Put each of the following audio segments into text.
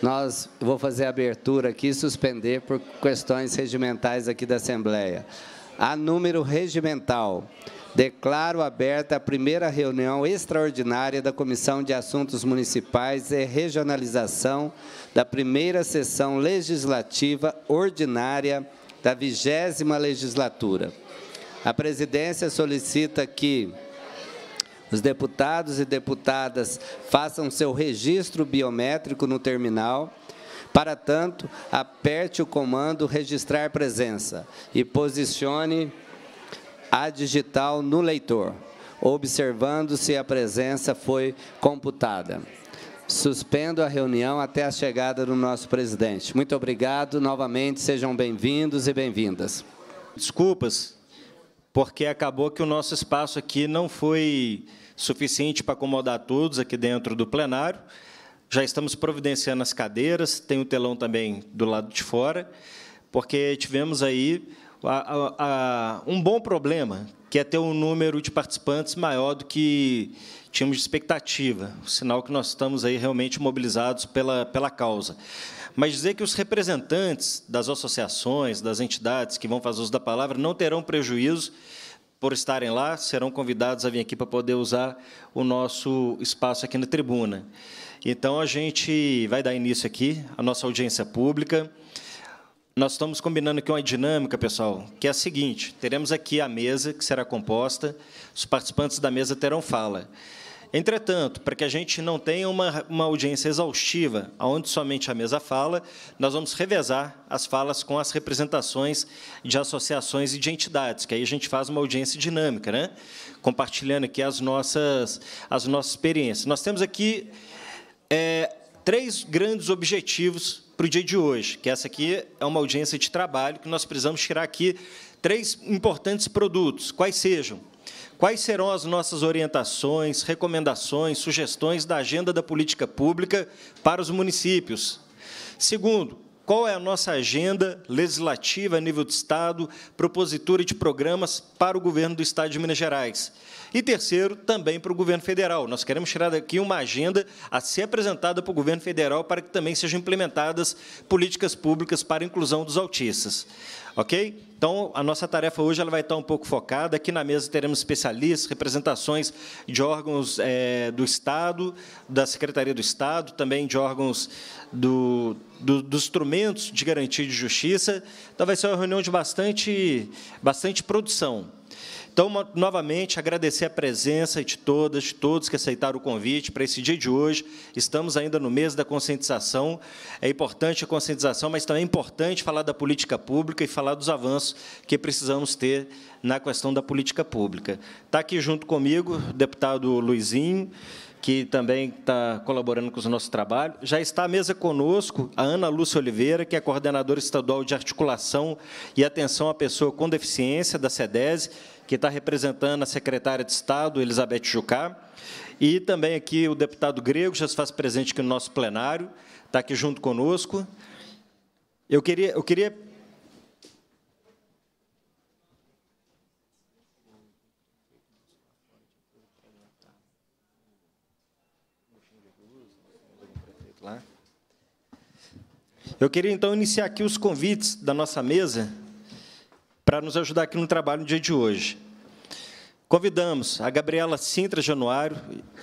Nós vou fazer a abertura aqui e suspender por questões regimentais aqui da Assembleia. A número regimental, declaro aberta a primeira reunião extraordinária da Comissão de Assuntos Municipais e Regionalização da primeira sessão legislativa ordinária da vigésima legislatura. A presidência solicita que os deputados e deputadas façam seu registro biométrico no terminal. Para tanto, aperte o comando Registrar Presença e posicione a digital no leitor, observando se a presença foi computada. Suspendo a reunião até a chegada do nosso presidente. Muito obrigado novamente, sejam bem-vindos e bem-vindas. Desculpas, porque acabou que o nosso espaço aqui não foi suficiente para acomodar todos aqui dentro do plenário. Já estamos providenciando as cadeiras, tem o um telão também do lado de fora, porque tivemos aí a, a, a, um bom problema, que é ter um número de participantes maior do que tínhamos de expectativa, sinal que nós estamos aí realmente mobilizados pela, pela causa mas dizer que os representantes das associações, das entidades que vão fazer uso da palavra, não terão prejuízo por estarem lá, serão convidados a vir aqui para poder usar o nosso espaço aqui na tribuna. Então, a gente vai dar início aqui à nossa audiência pública. Nós estamos combinando aqui uma dinâmica, pessoal, que é a seguinte: teremos aqui a mesa que será composta, os participantes da mesa terão fala. Entretanto, para que a gente não tenha uma, uma audiência exaustiva, onde somente a mesa fala, nós vamos revezar as falas com as representações de associações e de entidades, que aí a gente faz uma audiência dinâmica, né? compartilhando aqui as nossas, as nossas experiências. Nós temos aqui é, três grandes objetivos para o dia de hoje, que essa aqui é uma audiência de trabalho que nós precisamos tirar aqui três importantes produtos, quais sejam Quais serão as nossas orientações, recomendações, sugestões da agenda da política pública para os municípios? Segundo, qual é a nossa agenda legislativa a nível de Estado, propositura de programas para o governo do Estado de Minas Gerais. E terceiro, também para o governo federal. Nós queremos tirar daqui uma agenda a ser apresentada para o governo federal para que também sejam implementadas políticas públicas para a inclusão dos autistas. Ok? Então, a nossa tarefa hoje ela vai estar um pouco focada. Aqui na mesa teremos especialistas, representações de órgãos é, do Estado, da Secretaria do Estado, também de órgãos do, do, dos instrumentos de garantia de justiça. Então, vai ser uma reunião de bastante, bastante produção. Então, novamente, agradecer a presença de todas, de todos que aceitaram o convite para esse dia de hoje. Estamos ainda no mês da conscientização. É importante a conscientização, mas também é importante falar da política pública e falar dos avanços que precisamos ter na questão da política pública. Está aqui junto comigo o deputado Luizinho, que também está colaborando com o nosso trabalho. Já está à mesa conosco a Ana Lúcia Oliveira, que é coordenadora estadual de articulação e atenção à pessoa com deficiência da SEDESI, que está representando a secretária de Estado, Elizabeth Jucá, e também aqui o deputado Grego, já se faz presente aqui no nosso plenário, está aqui junto conosco. Eu queria, eu queria Eu queria então iniciar aqui os convites da nossa mesa para nos ajudar aqui no trabalho no dia de hoje. Convidamos a Gabriela Sintra Januário,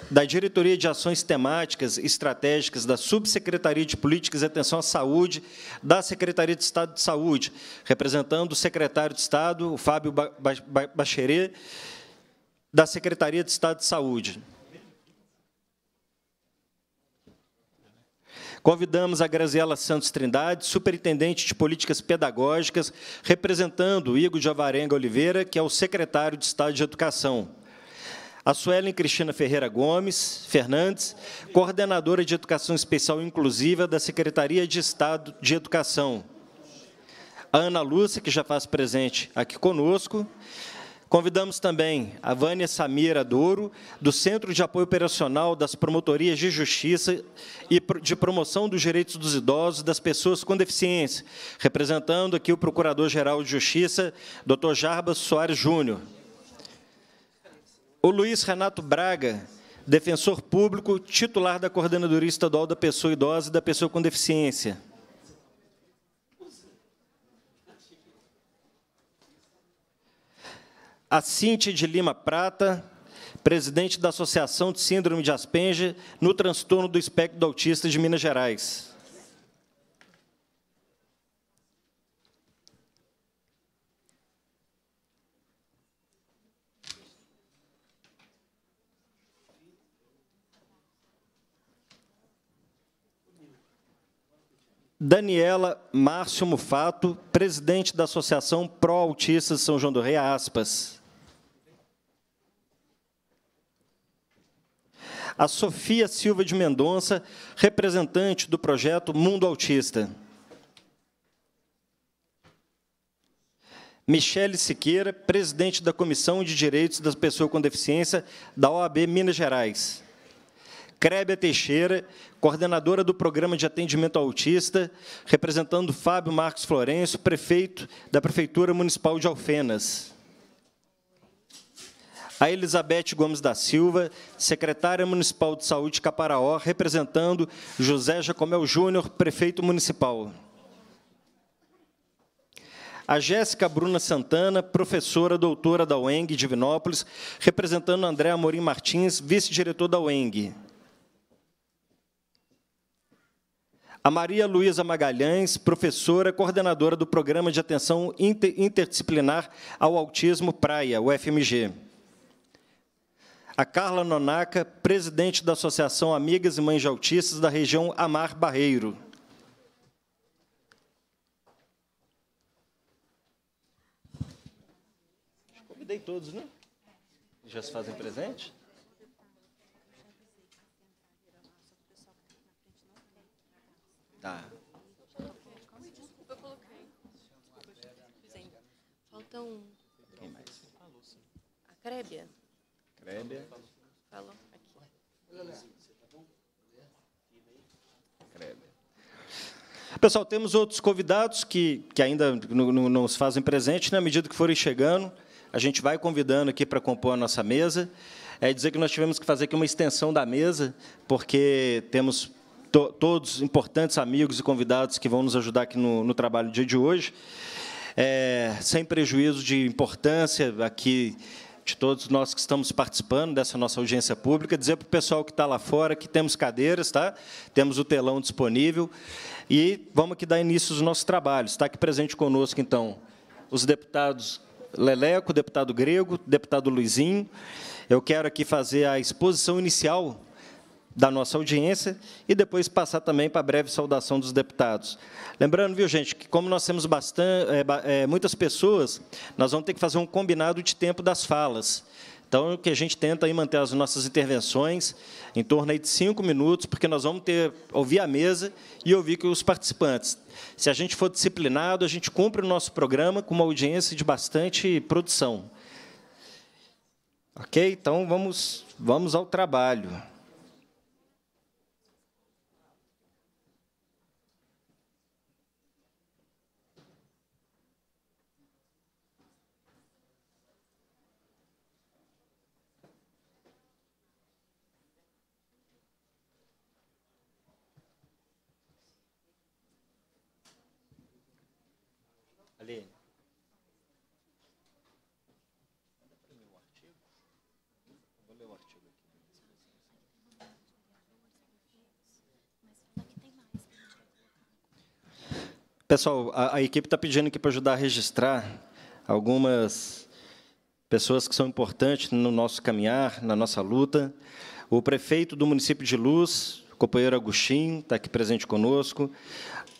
da Diretoria de Ações Temáticas e Estratégicas da Subsecretaria de Políticas e Atenção à Saúde, da Secretaria de Estado de Saúde, representando o secretário de Estado, o Fábio Bacherê, da Secretaria de Estado de Saúde. Convidamos a Graziela Santos Trindade, superintendente de políticas pedagógicas, representando o Igor Javarenga Oliveira, que é o secretário de Estado de Educação. A Suelen Cristina Ferreira Gomes Fernandes, coordenadora de Educação Especial Inclusiva da Secretaria de Estado de Educação. A Ana Lúcia, que já faz presente aqui conosco, Convidamos também a Vânia Samira Douro, do Centro de Apoio Operacional das Promotorias de Justiça e de Promoção dos Direitos dos Idosos e das Pessoas com Deficiência, representando aqui o Procurador-Geral de Justiça, Dr. Jarbas Soares Júnior. O Luiz Renato Braga, defensor público, titular da Coordenadoria Estadual da Pessoa Idosa e da Pessoa com Deficiência. a Cintia de Lima Prata, presidente da Associação de Síndrome de Asperger no transtorno do espectro do autista de Minas Gerais. Daniela Márcio Mufato, presidente da Associação Pro Autistas São João do Rei, aspas. a Sofia Silva de Mendonça, representante do projeto Mundo Autista. Michele Siqueira, presidente da Comissão de Direitos das Pessoas com Deficiência da OAB Minas Gerais. Crébia Teixeira, coordenadora do Programa de Atendimento Autista, representando Fábio Marcos Florencio, prefeito da Prefeitura Municipal de Alfenas a Elizabeth Gomes da Silva, secretária municipal de saúde de Caparaó, representando José Jacomel Júnior, prefeito municipal. A Jéssica Bruna Santana, professora doutora da UENG Divinópolis, representando André Amorim Martins, vice-diretor da UENG. A Maria Luísa Magalhães, professora coordenadora do Programa de Atenção Interdisciplinar ao Autismo Praia, UFMG a Carla Nonaca, presidente da Associação Amigas e Mães de Autistas da região Amar Barreiro. Convidei todos, né? Já se fazem presente? Tá. Faltam. Quem mais? A Crébia aqui. Pessoal, temos outros convidados que, que ainda não, se fazem presente. Na né? medida que forem chegando, a gente vai convidando aqui para compor a nossa mesa. É dizer que nós tivemos que fazer aqui uma extensão da mesa, porque temos to todos importantes amigos e convidados que vão nos ajudar aqui no, no trabalho do dia de hoje. É, sem prejuízo de importância aqui de todos nós que estamos participando dessa nossa audiência pública, dizer para o pessoal que está lá fora que temos cadeiras, tá? temos o telão disponível e vamos aqui dar início aos nossos trabalhos. Está aqui presente conosco, então, os deputados Leleco, deputado Grego, deputado Luizinho. Eu quero aqui fazer a exposição inicial da nossa audiência e depois passar também para a breve saudação dos deputados. Lembrando, viu, gente, que como nós temos bastante, eh, é, é, eh, muitas pessoas, nós vamos ter que fazer um combinado de tempo das falas. Então, o que a gente tenta aí manter as nossas intervenções em torno aí de cinco minutos, porque nós vamos ter ouvir a mesa e ouvir que os participantes. Se a gente for disciplinado, a gente cumpre o nosso programa com uma audiência de bastante produção. Ok? Então, vamos, vamos ao trabalho. Pessoal, a, a equipe está pedindo aqui para ajudar a registrar algumas pessoas que são importantes no nosso caminhar, na nossa luta. O prefeito do município de Luz, o companheiro Agostinho, está aqui presente conosco.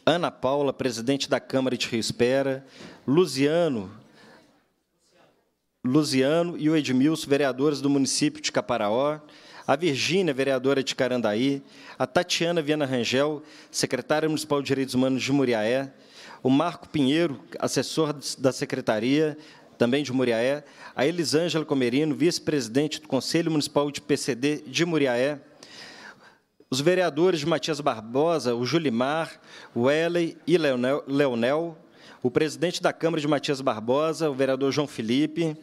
Ana Paula, presidente da Câmara de Rio Espera. Luziano, Luziano e o Edmilson, vereadores do município de Caparaó a Virgínia, vereadora de Carandaí, a Tatiana Viana Rangel, secretária municipal de Direitos Humanos de Muriaé, o Marco Pinheiro, assessor da secretaria, também de Muriaé, a Elisângela Comerino, vice-presidente do Conselho Municipal de PCD de Muriaé, os vereadores de Matias Barbosa, o Julimar, o Ellen e Leonel, Leonel, o presidente da Câmara de Matias Barbosa, o vereador João Felipe,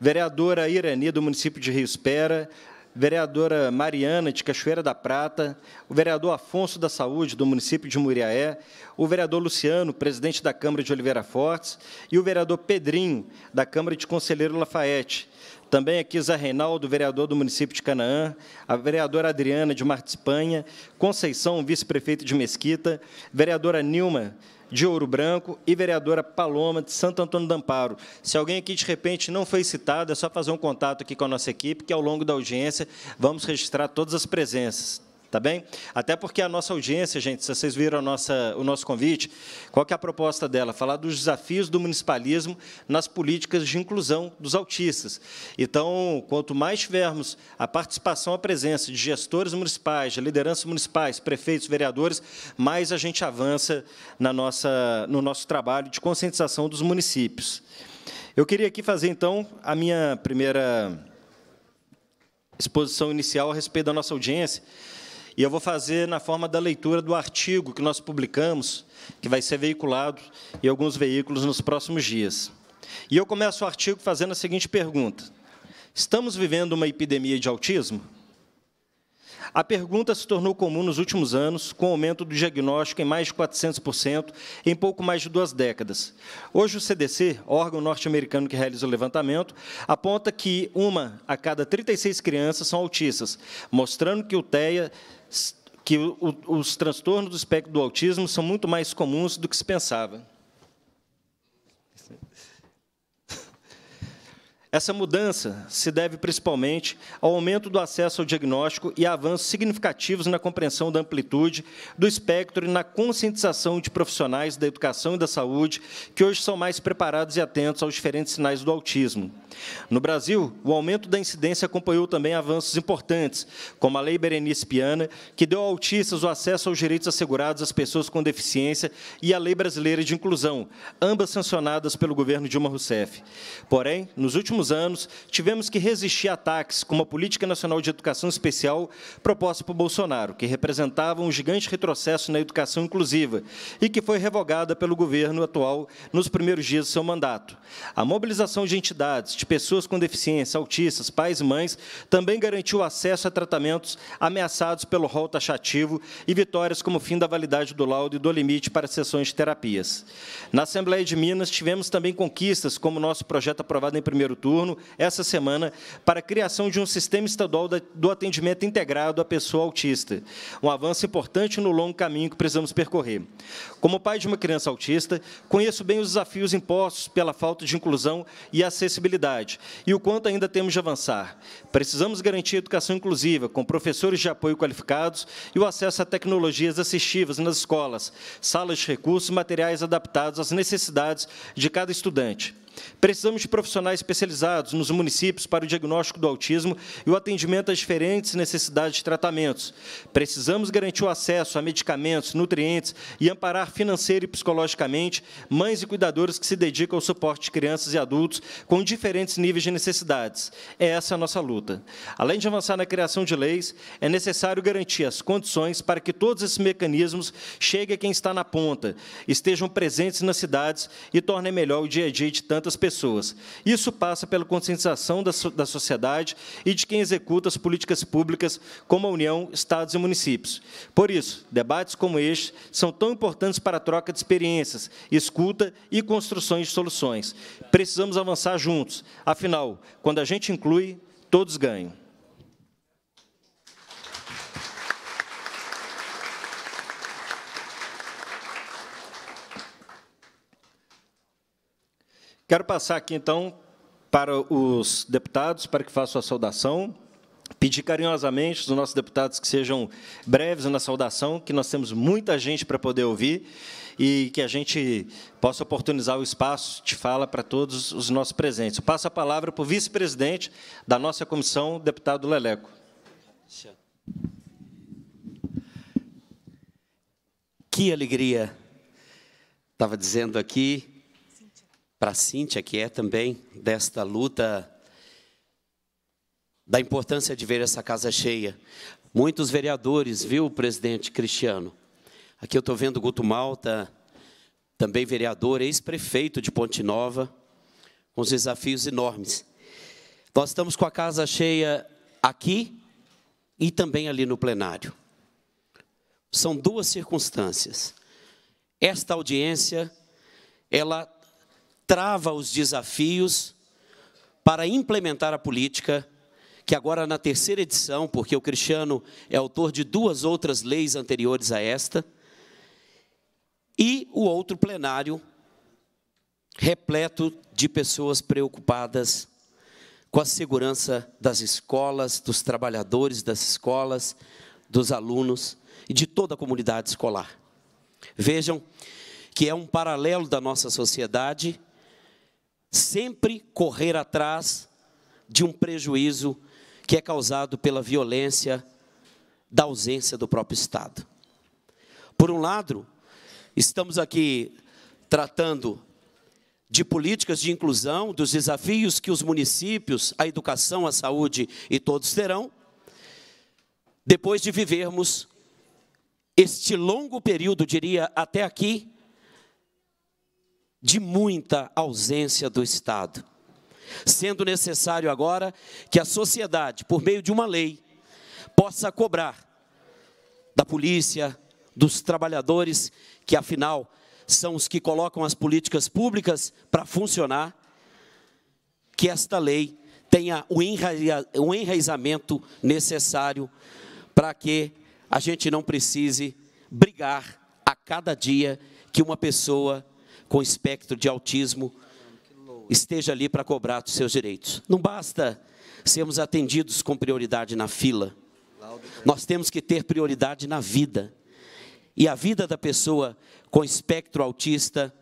vereadora Irani, do município de Rio Espera, vereadora Mariana de Cachoeira da Prata, o vereador Afonso da Saúde, do município de Muriaé, o vereador Luciano, presidente da Câmara de Oliveira Fortes, e o vereador Pedrinho, da Câmara de Conselheiro Lafayette. Também aqui Zé Reinaldo, vereador do município de Canaã, a vereadora Adriana de Marte Espanha, Conceição, vice-prefeito de Mesquita, vereadora Nilma, de Ouro Branco e vereadora Paloma de Santo Antônio do Amparo. Se alguém aqui de repente não foi citado, é só fazer um contato aqui com a nossa equipe, que ao longo da audiência vamos registrar todas as presenças tá bem? Até porque a nossa audiência, gente, se vocês viram nossa, o nosso convite, qual que é a proposta dela? Falar dos desafios do municipalismo nas políticas de inclusão dos autistas. Então, quanto mais tivermos a participação, a presença de gestores municipais, de lideranças municipais, prefeitos, vereadores, mais a gente avança na nossa, no nosso trabalho de conscientização dos municípios. Eu queria aqui fazer, então, a minha primeira exposição inicial a respeito da nossa audiência, e eu vou fazer na forma da leitura do artigo que nós publicamos, que vai ser veiculado em alguns veículos nos próximos dias. E eu começo o artigo fazendo a seguinte pergunta: Estamos vivendo uma epidemia de autismo? A pergunta se tornou comum nos últimos anos, com o aumento do diagnóstico em mais de 400% em pouco mais de duas décadas. Hoje, o CDC, órgão norte-americano que realiza o levantamento, aponta que uma a cada 36 crianças são autistas, mostrando que o TEA que o, os transtornos do espectro do autismo são muito mais comuns do que se pensava. Essa mudança se deve principalmente ao aumento do acesso ao diagnóstico e avanços significativos na compreensão da amplitude do espectro e na conscientização de profissionais da educação e da saúde, que hoje são mais preparados e atentos aos diferentes sinais do autismo no Brasil, o aumento da incidência acompanhou também avanços importantes, como a Lei Berenice Piana, que deu a autistas o acesso aos direitos assegurados às pessoas com deficiência, e a Lei Brasileira de Inclusão, ambas sancionadas pelo governo Dilma Rousseff. Porém, nos últimos anos, tivemos que resistir a ataques como a Política Nacional de Educação Especial proposta por Bolsonaro, que representava um gigante retrocesso na educação inclusiva e que foi revogada pelo governo atual nos primeiros dias do seu mandato. A mobilização de entidades, de pessoas com deficiência, autistas, pais e mães, também garantiu acesso a tratamentos ameaçados pelo rol taxativo e vitórias como fim da validade do laudo e do limite para sessões de terapias. Na Assembleia de Minas, tivemos também conquistas, como nosso projeto aprovado em primeiro turno, essa semana, para a criação de um sistema estadual do atendimento integrado à pessoa autista. Um avanço importante no longo caminho que precisamos percorrer. Como pai de uma criança autista, conheço bem os desafios impostos pela falta de inclusão e acessibilidade e o quanto ainda temos de avançar. Precisamos garantir a educação inclusiva, com professores de apoio qualificados e o acesso a tecnologias assistivas nas escolas, salas de recursos e materiais adaptados às necessidades de cada estudante. Precisamos de profissionais especializados nos municípios para o diagnóstico do autismo e o atendimento às diferentes necessidades de tratamentos. Precisamos garantir o acesso a medicamentos, nutrientes e amparar financeiro e psicologicamente mães e cuidadores que se dedicam ao suporte de crianças e adultos com diferentes níveis de necessidades. É essa é a nossa luta. Além de avançar na criação de leis, é necessário garantir as condições para que todos esses mecanismos cheguem a quem está na ponta, estejam presentes nas cidades e tornem melhor o dia a dia de tantas das pessoas. Isso passa pela conscientização da, so, da sociedade e de quem executa as políticas públicas, como a União, Estados e municípios. Por isso, debates como este são tão importantes para a troca de experiências, escuta e construções de soluções. Precisamos avançar juntos. Afinal, quando a gente inclui, todos ganham. Quero passar aqui, então, para os deputados, para que façam a saudação. Pedir carinhosamente aos nossos deputados que sejam breves na saudação, que nós temos muita gente para poder ouvir e que a gente possa oportunizar o espaço de fala para todos os nossos presentes. Eu passo a palavra para o vice-presidente da nossa comissão, deputado Leleco. Que alegria! Estava dizendo aqui para a Cíntia, que é também desta luta, da importância de ver essa casa cheia. Muitos vereadores, viu, presidente Cristiano? Aqui eu estou vendo Guto Malta, também vereador, ex-prefeito de Ponte Nova, com os desafios enormes. Nós estamos com a casa cheia aqui e também ali no plenário. São duas circunstâncias. Esta audiência, ela trava os desafios para implementar a política que agora na terceira edição, porque o Cristiano é autor de duas outras leis anteriores a esta, e o outro plenário repleto de pessoas preocupadas com a segurança das escolas, dos trabalhadores das escolas, dos alunos e de toda a comunidade escolar. Vejam que é um paralelo da nossa sociedade sempre correr atrás de um prejuízo que é causado pela violência da ausência do próprio Estado. Por um lado, estamos aqui tratando de políticas de inclusão, dos desafios que os municípios, a educação, a saúde e todos terão, depois de vivermos este longo período, diria até aqui, de muita ausência do Estado, sendo necessário agora que a sociedade, por meio de uma lei, possa cobrar da polícia, dos trabalhadores, que afinal são os que colocam as políticas públicas para funcionar, que esta lei tenha o enraizamento necessário para que a gente não precise brigar a cada dia que uma pessoa com espectro de autismo esteja ali para cobrar os seus direitos. Não basta sermos atendidos com prioridade na fila. Nós temos que ter prioridade na vida. E a vida da pessoa com espectro autista,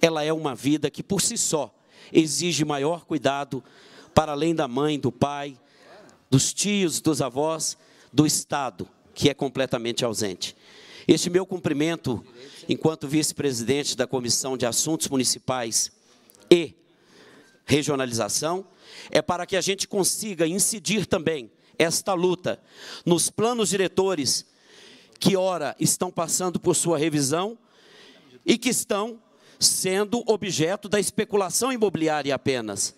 ela é uma vida que por si só exige maior cuidado para além da mãe, do pai, dos tios, dos avós, do Estado, que é completamente ausente. Este meu cumprimento enquanto vice-presidente da Comissão de Assuntos Municipais e Regionalização é para que a gente consiga incidir também esta luta nos planos diretores que ora estão passando por sua revisão e que estão sendo objeto da especulação imobiliária apenas.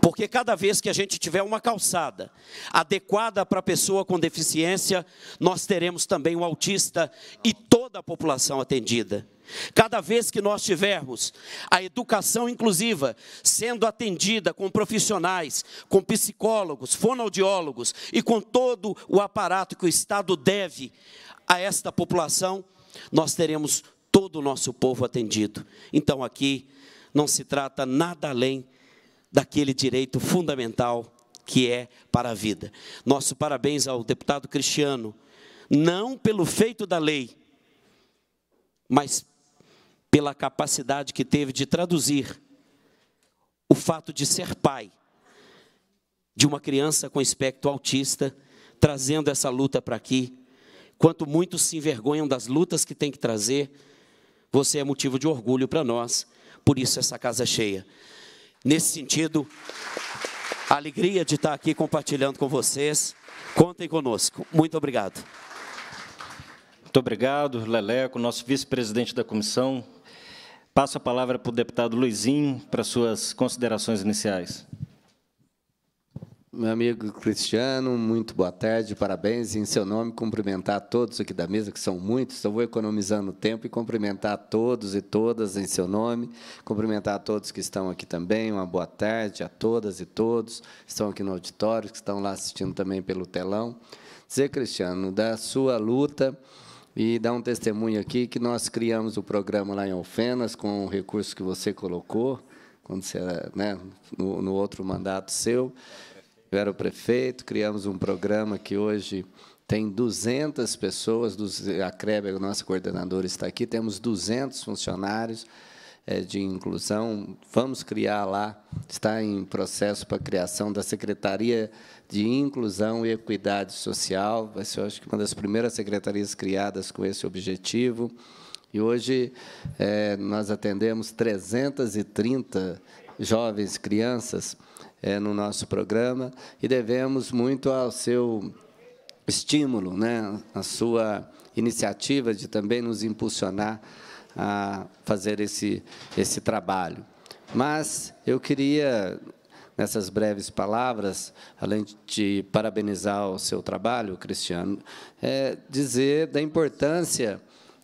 Porque cada vez que a gente tiver uma calçada adequada para a pessoa com deficiência, nós teremos também o autista e toda a população atendida. Cada vez que nós tivermos a educação inclusiva sendo atendida com profissionais, com psicólogos, fonoaudiólogos e com todo o aparato que o Estado deve a esta população, nós teremos todo o nosso povo atendido. Então aqui não se trata nada além daquele direito fundamental que é para a vida. Nosso parabéns ao deputado Cristiano, não pelo feito da lei, mas pela capacidade que teve de traduzir o fato de ser pai de uma criança com espectro autista, trazendo essa luta para aqui. Quanto muitos se envergonham das lutas que tem que trazer, você é motivo de orgulho para nós, por isso essa casa cheia. Nesse sentido, a alegria de estar aqui compartilhando com vocês. Contem conosco. Muito obrigado. Muito obrigado, Leleco, nosso vice-presidente da comissão. Passo a palavra para o deputado Luizinho para suas considerações iniciais. Meu amigo Cristiano, muito boa tarde, parabéns. Em seu nome, cumprimentar todos aqui da mesa, que são muitos, então vou economizando tempo e cumprimentar todos e todas em seu nome. Cumprimentar a todos que estão aqui também, uma boa tarde a todas e todos que estão aqui no auditório, que estão lá assistindo também pelo telão. Dizer, Cristiano, da sua luta e dar um testemunho aqui que nós criamos o programa lá em Alfenas com o recurso que você colocou quando você era, né, no, no outro mandato seu eu era o prefeito, criamos um programa que hoje tem 200 pessoas, a Kreber, nossa coordenadora, está aqui, temos 200 funcionários eh, de inclusão, vamos criar lá, está em processo para a criação da Secretaria de Inclusão e Equidade Social, vai ser, acho que, uma das primeiras secretarias criadas com esse objetivo, e hoje eh, nós atendemos 330 jovens, crianças, é, no nosso programa e devemos muito ao seu estímulo, né, a sua iniciativa de também nos impulsionar a fazer esse, esse trabalho. Mas eu queria, nessas breves palavras, além de parabenizar o seu trabalho, Cristiano, é, dizer da importância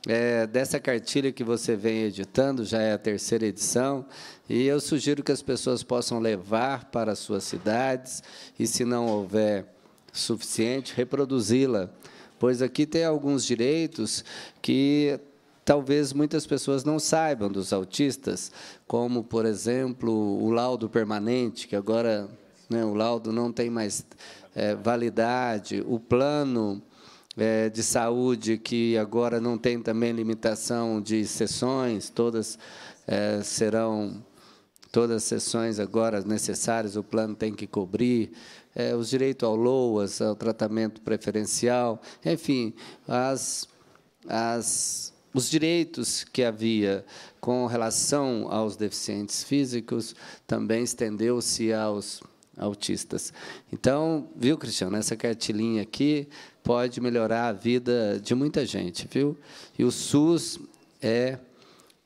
é, dessa cartilha que você vem editando, já é a terceira edição, e eu sugiro que as pessoas possam levar para suas cidades e, se não houver suficiente, reproduzi-la, pois aqui tem alguns direitos que talvez muitas pessoas não saibam dos autistas, como, por exemplo, o laudo permanente, que agora né, o laudo não tem mais é, validade, o plano é, de saúde, que agora não tem também limitação de sessões, todas é, serão todas as sessões agora necessárias, o plano tem que cobrir, é, os direitos ao LOAS, ao tratamento preferencial, enfim, as, as, os direitos que havia com relação aos deficientes físicos também estendeu-se aos autistas. Então, viu, Cristiano, essa cartilinha aqui pode melhorar a vida de muita gente, viu? E o SUS é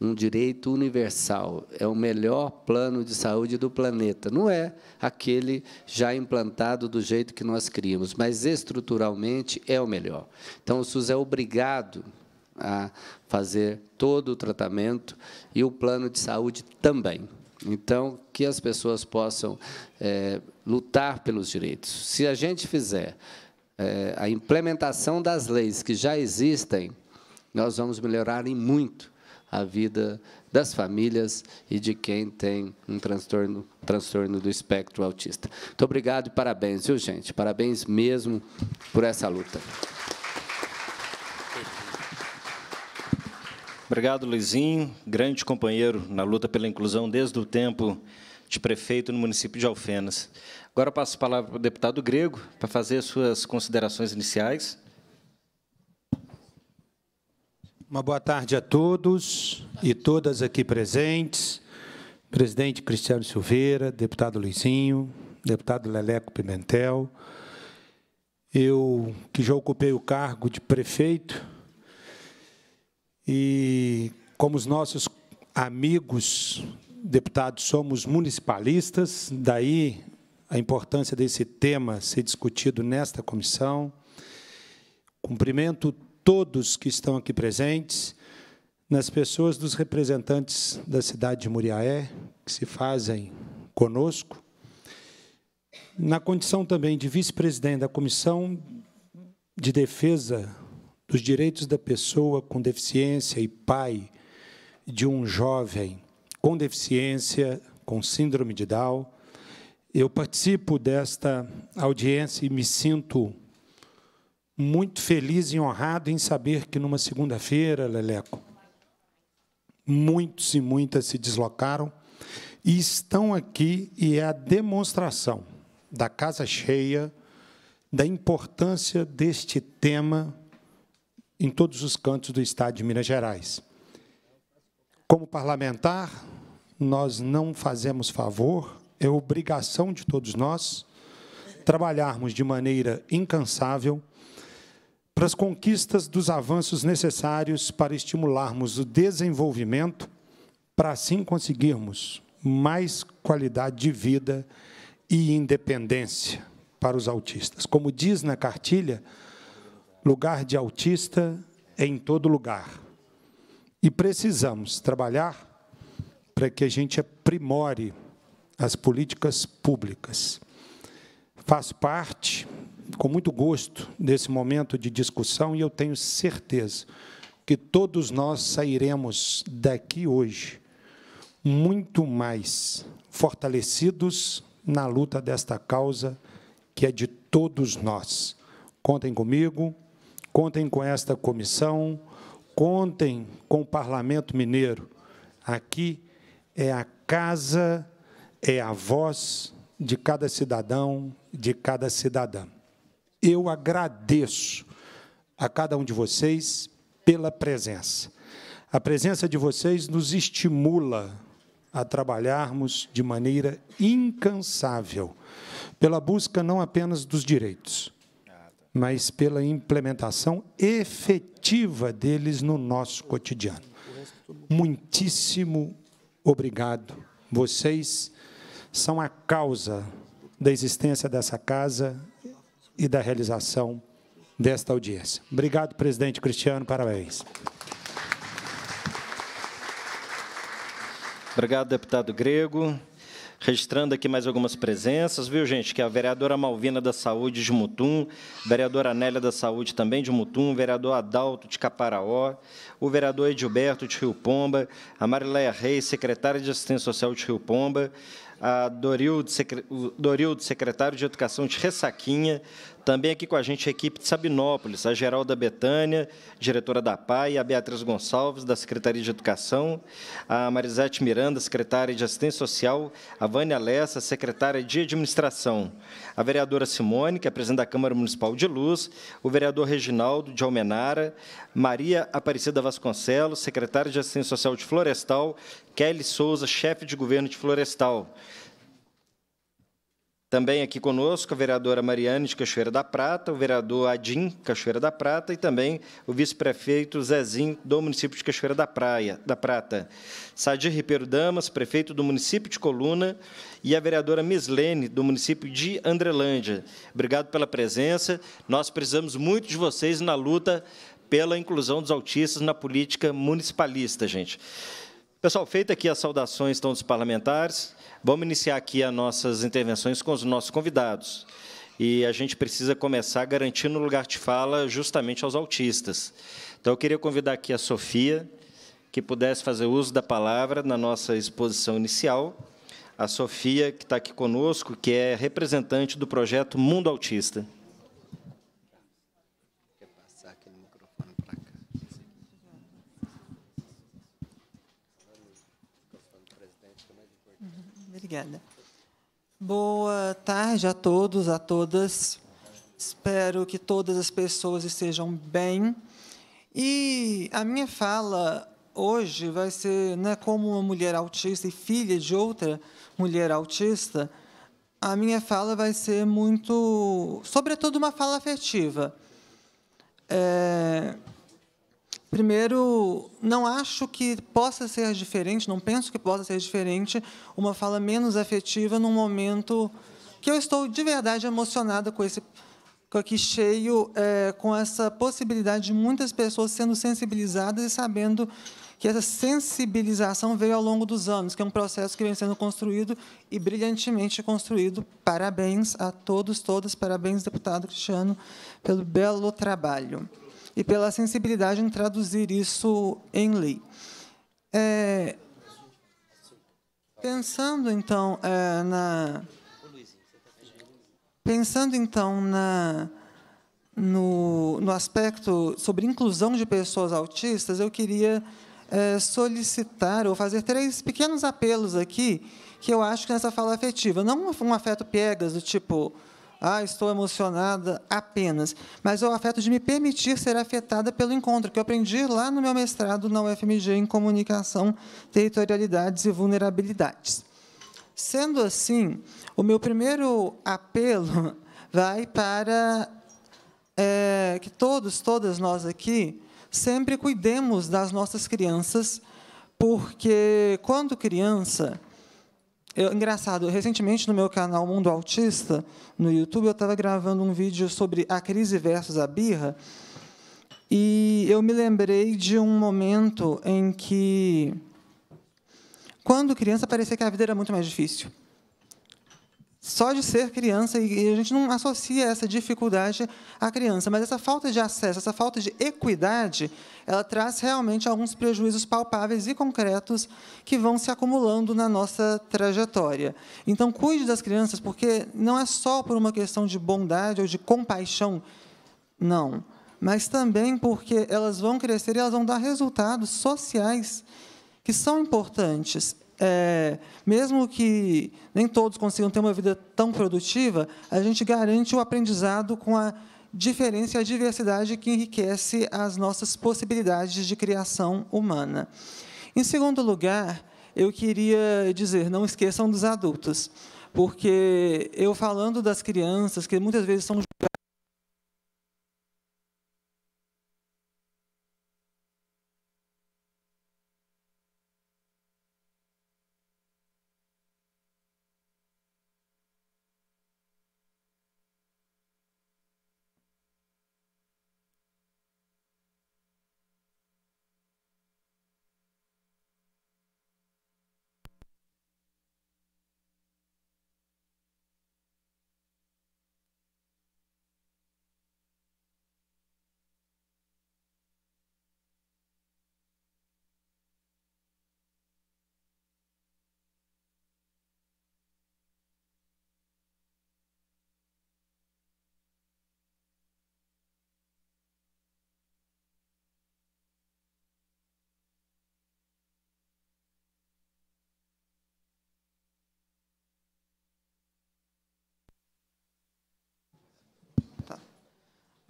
um direito universal, é o melhor plano de saúde do planeta. Não é aquele já implantado do jeito que nós criamos, mas estruturalmente é o melhor. Então, o SUS é obrigado a fazer todo o tratamento e o plano de saúde também. Então, que as pessoas possam é, lutar pelos direitos. Se a gente fizer é, a implementação das leis que já existem, nós vamos melhorar em muito a vida das famílias e de quem tem um transtorno, transtorno do espectro autista. Muito obrigado e parabéns, viu, gente? Parabéns mesmo por essa luta. Obrigado, Luizinho, grande companheiro na luta pela inclusão desde o tempo de prefeito no município de Alfenas. Agora passo a palavra para o deputado Grego para fazer suas considerações iniciais. Uma boa tarde a todos e todas aqui presentes. Presidente Cristiano Silveira, deputado Luizinho, deputado Leleco Pimentel. Eu, que já ocupei o cargo de prefeito e como os nossos amigos deputados somos municipalistas, daí a importância desse tema ser discutido nesta comissão. Cumprimento todos que estão aqui presentes, nas pessoas dos representantes da cidade de Muriaé, que se fazem conosco, na condição também de vice-presidente da Comissão de Defesa dos direitos da pessoa com deficiência e pai de um jovem com deficiência, com síndrome de Down. Eu participo desta audiência e me sinto muito feliz e honrado em saber que numa segunda-feira, Leleco, muitos e muitas se deslocaram e estão aqui e é a demonstração da casa cheia da importância deste tema em todos os cantos do Estado de Minas Gerais. Como parlamentar, nós não fazemos favor, é obrigação de todos nós trabalharmos de maneira incansável para as conquistas dos avanços necessários para estimularmos o desenvolvimento, para assim conseguirmos mais qualidade de vida e independência para os autistas. Como diz na cartilha, Lugar de autista é em todo lugar. E precisamos trabalhar para que a gente aprimore as políticas públicas. Faço parte, com muito gosto, desse momento de discussão e eu tenho certeza que todos nós sairemos daqui hoje muito mais fortalecidos na luta desta causa que é de todos nós. Contem comigo, contem com esta comissão, contem com o Parlamento Mineiro. Aqui é a casa, é a voz de cada cidadão, de cada cidadã. Eu agradeço a cada um de vocês pela presença. A presença de vocês nos estimula a trabalharmos de maneira incansável pela busca não apenas dos direitos, mas pela implementação efetiva deles no nosso cotidiano. Muitíssimo obrigado. Vocês são a causa da existência dessa casa e da realização desta audiência. Obrigado, presidente Cristiano, parabéns. Obrigado, deputado Grego. Registrando aqui mais algumas presenças, viu, gente? Que é a vereadora Malvina da Saúde de Mutum, vereadora Anélia da Saúde também de Mutum, vereador Adalto de Caparaó, o vereador Edilberto de Rio Pomba, a Marileia Reis, secretária de Assistência Social de Rio Pomba, a Dorildo, secretário de Educação de Ressaquinha, também aqui com a gente a equipe de Sabinópolis, a Geralda Betânia, diretora da PAI, a Beatriz Gonçalves, da Secretaria de Educação, a Marisete Miranda, secretária de Assistência Social, a Vânia Lessa, secretária de Administração, a vereadora Simone, que é presidente da Câmara Municipal de Luz, o vereador Reginaldo de Almenara, Maria Aparecida Vasconcelos, secretária de Assistência Social de Florestal, Kelly Souza, chefe de governo de Florestal. Também aqui conosco a vereadora Mariane de Cachoeira da Prata, o vereador Adim Cachoeira da Prata e também o vice-prefeito Zezinho do município de Cachoeira da Praia, da Prata. Sadir Ribeiro Damas, prefeito do município de Coluna e a vereadora Mislene do município de Andrelândia. Obrigado pela presença. Nós precisamos muito de vocês na luta pela inclusão dos autistas na política municipalista, gente. Pessoal, feita aqui as saudações então, dos parlamentares, Vamos iniciar aqui as nossas intervenções com os nossos convidados. E a gente precisa começar garantindo o lugar de fala justamente aos autistas. Então, eu queria convidar aqui a Sofia, que pudesse fazer uso da palavra na nossa exposição inicial. A Sofia, que está aqui conosco, que é representante do projeto Mundo Autista. Obrigada. Boa tarde a todos, a todas. Espero que todas as pessoas estejam bem. E a minha fala hoje vai ser, né, como uma mulher autista e filha de outra mulher autista, a minha fala vai ser muito, sobretudo, uma fala afetiva. É, Primeiro, não acho que possa ser diferente, não penso que possa ser diferente uma fala menos afetiva num momento que eu estou de verdade emocionada com esse com aqui cheio, é, com essa possibilidade de muitas pessoas sendo sensibilizadas e sabendo que essa sensibilização veio ao longo dos anos, que é um processo que vem sendo construído e brilhantemente construído. Parabéns a todos, todas, parabéns, deputado Cristiano, pelo belo trabalho e pela sensibilidade em traduzir isso em lei. É, pensando então é, na pensando então na no, no aspecto sobre inclusão de pessoas autistas, eu queria é, solicitar ou fazer três pequenos apelos aqui que eu acho que nessa fala é afetiva, não um afeto piegas do tipo ah, estou emocionada apenas, mas é o afeto de me permitir ser afetada pelo encontro, que eu aprendi lá no meu mestrado na UFMG em Comunicação, Territorialidades e Vulnerabilidades. Sendo assim, o meu primeiro apelo vai para é, que todos, todas nós aqui, sempre cuidemos das nossas crianças, porque quando criança, eu, engraçado, recentemente no meu canal Mundo Autista, no YouTube, eu estava gravando um vídeo sobre a crise versus a birra, e eu me lembrei de um momento em que, quando criança, parecia que a vida era muito mais difícil só de ser criança, e a gente não associa essa dificuldade à criança, mas essa falta de acesso, essa falta de equidade, ela traz realmente alguns prejuízos palpáveis e concretos que vão se acumulando na nossa trajetória. Então, cuide das crianças, porque não é só por uma questão de bondade ou de compaixão, não, mas também porque elas vão crescer e elas vão dar resultados sociais que são importantes é, mesmo que nem todos consigam ter uma vida tão produtiva, a gente garante o aprendizado com a diferença e a diversidade que enriquece as nossas possibilidades de criação humana. Em segundo lugar, eu queria dizer, não esqueçam dos adultos, porque eu falando das crianças, que muitas vezes são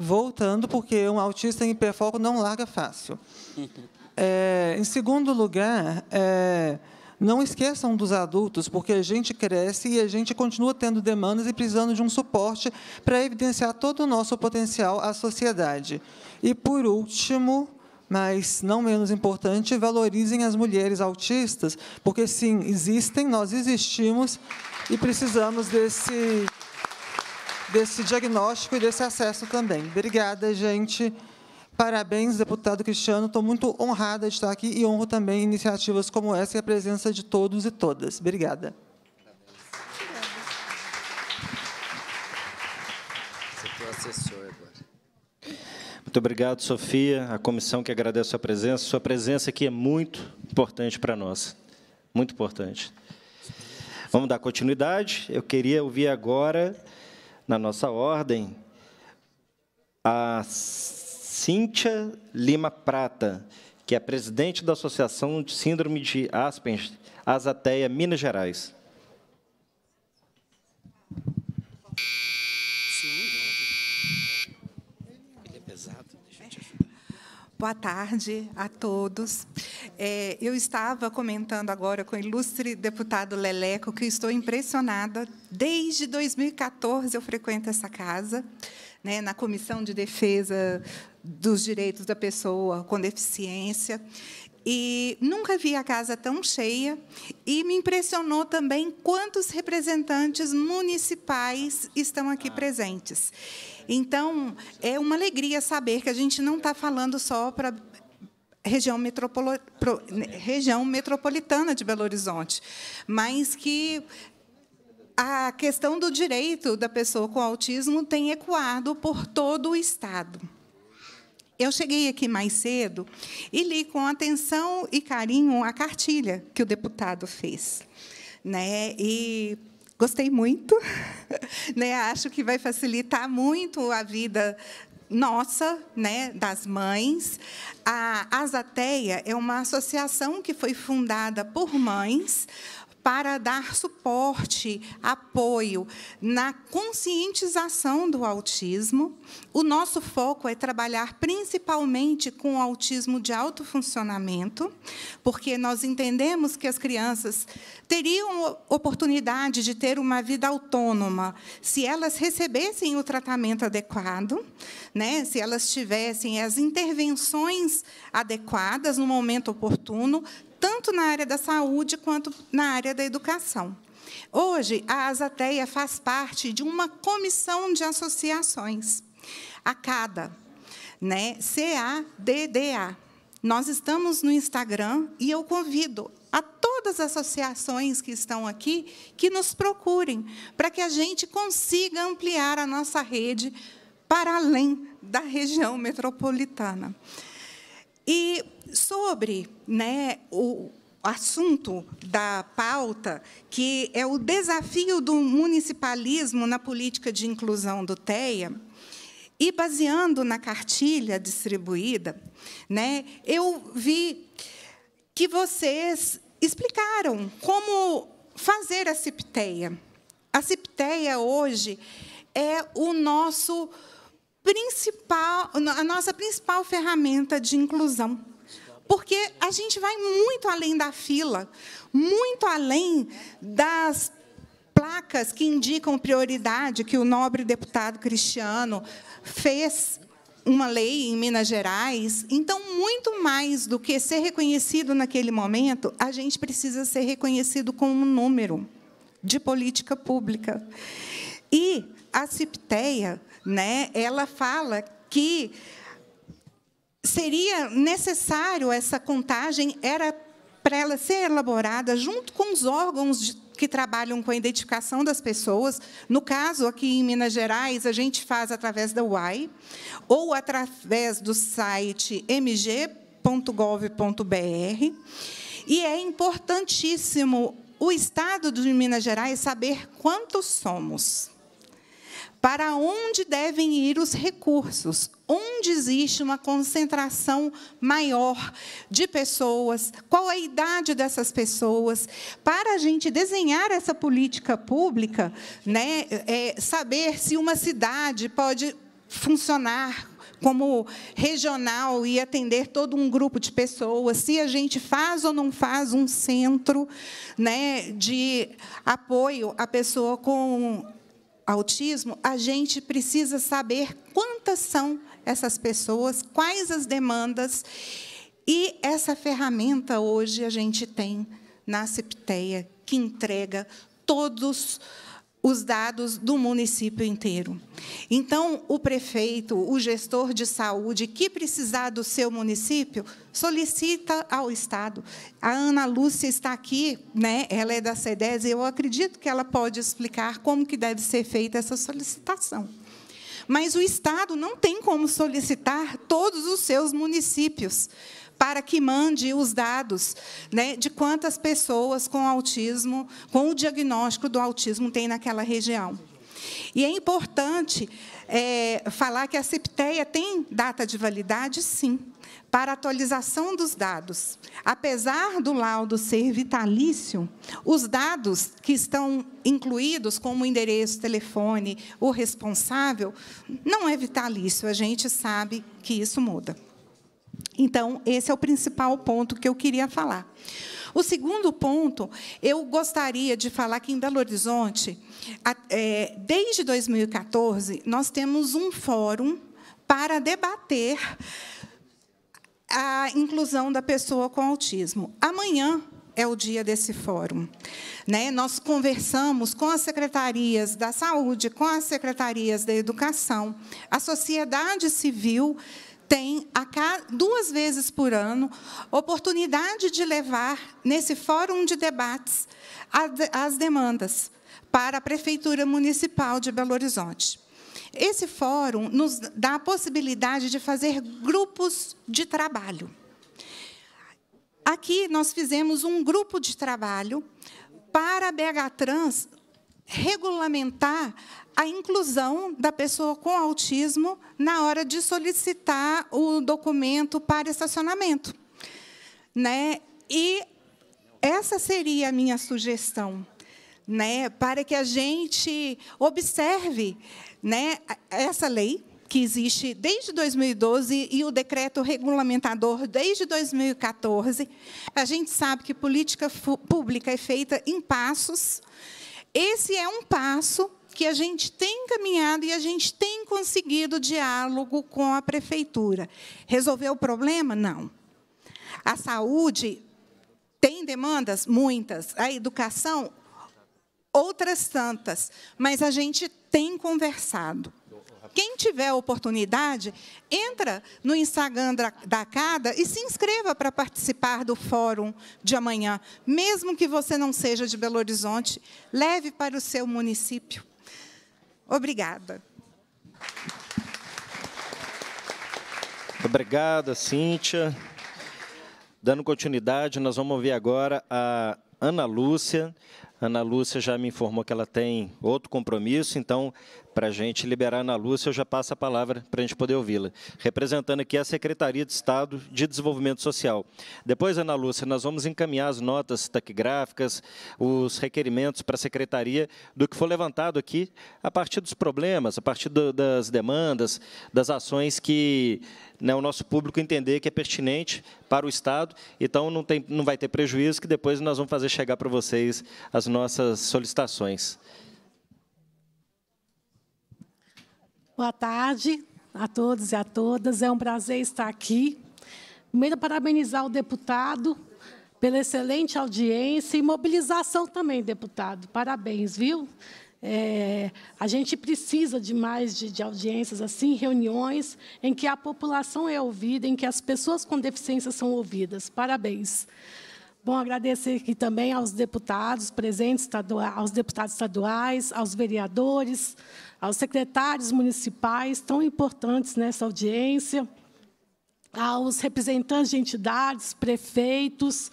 voltando, porque um autista em hiperfoco não larga fácil. É, em segundo lugar, é, não esqueçam dos adultos, porque a gente cresce e a gente continua tendo demandas e precisando de um suporte para evidenciar todo o nosso potencial à sociedade. E, por último, mas não menos importante, valorizem as mulheres autistas, porque sim, existem, nós existimos e precisamos desse desse diagnóstico e desse acesso também. Obrigada, gente. Parabéns, deputado Cristiano. Estou muito honrada de estar aqui e honro também iniciativas como essa e a presença de todos e todas. Obrigada. É muito obrigado, Sofia, a comissão que agradece a sua presença. Sua presença aqui é muito importante para nós, muito importante. Vamos dar continuidade. Eu queria ouvir agora na nossa ordem, a Cíntia Lima Prata, que é presidente da Associação de Síndrome de Aspen, Asateia, Minas Gerais. Boa tarde a todos. É, eu estava comentando agora com o ilustre deputado Leleco que estou impressionada. Desde 2014 eu frequento essa casa, né, na Comissão de Defesa dos Direitos da Pessoa com Deficiência. E nunca vi a casa tão cheia. E me impressionou também quantos representantes municipais estão aqui ah. presentes. Então, é uma alegria saber que a gente não está falando só para Região, metropolo... Né, região, metropolitana de Belo Horizonte, mas que a questão do direito da pessoa com autismo tem ecoado por todo o Estado. Eu cheguei aqui mais cedo e li com atenção e carinho a cartilha que o deputado fez. Né? E gostei muito, né? acho que vai facilitar muito a vida nossa, né, das mães. A Asateia é uma associação que foi fundada por mães para dar suporte, apoio na conscientização do autismo. O nosso foco é trabalhar principalmente com o autismo de alto funcionamento, porque nós entendemos que as crianças teriam oportunidade de ter uma vida autônoma se elas recebessem o tratamento adequado, né? se elas tivessem as intervenções adequadas no momento oportuno, tanto na área da saúde quanto na área da educação. Hoje, a Asateia faz parte de uma comissão de associações, a CADA, né? C-A-D-D-A. Nós estamos no Instagram e eu convido a todas as associações que estão aqui que nos procurem, para que a gente consiga ampliar a nossa rede para além da região metropolitana. E sobre né, o assunto da pauta, que é o desafio do municipalismo na política de inclusão do TEA, e baseando na cartilha distribuída, né, eu vi que vocês explicaram como fazer a CIPTEA. A CIPTEA hoje é o nosso principal, a nossa principal ferramenta de inclusão. Porque a gente vai muito além da fila, muito além das placas que indicam prioridade que o nobre deputado Cristiano fez uma lei em Minas Gerais. Então, muito mais do que ser reconhecido naquele momento, a gente precisa ser reconhecido com um número de política pública. E a CIPTEA né, ela fala que seria necessário essa contagem, era para ela ser elaborada junto com os órgãos de, que trabalham com a identificação das pessoas. No caso, aqui em Minas Gerais, a gente faz através da UAI, ou através do site mg.gov.br. E é importantíssimo o Estado de Minas Gerais saber quantos somos para onde devem ir os recursos, onde existe uma concentração maior de pessoas, qual a idade dessas pessoas, para a gente desenhar essa política pública, né, é, saber se uma cidade pode funcionar como regional e atender todo um grupo de pessoas, se a gente faz ou não faz um centro né, de apoio à pessoa com autismo, a gente precisa saber quantas são essas pessoas, quais as demandas. E essa ferramenta hoje a gente tem na CIPTEA, que entrega todos os os dados do município inteiro. Então, o prefeito, o gestor de saúde que precisar do seu município, solicita ao Estado. A Ana Lúcia está aqui, né? ela é da CEDES, e eu acredito que ela pode explicar como que deve ser feita essa solicitação. Mas o Estado não tem como solicitar todos os seus municípios para que mande os dados né, de quantas pessoas com autismo, com o diagnóstico do autismo tem naquela região. E é importante é, falar que a CIPTEA tem data de validade, sim, para atualização dos dados. Apesar do laudo ser vitalício, os dados que estão incluídos, como o endereço, telefone, o responsável, não é vitalício. A gente sabe que isso muda. Então, esse é o principal ponto que eu queria falar. O segundo ponto, eu gostaria de falar que em Belo Horizonte, é, desde 2014, nós temos um fórum para debater a inclusão da pessoa com autismo. Amanhã é o dia desse fórum. Né? Nós conversamos com as secretarias da saúde, com as secretarias da educação, a sociedade civil tem duas vezes por ano oportunidade de levar nesse fórum de debates as demandas para a prefeitura municipal de Belo Horizonte. Esse fórum nos dá a possibilidade de fazer grupos de trabalho. Aqui nós fizemos um grupo de trabalho para a BH Trans regulamentar a inclusão da pessoa com autismo na hora de solicitar o documento para estacionamento. Né? E essa seria a minha sugestão, né? para que a gente observe né, essa lei, que existe desde 2012 e o decreto regulamentador desde 2014. A gente sabe que política pública é feita em passos, esse é um passo que a gente tem caminhado e a gente tem conseguido diálogo com a prefeitura. Resolveu o problema? Não. A saúde tem demandas muitas, a educação outras tantas, mas a gente tem conversado. Quem tiver oportunidade, entra no Instagram da CADA e se inscreva para participar do fórum de amanhã. Mesmo que você não seja de Belo Horizonte, leve para o seu município. Obrigada. Obrigada, Cíntia. Dando continuidade, nós vamos ouvir agora a Ana Lúcia. Ana Lúcia já me informou que ela tem outro compromisso, então para a gente liberar a Ana Lúcia, eu já passo a palavra para a gente poder ouvi-la. Representando aqui a Secretaria de Estado de Desenvolvimento Social. Depois, Ana Lúcia, nós vamos encaminhar as notas taquigráficas, os requerimentos para a Secretaria do que for levantado aqui, a partir dos problemas, a partir do, das demandas, das ações que né, o nosso público entender que é pertinente para o Estado. Então, não, tem, não vai ter prejuízo, que depois nós vamos fazer chegar para vocês as nossas solicitações. Boa tarde a todos e a todas. É um prazer estar aqui. Primeiro, parabenizar o deputado pela excelente audiência e mobilização também, deputado. Parabéns, viu? É, a gente precisa de mais de, de, audiências assim, reuniões em que a população é ouvida, em que as pessoas com deficiência são ouvidas. Parabéns. Bom, agradecer aqui também aos deputados presentes, aos deputados estaduais, aos vereadores, aos secretários municipais tão importantes nessa audiência, aos representantes de entidades, prefeitos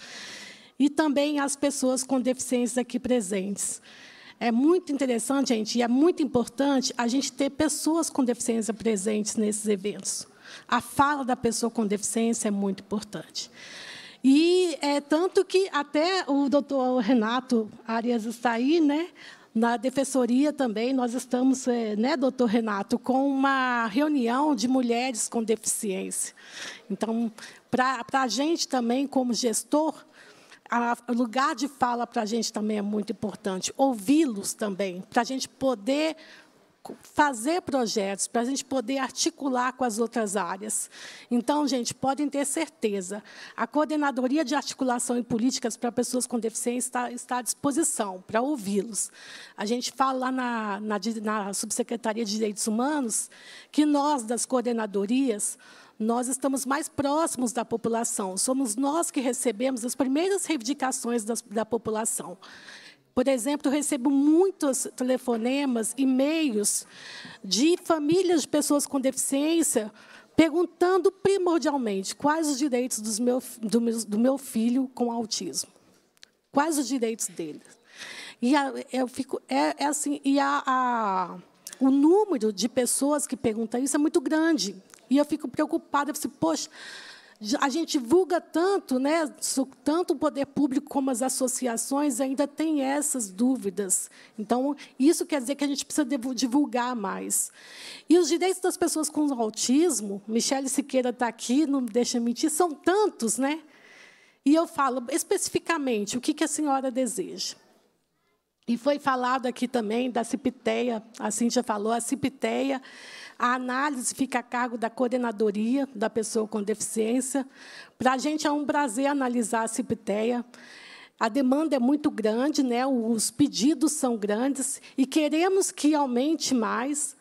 e também às pessoas com deficiência aqui presentes. É muito interessante, gente, e é muito importante a gente ter pessoas com deficiência presentes nesses eventos. A fala da pessoa com deficiência é muito importante. E é tanto que até o doutor Renato Arias está aí, né? Na defensoria também, nós estamos, é, né, doutor Renato, com uma reunião de mulheres com deficiência. Então, para a gente também, como gestor, o lugar de fala para a gente também é muito importante, ouvi-los também, para a gente poder fazer projetos, para a gente poder articular com as outras áreas. Então, gente, podem ter certeza, a Coordenadoria de Articulação e Políticas para Pessoas com Deficiência está, está à disposição para ouvi-los. A gente fala lá na, na, na Subsecretaria de Direitos Humanos que nós, das coordenadorias, nós estamos mais próximos da população, somos nós que recebemos as primeiras reivindicações das, da população. Por exemplo, eu recebo muitos telefonemas, e-mails de famílias de pessoas com deficiência perguntando primordialmente quais os direitos dos meu, do, meu, do meu filho com autismo. Quais os direitos dele? E a, eu fico é, é assim e a, a, o número de pessoas que perguntam isso é muito grande e eu fico preocupada, eu fico, assim, poxa, a gente divulga tanto, né, tanto o poder público como as associações ainda tem essas dúvidas. Então, isso quer dizer que a gente precisa divulgar mais. E os direitos das pessoas com autismo, Michele Siqueira está aqui, não deixa mentir, são tantos, né? E eu falo especificamente o que a senhora deseja. E foi falado aqui também da Cipiteia, a Cíntia falou, a Cipiteia a análise fica a cargo da coordenadoria da pessoa com deficiência. Para a gente é um prazer analisar a CIPTEA. A demanda é muito grande, né? os pedidos são grandes e queremos que aumente mais.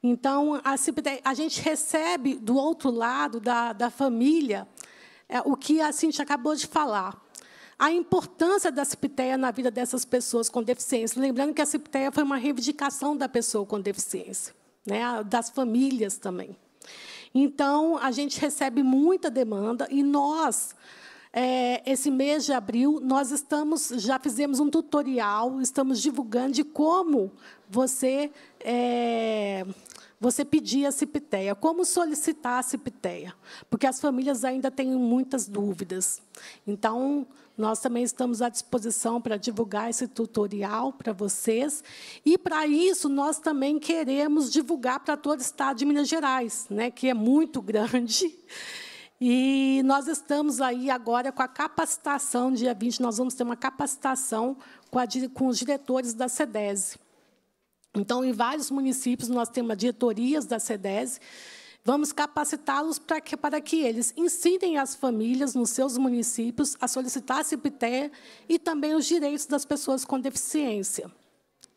Então, a, CIPTEA, a gente recebe do outro lado, da, da família, é, o que a Cintia acabou de falar a importância da CIPTEA na vida dessas pessoas com deficiência. Lembrando que a CIPTEA foi uma reivindicação da pessoa com deficiência né, das famílias também. Então, a gente recebe muita demanda e nós, é, esse mês de abril, nós estamos já fizemos um tutorial, estamos divulgando de como você é, você pedir a CIPTEA, como solicitar a CIPTEA, porque as famílias ainda têm muitas dúvidas. Então, nós também estamos à disposição para divulgar esse tutorial para vocês. E, para isso, nós também queremos divulgar para todo o Estado de Minas Gerais, né, que é muito grande. E nós estamos aí agora com a capacitação, dia 20, nós vamos ter uma capacitação com, a, com os diretores da SEDESE. Então, em vários municípios, nós temos diretorias da SEDESE, Vamos capacitá-los para que, para que eles incitem as famílias nos seus municípios a solicitar a CIPTEA e também os direitos das pessoas com deficiência,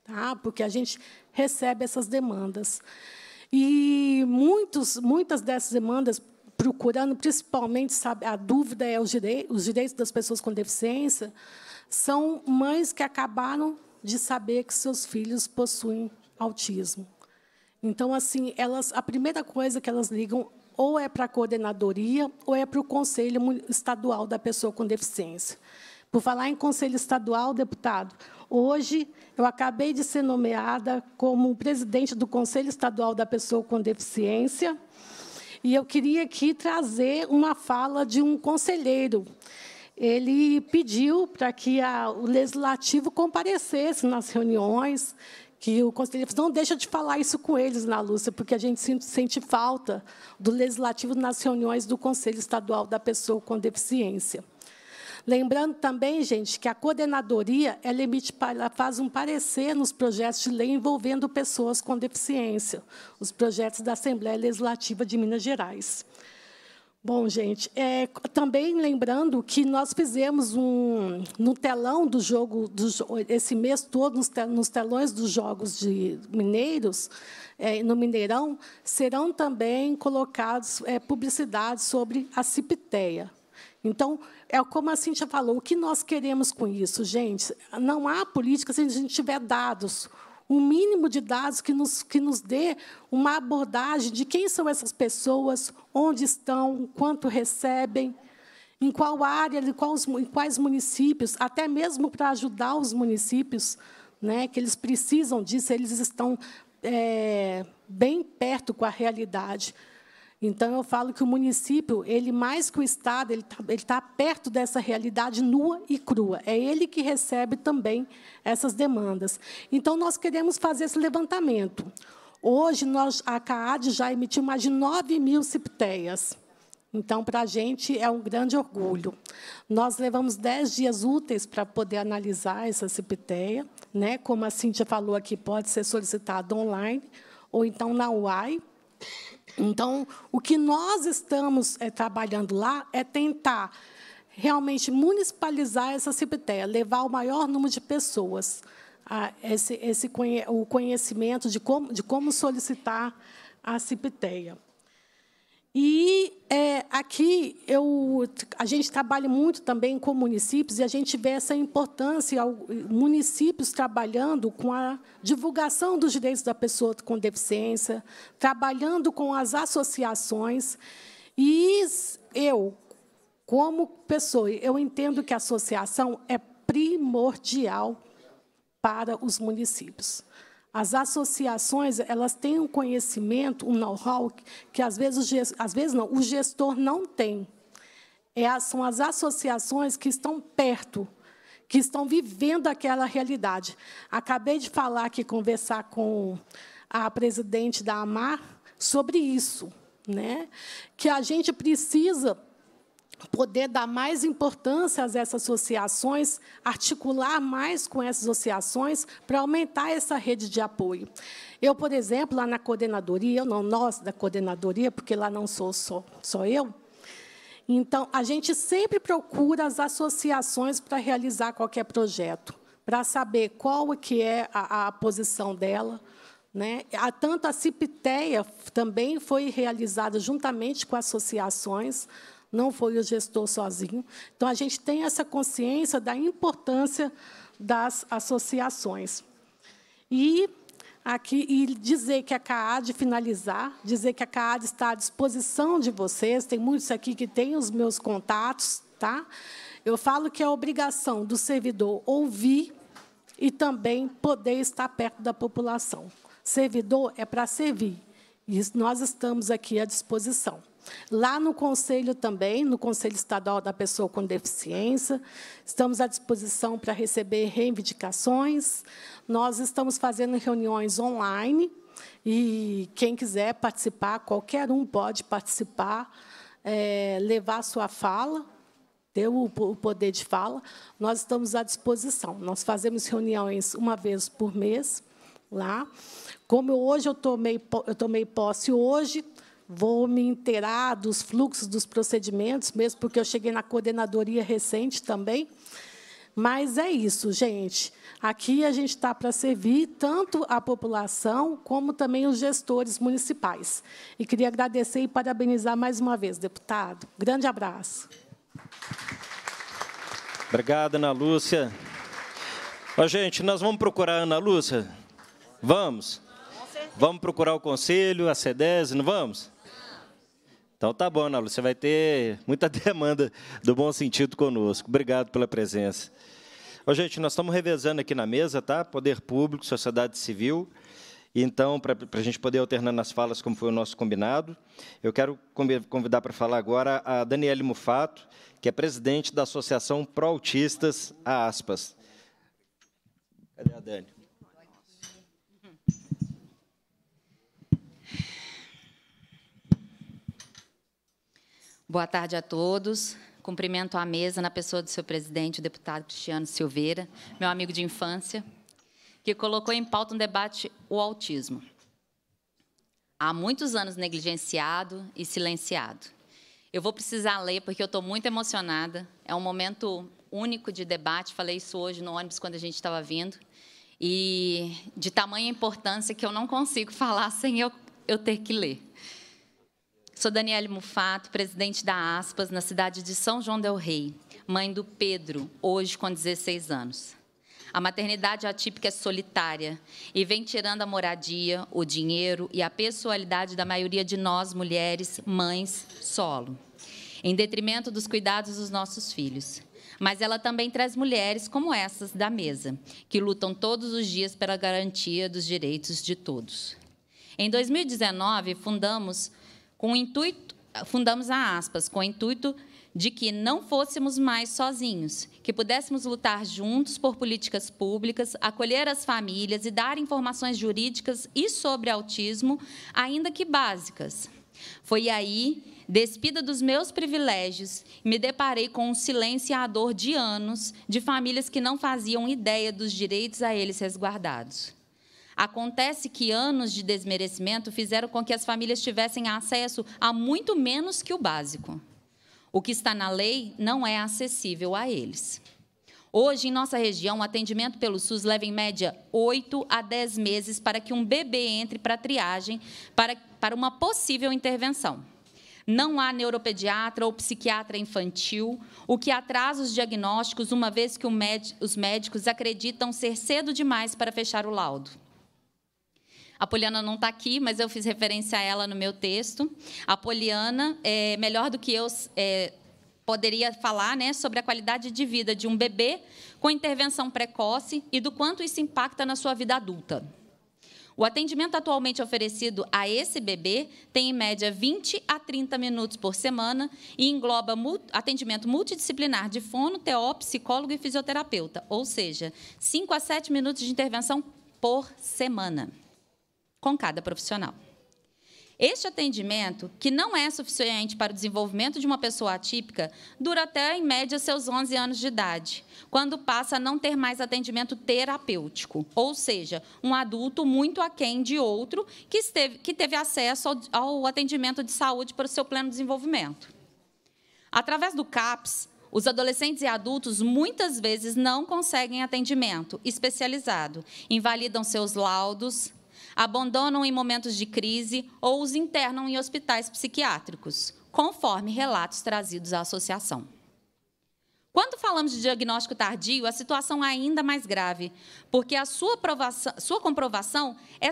tá? porque a gente recebe essas demandas. E muitos, muitas dessas demandas procurando, principalmente, sabe, a dúvida é os direitos, os direitos das pessoas com deficiência, são mães que acabaram de saber que seus filhos possuem autismo. Então, assim, elas, a primeira coisa que elas ligam ou é para a coordenadoria ou é para o Conselho Estadual da Pessoa com Deficiência. Por falar em Conselho Estadual, deputado, hoje eu acabei de ser nomeada como presidente do Conselho Estadual da Pessoa com Deficiência e eu queria aqui trazer uma fala de um conselheiro. Ele pediu para que a, o legislativo comparecesse nas reuniões, que o conselheiro não deixa de falar isso com eles, na Lúcia, porque a gente sente falta do legislativo nas reuniões do Conselho Estadual da Pessoa com Deficiência. Lembrando também, gente, que a coordenadoria ela emite, ela faz um parecer nos projetos de lei envolvendo pessoas com deficiência, os projetos da Assembleia Legislativa de Minas Gerais. Bom, gente, é, também lembrando que nós fizemos um no telão do jogo do, esse mês todo nos, nos telões dos jogos de mineiros é, no Mineirão serão também colocados é, publicidades sobre a cipiteia. Então, é como a Cintia falou, o que nós queremos com isso, gente? Não há política se a gente tiver dados um mínimo de dados que nos, que nos dê uma abordagem de quem são essas pessoas, onde estão, quanto recebem, em qual área, em, quais, em quais municípios, até mesmo para ajudar os municípios, né, que eles precisam disso, eles estão é, bem perto com a realidade. Então, eu falo que o município, ele mais que o Estado, ele está tá perto dessa realidade nua e crua. É ele que recebe também essas demandas. Então, nós queremos fazer esse levantamento. Hoje, nós, a CAAD já emitiu mais de 9 mil cipiteias. Então, para a gente é um grande orgulho. Nós levamos 10 dias úteis para poder analisar essa cipiteia, Né? Como a Cíntia falou aqui, pode ser solicitada online ou então na UAI. Então, o que nós estamos é, trabalhando lá é tentar realmente municipalizar essa CIPTEA, levar o maior número de pessoas a esse, esse, o conhecimento de como, de como solicitar a CIPTEA. E é, aqui eu, a gente trabalha muito também com municípios e a gente vê essa importância municípios trabalhando com a divulgação dos direitos da pessoa com deficiência, trabalhando com as associações. E eu, como pessoa, eu entendo que a associação é primordial para os municípios as associações elas têm um conhecimento, um know-how que às vezes, às vezes não, o gestor não tem. É, são as associações que estão perto, que estão vivendo aquela realidade. Acabei de falar aqui, conversar com a presidente da AMAR sobre isso, né? que a gente precisa poder dar mais importância a essas associações, articular mais com essas associações para aumentar essa rede de apoio. Eu, por exemplo, lá na coordenadoria, não nós da coordenadoria, porque lá não sou só, só eu, então, a gente sempre procura as associações para realizar qualquer projeto, para saber qual é que é a, a posição dela, né? Tanto a CIPTEA também foi realizada juntamente com associações, não foi o gestor sozinho. Então, a gente tem essa consciência da importância das associações. E aqui e dizer que a CAAD, finalizar, dizer que a CAAD está à disposição de vocês, tem muitos aqui que têm os meus contatos, tá? Eu falo que é obrigação do servidor ouvir e também poder estar perto da população. Servidor é para servir, e nós estamos aqui à disposição. Lá no Conselho também, no Conselho Estadual da Pessoa com Deficiência, estamos à disposição para receber reivindicações. Nós estamos fazendo reuniões online e quem quiser participar, qualquer um pode participar, é, levar sua fala, ter o, o poder de fala. Nós estamos à disposição. Nós fazemos reuniões uma vez por mês lá. Como hoje eu tomei, eu tomei posse hoje, vou me inteirar dos fluxos dos procedimentos, mesmo porque eu cheguei na coordenadoria recente também. Mas é isso, gente. Aqui a gente está para servir tanto a população como também os gestores municipais. E queria agradecer e parabenizar mais uma vez, deputado. Grande abraço. Obrigado, Ana Lúcia. Ó, gente, nós vamos procurar a Ana Lúcia? Vamos? Vamos procurar o conselho, a CEDES, não vamos? Então tá bom, Ana Lu, você vai ter muita demanda do bom sentido conosco. Obrigado pela presença. Ô, gente, nós estamos revezando aqui na mesa, tá? Poder público, sociedade civil. Então, para a gente poder alternar nas falas, como foi o nosso combinado, eu quero convidar para falar agora a Daniele Mufato, que é presidente da Associação Pro Autistas, a Aspas. Cadê a Dani? Boa tarde a todos. Cumprimento a mesa na pessoa do seu presidente, o deputado Cristiano Silveira, meu amigo de infância, que colocou em pauta um debate o autismo. Há muitos anos negligenciado e silenciado. Eu vou precisar ler porque eu estou muito emocionada. É um momento único de debate. Falei isso hoje no ônibus quando a gente estava vindo. E de tamanha importância que eu não consigo falar sem eu, eu ter que ler. Sou Daniele Mufato, presidente da Aspas, na cidade de São João del Rei, mãe do Pedro, hoje com 16 anos. A maternidade atípica é solitária e vem tirando a moradia, o dinheiro e a pessoalidade da maioria de nós, mulheres, mães, solo, em detrimento dos cuidados dos nossos filhos. Mas ela também traz mulheres como essas da mesa, que lutam todos os dias pela garantia dos direitos de todos. Em 2019, fundamos com o intuito, fundamos a aspas, com o intuito de que não fôssemos mais sozinhos, que pudéssemos lutar juntos por políticas públicas, acolher as famílias e dar informações jurídicas e sobre autismo, ainda que básicas. Foi aí, despida dos meus privilégios, me deparei com um silenciador de anos de famílias que não faziam ideia dos direitos a eles resguardados. Acontece que anos de desmerecimento fizeram com que as famílias tivessem acesso a muito menos que o básico. O que está na lei não é acessível a eles. Hoje, em nossa região, o atendimento pelo SUS leva em média 8 a 10 meses para que um bebê entre para a triagem para, para uma possível intervenção. Não há neuropediatra ou psiquiatra infantil, o que atrasa os diagnósticos, uma vez que os médicos acreditam ser cedo demais para fechar o laudo. A Poliana não está aqui, mas eu fiz referência a ela no meu texto. A Poliana, é, melhor do que eu, é, poderia falar né, sobre a qualidade de vida de um bebê com intervenção precoce e do quanto isso impacta na sua vida adulta. O atendimento atualmente oferecido a esse bebê tem, em média, 20 a 30 minutos por semana e engloba atendimento multidisciplinar de fono, teó, psicólogo e fisioterapeuta, ou seja, 5 a 7 minutos de intervenção por semana com cada profissional. Este atendimento, que não é suficiente para o desenvolvimento de uma pessoa atípica, dura até, em média, seus 11 anos de idade, quando passa a não ter mais atendimento terapêutico, ou seja, um adulto muito aquém de outro que, esteve, que teve acesso ao, ao atendimento de saúde para o seu pleno desenvolvimento. Através do CAPS, os adolescentes e adultos muitas vezes não conseguem atendimento especializado, invalidam seus laudos, abandonam em momentos de crise ou os internam em hospitais psiquiátricos, conforme relatos trazidos à associação. Quando falamos de diagnóstico tardio, a situação é ainda mais grave, porque a sua, sua comprovação é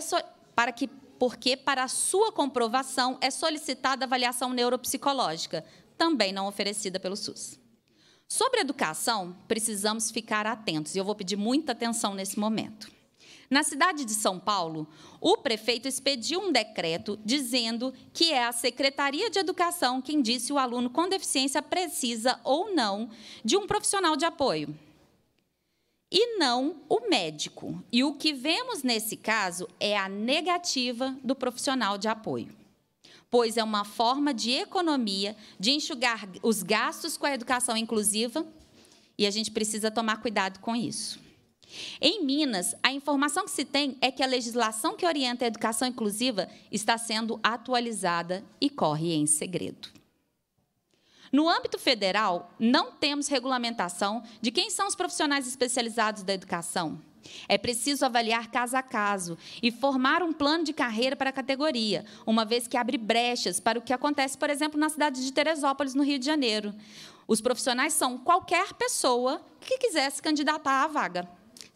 para que porque para a sua comprovação é solicitada avaliação neuropsicológica, também não oferecida pelo SUS. Sobre educação, precisamos ficar atentos e eu vou pedir muita atenção nesse momento. Na cidade de São Paulo, o prefeito expediu um decreto dizendo que é a Secretaria de Educação quem diz se o aluno com deficiência precisa ou não de um profissional de apoio. E não o médico. E o que vemos nesse caso é a negativa do profissional de apoio pois é uma forma de economia, de enxugar os gastos com a educação inclusiva, e a gente precisa tomar cuidado com isso. Em Minas, a informação que se tem é que a legislação que orienta a educação inclusiva está sendo atualizada e corre em segredo. No âmbito federal, não temos regulamentação de quem são os profissionais especializados da educação. É preciso avaliar caso a caso e formar um plano de carreira para a categoria, uma vez que abre brechas para o que acontece, por exemplo, na cidade de Teresópolis, no Rio de Janeiro. Os profissionais são qualquer pessoa que quisesse candidatar à vaga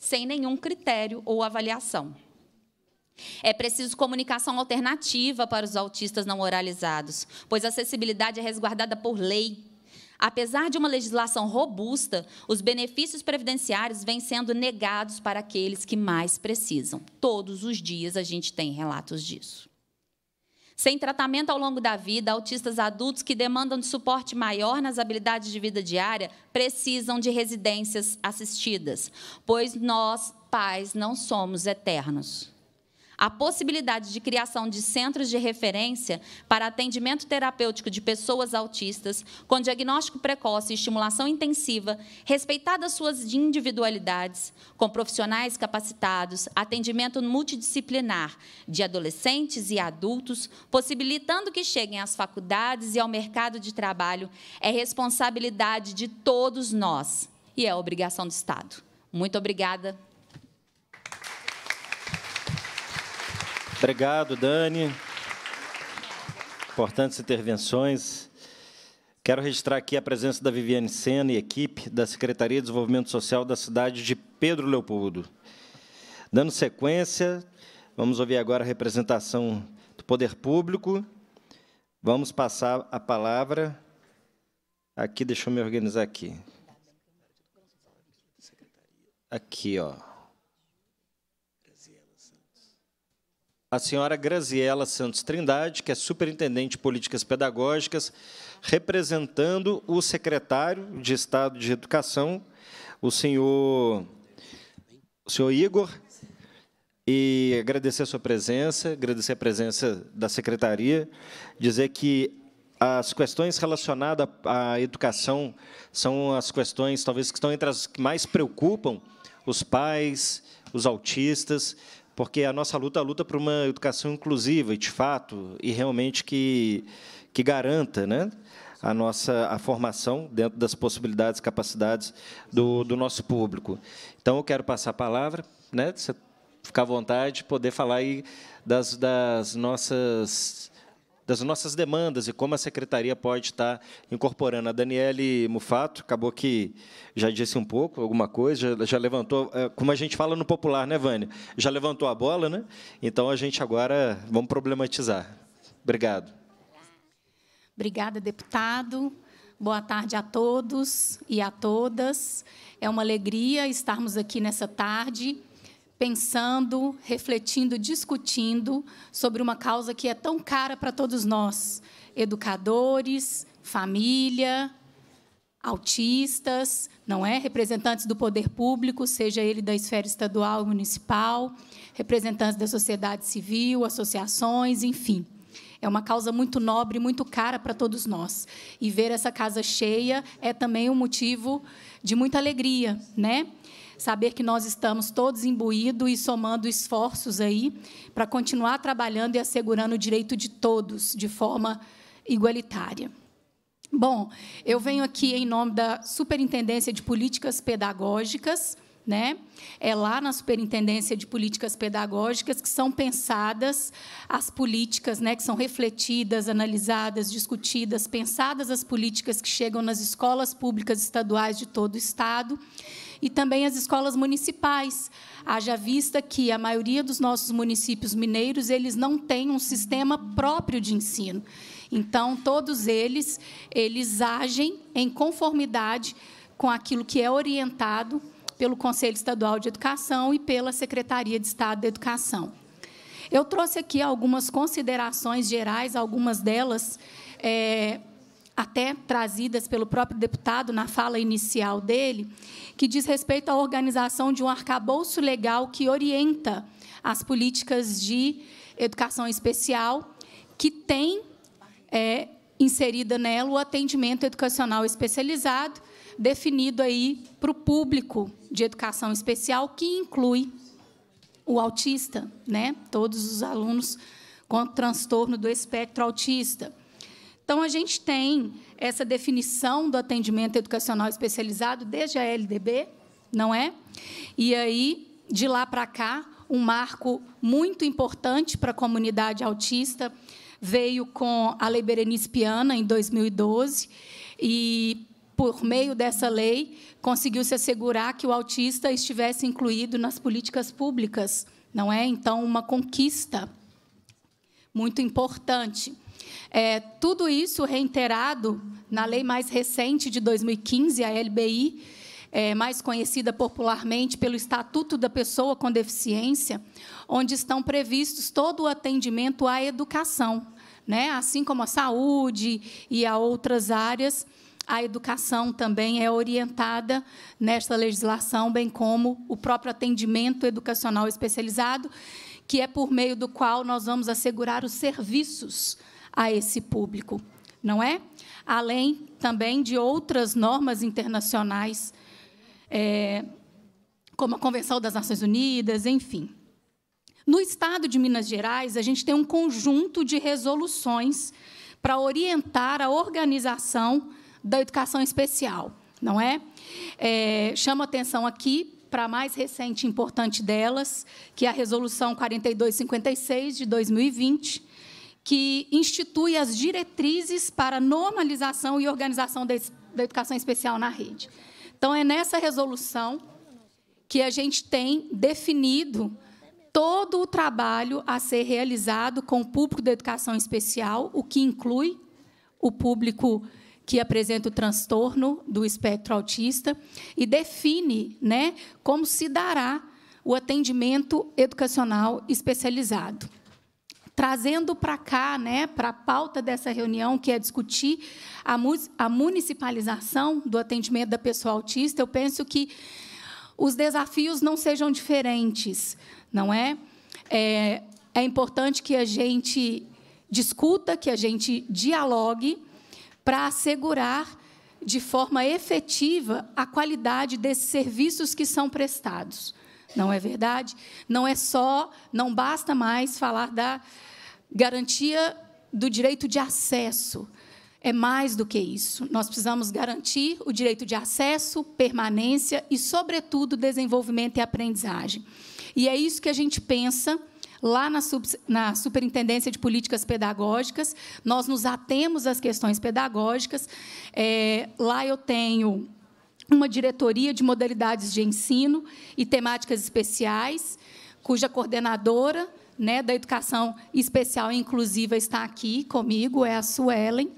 sem nenhum critério ou avaliação. É preciso comunicação alternativa para os autistas não oralizados, pois a acessibilidade é resguardada por lei. Apesar de uma legislação robusta, os benefícios previdenciários vêm sendo negados para aqueles que mais precisam. Todos os dias a gente tem relatos disso. Sem tratamento ao longo da vida, autistas adultos que demandam de suporte maior nas habilidades de vida diária precisam de residências assistidas, pois nós, pais, não somos eternos a possibilidade de criação de centros de referência para atendimento terapêutico de pessoas autistas, com diagnóstico precoce e estimulação intensiva, respeitadas suas individualidades, com profissionais capacitados, atendimento multidisciplinar de adolescentes e adultos, possibilitando que cheguem às faculdades e ao mercado de trabalho, é responsabilidade de todos nós e é obrigação do Estado. Muito obrigada. Obrigado, Dani. Importantes intervenções. Quero registrar aqui a presença da Viviane Sena e equipe da Secretaria de Desenvolvimento Social da cidade de Pedro Leopoldo. Dando sequência, vamos ouvir agora a representação do Poder Público. Vamos passar a palavra. Aqui, deixa eu me organizar aqui. Aqui, ó. a senhora Graziela Santos Trindade, que é superintendente de políticas pedagógicas, representando o secretário de Estado de Educação, o senhor, o senhor Igor, e agradecer a sua presença, agradecer a presença da secretaria, dizer que as questões relacionadas à educação são as questões, talvez, que estão entre as que mais preocupam os pais, os autistas, porque a nossa luta é a luta para uma educação inclusiva, de fato, e realmente que, que garanta né, a nossa a formação dentro das possibilidades e capacidades do, do nosso público. Então, eu quero passar a palavra, né, você ficar à vontade, poder falar aí das, das nossas das nossas demandas e como a secretaria pode estar incorporando. A Daniele Mufato acabou que já disse um pouco, alguma coisa, já, já levantou, é, como a gente fala no popular, né, Vânia? Já levantou a bola, né? Então a gente agora vamos problematizar. Obrigado. Obrigada, deputado. Boa tarde a todos e a todas. É uma alegria estarmos aqui nessa tarde pensando, refletindo, discutindo sobre uma causa que é tão cara para todos nós, educadores, família, autistas, não é? Representantes do poder público, seja ele da esfera estadual ou municipal, representantes da sociedade civil, associações, enfim. É uma causa muito nobre, muito cara para todos nós. E ver essa casa cheia é também um motivo de muita alegria, né? saber que nós estamos todos imbuídos e somando esforços aí para continuar trabalhando e assegurando o direito de todos de forma igualitária. Bom, eu venho aqui em nome da Superintendência de Políticas Pedagógicas, né? É lá na Superintendência de Políticas Pedagógicas que são pensadas as políticas, né, que são refletidas, analisadas, discutidas, pensadas as políticas que chegam nas escolas públicas estaduais de todo o estado e também as escolas municipais. Haja vista que a maioria dos nossos municípios mineiros eles não têm um sistema próprio de ensino. Então, todos eles, eles agem em conformidade com aquilo que é orientado pelo Conselho Estadual de Educação e pela Secretaria de Estado de Educação. Eu trouxe aqui algumas considerações gerais, algumas delas é, até trazidas pelo próprio deputado na fala inicial dele, que diz respeito à organização de um arcabouço legal que orienta as políticas de educação especial, que tem é, inserida nela o atendimento educacional especializado, definido aí para o público de educação especial, que inclui o autista, né? todos os alunos com transtorno do espectro autista então, a gente tem essa definição do atendimento educacional especializado desde a LDB, não é? E aí, de lá para cá, um marco muito importante para a comunidade autista veio com a Lei Berenice Piana, em 2012, e, por meio dessa lei, conseguiu-se assegurar que o autista estivesse incluído nas políticas públicas, não é? Então, uma conquista muito importante. É, tudo isso reiterado na lei mais recente de 2015, a LBI, é, mais conhecida popularmente pelo Estatuto da Pessoa com Deficiência, onde estão previstos todo o atendimento à educação, né? assim como à saúde e a outras áreas. A educação também é orientada nesta legislação, bem como o próprio atendimento educacional especializado, que é por meio do qual nós vamos assegurar os serviços a esse público, não é? Além também de outras normas internacionais, é, como a Convenção das Nações Unidas, enfim. No estado de Minas Gerais, a gente tem um conjunto de resoluções para orientar a organização da educação especial, não é? é chamo atenção aqui para a mais recente e importante delas, que é a Resolução 4256 de 2020, que institui as diretrizes para normalização e organização da educação especial na rede. Então, é nessa resolução que a gente tem definido todo o trabalho a ser realizado com o público da educação especial, o que inclui o público que apresenta o transtorno do espectro autista e define, né, como se dará o atendimento educacional especializado trazendo para cá, né, para a pauta dessa reunião, que é discutir a, a municipalização do atendimento da pessoa autista, eu penso que os desafios não sejam diferentes, não é? É, é importante que a gente discuta, que a gente dialogue para assegurar de forma efetiva a qualidade desses serviços que são prestados. Não é verdade? Não é só, não basta mais falar da garantia do direito de acesso. É mais do que isso. Nós precisamos garantir o direito de acesso, permanência e, sobretudo, desenvolvimento e aprendizagem. E é isso que a gente pensa lá na, na, Superintendência de Políticas Pedagógicas. Nós nos atemos às questões pedagógicas. É, lá eu tenho uma diretoria de modalidades de ensino e temáticas especiais, cuja coordenadora né, da Educação Especial e Inclusiva está aqui comigo, é a Suelen.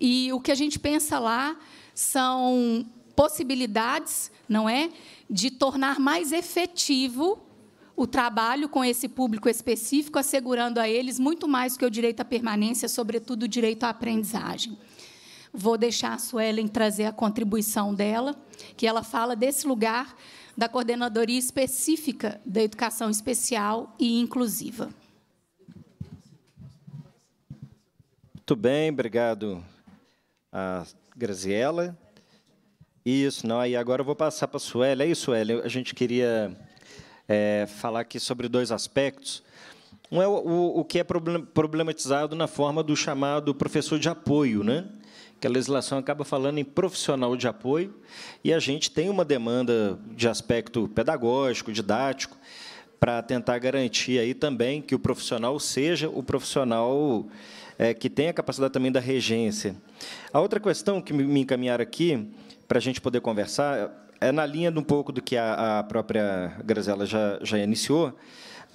E o que a gente pensa lá são possibilidades, não é, de tornar mais efetivo o trabalho com esse público específico, assegurando a eles muito mais que o direito à permanência, sobretudo o direito à aprendizagem. Vou deixar a Suelen trazer a contribuição dela, que ela fala desse lugar da coordenadoria específica da educação especial e inclusiva. Muito bem, obrigado a Graziela. Isso, não, aí agora eu vou passar para a Suelen. É isso, Suelen, a gente queria é, falar aqui sobre dois aspectos. Um é o, o que é problematizado na forma do chamado professor de apoio, né? que a legislação acaba falando em profissional de apoio e a gente tem uma demanda de aspecto pedagógico, didático, para tentar garantir aí também que o profissional seja o profissional é, que tenha a capacidade também da regência. A outra questão que me encaminharam aqui, para a gente poder conversar, é na linha de um pouco do que a, a própria Grazela já, já iniciou,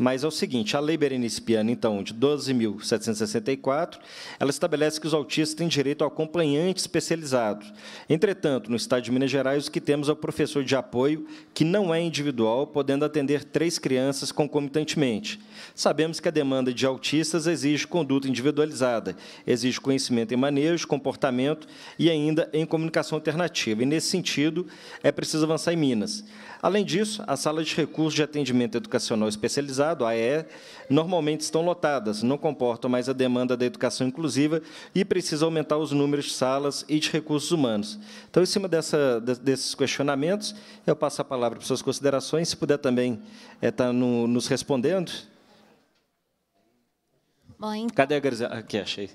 mas é o seguinte, a Lei Berenice Piana, então, de 12.764, ela estabelece que os autistas têm direito ao acompanhante especializado. Entretanto, no Estado de Minas Gerais, o que temos é o professor de apoio, que não é individual, podendo atender três crianças concomitantemente. Sabemos que a demanda de autistas exige conduta individualizada, exige conhecimento em manejo, comportamento e ainda em comunicação alternativa. E, nesse sentido, é preciso avançar em Minas. Além disso, as salas de recursos de atendimento educacional especializado, AEE, normalmente estão lotadas, não comportam mais a demanda da educação inclusiva e precisa aumentar os números de salas e de recursos humanos. Então, em cima dessa, desses questionamentos, eu passo a palavra para suas considerações, se puder também estar eh, tá é, no, nos respondendo. Bom, então... Cadê a Grisela? Aqui, achei.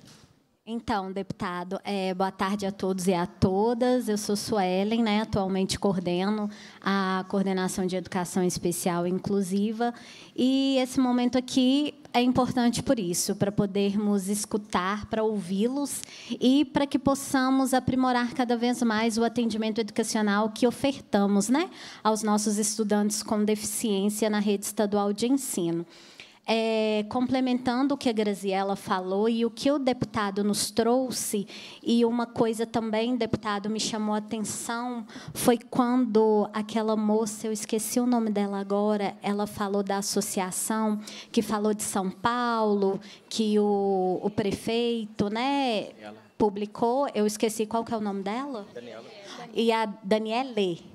Então, deputado, é, boa tarde a todos e a todas. Eu sou Suelen, né, atualmente coordeno a Coordenação de Educação Especial Inclusiva. E esse momento aqui é importante por isso, para podermos escutar, para ouvi-los e para que possamos aprimorar cada vez mais o atendimento educacional que ofertamos né, aos nossos estudantes com deficiência na rede estadual de ensino é, complementando o que a Graziela falou e o que o deputado nos trouxe, e uma coisa também, deputado, me chamou a atenção, foi quando aquela moça, eu esqueci o nome dela agora, ela falou da associação, que falou de São Paulo, que o, o prefeito né, publicou, eu esqueci qual que é o nome dela? Daniela. E a Daniele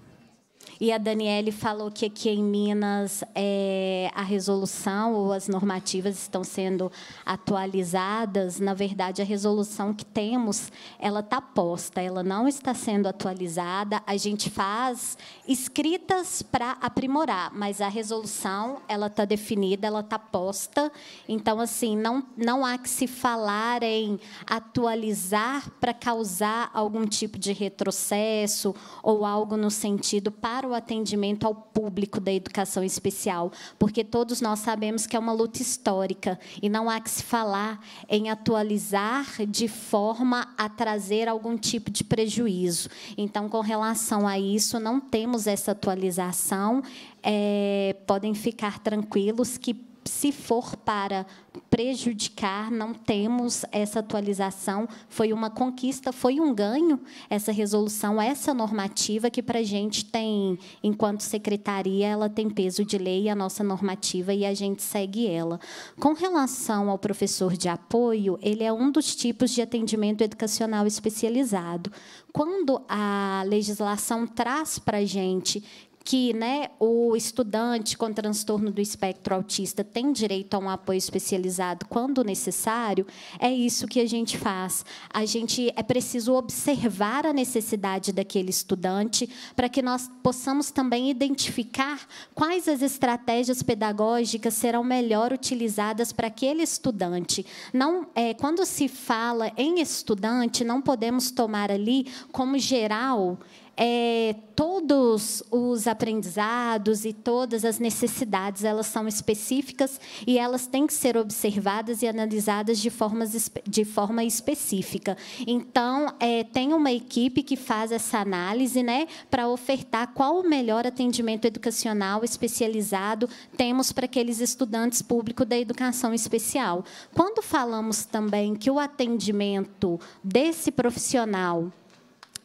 e a Daniele falou que aqui em Minas é, a resolução ou as normativas estão sendo atualizadas. Na verdade, a resolução que temos, ela está posta, ela não está sendo atualizada. A gente faz escritas para aprimorar, mas a resolução, ela está definida, ela está posta. Então, assim, não, não há que se falar em atualizar para causar algum tipo de retrocesso ou algo no sentido para o atendimento ao público da educação especial, porque todos nós sabemos que é uma luta histórica e não há que se falar em atualizar de forma a trazer algum tipo de prejuízo. Então, com relação a isso, não temos essa atualização. É, podem ficar tranquilos que se for para prejudicar, não temos essa atualização. Foi uma conquista, foi um ganho essa resolução, essa normativa que para a gente tem, enquanto secretaria, ela tem peso de lei, a nossa normativa, e a gente segue ela. Com relação ao professor de apoio, ele é um dos tipos de atendimento educacional especializado. Quando a legislação traz para a gente que né, o estudante com transtorno do espectro autista tem direito a um apoio especializado quando necessário, é isso que a gente faz. A gente é preciso observar a necessidade daquele estudante para que nós possamos também identificar quais as estratégias pedagógicas serão melhor utilizadas para aquele estudante. Não, é, quando se fala em estudante, não podemos tomar ali como geral é, todos os aprendizados e todas as necessidades elas são específicas e elas têm que ser observadas e analisadas de, forma de forma específica. Então, é, tem uma equipe que faz essa análise né, para ofertar qual o melhor atendimento educacional especializado temos para aqueles estudantes públicos da educação especial. Quando falamos também que o atendimento desse profissional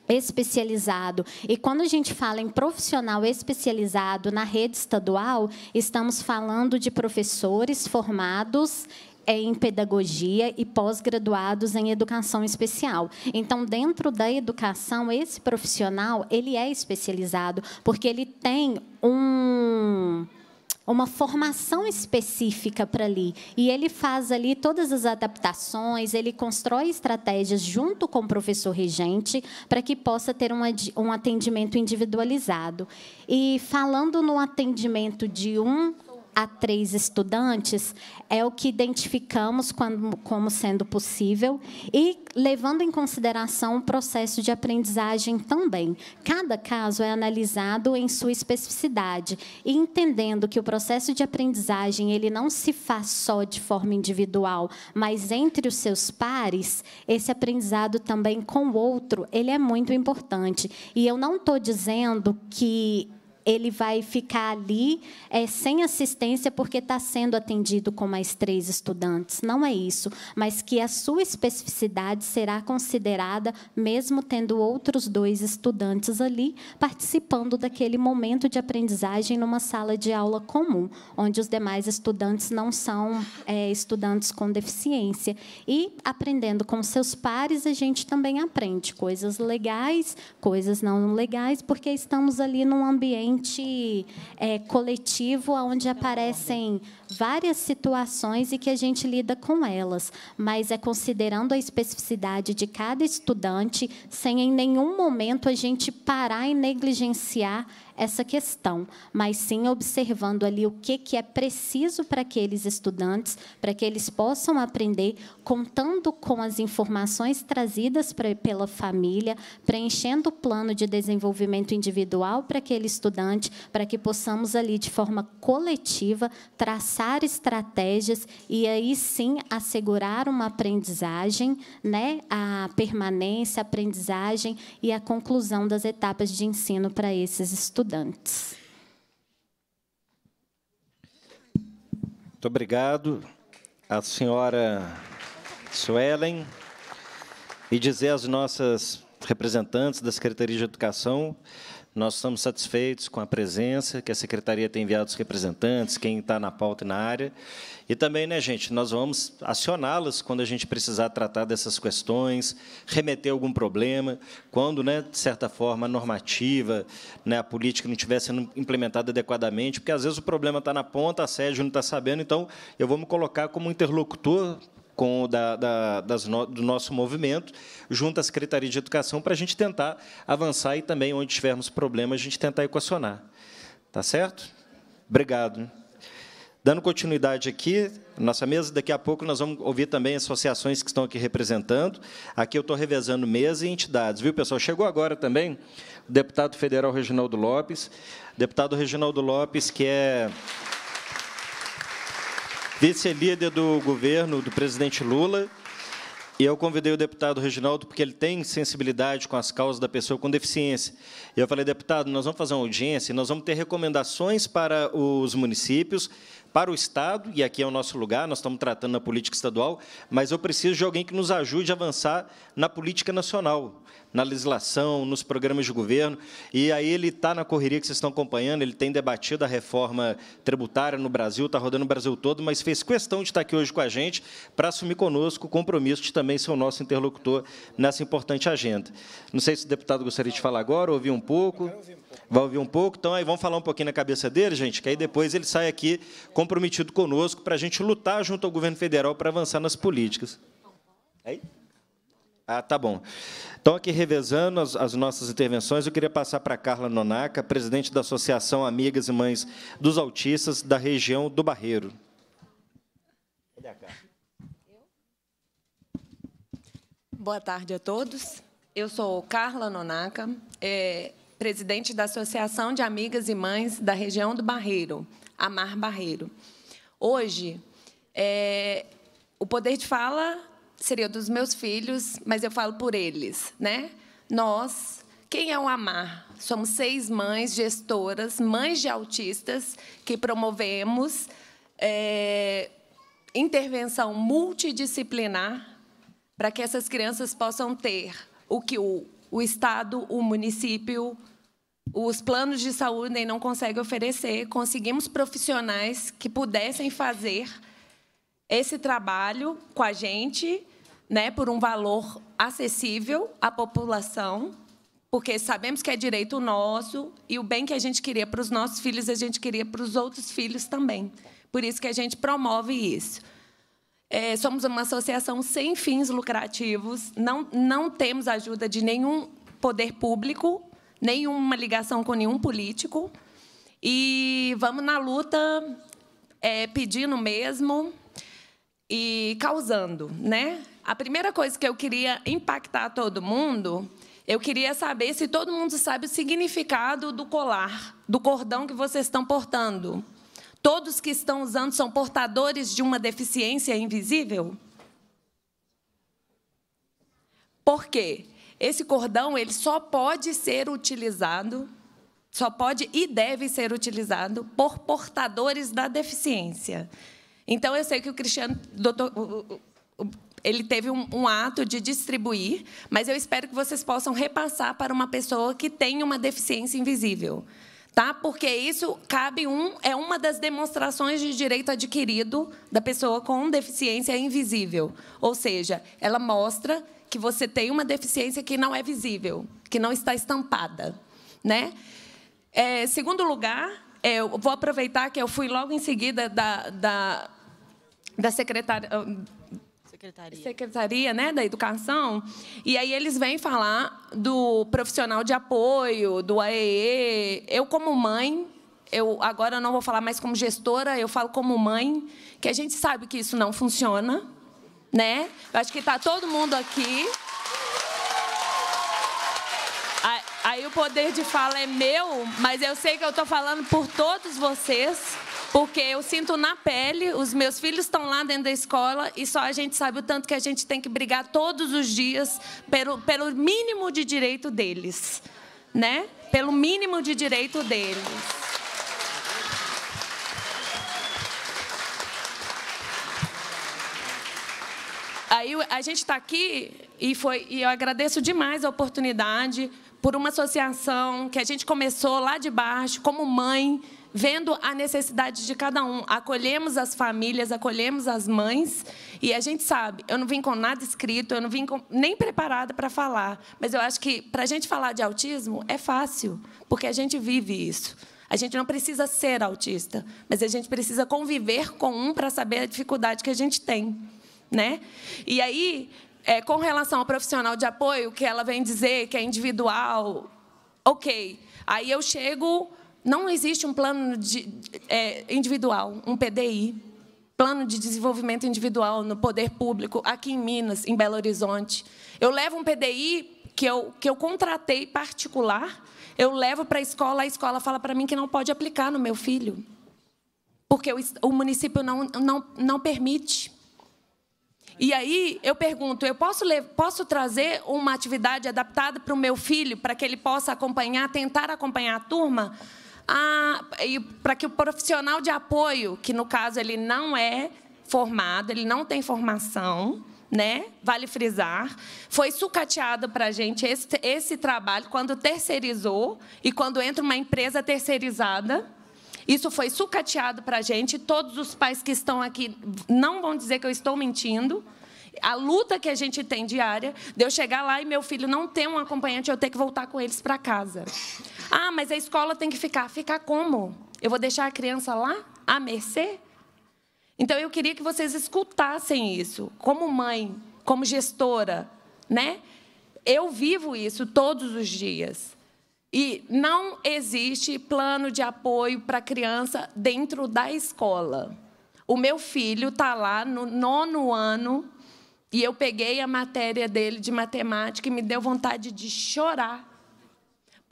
especializado. E quando a gente fala em profissional especializado na rede estadual, estamos falando de professores formados em pedagogia e pós-graduados em educação especial. Então, dentro da educação, esse profissional ele é especializado porque ele tem um uma formação específica para ali. E ele faz ali todas as adaptações, ele constrói estratégias junto com o professor regente para que possa ter um atendimento individualizado. E falando no atendimento de um a três estudantes é o que identificamos como sendo possível e levando em consideração o processo de aprendizagem também. Cada caso é analisado em sua especificidade e entendendo que o processo de aprendizagem ele não se faz só de forma individual, mas entre os seus pares, esse aprendizado também com o outro, ele é muito importante. E eu não estou dizendo que ele vai ficar ali é, sem assistência porque está sendo atendido com mais três estudantes. Não é isso, mas que a sua especificidade será considerada mesmo tendo outros dois estudantes ali participando daquele momento de aprendizagem numa sala de aula comum, onde os demais estudantes não são é, estudantes com deficiência. E aprendendo com seus pares, a gente também aprende coisas legais, coisas não legais, porque estamos ali num ambiente ambiente é, coletivo onde aparecem várias situações e que a gente lida com elas, mas é considerando a especificidade de cada estudante, sem em nenhum momento a gente parar e negligenciar essa questão, mas sim observando ali o que, que é preciso para aqueles estudantes, para que eles possam aprender, contando com as informações trazidas pela família, preenchendo o plano de desenvolvimento individual para aquele estudante, para que possamos ali, de forma coletiva, traçar pensar estratégias e aí sim assegurar uma aprendizagem, né, a permanência, a aprendizagem e a conclusão das etapas de ensino para esses estudantes. Muito obrigado. A senhora Suelen e dizer às nossas representantes da Secretaria de Educação nós estamos satisfeitos com a presença, que a secretaria tem enviado os representantes, quem está na pauta e na área. E também, né, gente, nós vamos acioná-las quando a gente precisar tratar dessas questões, remeter algum problema, quando, né, de certa forma, a normativa, né, a política não estiver sendo implementada adequadamente, porque às vezes o problema está na ponta, a sede não está sabendo, então eu vou me colocar como interlocutor com da, da, das no, do nosso movimento, junto à Secretaria de Educação, para a gente tentar avançar e também, onde tivermos problemas, a gente tentar equacionar. Tá certo? Obrigado. Dando continuidade aqui, nossa mesa, daqui a pouco nós vamos ouvir também associações que estão aqui representando. Aqui eu estou revezando mesa e entidades, viu, pessoal? Chegou agora também o deputado federal Reginaldo Lopes. Deputado Reginaldo Lopes, que é vice-líder do governo do presidente Lula. E eu convidei o deputado Reginaldo porque ele tem sensibilidade com as causas da pessoa com deficiência. E eu falei, deputado, nós vamos fazer uma audiência e nós vamos ter recomendações para os municípios, para o Estado, e aqui é o nosso lugar, nós estamos tratando na política estadual, mas eu preciso de alguém que nos ajude a avançar na política nacional na legislação, nos programas de governo. E aí ele está na correria que vocês estão acompanhando, ele tem debatido a reforma tributária no Brasil, está rodando o Brasil todo, mas fez questão de estar aqui hoje com a gente para assumir conosco o compromisso de também ser o nosso interlocutor nessa importante agenda. Não sei se o deputado gostaria de falar agora, ouvir um pouco. Vai ouvir um pouco, então aí vamos falar um pouquinho na cabeça dele, gente, que aí depois ele sai aqui comprometido conosco para a gente lutar junto ao governo federal para avançar nas políticas. Aí? Ah, tá bom. Então, aqui revezando as, as nossas intervenções, eu queria passar para a Carla Nonaca, presidente da Associação Amigas e Mães dos Autistas da região do Barreiro. Boa tarde a todos. Eu sou Carla Nonaca, é, presidente da Associação de Amigas e Mães da região do Barreiro, Amar Barreiro. Hoje, é, o Poder de Fala seria dos meus filhos, mas eu falo por eles, né? Nós, quem é o Amar? Somos seis mães gestoras, mães de autistas, que promovemos é, intervenção multidisciplinar para que essas crianças possam ter o que o, o Estado, o município, os planos de saúde não conseguem oferecer. Conseguimos profissionais que pudessem fazer esse trabalho com a gente né, por um valor acessível à população, porque sabemos que é direito nosso e o bem que a gente queria para os nossos filhos, a gente queria para os outros filhos também. Por isso que a gente promove isso. É, somos uma associação sem fins lucrativos, não, não temos ajuda de nenhum poder público, nenhuma ligação com nenhum político. E vamos na luta, é, pedindo mesmo e causando, né? A primeira coisa que eu queria impactar todo mundo, eu queria saber se todo mundo sabe o significado do colar, do cordão que vocês estão portando. Todos que estão usando são portadores de uma deficiência invisível? Por quê? Esse cordão ele só pode ser utilizado, só pode e deve ser utilizado por portadores da deficiência. Então eu sei que o Cristiano, doutor, o, ele teve um, um, ato de distribuir, mas eu espero que vocês possam repassar para uma pessoa que tem uma deficiência invisível. Tá? Porque isso cabe um é uma das demonstrações de direito adquirido da pessoa com deficiência invisível, ou seja, ela mostra que você tem uma deficiência que não é visível, que não está estampada, né? É, segundo lugar, é, eu vou aproveitar que eu fui logo em seguida da, da, da secretária Secretaria. Secretaria né, da Educação. E aí eles vêm falar do profissional de apoio, do AEE. Eu, como mãe, eu agora eu não vou falar mais como gestora, eu falo como mãe, que a gente sabe que isso não funciona. Né? Eu acho que está todo mundo aqui. Aí o poder de fala é meu, mas eu sei que eu estou falando por todos vocês. Porque eu sinto na pele, os meus filhos estão lá dentro da escola e só a gente sabe o tanto que a gente tem que brigar todos os dias pelo, pelo mínimo de direito deles, né? Pelo mínimo de direito deles. Aí a gente está aqui e foi e eu agradeço demais a oportunidade por uma associação que a gente começou lá de baixo como mãe vendo a necessidade de cada um. Acolhemos as famílias, acolhemos as mães, e a gente sabe, eu não vim com nada escrito, eu não vim com, nem preparada para falar, mas eu acho que para a gente falar de autismo é fácil, porque a gente vive isso. A gente não precisa ser autista, mas a gente precisa conviver com um para saber a dificuldade que a gente tem. Né? E aí, é, com relação ao profissional de apoio, que ela vem dizer que é individual, ok. Aí eu chego não existe um plano de, é, individual, um PDI, plano de desenvolvimento individual no poder público, aqui em Minas, em Belo Horizonte. Eu levo um PDI que eu, que eu contratei particular, eu levo para a escola, a escola fala para mim que não pode aplicar no meu filho, porque o, o município não, não, não permite. E aí eu pergunto, eu posso, posso trazer uma atividade adaptada para o meu filho, para que ele possa acompanhar, tentar acompanhar a turma? para que o profissional de apoio, que no caso ele não é formado, ele não tem formação, né? Vale frisar, foi sucateado para a gente esse, esse trabalho quando terceirizou e quando entra uma empresa terceirizada. Isso foi sucateado para a gente. Todos os pais que estão aqui não vão dizer que eu estou mentindo. A luta que a gente tem diária de eu chegar lá e meu filho não ter um acompanhante, eu ter que voltar com eles para casa. Ah, mas a escola tem que ficar. Ficar como? Eu vou deixar a criança lá, à mercê? Então, eu queria que vocês escutassem isso, como mãe, como gestora, né? Eu vivo isso todos os dias. E não existe plano de apoio para a criança dentro da escola. O meu filho está lá no nono ano e eu peguei a matéria dele de matemática e me deu vontade de chorar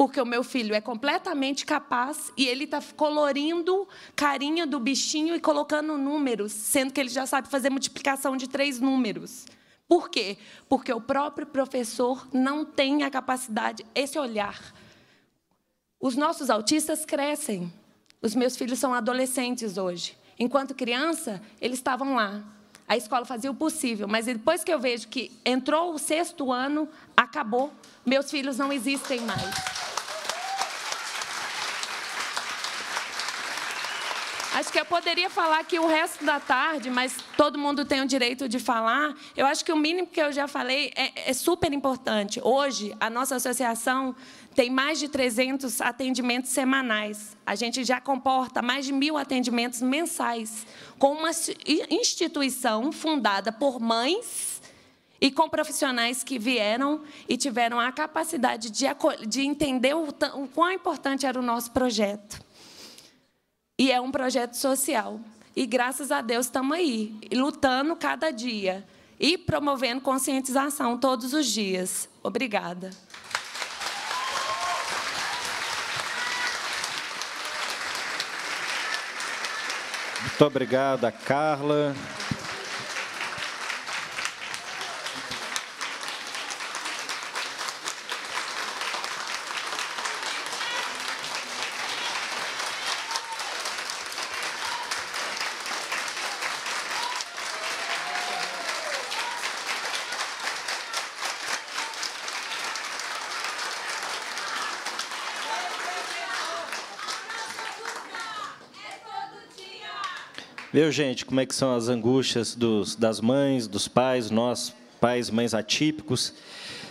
porque o meu filho é completamente capaz e ele está colorindo carinha do bichinho e colocando números, sendo que ele já sabe fazer multiplicação de três números. Por quê? Porque o próprio professor não tem a capacidade, esse olhar. Os nossos autistas crescem. Os meus filhos são adolescentes hoje. Enquanto criança, eles estavam lá. A escola fazia o possível, mas depois que eu vejo que entrou o sexto ano, acabou. Meus filhos não existem mais. Acho que eu poderia falar aqui o resto da tarde, mas todo mundo tem o direito de falar. Eu acho que o mínimo que eu já falei é, é super importante. Hoje, a nossa associação tem mais de 300 atendimentos semanais. A gente já comporta mais de mil atendimentos mensais, com uma instituição fundada por mães e com profissionais que vieram e tiveram a capacidade de, de entender o, o quão importante era o nosso projeto. E é um projeto social. E graças a Deus estamos aí, lutando cada dia e promovendo conscientização todos os dias. Obrigada. Muito obrigada, Carla. Viu, gente, como é que são as angústias dos, das mães, dos pais, nós, pais, mães atípicos.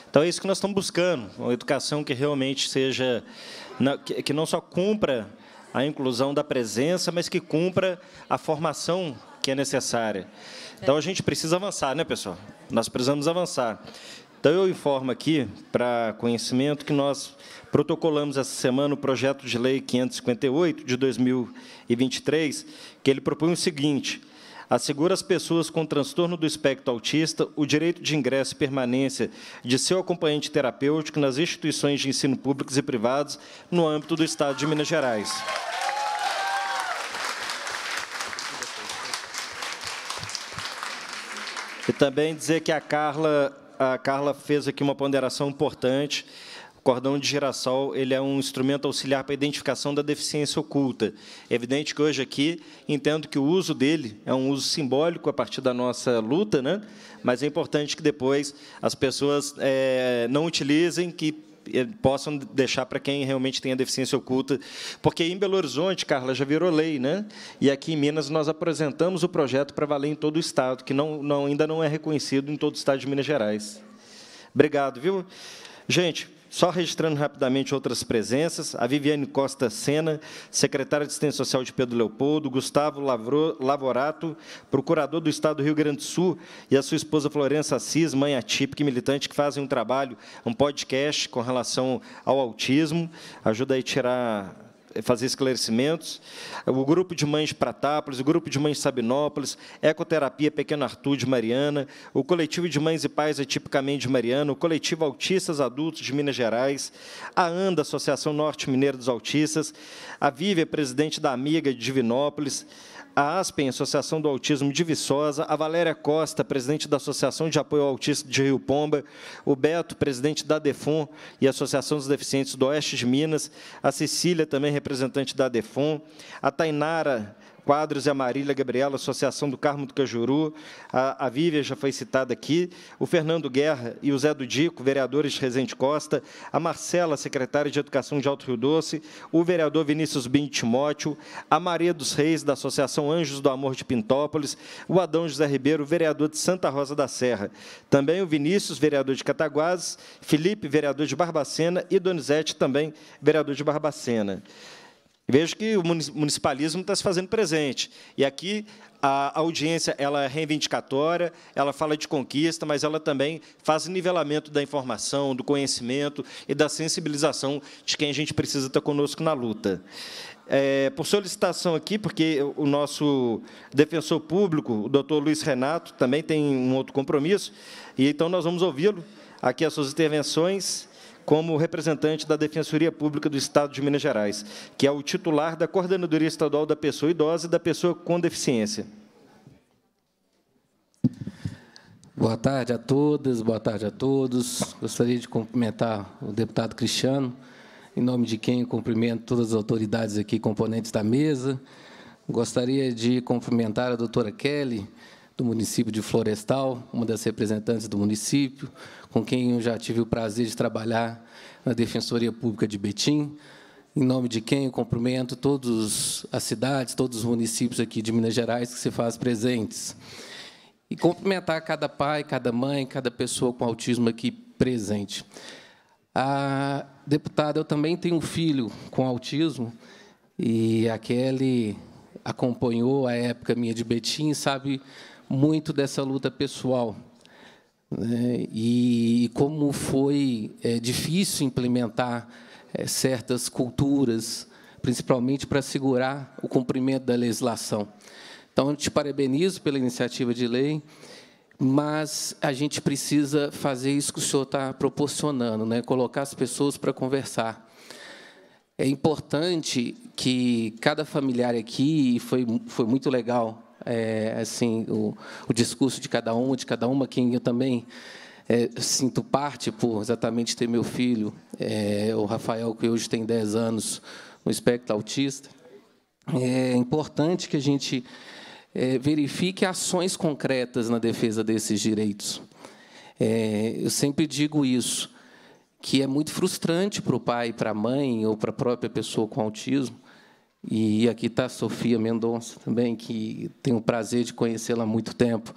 Então, é isso que nós estamos buscando, uma educação que realmente seja, que não só cumpra a inclusão da presença, mas que cumpra a formação que é necessária. Então, a gente precisa avançar, né, pessoal? Nós precisamos avançar. Então, eu informo aqui, para conhecimento, que nós protocolamos essa semana o projeto de lei 558 de 2023, que ele propõe o seguinte: assegura às pessoas com transtorno do espectro autista o direito de ingresso e permanência de seu acompanhante terapêutico nas instituições de ensino públicos e privados no âmbito do Estado de Minas Gerais. E também dizer que a Carla a Carla fez aqui uma ponderação importante. O cordão de girassol ele é um instrumento auxiliar para a identificação da deficiência oculta. É evidente que hoje aqui entendo que o uso dele é um uso simbólico a partir da nossa luta, né? mas é importante que depois as pessoas é, não utilizem, que possam deixar para quem realmente tem a deficiência oculta. Porque em Belo Horizonte, Carla, já virou lei, né? E aqui em Minas nós apresentamos o projeto para valer em todo o Estado, que não, não, ainda não é reconhecido em todo o Estado de Minas Gerais. Obrigado, viu? Gente, só registrando rapidamente outras presenças, a Viviane Costa Sena, secretária de Assistência Social de Pedro Leopoldo, Gustavo Lavro, Lavorato, procurador do Estado do Rio Grande do Sul, e a sua esposa Florença Assis, mãe atípica e militante, que fazem um trabalho, um podcast com relação ao autismo. Ajuda aí a tirar fazer esclarecimentos, o grupo de mães de Pratápolis, o grupo de mães de Sabinópolis, Ecoterapia Pequeno Arthur de Mariana, o coletivo de mães e pais atipicamente de Mariana, o coletivo Autistas Adultos de Minas Gerais, a ANDA, Associação Norte Mineira dos Autistas, a Vivi, presidente da Amiga de Divinópolis, a ASPEN, Associação do Autismo de Viçosa, a Valéria Costa, presidente da Associação de Apoio ao Autista de Rio Pomba, o Beto, presidente da DEFON e Associação dos Deficientes do Oeste de Minas, a Cecília, também representante da DEFON, a Tainara, Quadros e a Marília Gabriela, Associação do Carmo do Cajuru, a, a Vívia já foi citada aqui, o Fernando Guerra e o Zé do Dico, vereadores de Resende Costa, a Marcela, secretária de Educação de Alto Rio Doce, o vereador Vinícius Bim Timóteo, a Maria dos Reis, da Associação Anjos do Amor de Pintópolis, o Adão José Ribeiro, vereador de Santa Rosa da Serra, também o Vinícius, vereador de Cataguases, Felipe, vereador de Barbacena e Donizete, também vereador de Barbacena. Vejo que o municipalismo está se fazendo presente. E aqui a audiência ela é reivindicatória, ela fala de conquista, mas ela também faz nivelamento da informação, do conhecimento e da sensibilização de quem a gente precisa estar tá conosco na luta. É, por solicitação aqui, porque o nosso defensor público, o doutor Luiz Renato, também tem um outro compromisso, e então nós vamos ouvi-lo aqui as suas intervenções como representante da Defensoria Pública do Estado de Minas Gerais, que é o titular da Coordenadoria Estadual da Pessoa Idosa e da Pessoa com Deficiência. Boa tarde a todas, boa tarde a todos. Gostaria de cumprimentar o deputado Cristiano, em nome de quem cumprimento todas as autoridades aqui, componentes da mesa. Gostaria de cumprimentar a doutora Kelly, do município de Florestal, uma das representantes do município, com quem eu já tive o prazer de trabalhar na Defensoria Pública de Betim, em nome de quem eu cumprimento todas as cidades, todos os municípios aqui de Minas Gerais que se faz presentes. E cumprimentar cada pai, cada mãe, cada pessoa com autismo aqui presente. A deputada, eu também tenho um filho com autismo, e a Kelly acompanhou a época minha de Betim, sabe muito dessa luta pessoal. Né? E, como foi é, difícil implementar é, certas culturas, principalmente para assegurar o cumprimento da legislação. Então, eu te parabenizo pela iniciativa de lei, mas a gente precisa fazer isso que o senhor está proporcionando, né? colocar as pessoas para conversar. É importante que cada familiar aqui, e foi, foi muito legal é, assim o, o, discurso de cada um, de cada uma, quem eu também é, sinto parte por exatamente ter meu filho, é, o Rafael, que hoje tem 10 anos, no espectro autista. É importante que a gente é, verifique ações concretas na defesa desses direitos. É, eu sempre digo isso, que é muito frustrante para o pai, para a mãe ou para a própria pessoa com autismo, e aqui está a Sofia Mendonça também, que tenho o prazer de conhecê-la há muito tempo,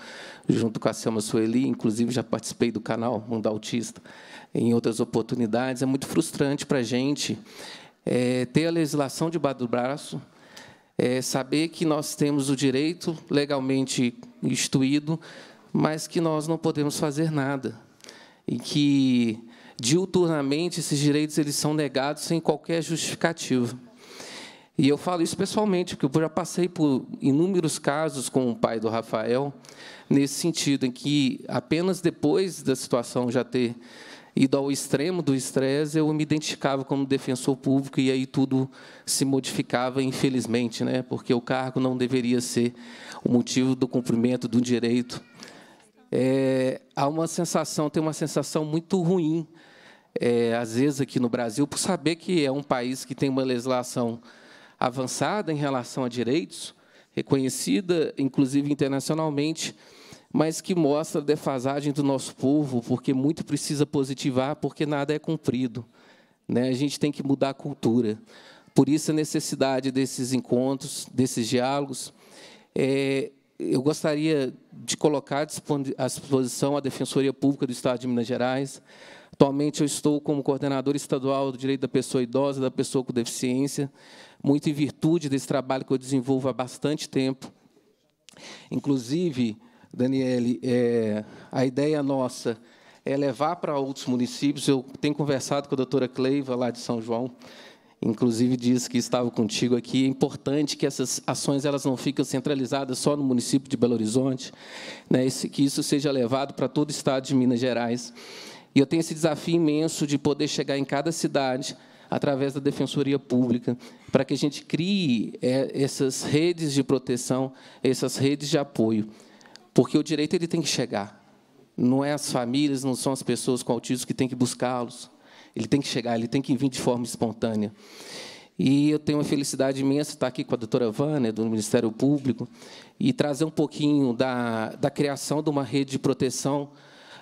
junto com a Selma Sueli, inclusive já participei do canal Mundo Autista em outras oportunidades. É muito frustrante para a gente é, ter a legislação debaixo do braço, é, saber que nós temos o direito legalmente instituído, mas que nós não podemos fazer nada. E que, diuturnamente, esses direitos eles são negados sem qualquer justificativa. E eu falo isso pessoalmente, porque eu já passei por inúmeros casos com o pai do Rafael, nesse sentido, em que apenas depois da situação já ter ido ao extremo do estresse, eu me identificava como defensor público e aí tudo se modificava, infelizmente, né? porque o cargo não deveria ser o motivo do cumprimento do direito. É, há uma sensação, tem uma sensação muito ruim, é, às vezes aqui no Brasil, por saber que é um país que tem uma legislação avançada em relação a direitos, reconhecida inclusive internacionalmente, mas que mostra a defasagem do nosso povo, porque muito precisa positivar, porque nada é cumprido. Né? A gente tem que mudar a cultura. Por isso a necessidade desses encontros, desses diálogos. É, eu gostaria de colocar à disposição a Defensoria Pública do Estado de Minas Gerais. Atualmente eu estou como coordenador estadual do direito da pessoa idosa, da pessoa com deficiência muito em virtude desse trabalho que eu desenvolvo há bastante tempo. Inclusive, Daniele, é, a ideia nossa é levar para outros municípios. Eu tenho conversado com a doutora Cleiva, lá de São João, inclusive disse que estava contigo aqui. É importante que essas ações elas não fiquem centralizadas só no município de Belo Horizonte, né? que isso seja levado para todo o estado de Minas Gerais. E eu tenho esse desafio imenso de poder chegar em cada cidade, através da Defensoria Pública, para que a gente crie é, essas redes de proteção, essas redes de apoio. Porque o direito ele tem que chegar. Não é as famílias, não são as pessoas com autismo que têm que buscá-los. Ele tem que chegar, ele tem que vir de forma espontânea. E eu tenho uma felicidade imensa estar aqui com a doutora Vânia, do Ministério Público, e trazer um pouquinho da, da criação de uma rede de proteção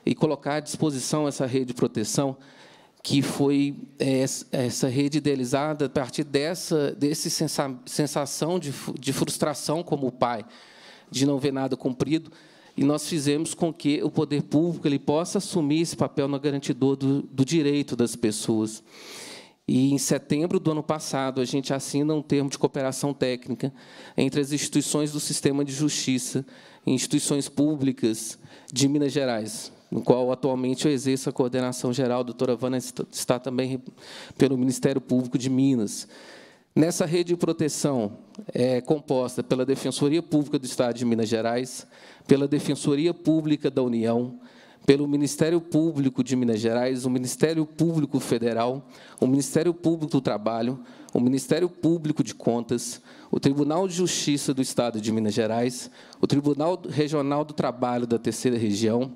e colocar à disposição essa rede de proteção que foi é, essa rede idealizada a partir dessa desse sensação de, de frustração como pai de não ver nada cumprido e nós fizemos com que o poder público ele possa assumir esse papel no garantidor do, do direito das pessoas e em setembro do ano passado a gente assina um termo de cooperação técnica entre as instituições do sistema de justiça e instituições públicas de Minas Gerais no qual atualmente eu exerço a coordenação geral. A doutora Vana está também pelo Ministério Público de Minas. Nessa rede de proteção é composta pela Defensoria Pública do Estado de Minas Gerais, pela Defensoria Pública da União, pelo Ministério Público de Minas Gerais, o Ministério Público Federal, o Ministério Público do Trabalho, o Ministério Público de Contas, o Tribunal de Justiça do Estado de Minas Gerais, o Tribunal Regional do Trabalho da Terceira Região,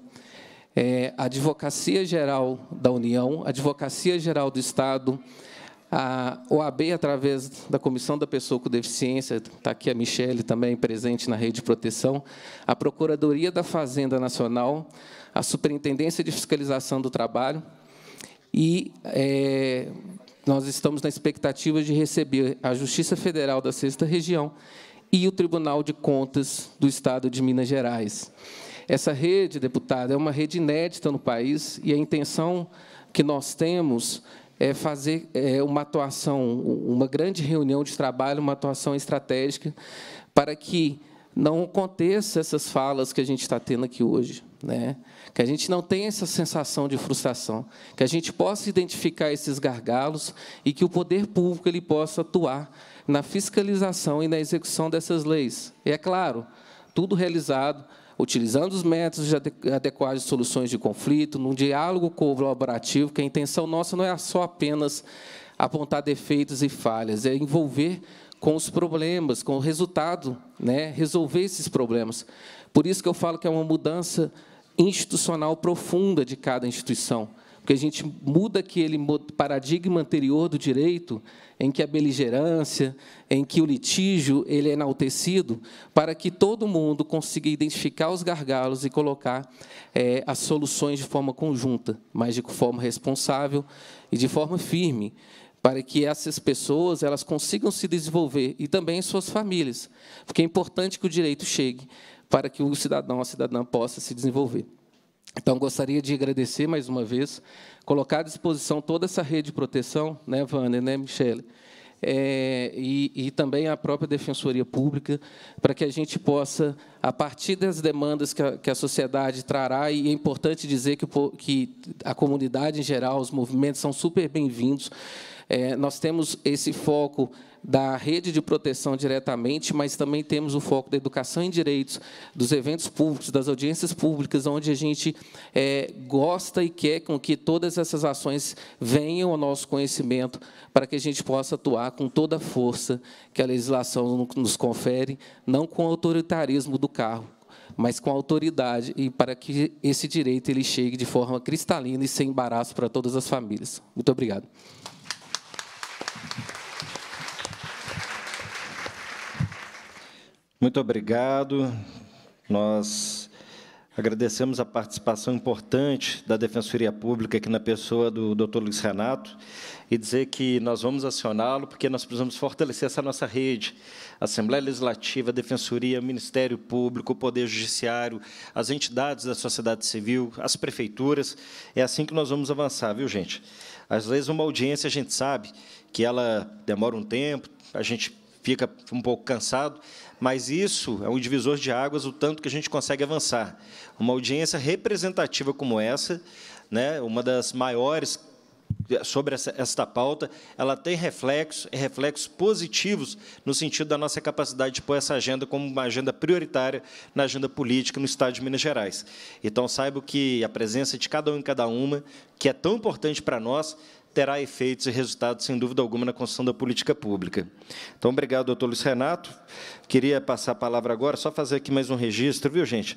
é, a Advocacia Geral da União, a Advocacia Geral do Estado, a OAB, através da Comissão da Pessoa com Deficiência, está aqui a Michele também presente na rede de proteção, a Procuradoria da Fazenda Nacional, a Superintendência de Fiscalização do Trabalho, e é, nós estamos na expectativa de receber a Justiça Federal da Sexta Região e o Tribunal de Contas do Estado de Minas Gerais. Essa rede, deputado, é uma rede inédita no país e a intenção que nós temos é fazer é, uma atuação, uma grande reunião de trabalho, uma atuação estratégica para que não aconteça essas falas que a gente está tendo aqui hoje, né? que a gente não tenha essa sensação de frustração, que a gente possa identificar esses gargalos e que o poder público ele possa atuar na fiscalização e na execução dessas leis. E, é claro, tudo realizado utilizando os métodos adequados de soluções de conflito, num diálogo colaborativo, que a intenção nossa não é só apenas apontar defeitos e falhas, é envolver com os problemas, com o resultado, né? resolver esses problemas. Por isso que eu falo que é uma mudança institucional profunda de cada instituição. Porque a gente muda aquele paradigma anterior do direito, em que a beligerância, em que o litígio ele é enaltecido, para que todo mundo consiga identificar os gargalos e colocar é, as soluções de forma conjunta, mas de forma responsável e de forma firme, para que essas pessoas elas consigam se desenvolver e também suas famílias, porque é importante que o direito chegue para que o cidadão, a cidadã possa se desenvolver. Então, gostaria de agradecer mais uma vez, colocar à disposição toda essa rede de proteção, né, Vânia, né, Michele? É, e, e, também a própria Defensoria Pública, para que a gente possa, a partir das demandas que a, que a sociedade trará, e é importante dizer que, que a comunidade em geral, os movimentos são super bem-vindos, é, nós temos esse foco da rede de proteção diretamente, mas também temos o foco da educação em direitos, dos eventos públicos, das audiências públicas, onde a gente é, gosta e quer com que todas essas ações venham ao nosso conhecimento para que a gente possa atuar com toda a força que a legislação nos confere, não com o autoritarismo do carro, mas com autoridade e para que esse direito ele chegue de forma cristalina e sem embaraço para todas as famílias. Muito obrigado. Muito obrigado. Nós agradecemos a participação importante da Defensoria Pública aqui na pessoa do Dr. Luiz Renato e dizer que nós vamos acioná-lo porque nós precisamos fortalecer essa nossa rede. Assembleia Legislativa, Defensoria, Ministério Público, Poder Judiciário, as entidades da sociedade civil, as prefeituras. É assim que nós vamos avançar, viu, gente? Às vezes uma audiência a gente sabe que ela demora um tempo, a gente fica um pouco cansado, mas isso é um divisor de águas o tanto que a gente consegue avançar. Uma audiência representativa como essa, né, uma das maiores eh, sobre essa, esta pauta, ela tem reflexos, é reflexos positivos no sentido da nossa capacidade de pôr essa agenda como uma agenda prioritária na agenda política no Estado de Minas Gerais. Então, saiba que a presença de cada um e cada uma, que é tão importante para nós, terá efeitos e resultados, sem dúvida alguma, na construção da política pública. Então, obrigado, doutor Luiz Renato. Queria passar a palavra agora, só fazer aqui mais um registro, viu, gente?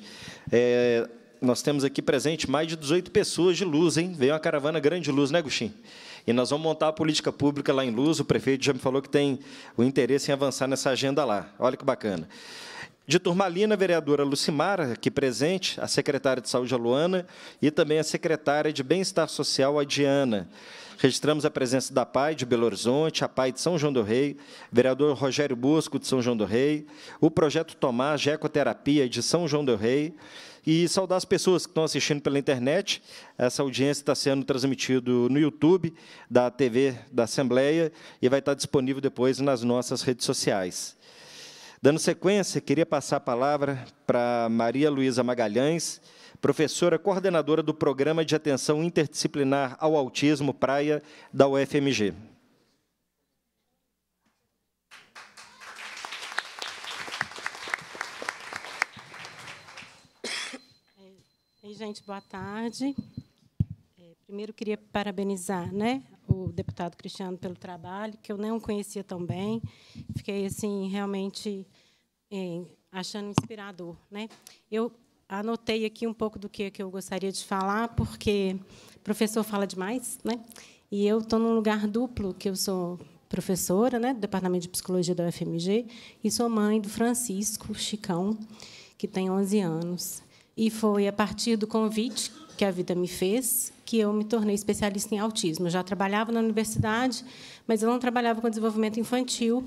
É, nós temos aqui presente mais de 18 pessoas de luz, hein? Veio uma caravana grande de luz, né, Guxim? E nós vamos montar a política pública lá em Luz. O prefeito já me falou que tem o interesse em avançar nessa agenda lá. Olha que bacana. De Turmalina, a vereadora Lucimara, aqui presente, a secretária de Saúde, a Luana, e também a secretária de Bem-Estar Social, a Diana. Registramos a presença da PAI de Belo Horizonte, a PAI de São João do Rei, vereador Rogério Busco de São João do Rei, o projeto Tomás de Ecoterapia de São João do Rei, e saudar as pessoas que estão assistindo pela internet. Essa audiência está sendo transmitida no YouTube da TV da Assembleia e vai estar disponível depois nas nossas redes sociais. Dando sequência, queria passar a palavra para Maria Luísa Magalhães, professora coordenadora do Programa de Atenção Interdisciplinar ao Autismo Praia da UFMG. É, ei, gente, boa tarde. É, primeiro, queria parabenizar né, o deputado Cristiano pelo trabalho, que eu não conhecia tão bem. Fiquei assim realmente é, achando inspirador. Né? Eu anotei aqui um pouco do que, eu gostaria de falar, porque o professor fala demais, né? E eu estou num lugar duplo, que eu sou professora né, do Departamento de Psicologia da UFMG e sou mãe do Francisco Chicão, que tem 11 anos. E foi a partir do convite que a vida me fez que eu me tornei especialista em autismo. Eu já trabalhava na universidade, mas eu não trabalhava com desenvolvimento infantil.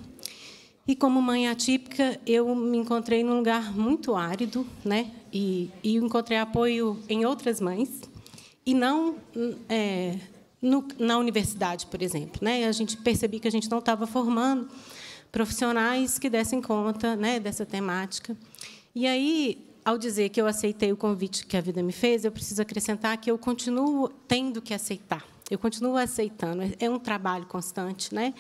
E como mãe atípica, eu me encontrei num lugar muito árido, né? E, e encontrei apoio em outras mães e não é, no, na universidade, por exemplo, né? A gente percebi que a gente não estava formando profissionais que dessem conta, né, dessa temática. E aí, ao dizer que eu aceitei o convite que a vida me fez, eu preciso acrescentar que eu continuo tendo que aceitar. Eu continuo aceitando. É, é um trabalho constante, né?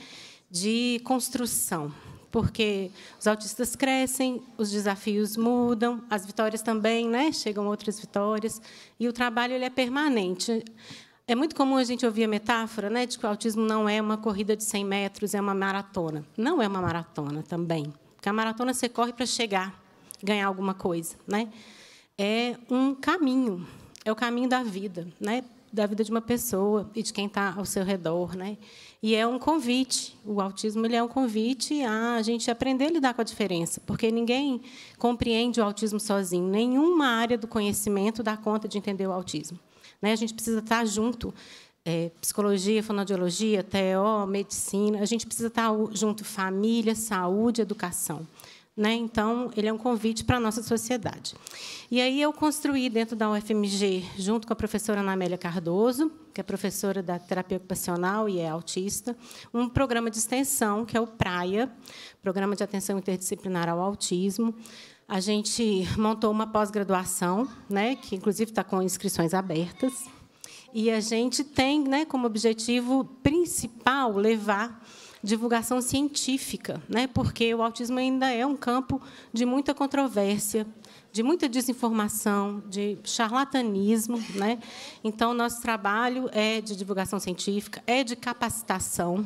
De construção porque os autistas crescem, os desafios mudam, as vitórias também, né? chegam outras vitórias, e o trabalho ele é permanente. É muito comum a gente ouvir a metáfora né, de que o autismo não é uma corrida de 100 metros, é uma maratona. Não é uma maratona também, porque a maratona você corre para chegar, ganhar alguma coisa. Né? É um caminho, é o caminho da vida. Né? da vida de uma pessoa e de quem está ao seu redor, né? E é um convite. O autismo ele é um convite a gente aprender a lidar com a diferença, porque ninguém compreende o autismo sozinho. Nenhuma área do conhecimento dá conta de entender o autismo. Né? A gente precisa estar tá junto. É, psicologia, fonoaudiologia, TO, medicina. A gente precisa estar tá junto família, saúde, educação. Né? Então, ele é um convite para a nossa sociedade. E aí eu construí dentro da UFMG, junto com a professora Ana Amélia Cardoso, que é professora da terapia ocupacional e é autista, um programa de extensão, que é o PRAIA, Programa de Atenção Interdisciplinar ao Autismo. A gente montou uma pós-graduação, né, que inclusive está com inscrições abertas. E a gente tem né, como objetivo principal levar divulgação científica, né? porque o autismo ainda é um campo de muita controvérsia, de muita desinformação, de charlatanismo. Né? Então, nosso trabalho é de divulgação científica, é de capacitação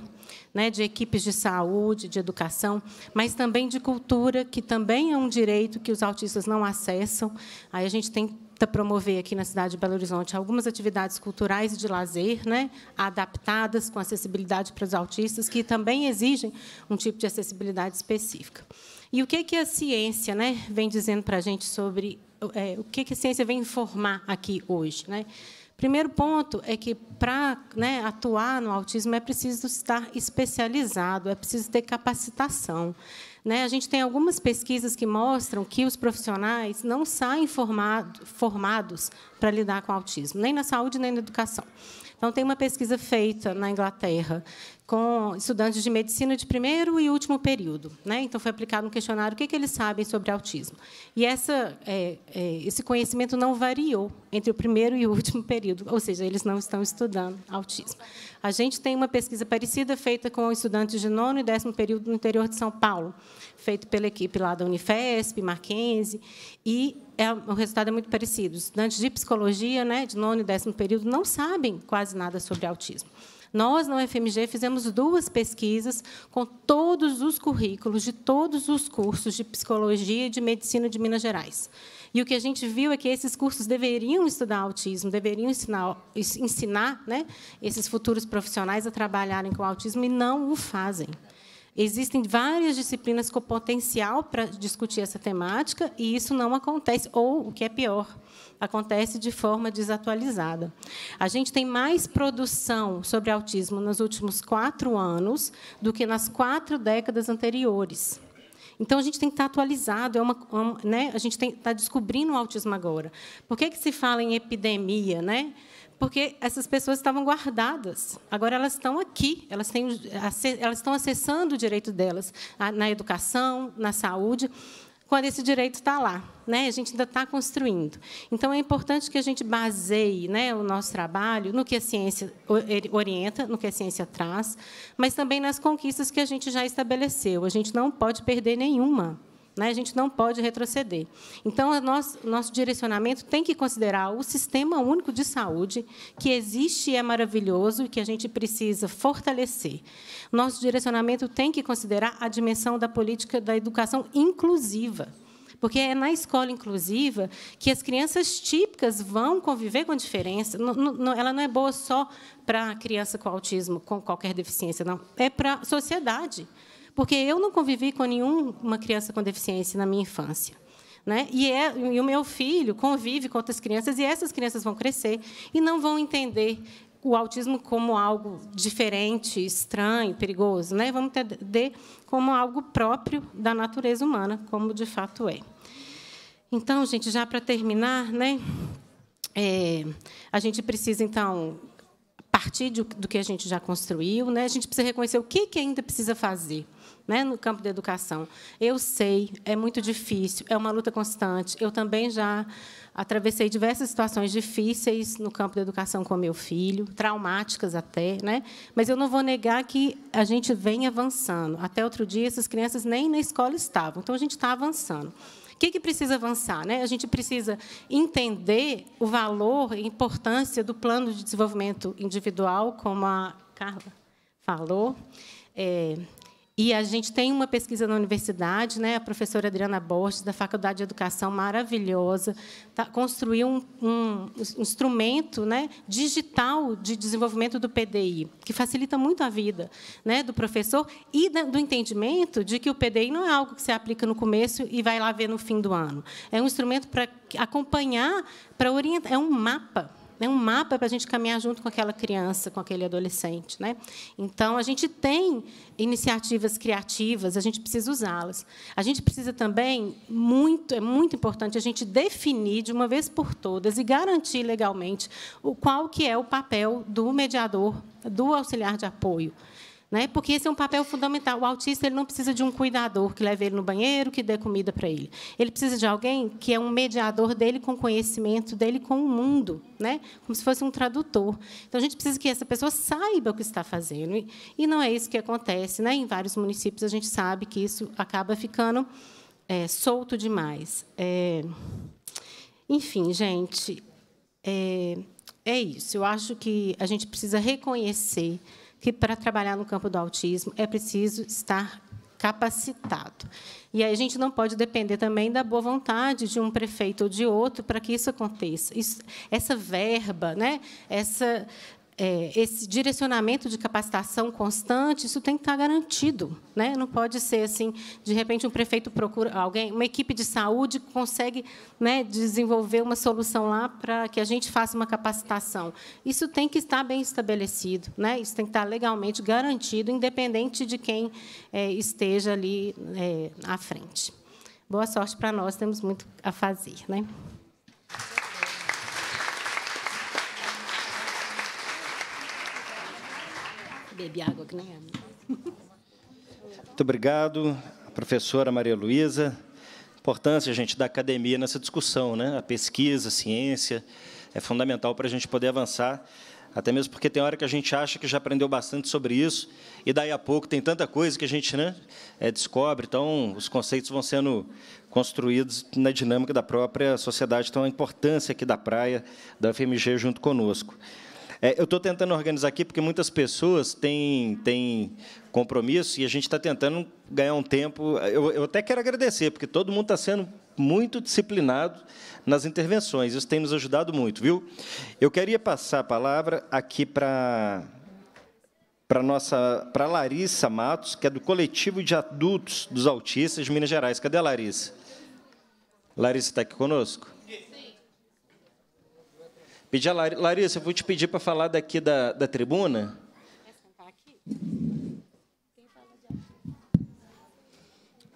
né, de equipes de saúde, de educação, mas também de cultura, que também é um direito que os autistas não acessam. Aí a gente tem tenta promover aqui na cidade de Belo Horizonte algumas atividades culturais e de lazer, né, adaptadas com acessibilidade para os autistas, que também exigem um tipo de acessibilidade específica. E o que, que a ciência né, vem dizendo para a gente sobre é, o que, que a ciência vem informar aqui hoje? Né? Primeiro ponto é que, para né, atuar no autismo, é preciso estar especializado, é preciso ter capacitação. Né? A gente tem algumas pesquisas que mostram que os profissionais não saem formado, formados para lidar com autismo, nem na saúde, nem na educação. Então, tem uma pesquisa feita na Inglaterra com estudantes de medicina de primeiro e último período. Né? Então, foi aplicado um questionário, o que, é que eles sabem sobre autismo. E essa, é, é, esse conhecimento não variou entre o primeiro e o último período, ou seja, eles não estão estudando autismo. A gente tem uma pesquisa parecida feita com estudantes de nono e décimo período no interior de São Paulo, feito pela equipe lá da Unifesp, Marquense, e é, o resultado é muito parecido. estudantes de psicologia, né, de nono e décimo período, não sabem quase nada sobre autismo. Nós, na UFMG, fizemos duas pesquisas com todos os currículos de todos os cursos de psicologia e de medicina de Minas Gerais. E o que a gente viu é que esses cursos deveriam estudar autismo, deveriam ensinar, ensinar né, esses futuros profissionais a trabalharem com autismo e não o fazem. Existem várias disciplinas com potencial para discutir essa temática e isso não acontece, ou o que é pior, acontece de forma desatualizada. A gente tem mais produção sobre autismo nos últimos quatro anos do que nas quatro décadas anteriores. Então, a gente tem que estar tá atualizado, é uma, é uma né? a gente tem tá descobrindo o autismo agora. Por que, que se fala em epidemia? Né? porque essas pessoas estavam guardadas. Agora elas estão aqui, elas, têm, elas estão acessando o direito delas na educação, na saúde, quando esse direito está lá. Né? A gente ainda está construindo. Então, é importante que a gente baseie né, o nosso trabalho no que a ciência orienta, no que a ciência traz, mas também nas conquistas que a gente já estabeleceu. A gente não pode perder nenhuma. Né? A gente não pode retroceder. Então, nosso, nosso direcionamento tem que considerar o sistema único de saúde, que existe e é maravilhoso e que a gente precisa fortalecer. Nosso direcionamento tem que considerar a dimensão da política da educação inclusiva porque é na escola inclusiva que as crianças típicas vão conviver com a diferença. ela não é boa só para a criança com autismo, com qualquer deficiência, não. É para a sociedade porque eu não convivi com nenhuma criança com deficiência na minha infância. Né? E, é, e o meu filho convive com outras crianças, e essas crianças vão crescer e não vão entender o autismo como algo diferente, estranho, perigoso, né? Vamos entender como algo próprio da natureza humana, como de fato é. Então, gente, já para terminar, né? É, a gente precisa então partir do, do que a gente já construiu, né? A gente precisa reconhecer o que, que ainda precisa fazer né, no campo da educação. Eu sei, é muito difícil, é uma luta constante. Eu também já atravessei diversas situações difíceis no campo da educação com meu filho, traumáticas até, né? Mas eu não vou negar que a gente vem avançando. Até outro dia, essas crianças nem na escola estavam, então a gente está avançando. O que, que precisa avançar? Né? A gente precisa entender o valor e importância do plano de desenvolvimento individual, como a Carla falou. É, e a gente tem uma pesquisa na universidade, né? a professora Adriana Borges, da Faculdade de Educação, maravilhosa, tá, construiu um, um, instrumento né, digital de desenvolvimento do PDI, que facilita muito a vida né, do professor e da, do entendimento de que o PDI não é algo que você aplica no começo e vai lá ver no fim do ano. É um instrumento para acompanhar, para orientar, é um mapa né, um mapa para a gente caminhar junto com aquela criança, com aquele adolescente. Né? Então, a gente tem iniciativas criativas, a gente precisa usá-las. A gente precisa também, muito, é muito importante, a gente definir de uma vez por todas e garantir legalmente o qual que é o papel do mediador, do auxiliar de apoio. Né? Porque esse é um papel fundamental. O autista ele não precisa de um cuidador que leve ele no banheiro, que dê comida para ele. Ele precisa de alguém que é um mediador dele com conhecimento dele com o mundo, né? como se fosse um tradutor. Então, a gente precisa que essa pessoa saiba o que está fazendo. E não é isso que acontece. Né? Em vários municípios, a gente sabe que isso acaba ficando é, solto demais. É... Enfim, gente, é... é isso. Eu acho que a gente precisa reconhecer que para trabalhar no campo do autismo é preciso estar capacitado. E aí a gente não pode depender também da boa vontade de um prefeito ou de outro para que isso aconteça. Isso, essa verba, né? essa é, esse direcionamento de capacitação constante, isso tem que estar garantido. Né? Não pode ser assim, de repente, um prefeito procura alguém, uma equipe de saúde consegue né, desenvolver uma solução lá para que a gente faça uma capacitação. Isso tem que estar bem estabelecido, né? isso tem que estar legalmente garantido, independente de quem é, esteja ali é, à frente. Boa sorte para nós, temos muito a fazer. Né? Bebi água que nem é. Muito obrigado, professora Maria Luísa. Importância, gente, da academia nessa discussão, né? A pesquisa, a ciência é fundamental para a gente poder avançar, até mesmo porque tem hora que a gente acha que já aprendeu bastante sobre isso e daí a pouco tem tanta coisa que a gente, né, é, descobre. Então, os conceitos vão sendo construídos na dinâmica da própria sociedade. Então, a importância aqui da praia da FMG junto conosco. É, eu estou tentando organizar aqui porque muitas pessoas têm, têm compromisso e a gente está tentando ganhar um tempo. Eu, eu até quero agradecer, porque todo mundo está sendo muito disciplinado nas intervenções. Isso tem nos ajudado muito, viu? Eu queria passar a palavra aqui para para nossa para Larissa Matos, que é do coletivo de adultos dos autistas de Minas Gerais. Cadê a Larissa? Larissa está aqui conosco? Pedir a Lar Larissa, eu vou te pedir para falar daqui da, da tribuna.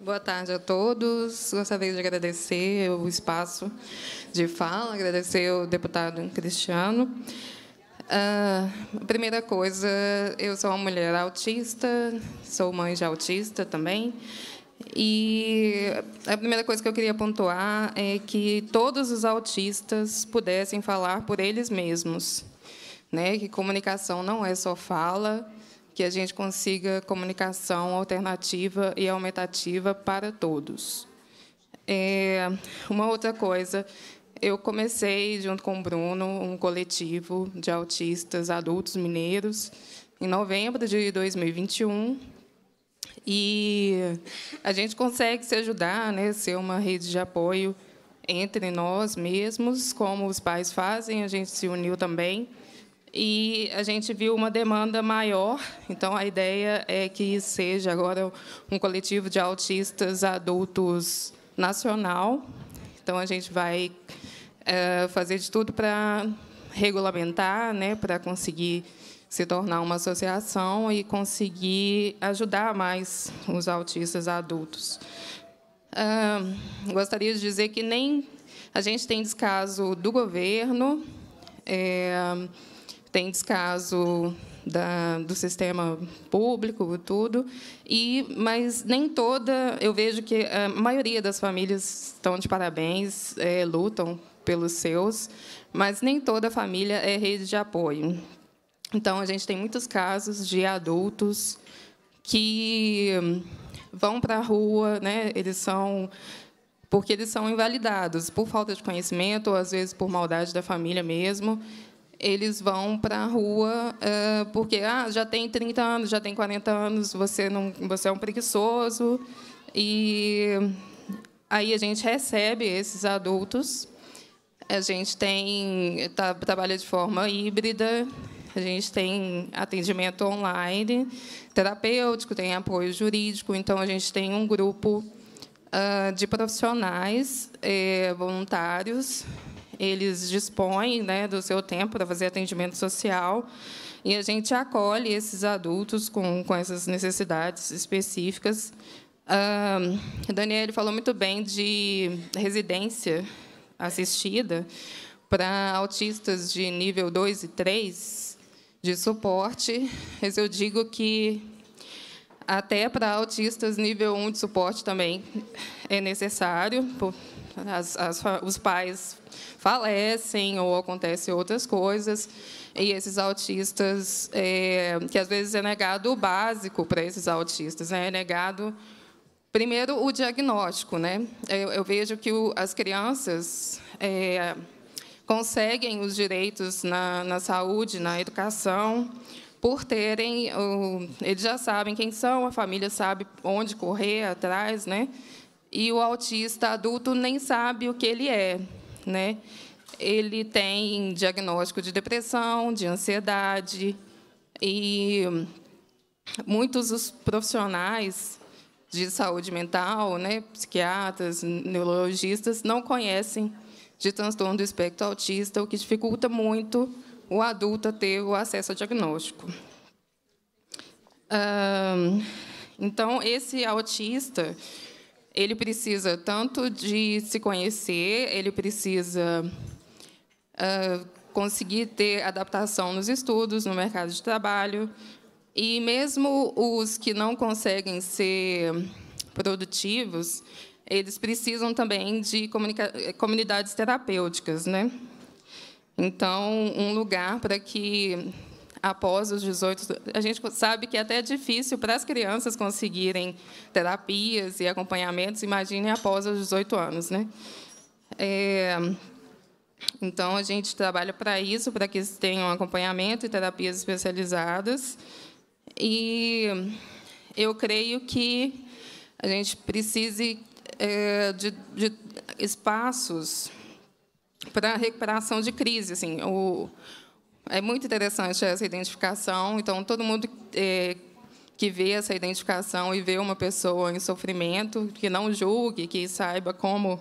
Boa tarde a todos. Gostaria de agradecer o espaço de fala, agradecer ao deputado Cristiano. Uh, primeira coisa, eu sou uma mulher autista, sou mãe de autista também. E a primeira coisa que eu queria pontuar é que todos os autistas pudessem falar por eles mesmos, né? Que comunicação não é só fala, que a gente consiga comunicação alternativa e aumentativa para todos. É, uma outra coisa, eu comecei junto com o Bruno um coletivo de autistas adultos mineiros em novembro de 2021 e a gente consegue se ajudar, né, ser uma rede de apoio entre nós mesmos, como os pais fazem, a gente se uniu também. E a gente viu uma demanda maior, então a ideia é que seja agora um coletivo de autistas adultos nacional. Então a gente vai eh, fazer de tudo para regulamentar, né, para conseguir se tornar uma associação e conseguir ajudar mais os autistas adultos. gostaria de dizer que nem a gente tem descaso do governo, é, tem descaso da, do sistema público, tudo, e mas nem toda. Eu vejo que a maioria das famílias estão de parabéns, é, lutam pelos seus, mas nem toda família é rede de apoio. Então, a gente tem muitos casos de adultos que vão para a rua, né? eles são porque eles são invalidados por falta de conhecimento ou às vezes por maldade da família mesmo. Eles vão para a rua eh, porque ah, já tem 30 anos, já tem 40 anos, você não, você é um preguiçoso. E aí a gente recebe esses adultos. A gente tem trabalha de forma híbrida, a gente tem atendimento online, terapêutico, tem apoio jurídico, então a gente tem um grupo ah, de profissionais eh, voluntários. Eles dispõem né, do seu tempo para fazer atendimento social e a gente acolhe esses adultos com, com essas necessidades específicas. Um, ah, Daniel falou muito bem de residência assistida para autistas de nível 2 e 3, de suporte, mas eu digo que até para autistas nível 1 de suporte também é necessário. As, as, os pais falecem ou acontecem outras coisas. E esses autistas, é, que às vezes é negado o básico para esses autistas, né? é negado primeiro o diagnóstico. Né? Eu, eu vejo que o, as crianças, é, conseguem os direitos na, na saúde, na educação, por terem, eles já sabem quem são, a família sabe onde correr atrás, né? E o autista adulto nem sabe o que ele é, né? Ele tem diagnóstico de depressão, de ansiedade e muitos dos profissionais de saúde mental, né, psiquiatras, neurologistas não conhecem de transtorno do espectro autista, o que dificulta muito o adulto ter o acesso ao diagnóstico. Então, esse autista, ele precisa tanto de se conhecer, ele precisa ah, conseguir ter adaptação nos estudos, no mercado de trabalho, e mesmo os que não conseguem ser produtivos, eles precisam também de comunidades terapêuticas. Né? Então, um lugar para que, após os 18... A gente sabe que é até é difícil para as crianças conseguirem terapias e acompanhamentos, imagine após os 18 anos. Né? É, então, a gente trabalha para isso, para que eles tenham acompanhamento e terapias especializadas. E eu creio que a gente precise é, de, de espaços para recuperação de crise. Assim, o, é muito interessante essa identificação. Então, todo mundo é, que vê essa identificação e vê uma pessoa em sofrimento, que não julgue, que saiba como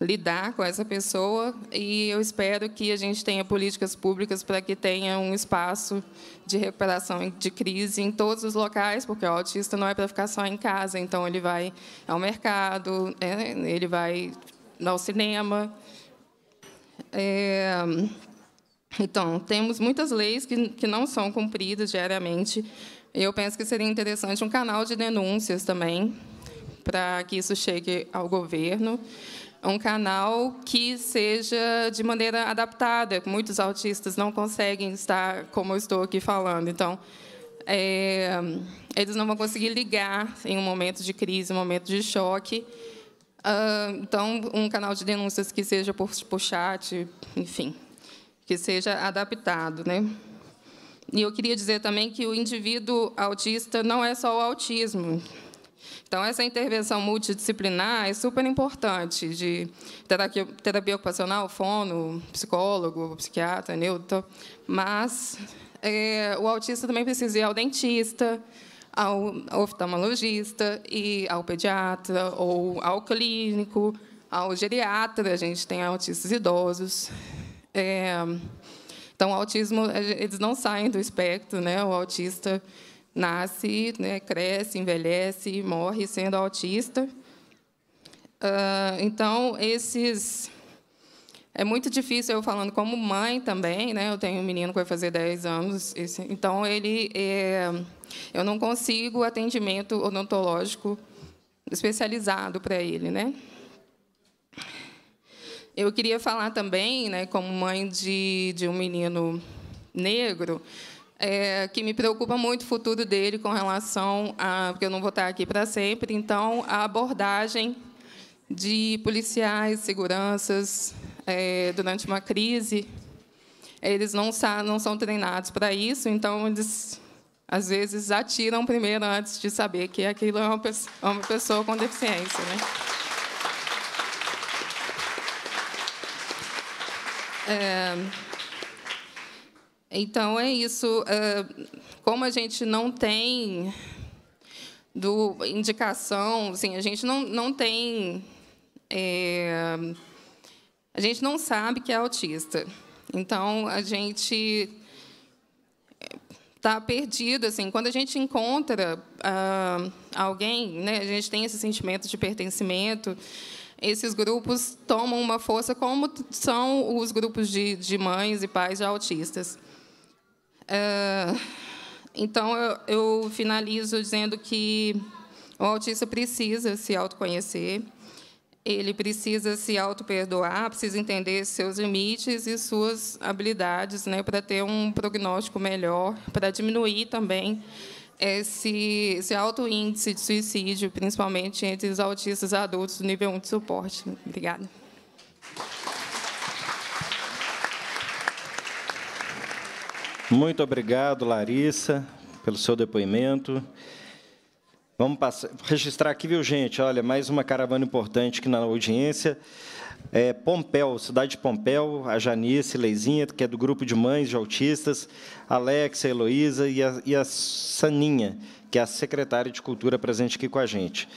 lidar com essa pessoa e eu espero que a gente tenha políticas públicas para que tenha um espaço de recuperação de crise em todos os locais, porque o autista não é para ficar só em casa, então ele vai ao mercado, né, ele vai ao cinema. É, então, temos muitas leis que não são cumpridas diariamente. Eu penso que seria interessante um canal de denúncias também, para que isso chegue ao governo um canal que seja de maneira adaptada. Muitos autistas não conseguem estar como eu estou aqui falando. Então, é, eles não vão conseguir ligar em um momento de crise, um momento de choque. Uh, então, um canal de denúncias que seja por, por chat, enfim, que seja adaptado. Né? E eu queria dizer também que o indivíduo autista não é só o autismo. Então, essa intervenção multidisciplinar é super importante, de terapia, terapia ocupacional, fono, psicólogo, psiquiatra, neutro, mas é, o autista também precisa ir ao dentista, ao oftalmologista e ao pediatra ou ao clínico, ao geriatra, a gente tem autistas idosos. É, então, o autismo, eles não saem do espectro, né? O autista nasce, né, cresce, envelhece, morre sendo autista. Uh, então, esses. É muito difícil eu falando como mãe também, né? Eu tenho um menino que vai fazer 10 anos, esse, então ele é, eu não consigo atendimento odontológico especializado para ele, né? Eu queria falar também, né, como mãe de, de um menino negro, é, que me preocupa muito o futuro dele com relação a. porque eu não vou estar aqui para sempre, então, a abordagem de policiais, seguranças, é, durante uma crise. Eles não, não são treinados para isso, então eles às vezes atiram primeiro antes de saber que aquilo é uma, é uma pessoa com deficiência. Né? É, então, é isso. É, como a gente não tem do indicação, assim, a gente não, não tem... É, a gente não sabe que é autista. Então, a gente está é, perdido. Assim, quando a gente encontra ah, alguém, né, a gente tem esse sentimento de pertencimento, esses grupos tomam uma força como são os grupos de, de mães e pais de autistas. É, então, eu, finalizo dizendo que o autista precisa se autoconhecer, ele precisa se autoperdoar, precisa entender seus limites e suas habilidades né, para ter um prognóstico melhor, para diminuir também esse, esse, alto índice de suicídio, principalmente entre os autistas adultos do nível 1 de suporte. Obrigada. Muito obrigado, Larissa, pelo seu depoimento. Vamos passar, registrar aqui, viu, gente? Olha, mais uma caravana importante aqui na audiência. É, Pompel, cidade de Pompel, a Janice Leizinha, que é do grupo de mães de autistas, Alexa, Heloísa e a, e a Saninha, que é a secretária de Cultura presente aqui com a gente.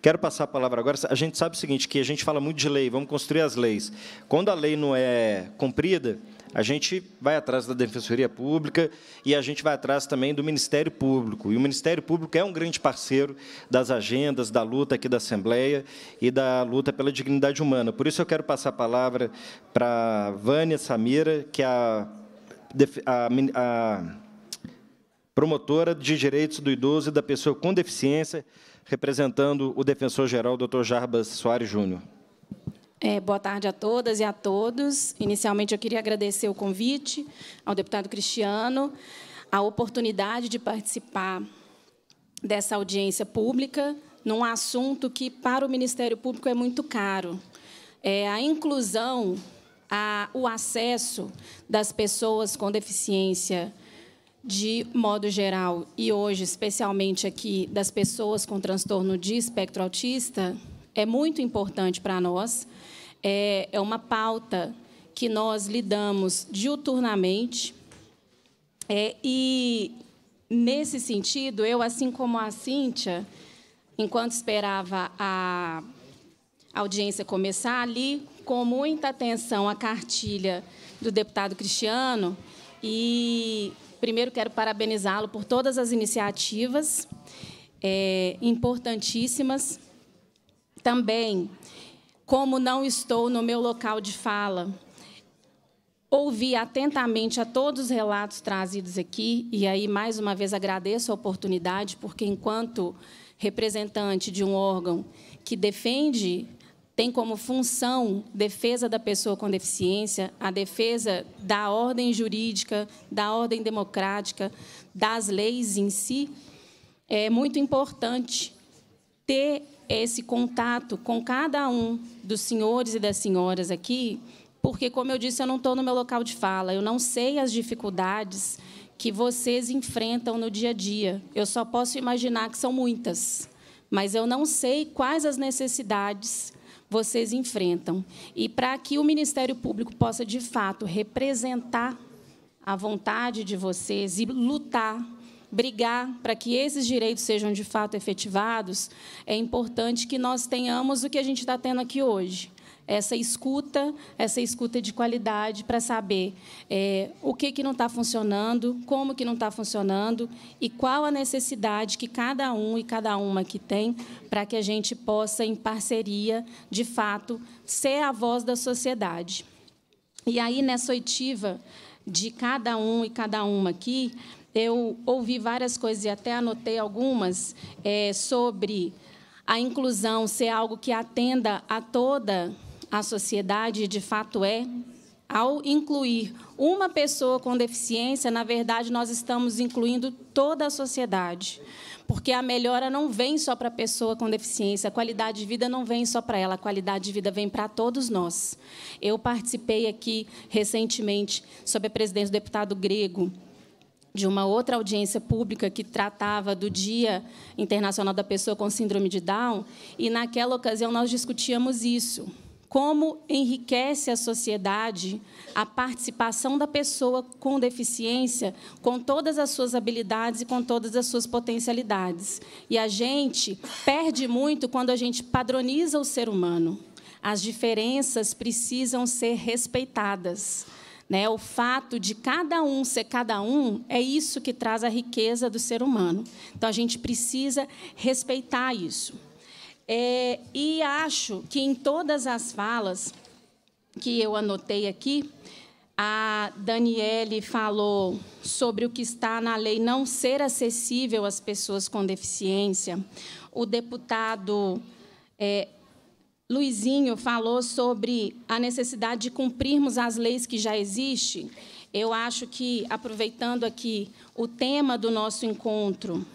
Quero passar a palavra agora. A gente sabe o seguinte, que a gente fala muito de lei, vamos construir as leis. Quando a lei não é cumprida, a gente vai atrás da Defensoria Pública e a gente vai atrás também do Ministério Público. E o Ministério Público é um grande parceiro das agendas, da luta aqui da Assembleia e da luta pela dignidade humana. Por isso, eu quero passar a palavra para a Vânia Samira, que é a, a, a promotora de direitos do idoso e da pessoa com deficiência, representando o defensor-geral, doutor Jarbas Soares Júnior. É, boa tarde a todas e a todos. Inicialmente, eu queria agradecer o convite ao deputado Cristiano, a oportunidade de participar dessa audiência pública num assunto que, para o Ministério Público, é muito caro. É a inclusão, a, o acesso das pessoas com deficiência de modo geral, e hoje, especialmente aqui, das pessoas com transtorno de espectro autista, é muito importante para nós é, é uma pauta que nós lidamos diuturnamente. É, e, nesse sentido, eu, assim como a Cíntia, enquanto esperava a audiência começar, li com muita atenção a cartilha do deputado Cristiano e primeiro quero parabenizá-lo por todas as iniciativas é, importantíssimas. Também como não estou no meu local de fala. Ouvi atentamente a todos os relatos trazidos aqui, e aí, mais uma vez, agradeço a oportunidade, porque, enquanto representante de um órgão que defende, tem como função defesa da pessoa com deficiência, a defesa da ordem jurídica, da ordem democrática, das leis em si, é muito importante ter esse contato com cada um dos senhores e das senhoras aqui, porque, como eu disse, eu não estou no meu local de fala, eu não sei as dificuldades que vocês enfrentam no dia a dia. Eu só posso imaginar que são muitas, mas eu não sei quais as necessidades vocês enfrentam. E para que o Ministério Público possa, de fato, representar a vontade de vocês e lutar brigar para que esses direitos sejam de fato efetivados, é importante que nós tenhamos o que a gente está tendo aqui hoje essa escuta, essa escuta de qualidade para saber é, o que, que não está funcionando, como que não está funcionando e qual a necessidade que cada um e cada uma que tem para que a gente possa, em parceria, de fato, ser a voz da sociedade. E aí, nessa oitiva de cada um e cada uma aqui, eu ouvi várias coisas e até anotei algumas é, sobre a inclusão ser algo que atenda a toda a sociedade, de fato é. Ao incluir uma pessoa com deficiência, na verdade, nós estamos incluindo toda a sociedade. Porque a melhora não vem só para a pessoa com deficiência, a qualidade de vida não vem só para ela, a qualidade de vida vem para todos nós. Eu participei aqui recentemente sob a presidência do deputado grego de uma outra audiência pública que tratava do Dia Internacional da Pessoa com Síndrome de Down, e naquela ocasião nós discutíamos isso. Como enriquece a sociedade a participação da pessoa com deficiência, com todas as suas habilidades e com todas as suas potencialidades. E a gente perde muito quando a gente padroniza o ser humano. As diferenças precisam ser respeitadas né? O fato de cada um ser cada um é isso que traz a riqueza do ser humano. Então a gente precisa respeitar isso. É, e acho que em todas as falas que eu anotei aqui, a Daniele falou sobre o que está na lei não ser acessível às pessoas com deficiência. O deputado é, Luizinho falou sobre a necessidade de cumprirmos as leis que já existem. Eu acho que, aproveitando aqui o tema do nosso encontro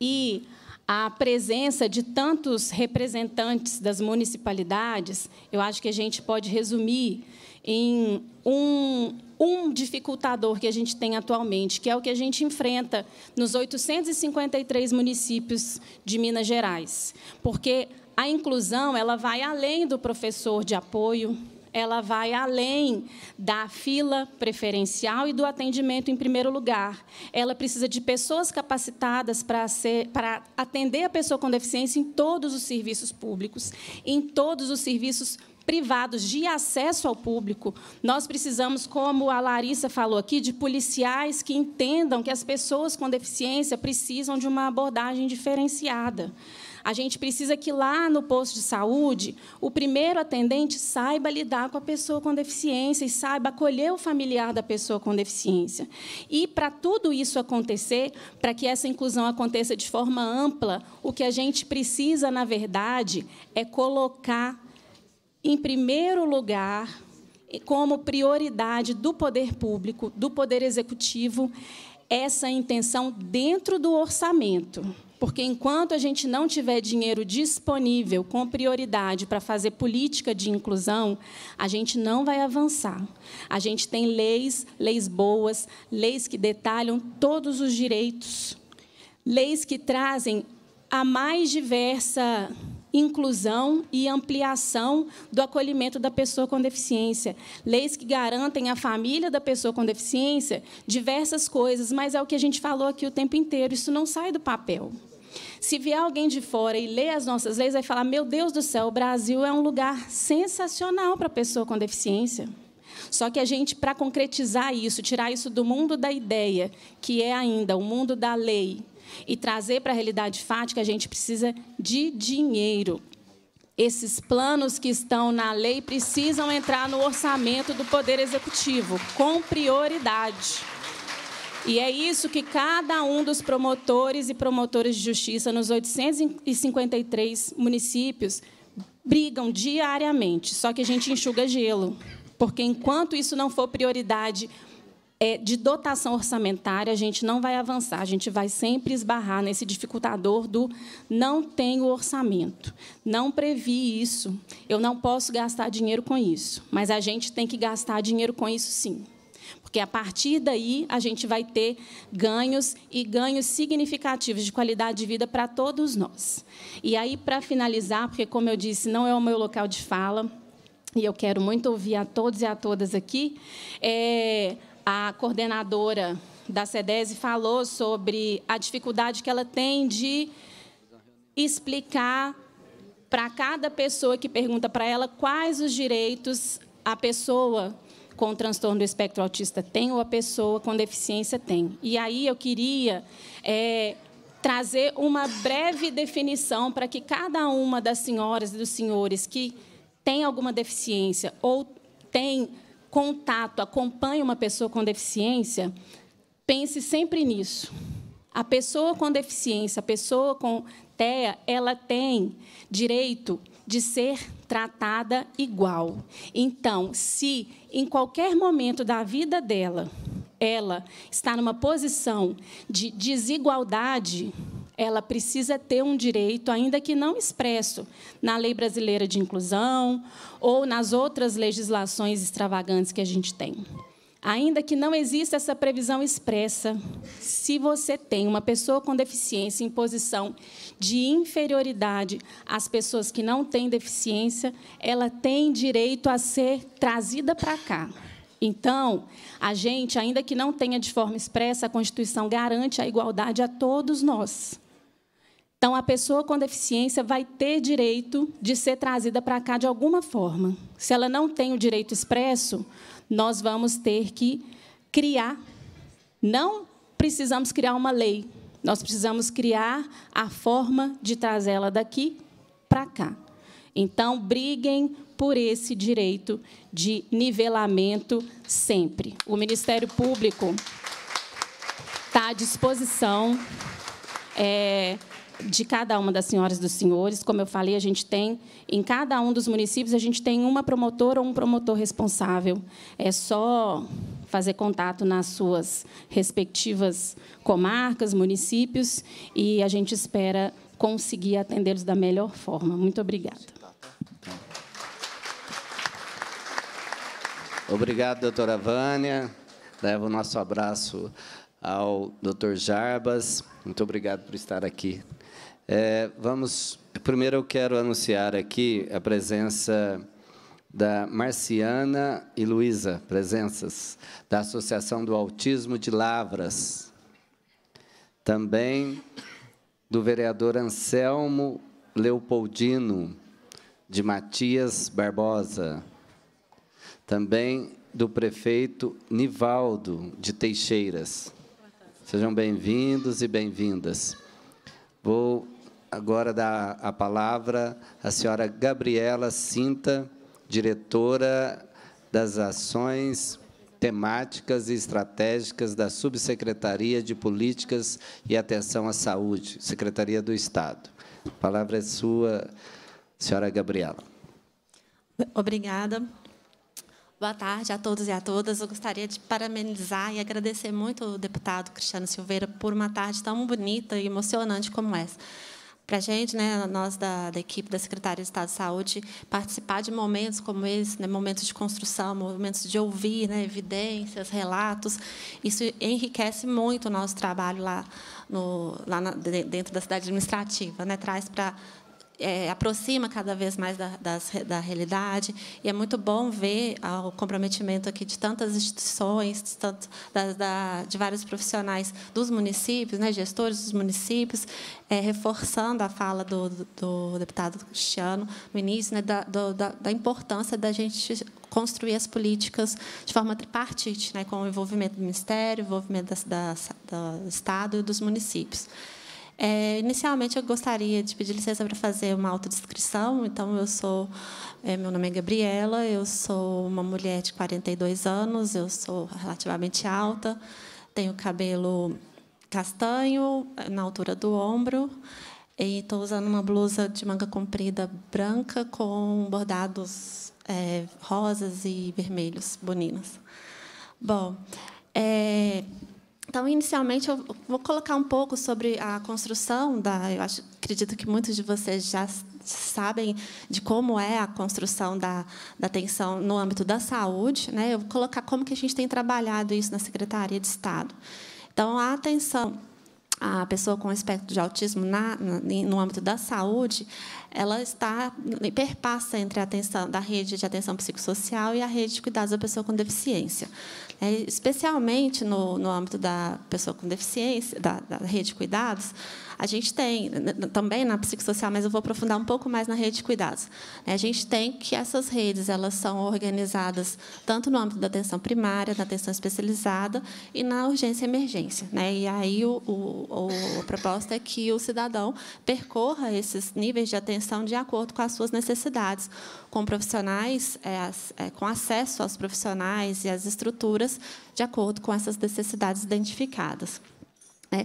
e a presença de tantos representantes das municipalidades, eu acho que a gente pode resumir em um, um dificultador que a gente tem atualmente, que é o que a gente enfrenta nos 853 municípios de Minas Gerais. Porque a inclusão, ela vai além do professor de apoio, ela vai além da fila preferencial e do atendimento em primeiro lugar. Ela precisa de pessoas capacitadas para, ser, para atender a pessoa com deficiência em todos os serviços públicos, em todos os serviços privados de acesso ao público. Nós precisamos, como a Larissa falou aqui, de policiais que entendam que as pessoas com deficiência precisam de uma abordagem diferenciada. A gente precisa que lá no posto de saúde o primeiro atendente saiba lidar com a pessoa com deficiência e saiba acolher o familiar da pessoa com deficiência. E para tudo isso acontecer, para que essa inclusão aconteça de forma ampla, o que a gente precisa, na verdade, é colocar em primeiro lugar como prioridade do poder público, do poder executivo, essa intenção dentro do orçamento. Porque enquanto a gente não tiver dinheiro disponível com prioridade para fazer política de inclusão, a gente não vai avançar. A gente tem leis, leis boas, leis que detalham todos os direitos, leis que trazem a mais diversa inclusão e ampliação do acolhimento da pessoa com deficiência. Leis que garantem à família da pessoa com deficiência diversas coisas, mas é o que a gente falou aqui o tempo inteiro, isso não sai do papel. Se vier alguém de fora e ler as nossas leis, vai falar: meu Deus do céu, o Brasil é um lugar sensacional para a pessoa com deficiência. Só que a gente, para concretizar isso, tirar isso do mundo da ideia, que é ainda o mundo da lei, e trazer para a realidade fática, a gente precisa de dinheiro. Esses planos que estão na lei precisam entrar no orçamento do Poder Executivo, com prioridade. E é isso que cada um dos promotores e promotoras de justiça nos 853 municípios brigam diariamente, só que a gente enxuga gelo. Porque enquanto isso não for prioridade é, de dotação orçamentária, a gente não vai avançar, a gente vai sempre esbarrar nesse dificultador do não tenho orçamento, não previ isso, eu não posso gastar dinheiro com isso. Mas a gente tem que gastar dinheiro com isso sim. Porque a partir daí a gente vai ter ganhos e ganhos significativos de qualidade de vida para todos nós. E aí, para finalizar, porque, como eu disse, não é o meu local de fala, e eu quero muito ouvir a todos e a todas aqui, é, a coordenadora da SEDESI falou sobre a dificuldade que ela tem de explicar para cada pessoa que pergunta para ela quais os direitos a pessoa com transtorno do espectro autista tem ou a pessoa com deficiência tem. E aí eu queria é, trazer uma breve definição para que cada uma das senhoras e dos senhores que tem alguma deficiência ou tem contato, acompanha uma pessoa com deficiência, pense sempre nisso. A pessoa com deficiência, a pessoa com TEA, ela tem direito de ser tratada igual. Então, se em qualquer momento da vida dela ela está numa posição de desigualdade, ela precisa ter um direito, ainda que não expresso, na Lei Brasileira de Inclusão ou nas outras legislações extravagantes que a gente tem. Ainda que não exista essa previsão expressa, se você tem uma pessoa com deficiência em posição de inferioridade às pessoas que não têm deficiência, ela tem direito a ser trazida para cá. Então, a gente, ainda que não tenha de forma expressa, a Constituição garante a igualdade a todos nós. Então, a pessoa com deficiência vai ter direito de ser trazida para cá de alguma forma. Se ela não tem o direito expresso, nós vamos ter que criar. Não precisamos criar uma lei, nós precisamos criar a forma de trazê-la daqui para cá. Então, briguem por esse direito de nivelamento sempre. O Ministério Público está à disposição. É, de cada uma das senhoras e dos senhores. Como eu falei, a gente tem, em cada um dos municípios, a gente tem uma promotora ou um promotor responsável. É só fazer contato nas suas respectivas comarcas, municípios, e a gente espera conseguir atendê-los da melhor forma. Muito obrigada. Obrigado, doutora Vânia. Levo o nosso abraço ao doutor Jarbas. Muito obrigado por estar aqui é, vamos. Primeiro, eu quero anunciar aqui a presença da Marciana e Luísa, presenças da Associação do Autismo de Lavras. Também do vereador Anselmo Leopoldino, de Matias Barbosa. Também do prefeito Nivaldo de Teixeiras. Sejam bem-vindos e bem-vindas. Vou agora dar a palavra à senhora Gabriela Cinta, diretora das ações temáticas e estratégicas da Subsecretaria de Políticas e Atenção à Saúde, Secretaria do Estado. A palavra é sua, senhora Gabriela. Obrigada. Boa tarde a todos e a todas. Eu gostaria de parabenizar e agradecer muito o deputado Cristiano Silveira por uma tarde tão bonita e emocionante como essa para a gente, né, nós da, da, equipe da Secretaria de Estado de Saúde, participar de momentos como esse, né, momentos de construção, momentos de ouvir né, evidências, relatos, isso enriquece muito o nosso trabalho lá, no, lá na, dentro da cidade administrativa, né, traz para é, aproxima cada vez mais da, das, da realidade. E é muito bom ver ah, o comprometimento aqui de tantas instituições, de, tanto, da, da, de vários profissionais dos municípios, né, gestores dos municípios, é, reforçando a fala do, do, do, deputado Cristiano no início, né, da, do, da, da importância da gente construir as políticas de forma tripartite, né, com o envolvimento do Ministério, envolvimento do Estado e dos municípios. É, inicialmente, eu gostaria de pedir licença para fazer uma autodescrição. Então, eu sou, é, meu nome é Gabriela, eu sou uma mulher de 42 anos, eu sou relativamente alta, tenho cabelo castanho na altura do ombro e estou usando uma blusa de manga comprida branca com bordados é, rosas e vermelhos, boninos. Bom, é, então, inicialmente, eu vou colocar um pouco sobre a construção da. Eu acho, acredito que muitos de vocês já sabem de como é a construção da, da atenção no âmbito da saúde. Né? Eu vou colocar como que a gente tem trabalhado isso na Secretaria de Estado. Então, a atenção a pessoa com espectro de autismo na, no âmbito da saúde, ela está perpassa entre a atenção da rede de atenção psicossocial e a rede de cuidados da pessoa com deficiência. É, especialmente no, no âmbito da pessoa com deficiência, da, da rede de cuidados, a gente tem, também na psicossocial, mas eu vou aprofundar um pouco mais na rede de cuidados. Né? A gente tem que essas redes elas são organizadas tanto no âmbito da atenção primária, da atenção especializada e na urgência e emergência. Né? E aí o, o, a proposta é que o cidadão percorra esses níveis de atenção de acordo com as suas necessidades, com profissionais, é, é, com acesso aos profissionais e às estruturas de acordo com essas necessidades identificadas. É.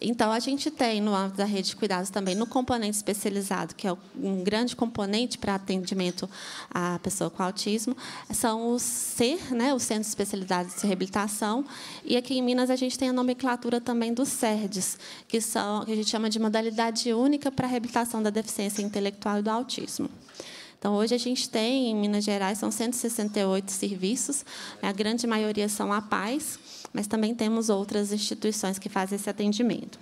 Então, a gente tem no âmbito da rede de cuidados também, no componente especializado, que é um grande componente para atendimento à pessoa com autismo, são os CER, né, os Centros Especializados de Reabilitação, e aqui em Minas a gente tem a nomenclatura também dos CERDs, que, são, que a gente chama de modalidade única para a reabilitação da deficiência intelectual e do autismo. Então, hoje a gente tem, em Minas Gerais, são 168 serviços, né? a grande maioria são APAES, mas também temos outras instituições que fazem esse atendimento.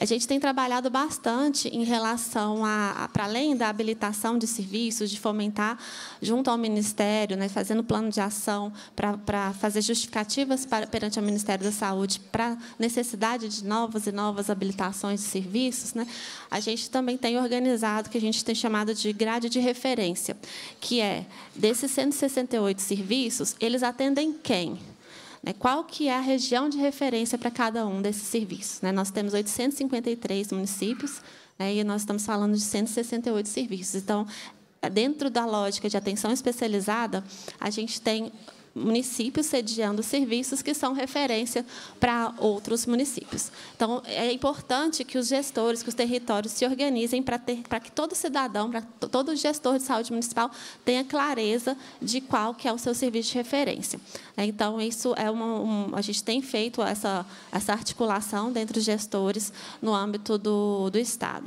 A gente tem trabalhado bastante em relação a, para além da habilitação de serviços, de fomentar junto ao Ministério, né, fazendo plano de ação para, para fazer justificativas para, perante o Ministério da Saúde para necessidade de novas e novas habilitações de serviços. Né, a gente também tem organizado o que a gente tem chamado de grade de referência, que é desses 168 serviços, eles atendem quem? Né? qual que é a região de referência para cada um desses serviços. Né? Nós temos 853 municípios né? e nós estamos falando de 168 serviços. Então, dentro da lógica de atenção especializada, a gente tem municípios sediando serviços que são referência para outros municípios. Então, é importante que os gestores, que os territórios se organizem para, ter, para que todo cidadão, para todo gestor de saúde municipal tenha clareza de qual que é o seu serviço de referência. É, então, isso é uma, um, a gente tem feito essa, essa articulação dentro dos gestores no âmbito do, do Estado.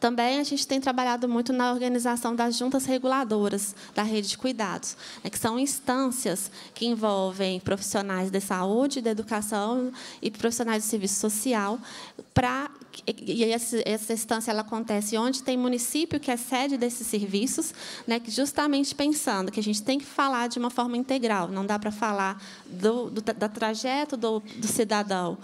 Também a gente tem trabalhado muito na organização das juntas reguladoras da rede de cuidados, né, que são instâncias que envolvem profissionais de saúde, da educação e profissionais de serviço social para e essa instância ela acontece onde tem município que é sede desses serviços, né, que justamente pensando que a gente tem que falar de uma forma integral, não dá para falar do, do, trajeto do, do cidadão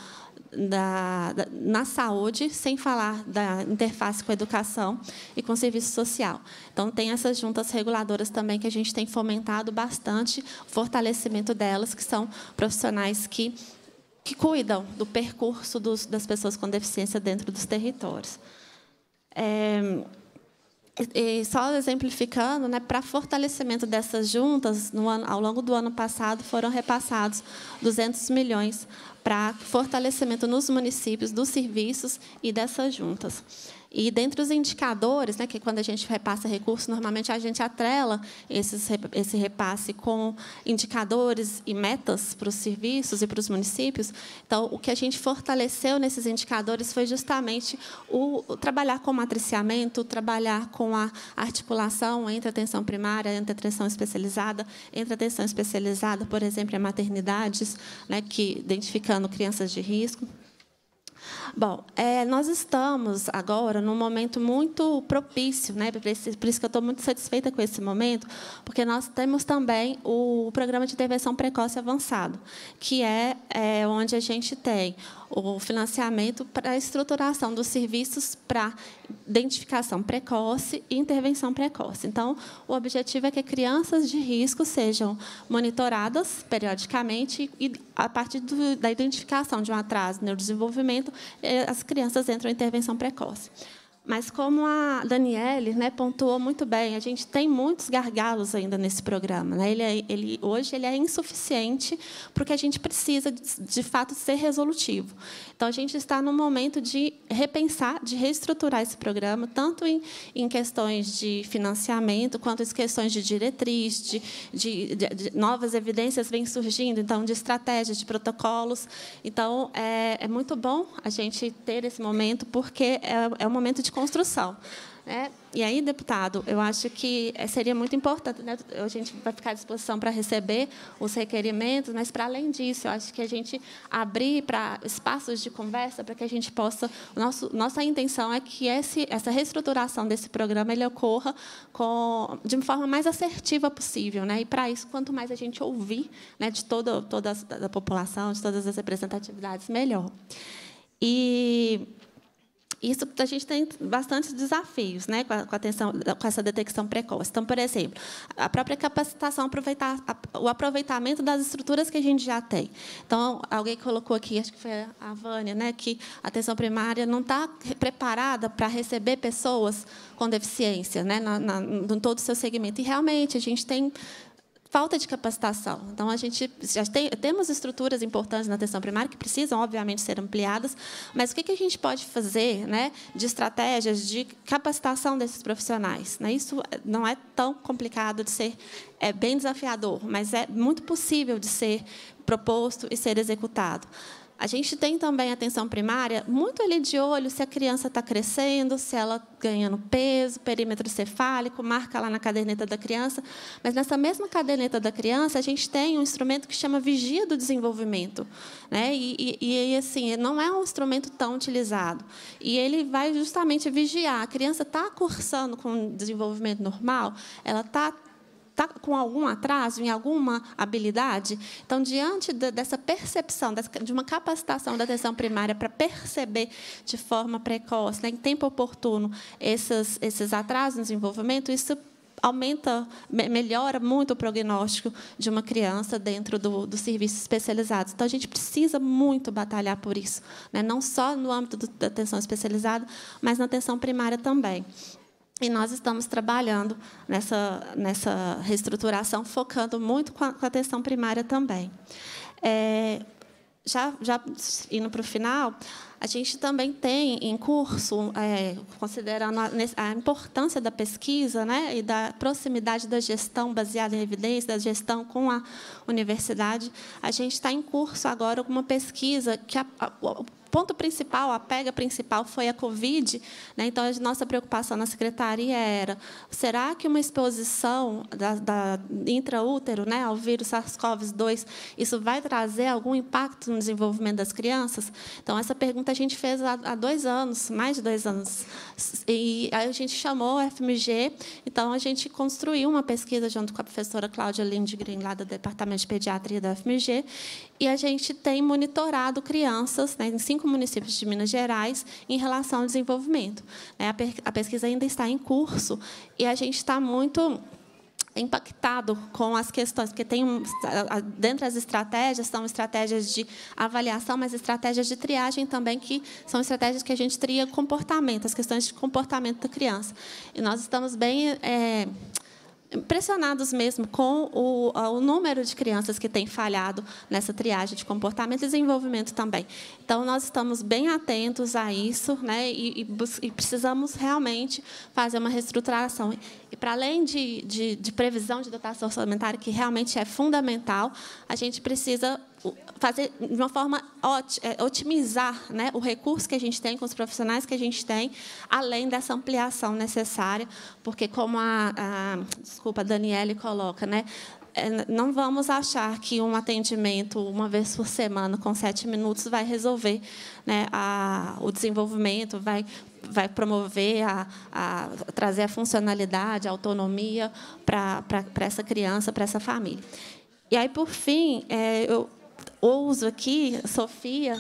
da, da, na saúde, sem falar da interface com a educação e com o serviço social. Então, tem essas juntas reguladoras também que a gente tem fomentado bastante o fortalecimento delas, que são profissionais que, que cuidam do percurso dos, das pessoas com deficiência dentro dos territórios. É, e só exemplificando, né, para fortalecimento dessas juntas, ano, ao longo do ano passado foram repassados 200 milhões para fortalecimento nos municípios dos serviços e dessas juntas. E dentre os indicadores, né, que quando a gente repassa recursos, normalmente a gente atrela esses, esse repasse com indicadores e metas para os serviços e para os municípios. Então, o que a gente fortaleceu nesses indicadores foi justamente o, o trabalhar com o matriciamento, trabalhar com a articulação entre atenção primária, entre atenção especializada, entre atenção especializada, por exemplo, a maternidades, né, que identificando crianças de risco. Bom, é, nós estamos agora num momento muito propício, né? por isso que eu estou muito satisfeita com esse momento, porque nós temos também o programa de intervenção precoce avançado, que é, é onde a gente tem o financiamento para a estruturação dos serviços para identificação precoce e intervenção precoce. Então, o objetivo é que crianças de risco sejam monitoradas periodicamente e, a partir do, da identificação de um atraso no desenvolvimento, eh, as crianças entram em intervenção precoce. Mas como a Daniele né, pontuou muito bem, a gente tem muitos gargalos ainda nesse programa. Né? Ele, é, ele, hoje ele é insuficiente para o que a gente precisa, de, de fato, ser resolutivo. Então, a gente está no momento de repensar, de reestruturar esse programa, tanto em, em questões de financiamento, quanto em questões de diretriz, de, de, de novas evidências vêm surgindo, então, de estratégias, de protocolos. Então, é, é muito bom a gente ter esse momento, porque é, é um momento de construção. Né? E aí, deputado, eu acho que eh, seria muito importante, né? a gente vai ficar à disposição para receber os requerimentos, mas, para além disso, eu acho que a gente abrir para espaços de conversa para que a gente possa... Nosso, nossa intenção é que esse, essa reestruturação desse programa ele ocorra com, de uma forma mais assertiva possível. Né? E, para isso, quanto mais a gente ouvir né, de toda, toda a população, de todas as representatividades, melhor. E isso a gente tem bastantes desafios, né, com, a, com, atenção, com essa detecção precoce. Então, por exemplo, a própria capacitação, aproveitar, o aproveitamento das estruturas que a gente já tem. Então, alguém colocou aqui, acho que foi a Vânia, né, que a atenção primária não está preparada para receber pessoas com deficiência, né, na, na, em todo o seu segmento. E realmente a gente tem falta de capacitação. Então, a gente já tem, temos estruturas importantes na atenção primária que precisam, obviamente, ser ampliadas, mas o que, que a gente pode fazer né, de estratégias de capacitação desses profissionais? Né? Isso não é tão complicado de ser, é bem desafiador, mas é muito possível de ser proposto e ser executado a gente tem também atenção primária muito ali de olho se a criança está crescendo, se ela ganhando peso, perímetro cefálico, marca lá na caderneta da criança. Mas nessa mesma caderneta da criança, a gente tem um instrumento que chama vigia do desenvolvimento. Né? E, e, e assim, não é um instrumento tão utilizado. E ele vai justamente vigiar. A criança está cursando com desenvolvimento normal, ela está está com algum atraso em alguma habilidade? Então, diante dessa percepção, de uma capacitação da atenção primária para perceber de forma precoce, né, em tempo oportuno, esses, esses atrasos no desenvolvimento, isso aumenta, melhora muito o prognóstico de uma criança dentro do, dos serviços especializados. Então, a gente precisa muito batalhar por isso, né? não só no âmbito da atenção especializada, mas na atenção primária também. E nós estamos trabalhando nessa, nessa reestruturação, focando muito com a, com a atenção primária também. É, já, já indo para o final, a gente também tem em curso, é, considerando a, a, importância da pesquisa né, e da proximidade da gestão baseada em evidência, da gestão com a universidade, a gente está em curso agora uma pesquisa que a, a, ponto principal, a pega principal foi a Covid. Né? Então, a nossa preocupação na secretaria era: será que uma exposição da, da intraútero né, ao vírus SARS-CoV-2 isso vai trazer algum impacto no desenvolvimento das crianças? Então, essa pergunta a gente fez há, há dois anos, mais de dois anos. E a gente chamou a FMG, então a gente construiu uma pesquisa junto com a professora Cláudia Lindgren, lá do Departamento de Pediatria da FMG, e a gente tem monitorado crianças né, em cinco cinco municípios de Minas Gerais em relação ao desenvolvimento. Né? A pesquisa ainda está em curso e a gente está muito impactado com as questões, porque tem dentro das estratégias são estratégias de avaliação, mas estratégias de triagem também que são estratégias que a gente tria comportamento, as questões de comportamento da criança. E nós estamos bem é, impressionados mesmo com o, o número de crianças que têm falhado nessa triagem de comportamento e desenvolvimento também. Então, nós estamos bem atentos a isso né, e, e, e precisamos realmente fazer uma reestruturação. E, para além de, de, de previsão de dotação orçamentária, que realmente é fundamental, a gente precisa fazer de uma forma é, otimizar né, o recurso que a gente tem com os profissionais que a gente tem, além dessa ampliação necessária, porque como a, a desculpa a Daniele coloca, né, é, não vamos achar que um atendimento uma vez por semana com sete minutos vai resolver né, a, o desenvolvimento, vai vai promover, a, a, trazer a funcionalidade, a autonomia para essa criança, para essa família. E aí, por fim, é, eu ouso aqui, Sofia,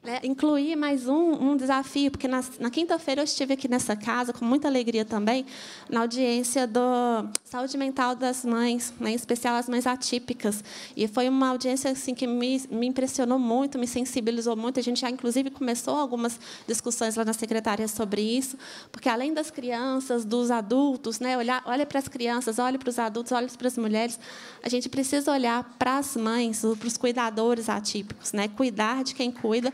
né, incluir mais um, um desafio, porque na, na quinta-feira eu estive aqui nessa casa, com muita alegria também, na audiência do Saúde Mental das Mães, né, em especial as mães atípicas. E foi uma audiência assim, que me, me impressionou muito, me sensibilizou muito. A gente já, inclusive, começou algumas discussões lá na secretaria sobre isso, porque além das crianças, dos adultos, né, olhar, olha para as crianças, olha para os adultos, olha para as mulheres, a gente precisa olhar para as mães, para os cuidadores atípicos, né, cuidar de quem cuida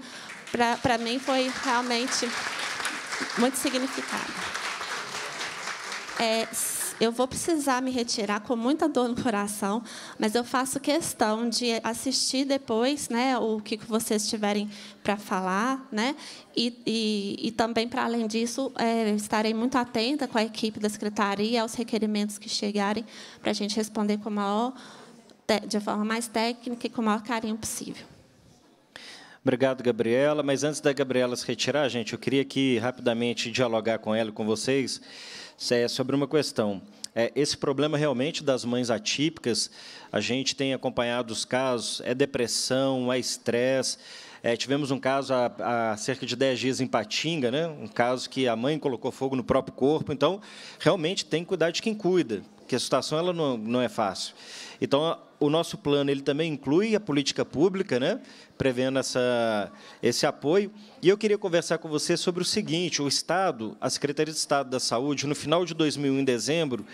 para mim foi realmente muito significado. É, eu vou precisar me retirar com muita dor no coração, mas eu faço questão de assistir depois né, o que vocês tiverem para falar. Né, e, e, e também, para além disso, é, estarei muito atenta com a equipe da secretaria aos requerimentos que chegarem para a gente responder com maior, de forma mais técnica e com o maior carinho possível. Obrigado, Gabriela. Mas antes da Gabriela se retirar, gente, eu queria aqui rapidamente dialogar com ela e com vocês é, sobre uma questão. É, esse problema realmente das mães atípicas, a gente tem acompanhado os casos, é depressão, é estresse. É, tivemos um caso há, há, cerca de 10 dias em Patinga, né? um caso que a mãe colocou fogo no próprio corpo. Então, realmente tem que cuidar de quem cuida, porque a situação ela não, não é fácil. Então, o nosso plano ele também inclui a política pública, né? prevendo essa, esse apoio. E eu queria conversar com você sobre o seguinte: o Estado, a Secretaria de Estado da Saúde, no final de 2001, em dezembro,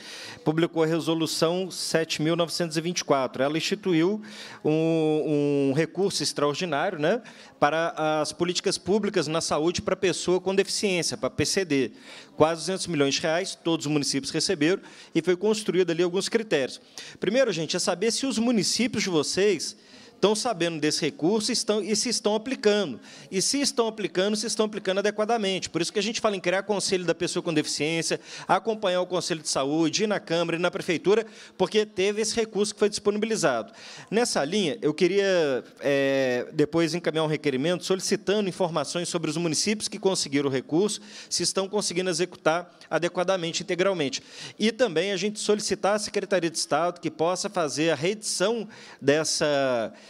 publicou a Resolução 7.924. Ela instituiu um, um recurso extraordinário né? para as políticas públicas na saúde para pessoa com deficiência, para PCD. Quase 200 milhões de reais, todos os municípios receberam, e foi construído ali alguns critérios. Primeiro, gente, saber se os municípios de vocês estão sabendo desse recurso estão, e se estão aplicando. E se estão aplicando, se estão aplicando adequadamente. Por isso que a gente fala em criar conselho da pessoa com deficiência, acompanhar o conselho de saúde, ir na Câmara e na Prefeitura, porque teve esse recurso que foi disponibilizado. Nessa linha, eu queria é, depois encaminhar um requerimento solicitando informações sobre os municípios que conseguiram o recurso, se estão conseguindo executar adequadamente, integralmente. E também a gente solicitar à Secretaria de Estado que possa fazer a reedição dessa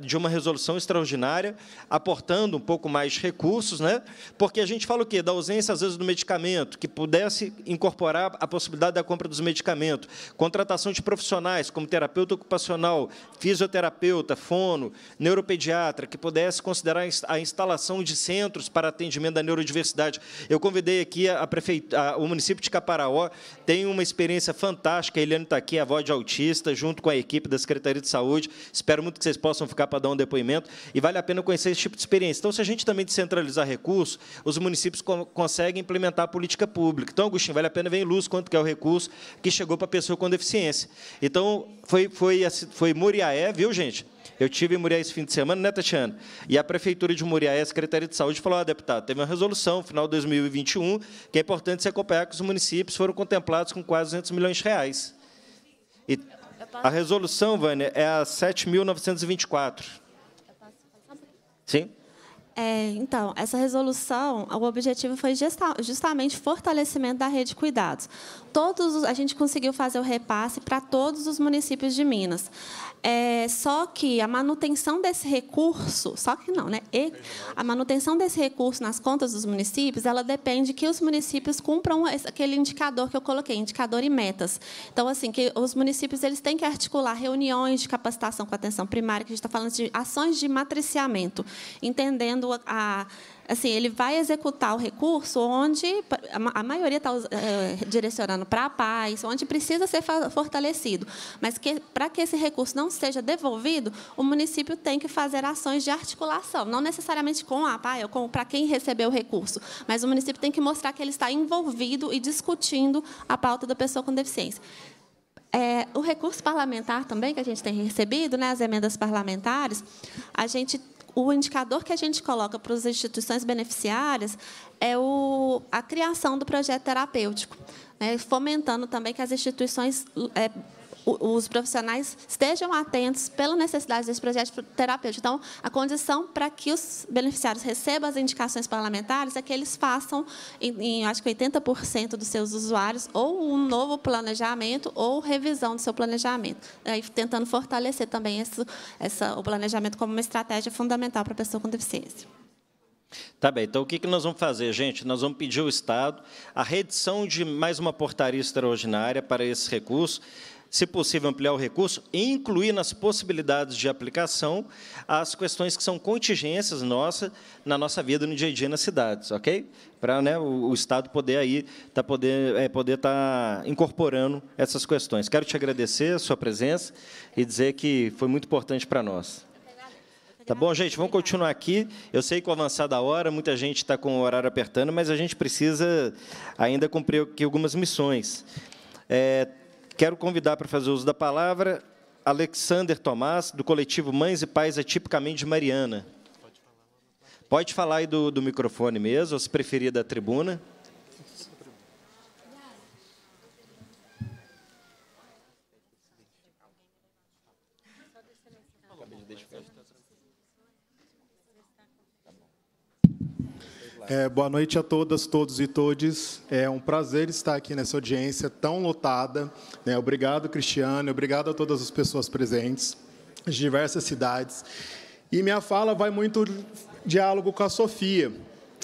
de uma resolução extraordinária, aportando um pouco mais recursos, né? porque a gente fala o quê? Da ausência, às vezes, do medicamento, que pudesse incorporar a possibilidade da compra dos medicamentos, contratação de profissionais, como terapeuta ocupacional, fisioterapeuta, fono, neuropediatra, que pudesse considerar a instalação de centros para atendimento da neurodiversidade. Eu convidei aqui a prefeitura, o município de Caparaó, tem uma experiência fantástica, a Eliane está aqui, a voz de autista, junto com a equipe da Secretaria de Saúde. Espero muito que vocês possam possam ficar para dar um depoimento, e vale a pena conhecer esse tipo de experiência. Então, se a gente também descentralizar recursos, os municípios co conseguem implementar a política pública. Então, Agostinho, vale a pena ver em luz quanto que é o recurso que chegou para a pessoa com deficiência. Então, foi, foi, foi Muriaé, viu, gente? Eu tive em Muriaé esse fim de semana, né, Tatiana? E a Prefeitura de Muriaé, a Secretaria de Saúde, falou, ó, ah, deputado, teve uma resolução, no final de 2021, que é importante se acompanhar que os municípios foram contemplados com quase 200 milhões de reais. E a resolução, Vânia, é a 7.924. Sim? É, então, essa resolução, o objetivo foi justamente fortalecimento da rede de cuidados. Todos, a gente conseguiu fazer o repasse para todos os municípios de Minas. É, só que a manutenção desse recurso, só que não, né? E a manutenção desse recurso nas contas dos municípios, ela depende que os municípios cumpram aquele indicador que eu coloquei, indicador e metas. Então, assim, que os municípios eles têm que articular reuniões de capacitação com a atenção primária, que a gente está falando de ações de matriciamento, entendendo a, a assim, ele vai executar o recurso onde a maioria está eh, direcionando para a paz, onde precisa ser fortalecido. Mas que, para que esse recurso não seja devolvido, o município tem que fazer ações de articulação, não necessariamente com a ah, PAI ou com, para quem recebeu o recurso, mas o município tem que mostrar que ele está envolvido e discutindo a pauta da pessoa com deficiência. É, o recurso parlamentar também que a gente tem recebido, né, as emendas parlamentares, a gente o indicador que a gente coloca para as instituições beneficiárias é o, a criação do projeto terapêutico, né, fomentando também que as instituições é, os profissionais estejam atentos pela necessidade desse projeto terapêutico. Então, a condição para que os beneficiários recebam as indicações parlamentares é que eles façam, em, em acho que 80% dos seus usuários, ou um novo planejamento ou revisão do seu planejamento. Aí, tentando fortalecer também esse, essa, o planejamento como uma estratégia fundamental para a pessoa com deficiência. Tá bem, então o que nós vamos fazer, gente? Nós vamos pedir ao Estado a redição de mais uma portaria extraordinária para esse recurso se possível, ampliar o recurso e incluir nas possibilidades de aplicação as questões que são contingências nossas na nossa vida no dia a dia nas cidades, ok? Para né, o, o, Estado poder aí tá poder é, poder estar tá incorporando essas questões. Quero te agradecer a sua presença e dizer que foi muito importante para nós. Tá bom, gente? Vamos continuar aqui. Eu sei que o avançar da hora, muita gente está com o horário apertando, mas a gente precisa ainda cumprir aqui algumas missões. É, Quero convidar para fazer uso da palavra Alexander Tomás, do coletivo Mães e Pais Atipicamente é Mariana. Pode falar aí do, do microfone mesmo, ou se preferir da tribuna. É, boa noite a todas, todos e todes. É um prazer estar aqui nessa audiência tão lotada. Né? Obrigado, Cristiano. Obrigado a todas as pessoas presentes de diversas cidades. E minha fala vai muito diálogo com a Sofia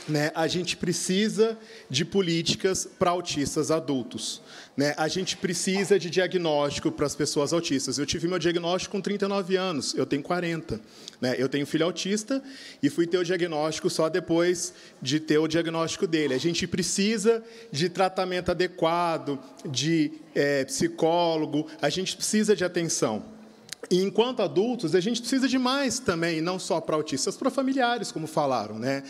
né, a gente precisa de políticas para autistas adultos. Né? A gente precisa de diagnóstico para as pessoas autistas. Eu tive meu diagnóstico com 39 anos, eu tenho 40. Né? Eu tenho filho autista e fui ter o diagnóstico só depois de ter o diagnóstico dele. A gente precisa de tratamento adequado, de é, psicólogo, a gente precisa de atenção. E enquanto adultos, a gente precisa de mais também, não só para autistas, para familiares, como falaram. Né?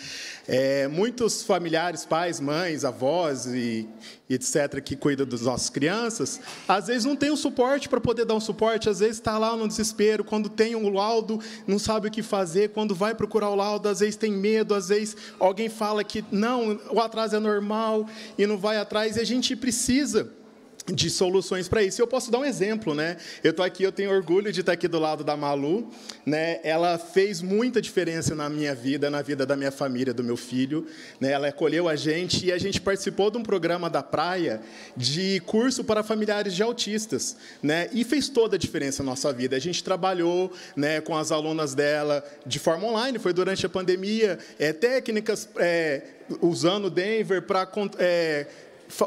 É, muitos familiares, pais, mães, avós e etc., que cuidam das nossas crianças, às vezes não tem o um suporte para poder dar um suporte, às vezes está lá no desespero, quando tem um laudo, não sabe o que fazer, quando vai procurar o laudo, às vezes tem medo, às vezes alguém fala que não, o atraso é normal e não vai atrás, e a gente precisa de soluções para isso. Eu posso dar um exemplo, né? Eu tô aqui, eu tenho orgulho de estar aqui do lado da Malu, né? Ela fez muita diferença na minha vida, na vida da minha família, do meu filho, né? Ela acolheu a gente e a gente participou de um programa da praia de curso para familiares de autistas, né? E fez toda a diferença na nossa vida. A gente trabalhou, né, com as alunas dela de forma online, foi durante a pandemia, é, técnicas é, usando Denver para é,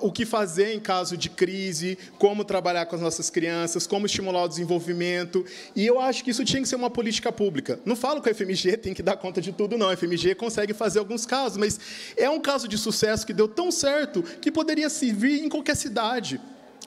o que fazer em caso de crise, como trabalhar com as nossas crianças, como estimular o desenvolvimento. E eu acho que isso tinha que ser uma política pública. Não falo que a FMG tem que dar conta de tudo, não. A FMG consegue fazer alguns casos, mas é um caso de sucesso que deu tão certo que poderia servir em qualquer cidade.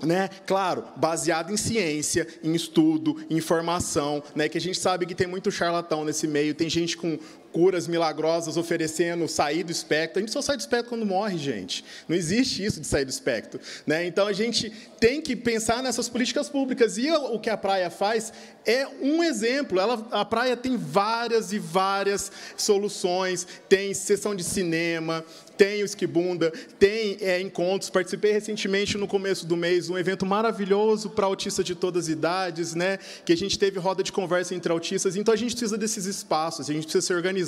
Né? Claro, baseado em ciência, em estudo, em informação, né? que a gente sabe que tem muito charlatão nesse meio, tem gente com, curas milagrosas oferecendo sair do espectro. A gente só sai do espectro quando morre, gente. Não existe isso de sair do espectro. Né? Então a gente tem que pensar nessas políticas públicas. E o que a praia faz é um exemplo. Ela, a praia tem várias e várias soluções: tem sessão de cinema, tem o Esquibunda, tem é, encontros. Participei recentemente, no começo do mês, um evento maravilhoso para autistas de todas as idades, né? que a gente teve roda de conversa entre autistas. Então, a gente precisa desses espaços, a gente precisa se organizar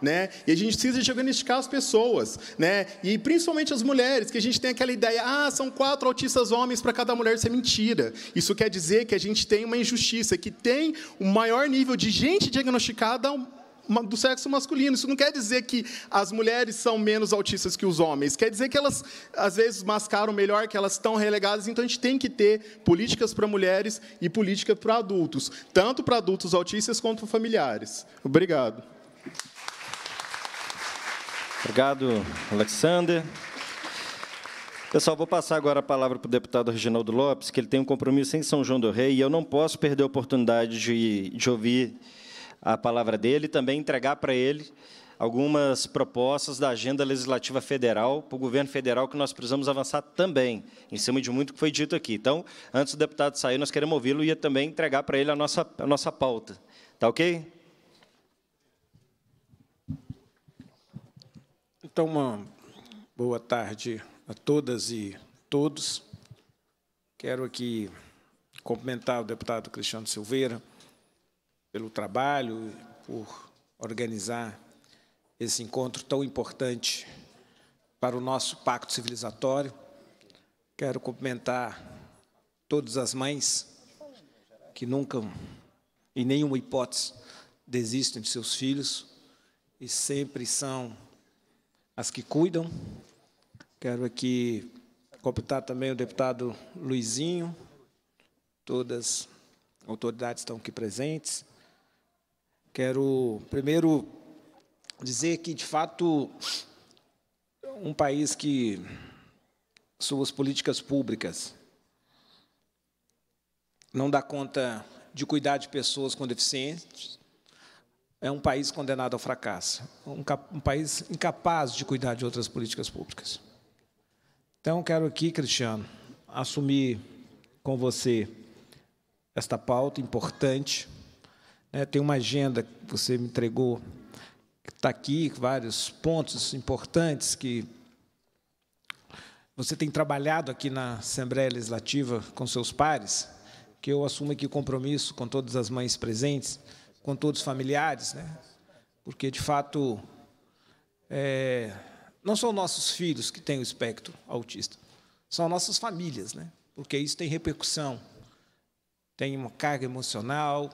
né? E a gente precisa diagnosticar as pessoas, né? E principalmente as mulheres, que a gente tem aquela ideia, ah, são quatro autistas homens para cada mulher, isso é mentira. Isso quer dizer que a gente tem uma injustiça, que tem o um maior nível de gente diagnosticada do sexo masculino. Isso não quer dizer que as mulheres são menos autistas que os homens. Quer dizer que elas, às vezes, mascaram melhor, que elas estão relegadas. Então, a gente tem que ter políticas para mulheres e políticas para adultos, tanto para adultos autistas quanto para familiares. Obrigado. Obrigado, Alexander. Pessoal, vou passar agora a palavra para o deputado Reginaldo Lopes, que ele tem um compromisso em São João do Rei, e eu não posso perder a oportunidade de, de ouvir a palavra dele e também entregar para ele algumas propostas da agenda legislativa federal para o governo federal que nós precisamos avançar também, em cima de muito que foi dito aqui. Então, antes do deputado sair, nós queremos ouvi-lo e também entregar para ele a nossa, a nossa pauta. Tá ok? Então, uma boa tarde a todas e todos. Quero aqui cumprimentar o deputado Cristiano Silveira pelo trabalho, por organizar esse encontro tão importante para o nosso pacto civilizatório. Quero cumprimentar todas as mães que nunca, em nenhuma hipótese, desistem de seus filhos e sempre são as que cuidam. Quero aqui cooptar também o deputado Luizinho, todas as autoridades estão aqui presentes. Quero primeiro dizer que, de fato, um país que suas políticas públicas não dá conta de cuidar de pessoas com deficiências, é um país condenado ao fracasso, um, um, país incapaz de cuidar de outras políticas públicas. Então, quero aqui, Cristiano, assumir com você esta pauta importante. É, tem uma agenda que você me entregou, que está aqui, vários pontos importantes que você tem trabalhado aqui na Assembleia Legislativa com seus pares, que eu assumo aqui o compromisso com todas as mães presentes, com todos os familiares, né? porque, de fato, é, não são nossos filhos que têm o espectro autista, são nossas famílias, né? porque isso tem repercussão, tem uma carga emocional,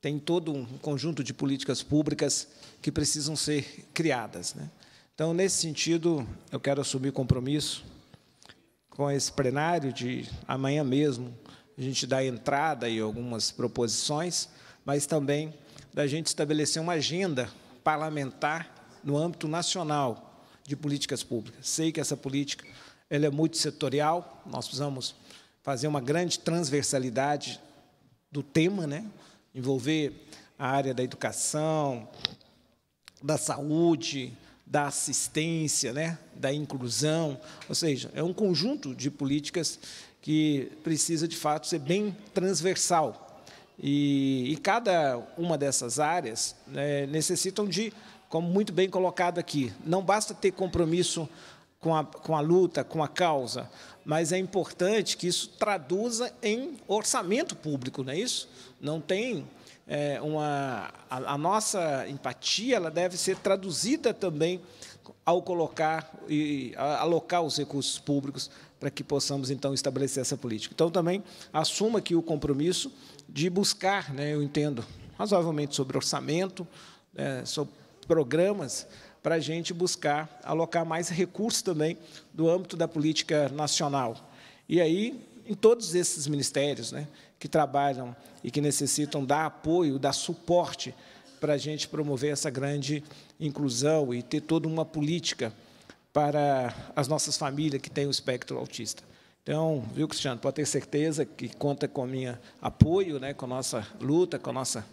tem todo um conjunto de políticas públicas que precisam ser criadas. Né? Então, nesse sentido, eu quero assumir compromisso com esse plenário de amanhã mesmo a gente dar entrada e algumas proposições mas também da gente estabelecer uma agenda parlamentar no âmbito nacional de políticas públicas. Sei que essa política ela é multissetorial, nós precisamos fazer uma grande transversalidade do tema, né? envolver a área da educação, da saúde, da assistência, né? da inclusão, ou seja, é um conjunto de políticas que precisa, de fato, ser bem transversal e, e cada uma dessas áreas né, necessitam de, como muito bem colocado aqui, não basta ter compromisso com a, com a luta, com a causa, mas é importante que isso traduza em orçamento público, não é isso? Não tem é, uma. A, a, nossa empatia ela deve ser traduzida também ao colocar e alocar os recursos públicos para que possamos então estabelecer essa política. Então também assuma aqui o compromisso de buscar, né, eu entendo, razoavelmente sobre orçamento, né, sobre programas, para a gente buscar alocar mais recursos também do âmbito da política nacional. E aí, em todos esses ministérios né, que trabalham e que necessitam dar apoio, dar suporte para a gente promover essa grande inclusão e ter toda uma política para as nossas famílias que têm o espectro autista. Então, viu, Cristiano, pode ter certeza que conta com minha apoio, né, com a nossa luta, com a nossa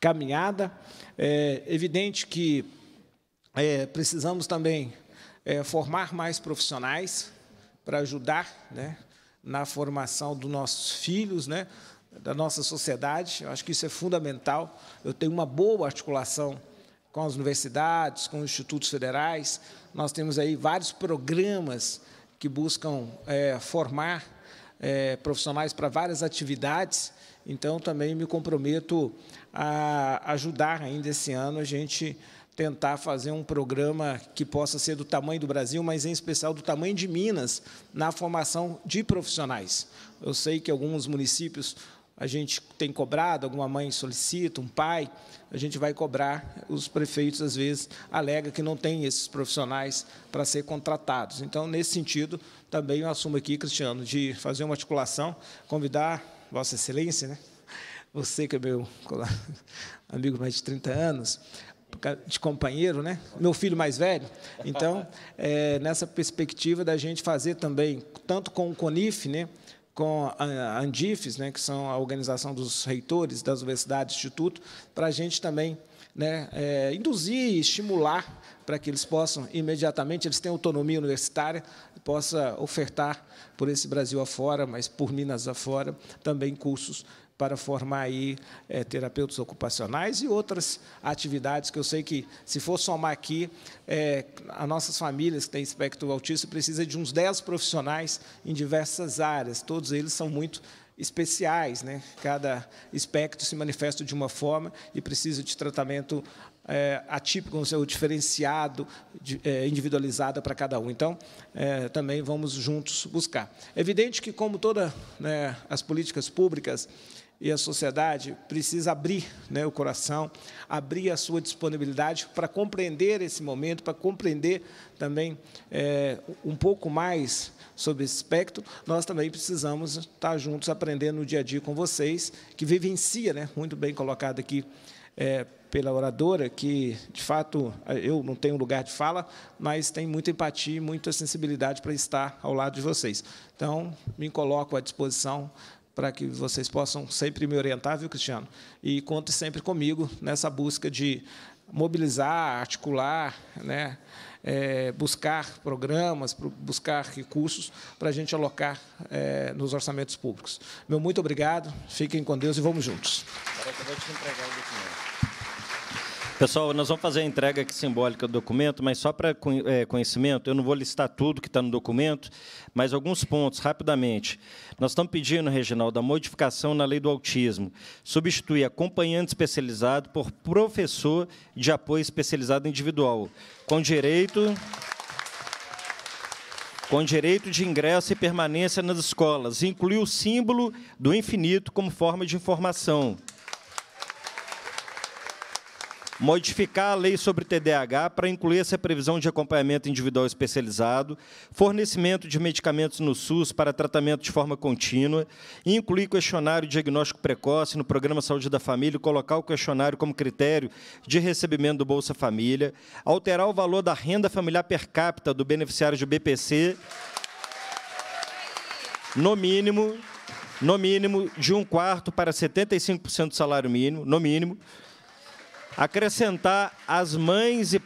caminhada. É evidente que é, precisamos também é, formar mais profissionais para ajudar né, na formação dos nossos filhos, né, da nossa sociedade. Eu acho que isso é fundamental. Eu tenho uma boa articulação com as universidades, com os institutos federais. Nós temos aí vários programas que buscam é, formar é, profissionais para várias atividades. Então, também me comprometo a ajudar ainda esse ano a gente tentar fazer um programa que possa ser do tamanho do Brasil, mas em especial do tamanho de Minas, na formação de profissionais. Eu sei que alguns municípios a gente tem cobrado, alguma mãe solicita, um pai, a gente vai cobrar, os prefeitos às vezes alega que não tem esses profissionais para ser contratados. Então, nesse sentido, também eu assumo aqui, Cristiano, de fazer uma articulação, convidar Vossa Excelência, né? você que é meu amigo mais de 30 anos, de companheiro, né? Meu filho mais velho. Então, é, nessa perspectiva da gente fazer também, tanto com o CONIF, né? com a Andifes, né, que são a organização dos reitores das universidades, instituto, para a gente também né, é, induzir e estimular para que eles possam imediatamente, eles têm autonomia universitária, possa ofertar por esse Brasil afora, mas por Minas afora, também cursos para formar aí é, terapeutas ocupacionais e outras atividades que eu sei que, se for somar aqui, é, as nossas famílias que têm espectro autista precisa de uns 10 profissionais em diversas áreas. Todos eles são muito especiais, né? Cada espectro se manifesta de uma forma e precisa de tratamento é, atípico, ou seja, diferenciado, de, é, individualizado para cada um. Então, é, também vamos juntos buscar. É evidente que, como todas né, as políticas públicas, e a sociedade precisa abrir né, o coração, abrir a sua disponibilidade para compreender esse momento, para compreender também é, um pouco mais sobre esse espectro. Nós também precisamos estar juntos, aprendendo no dia a dia com vocês, que vivencia, né, muito bem colocado aqui é, pela oradora, que de fato eu não tenho lugar de fala, mas tem muita empatia e muita sensibilidade para estar ao lado de vocês. Então, me coloco à disposição para que vocês possam sempre me orientar, viu, Cristiano? E conte sempre comigo nessa busca de mobilizar, articular, né? É, buscar programas, buscar recursos para a gente alocar é, nos orçamentos públicos. Meu muito obrigado, fiquem com Deus e vamos juntos. Agora eu vou te entregar o documento. Pessoal, nós vamos fazer a entrega aqui simbólica do documento, mas só para é, conhecimento, eu não vou listar tudo que está no documento, mas alguns pontos, rapidamente. Nós estamos pedindo, Reginaldo, a modificação na lei do autismo, substituir acompanhante especializado por professor de apoio especializado individual, com direito com direito de ingresso e permanência nas escolas, inclui o símbolo do infinito como forma de informação modificar a lei sobre TDAH para incluir essa previsão de acompanhamento individual especializado, fornecimento de medicamentos no SUS para tratamento de forma contínua, incluir questionário diagnóstico precoce no programa Saúde da Família e colocar o questionário como critério de recebimento do Bolsa Família, alterar o valor da renda familiar per capita do beneficiário do BPC, no mínimo, no mínimo de um quarto para 75% do salário mínimo, no mínimo, Acrescentar as mães e,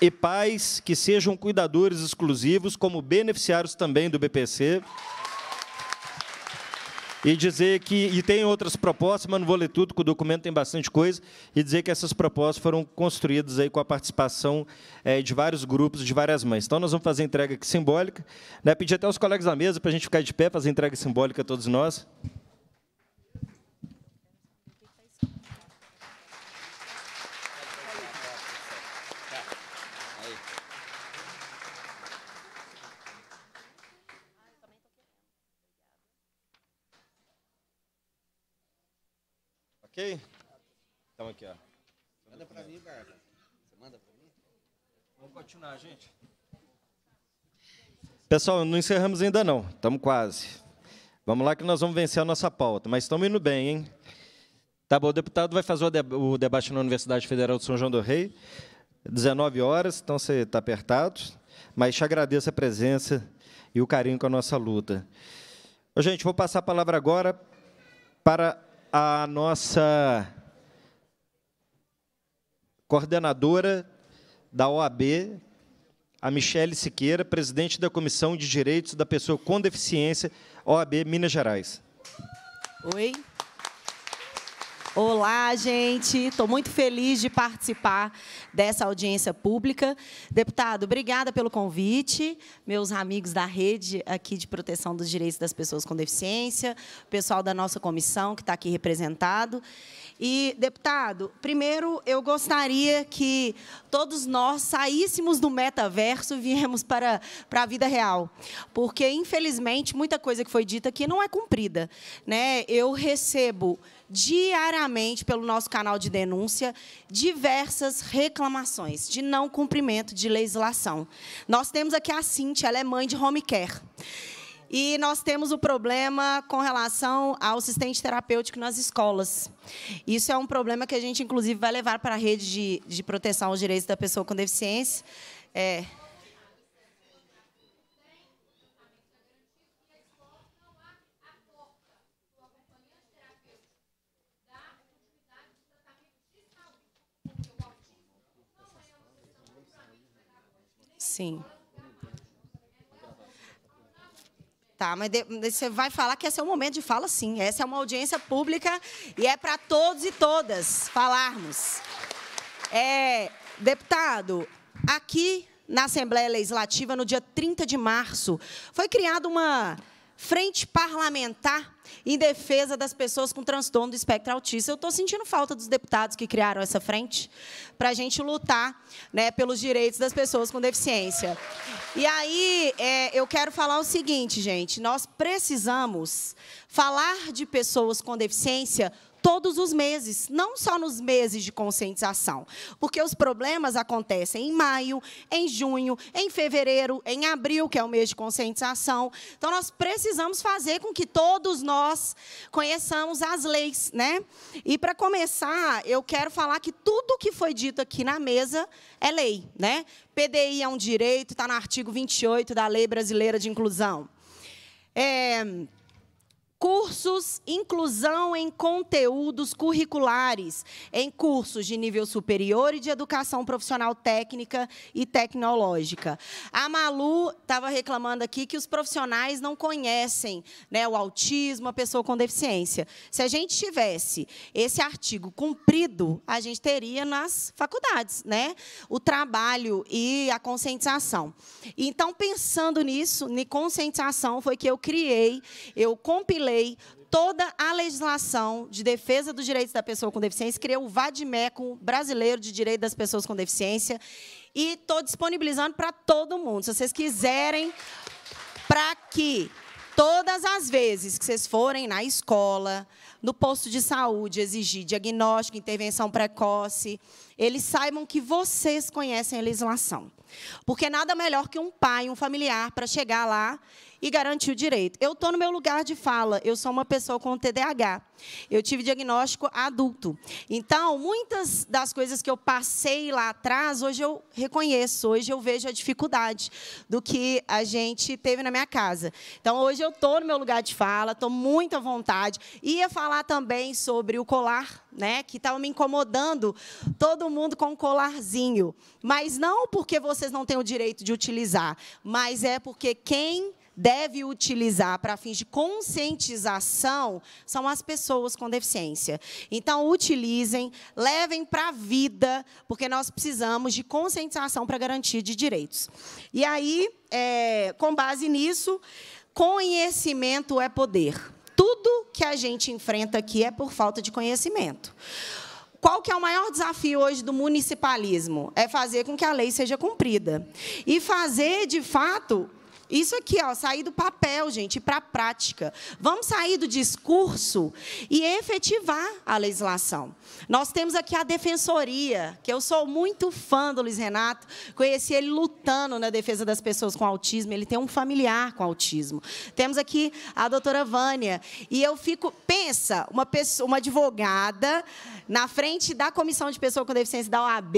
e pais que sejam cuidadores exclusivos, como beneficiários também do BPC e dizer que e tem outras propostas, mas não vou ler tudo, que o documento tem bastante coisa, e dizer que essas propostas foram construídas aí com a participação é, de vários grupos, de várias mães. Então, nós vamos fazer entrega aqui simbólica, né? pedir até aos colegas da mesa para a gente ficar de pé, fazer entrega simbólica a todos nós. Ok? Então aqui, ó. Manda pra mim, Barba. Você manda pra mim? Vamos continuar, gente. Pessoal, não encerramos ainda não. Estamos quase. Vamos lá que nós vamos vencer a nossa pauta. Mas estamos indo bem, hein? Tá bom, o deputado vai fazer o debate na Universidade Federal de São João do Rei. 19 horas, então você está apertado. Mas te agradeço a presença e o carinho com a nossa luta. Gente, vou passar a palavra agora para a nossa coordenadora da OAB, a Michele Siqueira, presidente da Comissão de Direitos da Pessoa com Deficiência, OAB Minas Gerais. Oi. Olá, gente. Estou muito feliz de participar dessa audiência pública. Deputado, obrigada pelo convite. Meus amigos da rede aqui de proteção dos direitos das pessoas com deficiência, o pessoal da nossa comissão que está aqui representado. E, deputado, primeiro eu gostaria que todos nós saíssemos do metaverso e viemos para, para a vida real. Porque, infelizmente, muita coisa que foi dita aqui não é cumprida. Né? Eu recebo diariamente pelo nosso canal de denúncia diversas reclamações de não cumprimento de legislação. Nós temos aqui a Cintia, ela é mãe de home care. E nós temos o problema com relação ao assistente terapêutico nas escolas. Isso é um problema que a gente, inclusive, vai levar para a rede de, de proteção aos direitos da pessoa com deficiência. É, Sim. Tá, mas você vai falar que esse é o momento de fala, sim. Essa é uma audiência pública e é para todos e todas falarmos. É, deputado, aqui na Assembleia Legislativa, no dia 30 de março, foi criada uma frente parlamentar em defesa das pessoas com transtorno do espectro autista. Eu estou sentindo falta dos deputados que criaram essa frente para a gente lutar né, pelos direitos das pessoas com deficiência. E aí é, eu quero falar o seguinte, gente: nós precisamos falar de pessoas com deficiência todos os meses, não só nos meses de conscientização, porque os problemas acontecem em maio, em junho, em fevereiro, em abril, que é o mês de conscientização. Então nós precisamos fazer com que todos nós conheçamos as leis, né? E para começar, eu quero falar que tudo que foi dito aqui na mesa é lei, né? PDI é um direito, está no artigo 28 da Lei Brasileira de Inclusão. É, cursos, inclusão em conteúdos curriculares, em cursos de nível superior e de educação profissional técnica e tecnológica. A Malu estava reclamando aqui que os profissionais não conhecem né, o autismo, a pessoa com deficiência. Se a gente tivesse esse artigo cumprido, a gente teria nas faculdades né, o trabalho e a conscientização. Então, pensando nisso, em conscientização, foi que eu criei, eu compilei lei, toda a legislação de defesa dos direitos da pessoa com deficiência, criei o VADMECO, Brasileiro de Direito das Pessoas com Deficiência, e estou disponibilizando para todo mundo, se vocês quiserem, para que todas as vezes que vocês forem na escola, no posto de saúde, exigir diagnóstico, intervenção precoce, eles saibam que vocês conhecem a legislação. Porque nada melhor que um pai, um familiar, para chegar lá e garantir o direito. Eu estou no meu lugar de fala, eu sou uma pessoa com TDAH. Eu tive diagnóstico adulto. Então, muitas das coisas que eu passei lá atrás, hoje eu reconheço, hoje eu vejo a dificuldade do que a gente teve na minha casa. Então, hoje eu estou no meu lugar de fala, estou muito à vontade. Ia falar também sobre o colar, né, que estava me incomodando, todo mundo com um colarzinho. Mas não porque vocês não têm o direito de utilizar, mas é porque quem deve utilizar para fins de conscientização são as pessoas com deficiência. Então, utilizem, levem para a vida, porque nós precisamos de conscientização para garantia de direitos. E aí, é, com base nisso, conhecimento é poder. Tudo que a gente enfrenta aqui é por falta de conhecimento. Qual que é o maior desafio hoje do municipalismo? É fazer com que a lei seja cumprida. E fazer, de fato, isso aqui, ó, sair do papel, gente, para a prática. Vamos sair do discurso e efetivar a legislação. Nós temos aqui a defensoria, que eu sou muito fã do Luiz Renato. Conheci ele lutando na defesa das pessoas com autismo. Ele tem um familiar com autismo. Temos aqui a doutora Vânia. E eu fico, pensa, uma pessoa, uma advogada na frente da Comissão de Pessoa com Deficiência da OAB,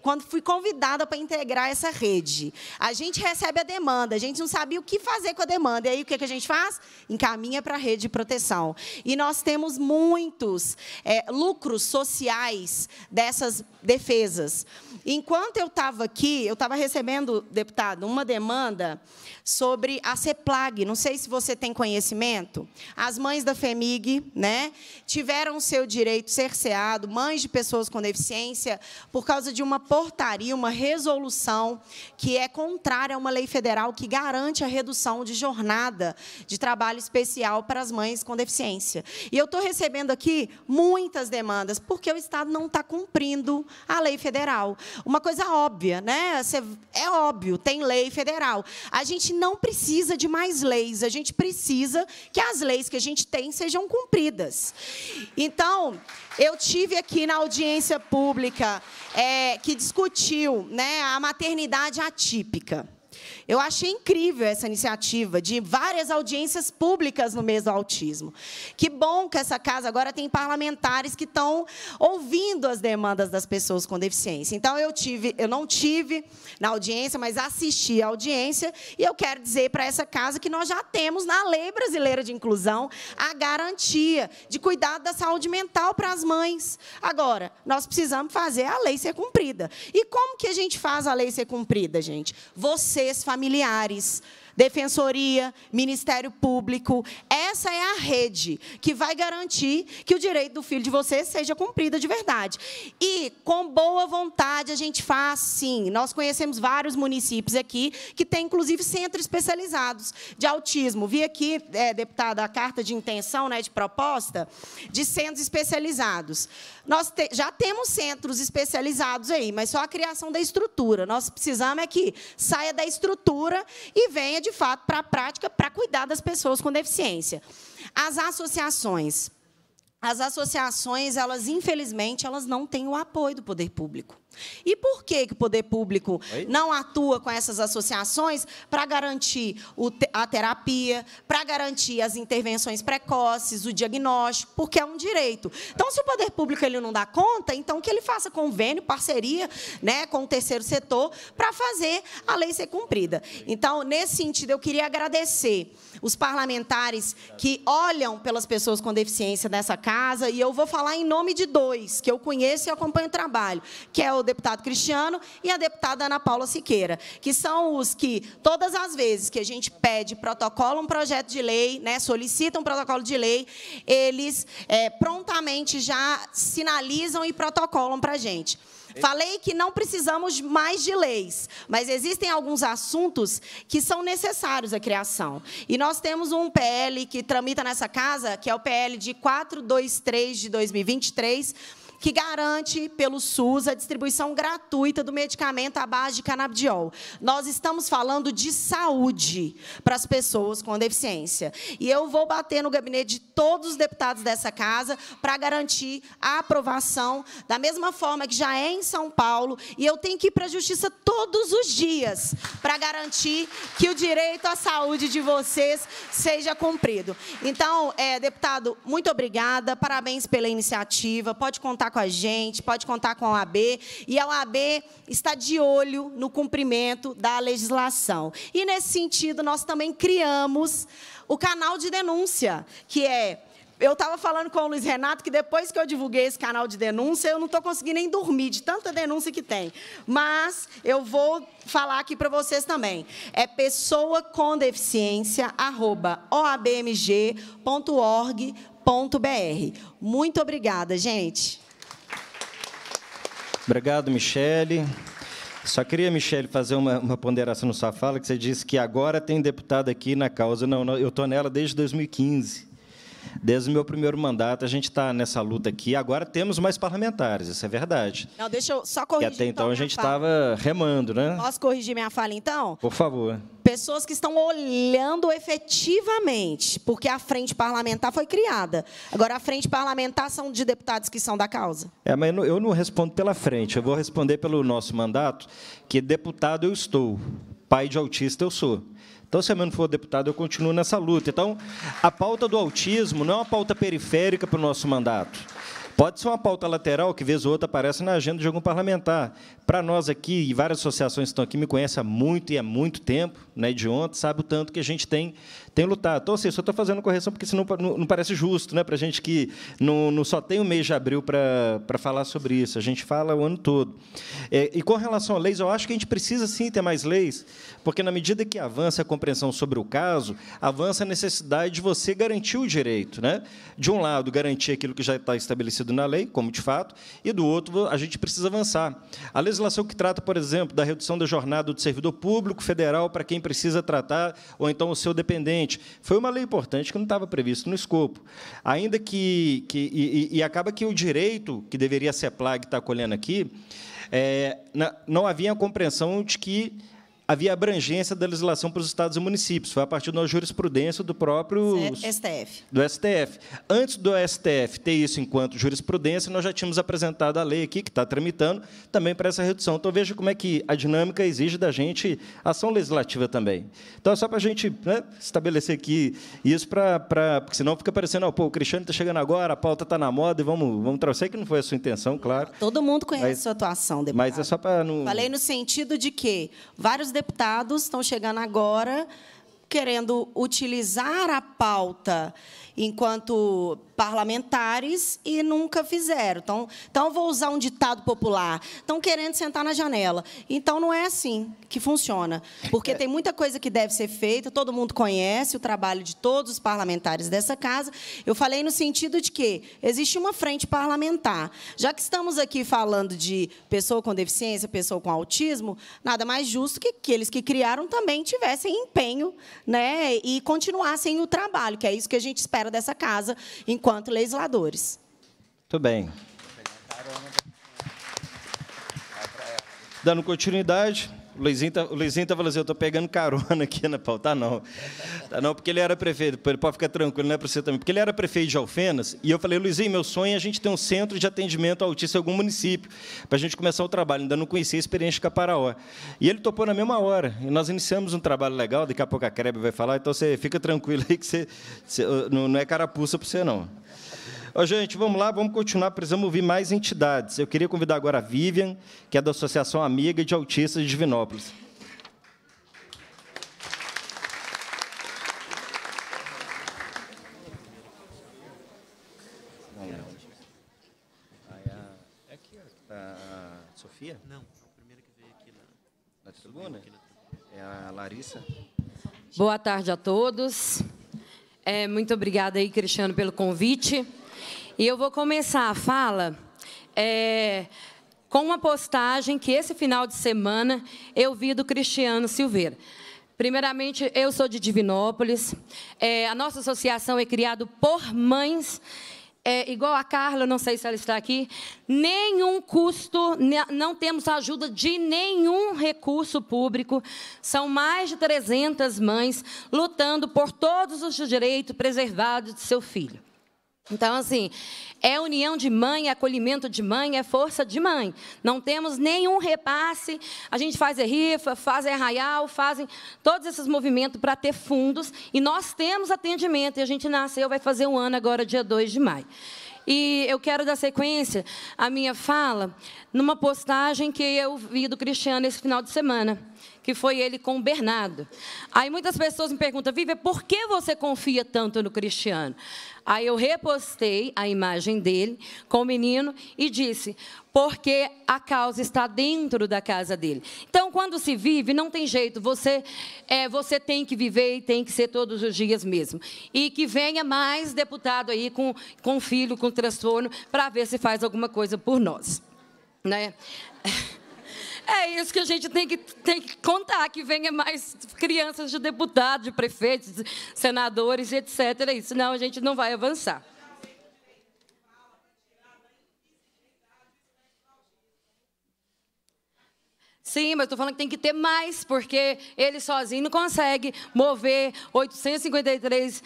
quando fui convidada para integrar essa rede. A gente recebe a demanda, a gente não sabia o que fazer com a demanda. E aí, o que, a gente faz? Encaminha para a rede de proteção. E nós temos muitos é, lucros sociais dessas defesas. Enquanto eu estava aqui, eu estava recebendo, deputado, uma demanda sobre a CEPLAG. Não sei se você tem conhecimento. As mães da FEMIG né, tiveram o seu direito cerceado mães de pessoas com deficiência, por causa de uma portaria, uma resolução que é contrária a uma lei federal que garante a redução de jornada de trabalho especial para as mães com deficiência. E eu estou recebendo aqui muitas demandas, porque o Estado não está cumprindo a lei federal. Uma coisa óbvia, né? É óbvio, tem lei federal. A gente não precisa de mais leis, a gente precisa que as leis que a gente tem sejam cumpridas. Então, eu te tive aqui na audiência pública é, que discutiu né, a maternidade atípica. Eu achei incrível essa iniciativa de várias audiências públicas no mês do autismo. Que bom que essa casa agora tem parlamentares que estão ouvindo as demandas das pessoas com deficiência. Então eu tive, eu não tive na audiência, mas assisti à audiência e eu quero dizer para essa casa que nós já temos na lei brasileira de inclusão a garantia de cuidado da saúde mental para as mães. Agora, nós precisamos fazer a lei ser cumprida. E como que a gente faz a lei ser cumprida, gente? Vocês fazem familiares. Defensoria, Ministério Público. Essa é a rede que vai garantir que o direito do filho de você seja cumprido de verdade. E, com boa vontade, a gente faz sim. Nós conhecemos vários municípios aqui que têm, inclusive, centros especializados de autismo. Vi aqui, é, deputada, a carta de intenção, né, de proposta, de centros especializados. Nós te, já temos centros especializados aí, mas só a criação da estrutura. Nós precisamos é que saia da estrutura e venha de fato para a prática para cuidar das pessoas com deficiência. As associações. As associações, elas infelizmente, elas não têm o apoio do poder público. E por que, que o poder público Oi? não atua com essas associações para garantir te a terapia, para garantir as intervenções precoces, o diagnóstico, porque é um direito. Então, se o poder público ele não dá conta, então que ele faça convênio, parceria né, com o terceiro setor para fazer a lei ser cumprida. Então, nesse sentido, eu queria agradecer os parlamentares que olham pelas pessoas com deficiência nessa casa, e eu vou falar em nome de dois que eu conheço e acompanho o trabalho, que é o deputado Cristiano e a deputada Ana Paula Siqueira, que são os que, todas as vezes que a gente pede protocolo, um projeto de lei, né, solicita um protocolo de lei, eles é, prontamente já sinalizam e protocolam para a gente. Falei que não precisamos mais de leis, mas existem alguns assuntos que são necessários à criação. E nós temos um PL que tramita nessa casa, que é o PL de 423 de 2023 que garante pelo SUS a distribuição gratuita do medicamento à base de canabidiol. Nós estamos falando de saúde para as pessoas com deficiência. E eu vou bater no gabinete de todos os deputados dessa casa para garantir a aprovação, da mesma forma que já é em São Paulo, e eu tenho que ir para a justiça todos os dias para garantir que o direito à saúde de vocês seja cumprido. Então, é, deputado, muito obrigada, parabéns pela iniciativa, pode contar com a gente, pode contar com a OAB, e a OAB está de olho no cumprimento da legislação. E nesse sentido, nós também criamos o canal de denúncia, que é eu estava falando com o Luiz Renato que depois que eu divulguei esse canal de denúncia, eu não estou conseguindo nem dormir de tanta denúncia que tem. Mas eu vou falar aqui para vocês também. É pessoa com deficiência, arroba, Muito obrigada, gente. Obrigado, Michele. Só queria, Michele, fazer uma, uma, ponderação na sua fala, que você disse que agora tem deputado aqui na causa. Não, não eu estou nela desde 2015. Desde o meu primeiro mandato, a gente está nessa luta aqui. Agora temos mais parlamentares, isso é verdade. Não, deixa eu só corrigir. E até então, então a gente estava remando, né? Posso corrigir minha fala, então? Por favor. Pessoas que estão olhando efetivamente, porque a frente parlamentar foi criada. Agora, a frente parlamentar são de deputados que são da causa. É, mas eu não respondo pela frente, eu vou responder pelo nosso mandato, que deputado eu estou, pai de autista eu sou. Então, se eu não for deputado, eu continuo nessa luta. Então, a pauta do autismo não é uma pauta periférica para o nosso mandato. Pode ser uma pauta lateral que, vez ou outra, aparece na agenda de algum parlamentar. Para nós aqui, e várias associações que estão aqui me conhecem há muito e há muito tempo, né, de ontem, sabe o tanto que a gente tem tem lutado. Então, assim, só estou fazendo correção porque senão não, não parece justo né, para a gente que não, não, só tem o mês de abril para falar sobre isso. A gente fala o ano todo. É, e com relação a leis, eu acho que a gente precisa sim ter mais leis, porque na medida que avança a compreensão sobre o caso, avança a necessidade de você garantir o direito. Né? De um lado, garantir aquilo que já está estabelecido na lei, como de fato, e do outro, a gente precisa avançar. A legislação que trata, por exemplo, da redução da jornada do servidor público federal para quem precisa tratar, ou então o seu dependente foi uma lei importante que não estava prevista no escopo. Ainda que. que e, e, acaba que o direito, que deveria ser plague, está colhendo aqui, é, não havia a compreensão de que havia abrangência da legislação para os estados e municípios. Foi a partir da jurisprudência do próprio STF. Do STF. Antes do STF ter isso enquanto jurisprudência, nós já tínhamos apresentado a lei aqui que está tramitando também para essa redução. Então veja como é que a dinâmica exige da gente ação legislativa também. Então é só para a gente né, estabelecer aqui isso para, para porque senão fica parecendo, oh, pô, o Cristiano está chegando agora, a pauta está na moda e vamos vamos trazer que não foi a sua intenção, claro. Todo mundo conhece mas, a sua atuação, deputado. Mas é só para não Falei no sentido de que vários deputados estão chegando agora querendo utilizar a pauta enquanto parlamentares e nunca fizeram. Então, então vou usar um ditado popular. Estão querendo sentar na janela. Então não é assim que funciona, porque é. tem muita coisa que deve ser feita. Todo mundo conhece o trabalho de todos os parlamentares dessa casa. Eu falei no sentido de que existe uma frente parlamentar. Já que estamos aqui falando de pessoa com deficiência, pessoa com autismo, nada mais justo que aqueles que criaram também tivessem empenho né, e continuassem o trabalho, que é isso que a gente espera dessa casa enquanto legisladores. Muito bem. Dando continuidade, o Luizinho, tá, o Luizinho falando assim, eu estou pegando carona aqui na pauta. Tá não. Tá não, porque ele era prefeito. Ele pode ficar tranquilo, não é para você também. Porque ele era prefeito de Alfenas, e eu falei, Luizinho, meu sonho é a gente ter um centro de atendimento ao autista em algum município, para a gente começar o trabalho. Ainda não conhecia a experiência de Caparaó. E ele topou na mesma hora. E nós iniciamos um trabalho legal, daqui a pouco a Crebe vai falar, então você fica tranquilo aí que você, você não é carapuça para você, não. Oh, gente, vamos lá, vamos continuar, precisamos ouvir mais entidades. Eu queria convidar agora a Vivian, que é da Associação Amiga de Autistas de Divinópolis. Sofia? Não, a primeira que veio aqui na, na tribuna. É a Larissa. Boa tarde a todos. É, muito obrigada aí, Cristiano, pelo convite. E eu vou começar a fala é, com uma postagem que esse final de semana eu vi do Cristiano Silveira. Primeiramente, eu sou de Divinópolis. É, a nossa associação é criada por mães. É, igual a Carla, não sei se ela está aqui, nenhum custo, não temos ajuda de nenhum recurso público. São mais de 300 mães lutando por todos os direitos preservados de seu filho. Então, assim, é união de mãe, é acolhimento de mãe, é força de mãe. Não temos nenhum repasse. A gente faz a é rifa, faz é arraial, fazem todos esses movimentos para ter fundos. E nós temos atendimento. E a gente nasceu, vai fazer um ano agora, dia 2 de maio. E eu quero dar sequência à minha fala numa postagem que eu vi do Cristiano esse final de semana que foi ele com o Bernardo. Aí muitas pessoas me perguntam, Vivian, por que você confia tanto no Cristiano? Aí eu repostei a imagem dele com o menino e disse, porque a causa está dentro da casa dele. Então, quando se vive, não tem jeito, você, é, você tem que viver e tem que ser todos os dias mesmo. E que venha mais deputado aí com, com filho, com transtorno, para ver se faz alguma coisa por nós. Né? É isso que a gente tem que, tem que contar, que venha mais crianças de deputados, de prefeitos, de senadores, etc. Senão a gente não vai avançar. Sim, mas estou falando que tem que ter mais, porque ele sozinho não consegue mover 853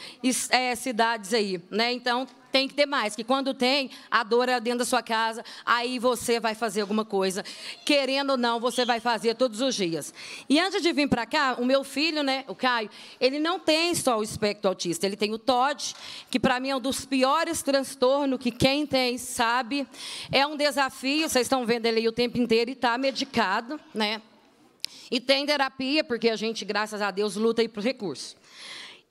é, cidades aí. Né? Então, tem que ter mais, que quando tem, a dor é dentro da sua casa, aí você vai fazer alguma coisa. Querendo ou não, você vai fazer todos os dias. E antes de vir para cá, o meu filho, né, o Caio, ele não tem só o espectro autista, ele tem o TOD, que para mim é um dos piores transtornos que quem tem sabe. É um desafio, vocês estão vendo ele aí o tempo inteiro e está medicado, né? E tem terapia, porque a gente, graças a Deus, luta aí para o recurso.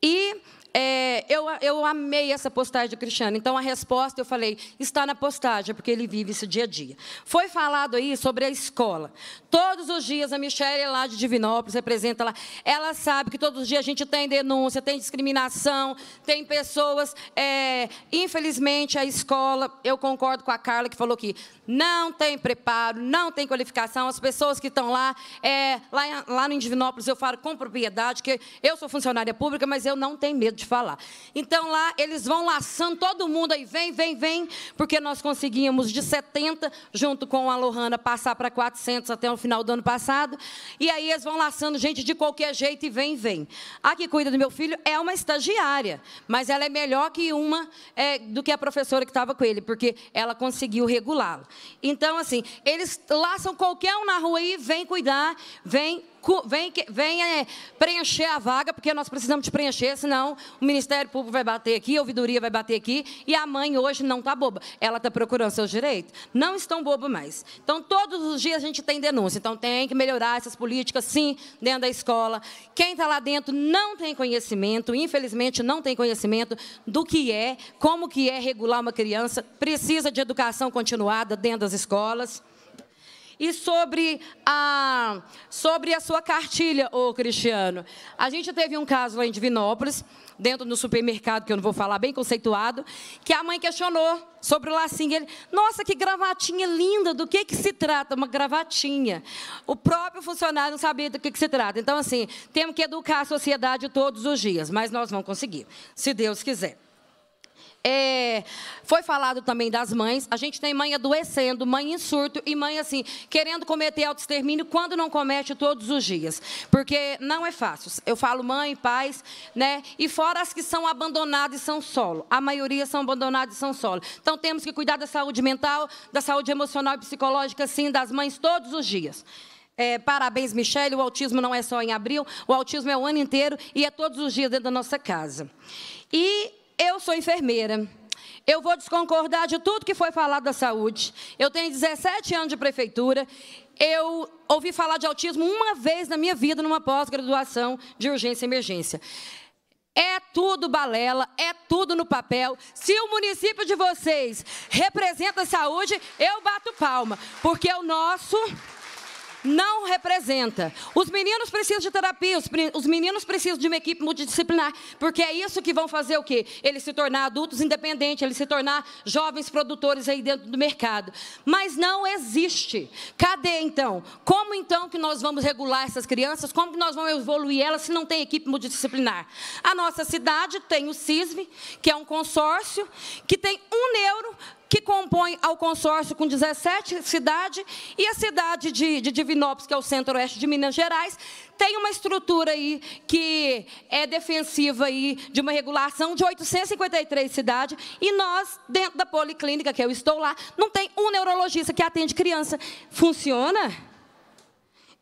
E é, eu, eu amei essa postagem do Cristiano. Então, a resposta, eu falei, está na postagem, porque ele vive isso dia a dia. Foi falado aí sobre a escola. Todos os dias, a Michelle é lá de Divinópolis, representa lá. Ela sabe que todos os dias a gente tem denúncia, tem discriminação, tem pessoas... É, infelizmente, a escola, eu concordo com a Carla, que falou que não tem preparo, não tem qualificação. As pessoas que estão lá, é, lá, lá no Divinópolis, eu falo com propriedade, que eu sou funcionária pública, mas eu não tenho medo de falar. Então lá eles vão laçando todo mundo aí, vem, vem, vem, porque nós conseguimos de 70, junto com a Lohana, passar para 400 até o final do ano passado. E aí eles vão laçando gente de qualquer jeito e vem, vem. A que cuida do meu filho é uma estagiária, mas ela é melhor que uma é, do que a professora que estava com ele, porque ela conseguiu regulá-lo. Então, assim, eles laçam qualquer um na rua aí, vem cuidar, vem vem, vem é, preencher a vaga, porque nós precisamos de preencher, senão o Ministério Público vai bater aqui, a ouvidoria vai bater aqui, e a mãe hoje não está boba. Ela está procurando seus direitos. Não estão boba mais. Então, todos os dias a gente tem denúncia. Então, tem que melhorar essas políticas, sim, dentro da escola. Quem está lá dentro não tem conhecimento, infelizmente não tem conhecimento do que é, como que é regular uma criança. Precisa de educação continuada dentro das escolas e sobre a, sobre a sua cartilha, ô Cristiano. A gente teve um caso lá em Divinópolis, dentro do supermercado, que eu não vou falar, bem conceituado, que a mãe questionou sobre o lacinho. Ele, Nossa, que gravatinha linda, do que, que se trata? Uma gravatinha. O próprio funcionário não sabia do que, que se trata. Então, assim, temos que educar a sociedade todos os dias, mas nós vamos conseguir, se Deus quiser. É, foi falado também das mães. A gente tem mãe adoecendo, mãe em surto e mãe assim, querendo cometer autoextermínio quando não comete todos os dias. Porque não é fácil. Eu falo mãe, pais, né? E fora as que são abandonadas e são solo. A maioria são abandonadas e são solo. Então temos que cuidar da saúde mental, da saúde emocional e psicológica, sim, das mães todos os dias. É, parabéns, Michele. O autismo não é só em abril, o autismo é o ano inteiro e é todos os dias dentro da nossa casa. E eu sou enfermeira. Eu vou desconcordar de tudo que foi falado da saúde. Eu tenho 17 anos de prefeitura. Eu ouvi falar de autismo uma vez na minha vida, numa pós-graduação de urgência e emergência. É tudo balela, é tudo no papel. Se o município de vocês representa a saúde, eu bato palma, porque o nosso não representa. Os meninos precisam de terapia, os, meninos precisam de uma equipe multidisciplinar, porque é isso que vão fazer o quê? Eles se tornar adultos independentes, eles se tornar jovens produtores aí dentro do mercado. Mas não existe. Cadê então? Como então que nós vamos regular essas crianças? Como que nós vamos evoluir elas se não tem equipe multidisciplinar? A nossa cidade tem o CISV, que é um consórcio que tem um neuro que compõe ao consórcio com 17 cidades, e a cidade de, de Divinópolis, que é o centro-oeste de Minas Gerais, tem uma estrutura aí que é defensiva aí de uma regulação de 853 cidades, e nós, dentro da policlínica que eu estou lá, não tem um neurologista que atende criança. Funciona?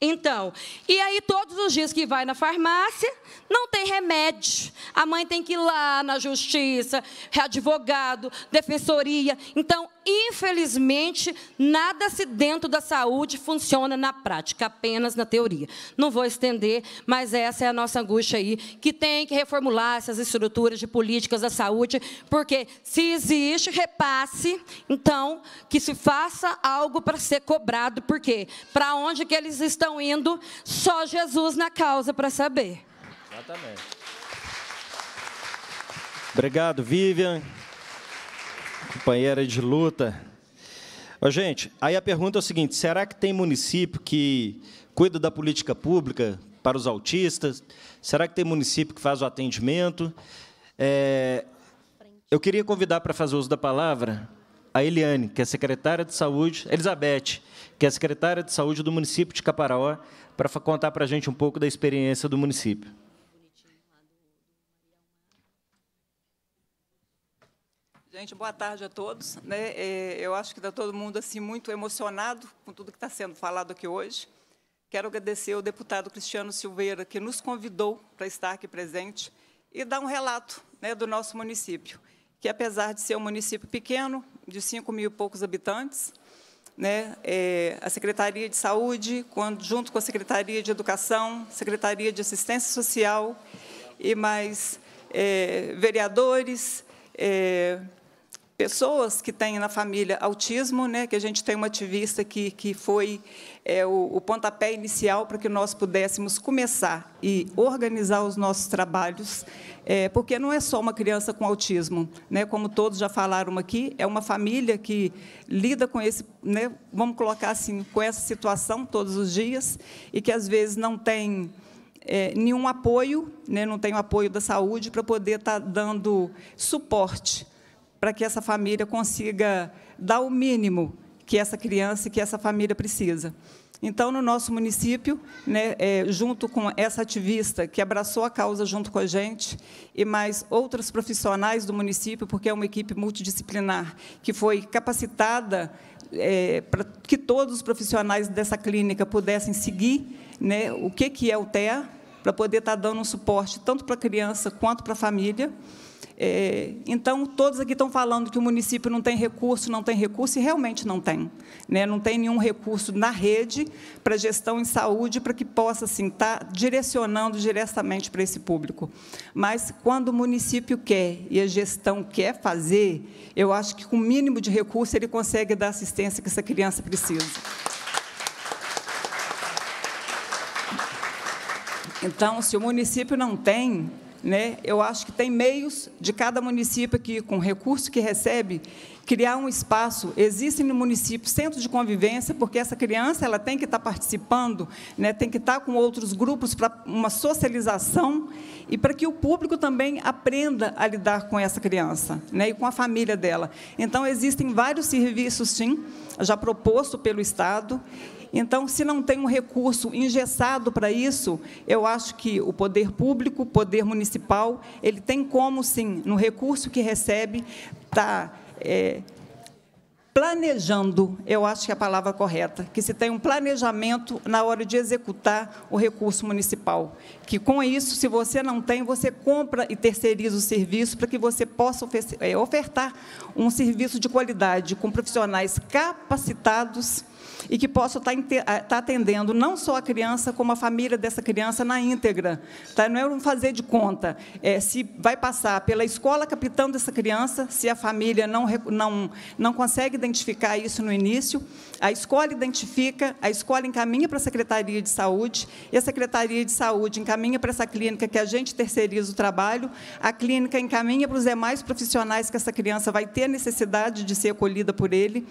Então, e aí todos os dias que vai na farmácia, não tem remédio. A mãe tem que ir lá na justiça, advogado, defensoria. Então, infelizmente, nada se dentro da saúde funciona na prática, apenas na teoria. Não vou estender, mas essa é a nossa angústia aí, que tem que reformular essas estruturas de políticas da saúde, porque se existe repasse, então que se faça algo para ser cobrado, porque para onde que eles estão indo, só Jesus na causa para saber. Exatamente. Obrigado, Vivian companheira de luta. Ô, gente, aí a pergunta é o seguinte: será que tem município que cuida da política pública para os autistas? Será que tem município que faz o atendimento? É, eu queria convidar para fazer uso da palavra a Eliane, que é secretária de saúde, Elizabeth, que é secretária de saúde do município de Caparaó, para contar para a gente um pouco da experiência do município. Gente, boa tarde a todos. Né? É, eu acho que está todo mundo assim muito emocionado com tudo que está sendo falado aqui hoje. Quero agradecer ao deputado Cristiano Silveira, que nos convidou para estar aqui presente e dar um relato né, do nosso município, que apesar de ser um município pequeno, de 5 mil e poucos habitantes, né, é, a Secretaria de Saúde, quando, junto com a Secretaria de Educação, Secretaria de Assistência Social e mais é, vereadores, é, pessoas que têm na família autismo, né, que a gente tem uma ativista que, que foi é, o, o pontapé inicial para que nós pudéssemos começar e organizar os nossos trabalhos, é, porque não é só uma criança com autismo, né, como todos já falaram aqui, é uma família que lida com esse, né, vamos colocar assim, com essa situação todos os dias e que às vezes não tem é, nenhum apoio, né, não tem o apoio da saúde para poder estar tá dando suporte para que essa família consiga dar o mínimo que essa criança e que essa família precisa. Então, no nosso município, né, é, junto com essa ativista que abraçou a causa junto com a gente, e mais outros profissionais do município, porque é uma equipe multidisciplinar que foi capacitada é, para que todos os profissionais dessa clínica pudessem seguir né, o que, que é o TEA, para poder estar dando um suporte tanto para a criança quanto para a família. É, então, todos aqui estão falando que o município não tem recurso, não tem recurso, e realmente não tem. Né? Não tem nenhum recurso na rede para gestão em saúde, para que possa assim, estar tá direcionando diretamente para esse público. Mas, quando o município quer e a gestão quer fazer, eu acho que, com o mínimo de recurso, ele consegue dar a assistência que essa criança precisa. Então, se o município não tem, né? Eu acho que tem meios de cada município que, com recursos recurso que recebe, criar um espaço. Existem no município centros de convivência, porque essa criança ela tem que estar participando, né? tem que estar com outros grupos para uma socialização e para que o público também aprenda a lidar com essa criança né? e com a família dela. Então, existem vários serviços, sim, já proposto pelo Estado, então, se não tem um recurso engessado para isso, eu acho que o poder público, o poder municipal, ele tem como, sim, no recurso que recebe, tá é, planejando, eu acho que é a palavra correta, que se tem um planejamento na hora de executar o recurso municipal. Que com isso, se você não tem, você compra e terceiriza o serviço para que você possa é, ofertar um serviço de qualidade, com profissionais capacitados e que possa tá estar eh, tá atendendo não só a criança, como a família dessa criança na íntegra. Tá? Não é um fazer de conta. É, se vai passar pela escola capitão dessa criança, se a família não, não, não consegue identificar isso no início, a escola identifica, a escola encaminha para a Secretaria de Saúde, e a Secretaria de Saúde encaminha para essa clínica que a gente terceiriza o trabalho, a clínica encaminha para os demais profissionais que essa criança vai ter necessidade de ser acolhida por ele,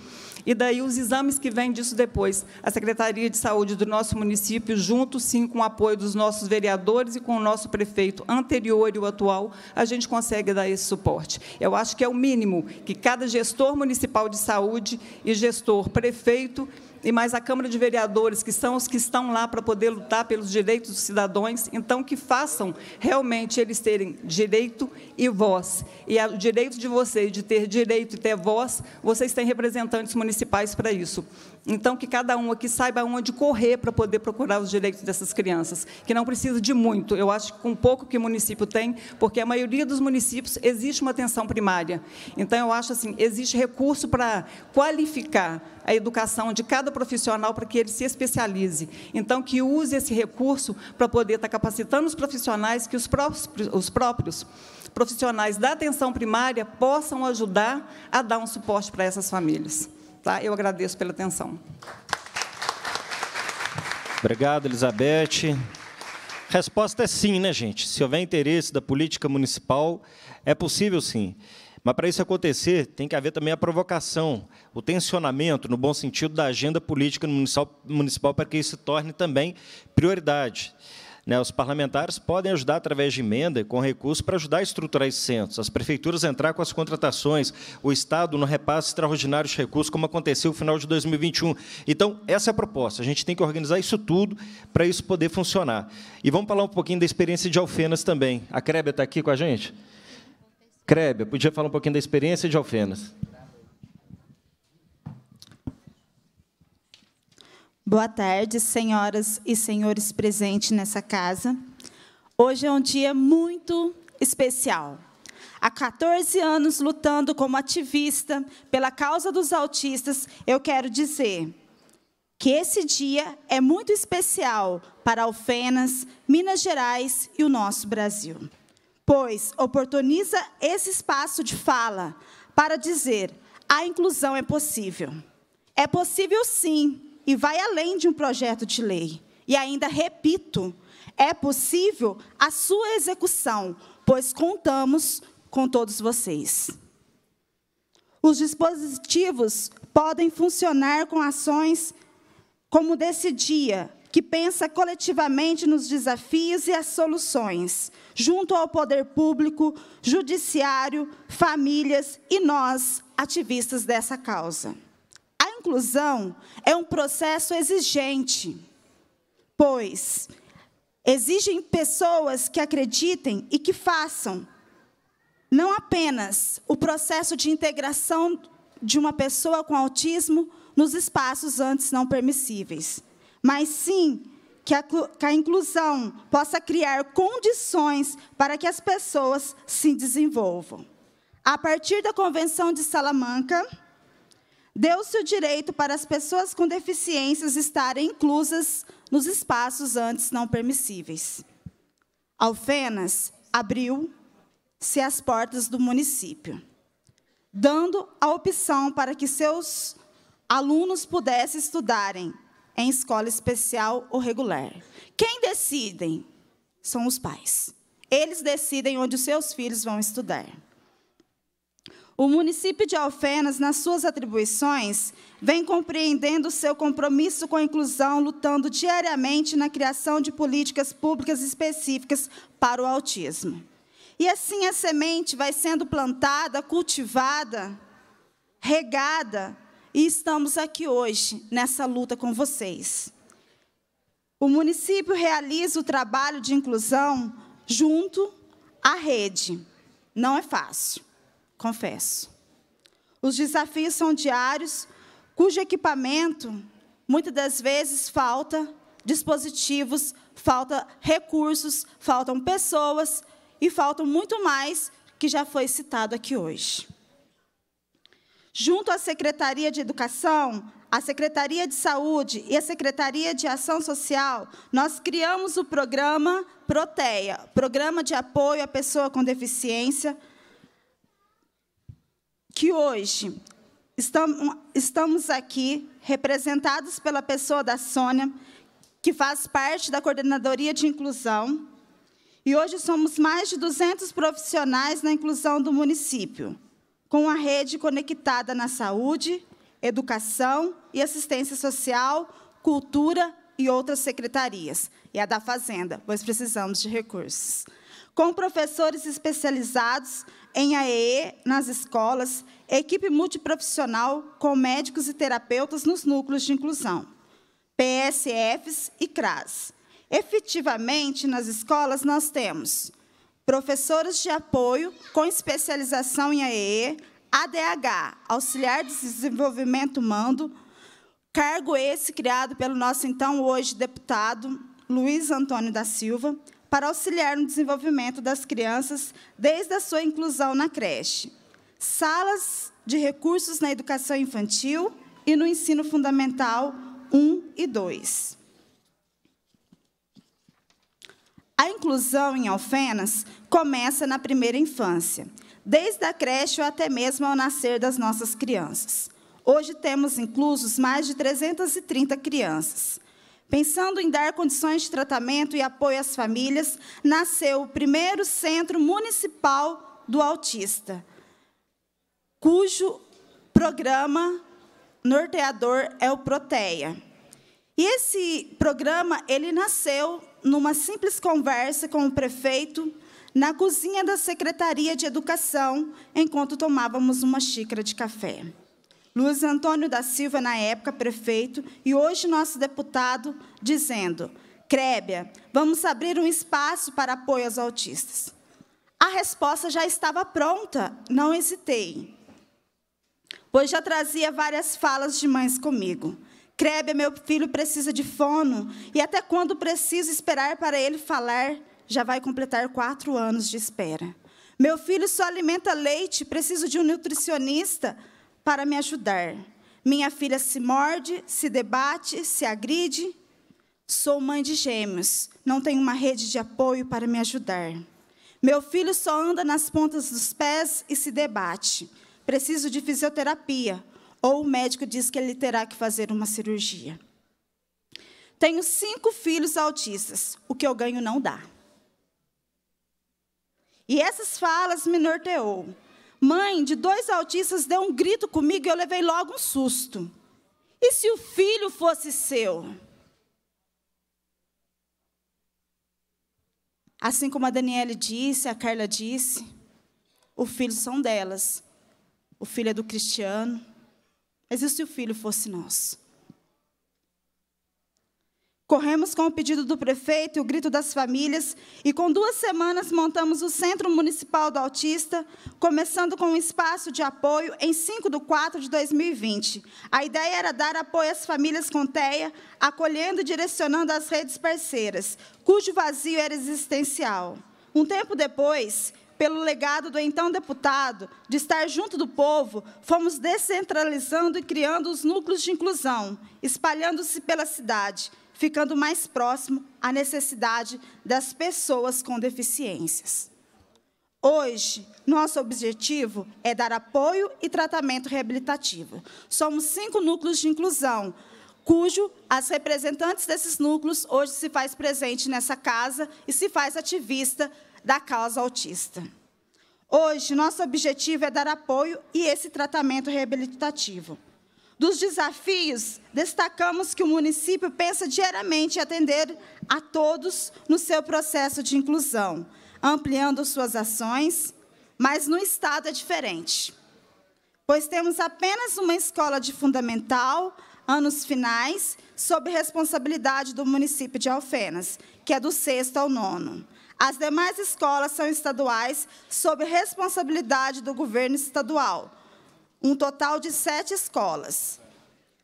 e daí os exames que vêm disso depois, a Secretaria de Saúde do nosso município, junto sim com o apoio dos nossos vereadores e com o nosso prefeito anterior e o atual, a gente consegue dar esse suporte. Eu acho que é o mínimo que cada gestor municipal de saúde e gestor prefeito e mais a Câmara de Vereadores, que são os que estão lá para poder lutar pelos direitos dos cidadãos, então que façam realmente eles terem direito e voz. E o direito de vocês de ter direito e ter voz, vocês têm representantes municipais para isso. Então, que cada um aqui saiba onde correr para poder procurar os direitos dessas crianças, que não precisa de muito. Eu acho que com pouco que o município tem, porque a maioria dos municípios existe uma atenção primária. Então, eu acho assim, existe recurso para qualificar a educação de cada profissional para que ele se especialize. Então, que use esse recurso para poder estar capacitando os profissionais, que os próprios, os próprios profissionais da atenção primária possam ajudar a dar um suporte para essas famílias. Tá? Eu agradeço pela atenção. Obrigado, Elizabeth. Resposta é sim, né, gente? Se houver interesse da política municipal, é possível sim. Mas para isso acontecer, tem que haver também a provocação, o tensionamento, no bom sentido, da agenda política municipal, municipal para que isso se torne também prioridade. Né? Os parlamentares podem ajudar através de emenda e com recursos para ajudar a estruturar esses centros, as prefeituras a entrar com as contratações, o Estado no repasse extraordinário de recursos, como aconteceu no final de 2021. Então, essa é a proposta. A gente tem que organizar isso tudo para isso poder funcionar. E vamos falar um pouquinho da experiência de Alfenas também. A Krebe está aqui com a gente? Créber, podia falar um pouquinho da experiência de Alfenas. Boa tarde, senhoras e senhores presentes nessa casa. Hoje é um dia muito especial. Há 14 anos lutando como ativista pela causa dos autistas, eu quero dizer que esse dia é muito especial para Alfenas, Minas Gerais e o nosso Brasil pois oportuniza esse espaço de fala para dizer: a inclusão é possível. É possível sim, e vai além de um projeto de lei. E ainda repito, é possível a sua execução, pois contamos com todos vocês. Os dispositivos podem funcionar com ações como desse dia, que pensa coletivamente nos desafios e as soluções, junto ao poder público, judiciário, famílias e nós, ativistas dessa causa. A inclusão é um processo exigente, pois exigem pessoas que acreditem e que façam não apenas o processo de integração de uma pessoa com autismo nos espaços antes não permissíveis, mas sim que a, que a inclusão possa criar condições para que as pessoas se desenvolvam. A partir da Convenção de Salamanca, deu-se o direito para as pessoas com deficiências estarem inclusas nos espaços antes não permissíveis. Alfenas abriu-se as portas do município, dando a opção para que seus alunos pudessem estudarem em escola especial ou regular. Quem decidem são os pais. Eles decidem onde os seus filhos vão estudar. O município de Alfenas, nas suas atribuições, vem compreendendo o seu compromisso com a inclusão, lutando diariamente na criação de políticas públicas específicas para o autismo. E assim a semente vai sendo plantada, cultivada, regada, e estamos aqui hoje nessa luta com vocês. O município realiza o trabalho de inclusão junto à rede. Não é fácil, confesso. Os desafios são diários, cujo equipamento muitas das vezes falta dispositivos, falta recursos, faltam pessoas e faltam muito mais que já foi citado aqui hoje junto à Secretaria de Educação, à Secretaria de Saúde e à Secretaria de Ação Social, nós criamos o programa Proteia, Programa de Apoio à Pessoa com Deficiência, que hoje estamos aqui representados pela pessoa da Sônia, que faz parte da Coordenadoria de Inclusão, e hoje somos mais de 200 profissionais na inclusão do município com a rede conectada na saúde, educação e assistência social, cultura e outras secretarias, e a da Fazenda, pois precisamos de recursos. Com professores especializados em AEE nas escolas, equipe multiprofissional com médicos e terapeutas nos núcleos de inclusão, PSFs e CRAS. Efetivamente, nas escolas, nós temos professores de apoio com especialização em AEE, ADH, Auxiliar de Desenvolvimento Mando, cargo esse criado pelo nosso então hoje deputado Luiz Antônio da Silva, para auxiliar no desenvolvimento das crianças desde a sua inclusão na creche. Salas de recursos na educação infantil e no ensino fundamental 1 e 2. A inclusão em Alfenas começa na primeira infância, desde a creche ou até mesmo ao nascer das nossas crianças. Hoje temos inclusos mais de 330 crianças. Pensando em dar condições de tratamento e apoio às famílias, nasceu o primeiro Centro Municipal do Autista, cujo programa norteador é o Proteia. E esse programa, ele nasceu numa simples conversa com o prefeito na cozinha da Secretaria de Educação, enquanto tomávamos uma xícara de café. Luiz Antônio da Silva, na época prefeito, e hoje nosso deputado, dizendo: Crébia, vamos abrir um espaço para apoio aos autistas. A resposta já estava pronta, não hesitei, pois já trazia várias falas de mães comigo. Crebe, meu filho precisa de fono. E até quando preciso esperar para ele falar? Já vai completar quatro anos de espera. Meu filho só alimenta leite, preciso de um nutricionista para me ajudar. Minha filha se morde, se debate, se agride. Sou mãe de gêmeos, não tenho uma rede de apoio para me ajudar. Meu filho só anda nas pontas dos pés e se debate. Preciso de fisioterapia, ou o médico diz que ele terá que fazer uma cirurgia. Tenho cinco filhos autistas, o que eu ganho não dá. E essas falas me norteou. Mãe de dois autistas deu um grito comigo e eu levei logo um susto. E se o filho fosse seu? Assim como a Daniele disse, a Carla disse, os filhos são delas. O filho é do Cristiano, mas e se o filho fosse nosso? Corremos com o pedido do prefeito e o grito das famílias, e com duas semanas montamos o Centro Municipal do Autista, começando com um espaço de apoio em 5 de 4 de 2020. A ideia era dar apoio às famílias com TEA, acolhendo e direcionando as redes parceiras, cujo vazio era existencial. Um tempo depois, pelo legado do então deputado de estar junto do povo, fomos descentralizando e criando os núcleos de inclusão, espalhando-se pela cidade, ficando mais próximo à necessidade das pessoas com deficiências. Hoje, nosso objetivo é dar apoio e tratamento reabilitativo. Somos cinco núcleos de inclusão, cujo as representantes desses núcleos hoje se faz presente nessa casa e se faz ativista da causa autista. Hoje, nosso objetivo é dar apoio e esse tratamento reabilitativo. Dos desafios, destacamos que o município pensa diariamente em atender a todos no seu processo de inclusão, ampliando suas ações, mas no Estado é diferente, pois temos apenas uma escola de fundamental, anos finais, sob responsabilidade do município de Alfenas, que é do sexto ao nono. As demais escolas são estaduais, sob responsabilidade do governo estadual. Um total de sete escolas.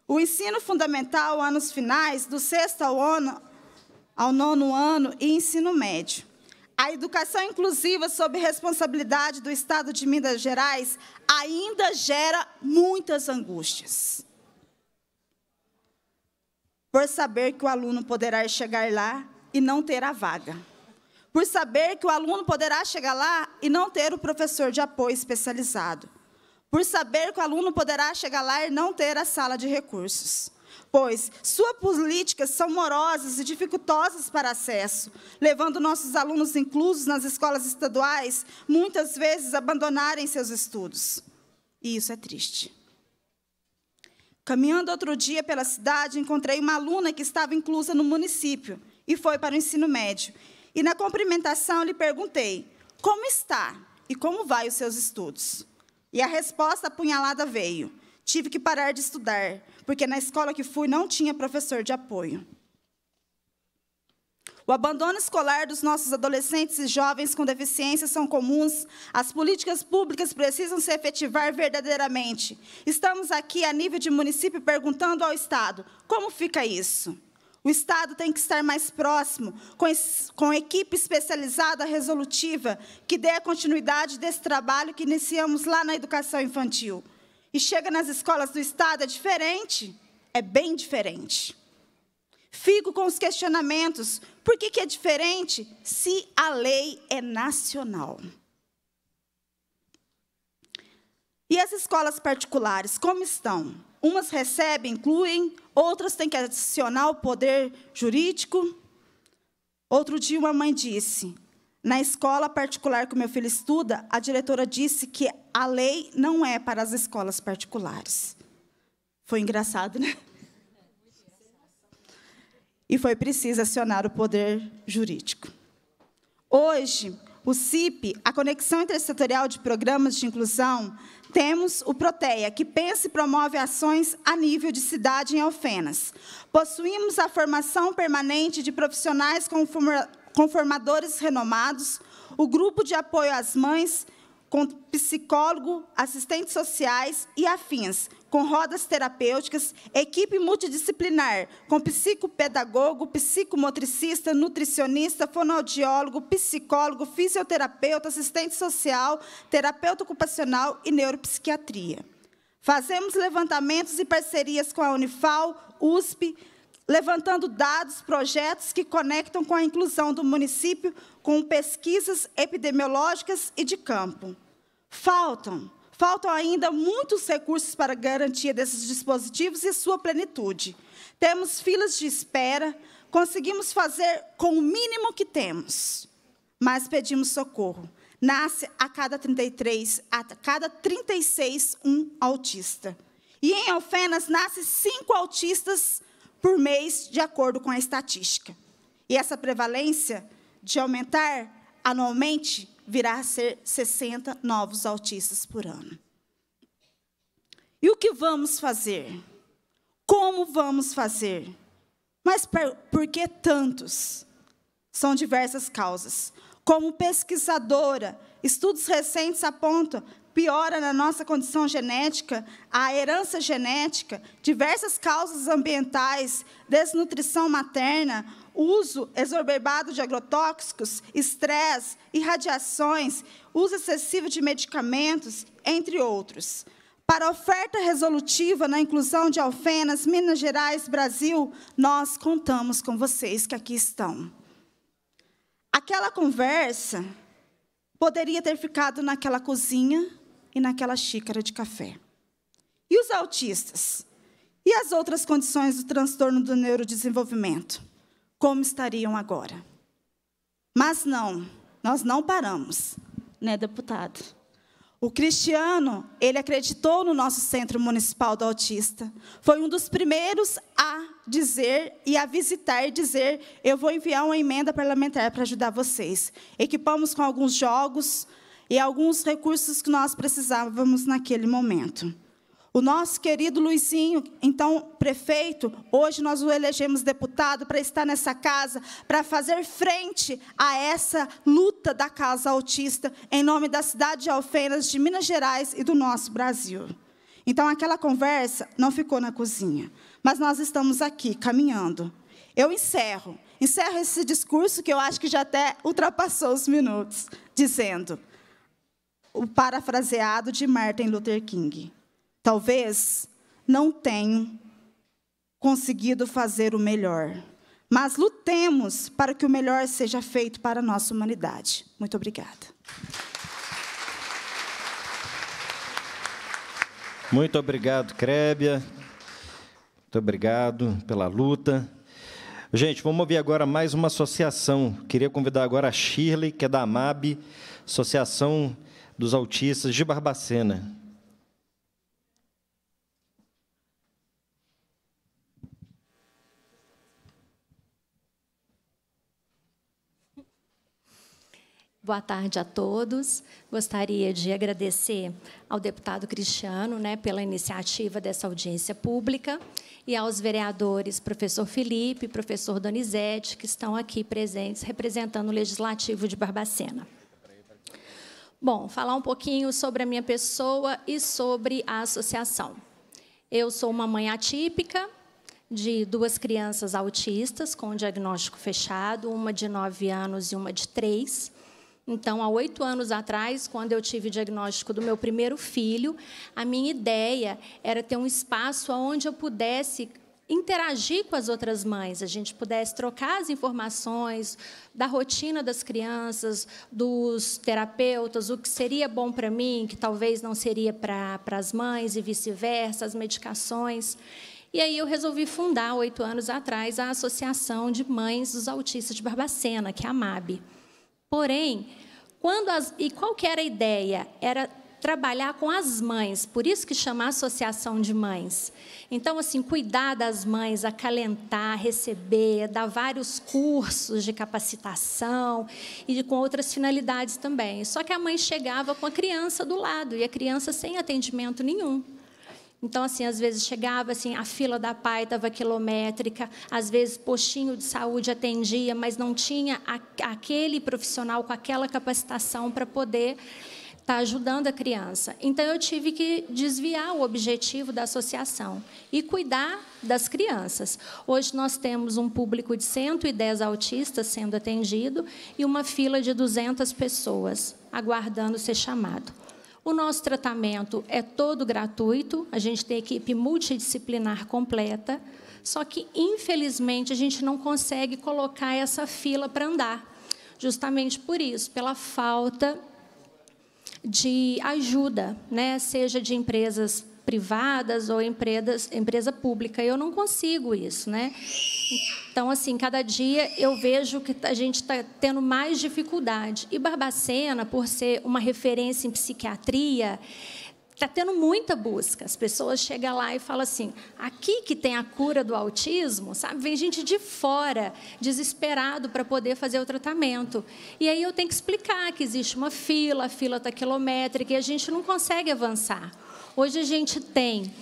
O ensino fundamental, anos finais, do sexto ao, ao nono ano e ensino médio. A educação inclusiva, sob responsabilidade do Estado de Minas Gerais, ainda gera muitas angústias. Por saber que o aluno poderá chegar lá e não terá vaga por saber que o aluno poderá chegar lá e não ter o professor de apoio especializado, por saber que o aluno poderá chegar lá e não ter a sala de recursos. Pois suas políticas são morosas e dificultosas para acesso, levando nossos alunos inclusos nas escolas estaduais muitas vezes a abandonarem seus estudos. E isso é triste. Caminhando outro dia pela cidade, encontrei uma aluna que estava inclusa no município e foi para o ensino médio e na cumprimentação lhe perguntei: Como está e como vai os seus estudos? E a resposta apunhalada veio: Tive que parar de estudar, porque na escola que fui não tinha professor de apoio. O abandono escolar dos nossos adolescentes e jovens com deficiências são comuns. As políticas públicas precisam se efetivar verdadeiramente. Estamos aqui a nível de município perguntando ao Estado: como fica isso? O Estado tem que estar mais próximo, com, com equipe especializada resolutiva, que dê a continuidade desse trabalho que iniciamos lá na educação infantil. E chega nas escolas do Estado, é diferente? É bem diferente. Fico com os questionamentos: por que, que é diferente se a lei é nacional? E as escolas particulares, como estão? Umas recebem, incluem, outras têm que adicionar o poder jurídico. Outro dia, uma mãe disse: Na escola particular que o meu filho estuda, a diretora disse que a lei não é para as escolas particulares. Foi engraçado, né? E foi preciso acionar o poder jurídico. Hoje, o CIP, a Conexão Intersetorial de Programas de Inclusão, temos o Proteia, que pensa e promove ações a nível de cidade em Alfenas. Possuímos a formação permanente de profissionais com formadores renomados, o Grupo de Apoio às Mães, com psicólogo, assistentes sociais e afins, com rodas terapêuticas, equipe multidisciplinar, com psicopedagogo, psicomotricista, nutricionista, fonoaudiólogo, psicólogo, fisioterapeuta, assistente social, terapeuta ocupacional e neuropsiquiatria. Fazemos levantamentos e parcerias com a Unifal, USP, levantando dados, projetos que conectam com a inclusão do município com pesquisas epidemiológicas e de campo. Faltam Faltam ainda muitos recursos para garantia desses dispositivos e sua plenitude. Temos filas de espera, conseguimos fazer com o mínimo que temos, mas pedimos socorro. Nasce a cada 33, a cada 36 um autista. E em Alfenas nasce cinco autistas por mês, de acordo com a estatística. E essa prevalência de aumentar anualmente virá a ser 60 novos autistas por ano. E o que vamos fazer? Como vamos fazer? Mas por que tantos? São diversas causas. Como pesquisadora, estudos recentes apontam piora na nossa condição genética, a herança genética, diversas causas ambientais, desnutrição materna, uso exorbitado de agrotóxicos, estresse, irradiações, uso excessivo de medicamentos, entre outros. Para a oferta resolutiva na inclusão de Alfenas, Minas Gerais, Brasil, nós contamos com vocês que aqui estão. Aquela conversa poderia ter ficado naquela cozinha e naquela xícara de café. E os autistas? E as outras condições do transtorno do neurodesenvolvimento? como estariam agora. Mas não, nós não paramos, né, deputado? O Cristiano, ele acreditou no nosso Centro Municipal do Autista. Foi um dos primeiros a dizer e a visitar e dizer: eu vou enviar uma emenda parlamentar para ajudar vocês. Equipamos com alguns jogos e alguns recursos que nós precisávamos naquele momento. O nosso querido Luizinho, então prefeito, hoje nós o elegemos deputado para estar nessa casa, para fazer frente a essa luta da casa autista, em nome da cidade de Alfenas, de Minas Gerais e do nosso Brasil. Então aquela conversa não ficou na cozinha, mas nós estamos aqui caminhando. Eu encerro, encerro esse discurso que eu acho que já até ultrapassou os minutos, dizendo o parafraseado de Martin Luther King. Talvez não tenho conseguido fazer o melhor, mas lutemos para que o melhor seja feito para a nossa humanidade. Muito obrigada. Muito obrigado, Crébia. Muito obrigado pela luta. Gente, vamos ouvir agora mais uma associação. Queria convidar agora a Shirley, que é da AMAB, Associação dos Autistas de Barbacena. Boa tarde a todos. Gostaria de agradecer ao deputado Cristiano né, pela iniciativa dessa audiência pública e aos vereadores professor Felipe e professor Donizete, que estão aqui presentes representando o Legislativo de Barbacena. Bom, falar um pouquinho sobre a minha pessoa e sobre a associação. Eu sou uma mãe atípica, de duas crianças autistas com diagnóstico fechado, uma de 9 anos e uma de 3. Então, há oito anos atrás, quando eu tive o diagnóstico do meu primeiro filho, a minha ideia era ter um espaço onde eu pudesse interagir com as outras mães, a gente pudesse trocar as informações da rotina das crianças, dos terapeutas, o que seria bom para mim, que talvez não seria para, para as mães e vice-versa, as medicações. E aí eu resolvi fundar, oito anos atrás, a Associação de Mães dos Autistas de Barbacena, que é a MAB. Porém, quando as, e qual que era a ideia? Era trabalhar com as mães, por isso que chama associação de mães. Então, assim, cuidar das mães, acalentar, receber, dar vários cursos de capacitação e com outras finalidades também. Só que a mãe chegava com a criança do lado e a criança sem atendimento nenhum. Então, assim, às vezes chegava, assim, a fila da PAI estava quilométrica, às vezes postinho de saúde atendia, mas não tinha aquele profissional com aquela capacitação para poder estar tá ajudando a criança. Então, eu tive que desviar o objetivo da associação e cuidar das crianças. Hoje, nós temos um público de 110 autistas sendo atendido e uma fila de 200 pessoas aguardando ser chamado. O nosso tratamento é todo gratuito, a gente tem equipe multidisciplinar completa, só que, infelizmente, a gente não consegue colocar essa fila para andar, justamente por isso, pela falta de ajuda, né? seja de empresas privadas ou empresas, empresa pública. Eu não consigo isso, né? Então, assim, cada dia eu vejo que a gente está tendo mais dificuldade. E Barbacena, por ser uma referência em psiquiatria, está tendo muita busca. As pessoas chegam lá e falam assim: aqui que tem a cura do autismo, sabe? Vem gente de fora, desesperado para poder fazer o tratamento. E aí eu tenho que explicar que existe uma fila, a fila está quilométrica e a gente não consegue avançar. Hoje a gente tem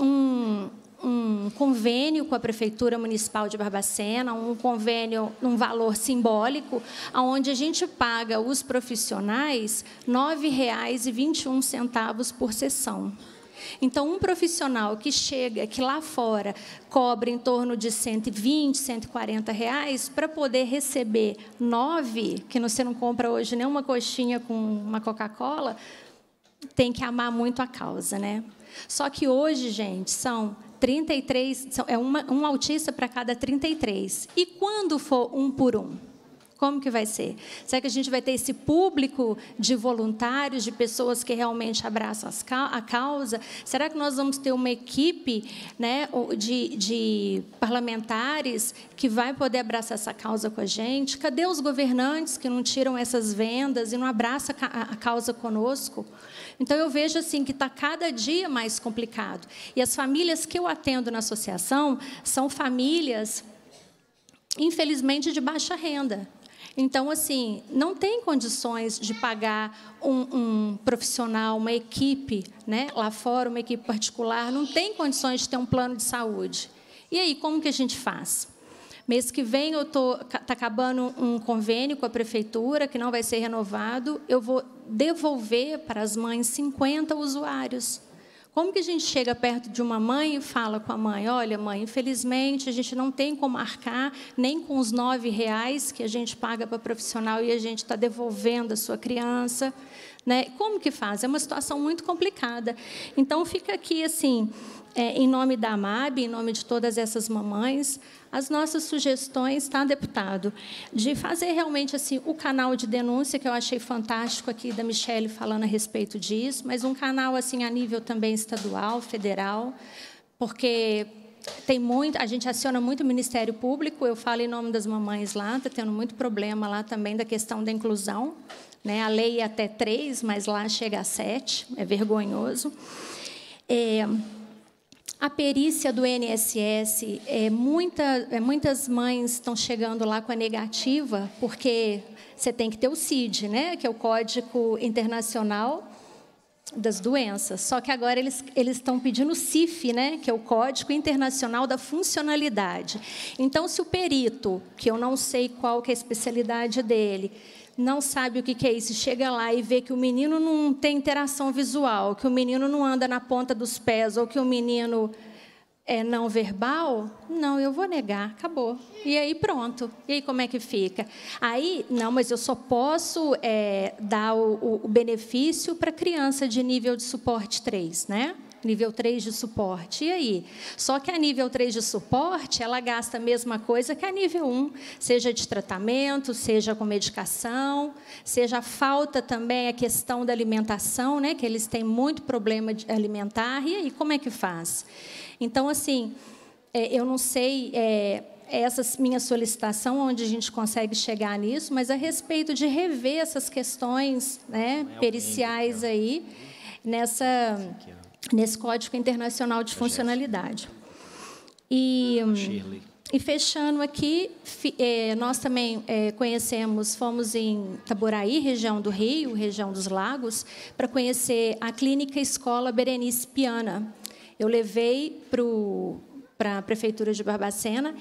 um, um convênio com a Prefeitura Municipal de Barbacena, um convênio num valor simbólico, onde a gente paga os profissionais R$ 9,21 por sessão. Então, um profissional que chega, que lá fora cobra em torno de 120, 140 reais, para poder receber nove, que você não compra hoje nem uma coxinha com uma Coca-Cola, tem que amar muito a causa, né? Só que hoje, gente, são 33, são, é uma, um autista para cada 33. E quando for um por um? Como que vai ser? Será que a gente vai ter esse público de voluntários, de pessoas que realmente abraçam as, a causa? Será que nós vamos ter uma equipe né, de, de parlamentares que vai poder abraçar essa causa com a gente? Cadê os governantes que não tiram essas vendas e não abraçam a causa conosco? Então eu vejo assim que está cada dia mais complicado. E as famílias que eu atendo na associação são famílias, infelizmente, de baixa renda. Então, assim, não tem condições de pagar um, um, profissional, uma equipe, né? lá fora, uma equipe particular, não tem condições de ter um plano de saúde. E aí, como que a gente faz? Mês que vem eu tô tá acabando um convênio com a prefeitura que não vai ser renovado. Eu vou devolver para as mães 50 usuários. Como que a gente chega perto de uma mãe e fala com a mãe, olha mãe, infelizmente a gente não tem como marcar nem com os nove reais que a gente paga para profissional e a gente está devolvendo a sua criança, né? Como que faz? É uma situação muito complicada. Então fica aqui assim é, em nome da AMAB, em nome de todas essas mamães, as nossas sugestões, tá, deputado? De fazer realmente assim o canal de denúncia, que eu achei fantástico aqui da Michelle falando a respeito disso, mas um canal assim a nível também estadual, federal, porque tem muito, a gente aciona muito o Ministério Público, eu falo em nome das mamães lá, está tendo muito problema lá também da questão da inclusão. Né? A lei é até três, mas lá chega a sete, é vergonhoso. É, a perícia do INSS, é, muita, é, muitas mães estão chegando lá com a negativa, porque você tem que ter o CID, né, que é o Código Internacional das Doenças. Só que agora eles, eles estão pedindo o CIF, né, que é o Código Internacional da Funcionalidade. Então, se o perito, que eu não sei qual que é a especialidade dele, não sabe o que é isso, chega lá e vê que o menino não tem interação visual, que o menino não anda na ponta dos pés, ou que o menino é não verbal, não, eu vou negar, acabou. E aí pronto. E aí como é que fica? Aí, não, mas eu só posso é, dar o, o benefício para criança de nível de suporte 3, né? nível 3 de suporte. E aí? Só que a nível 3 de suporte, ela gasta a mesma coisa que a nível 1, seja de tratamento, seja com medicação, seja falta também a questão da alimentação, né, que eles têm muito problema alimentar. E aí, como é que faz? Então, assim, é, eu não sei. É, essa minha solicitação, onde a gente consegue chegar nisso, mas a respeito de rever essas questões né, é periciais aí, nessa, nesse Código Internacional de Funcionalidade. E, e fechando aqui, é, nós também é, conhecemos, fomos em Taboraí, região do Rio, região dos Lagos, para conhecer a Clínica Escola Berenice Piana. Eu levei para a Prefeitura de Barbacena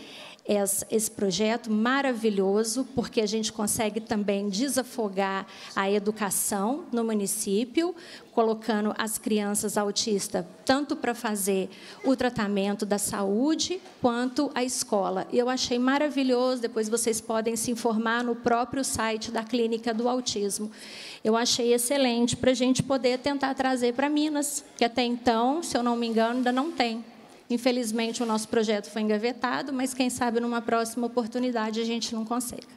esse projeto maravilhoso, porque a gente consegue também desafogar a educação no município, colocando as crianças autistas tanto para fazer o tratamento da saúde quanto a escola. Eu achei maravilhoso, depois vocês podem se informar no próprio site da Clínica do Autismo. Eu achei excelente para a gente poder tentar trazer para Minas, que até então, se eu não me engano, ainda não tem. Infelizmente, o nosso projeto foi engavetado, mas quem sabe numa próxima oportunidade a gente não consegue.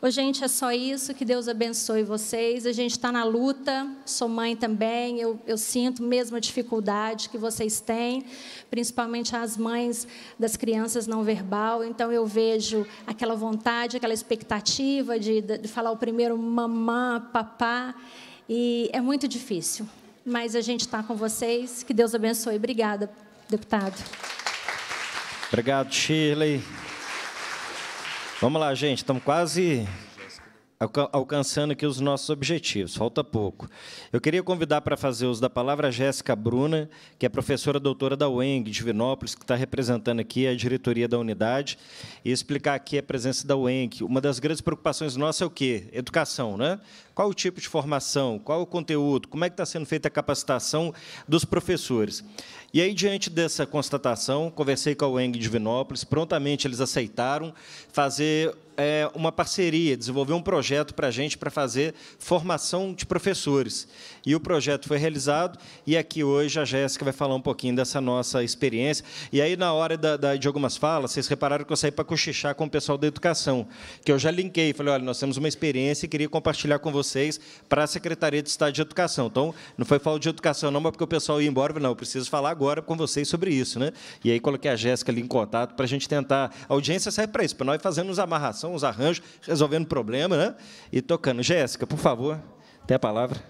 Ô, gente, é só isso. Que Deus abençoe vocês. A gente está na luta. Sou mãe também. Eu, eu sinto mesmo a dificuldade que vocês têm, principalmente as mães das crianças não verbal. Então, eu vejo aquela vontade, aquela expectativa de, de falar o primeiro mamã, papá. E é muito difícil. Mas a gente está com vocês. Que Deus abençoe. Obrigada deputado. Obrigado, Shirley. Vamos lá, gente, estamos quase alcançando aqui os nossos objetivos, falta pouco. Eu queria convidar para fazer uso da palavra a Jéssica Bruna, que é professora doutora da UENG, de Vinópolis, que está representando aqui a diretoria da unidade, e explicar aqui a presença da UENG. Uma das grandes preocupações nossas é o quê? Educação, né? Qual o tipo de formação? Qual o conteúdo? Como é que está sendo feita a capacitação dos professores? E aí, diante dessa constatação, conversei com a de Vinópolis, prontamente eles aceitaram fazer é, uma parceria, desenvolver um projeto para a gente para fazer formação de professores. E o projeto foi realizado, e aqui hoje a Jéssica vai falar um pouquinho dessa nossa experiência. E aí, na hora da, da, de algumas falas, vocês repararam que eu saí para cochichar com o pessoal da educação, que eu já linkei, falei, olha, nós temos uma experiência e queria compartilhar com vocês para a Secretaria de Estado de Educação. Então, não foi falta de educação, não, mas porque o pessoal ia embora, não, eu preciso falar agora agora com vocês sobre isso, né? E aí coloquei a Jéssica ali em contato para a gente tentar. A audiência serve para isso, para nós fazendo amarração, uns arranjos, resolvendo problema, né? E tocando. Jéssica, por favor, tem a palavra.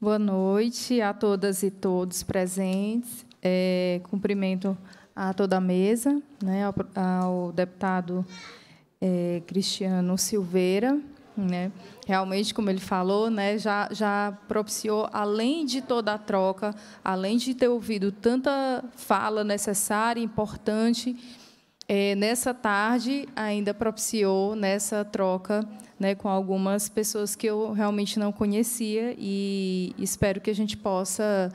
Boa noite a todas e todos presentes. É, cumprimento a toda a mesa, né, ao, ao deputado é, Cristiano Silveira, né? Realmente, como ele falou, né, já, já propiciou, além de toda a troca, além de ter ouvido tanta fala necessária, importante, é, nessa tarde ainda propiciou nessa troca né, com algumas pessoas que eu realmente não conhecia e espero que a gente possa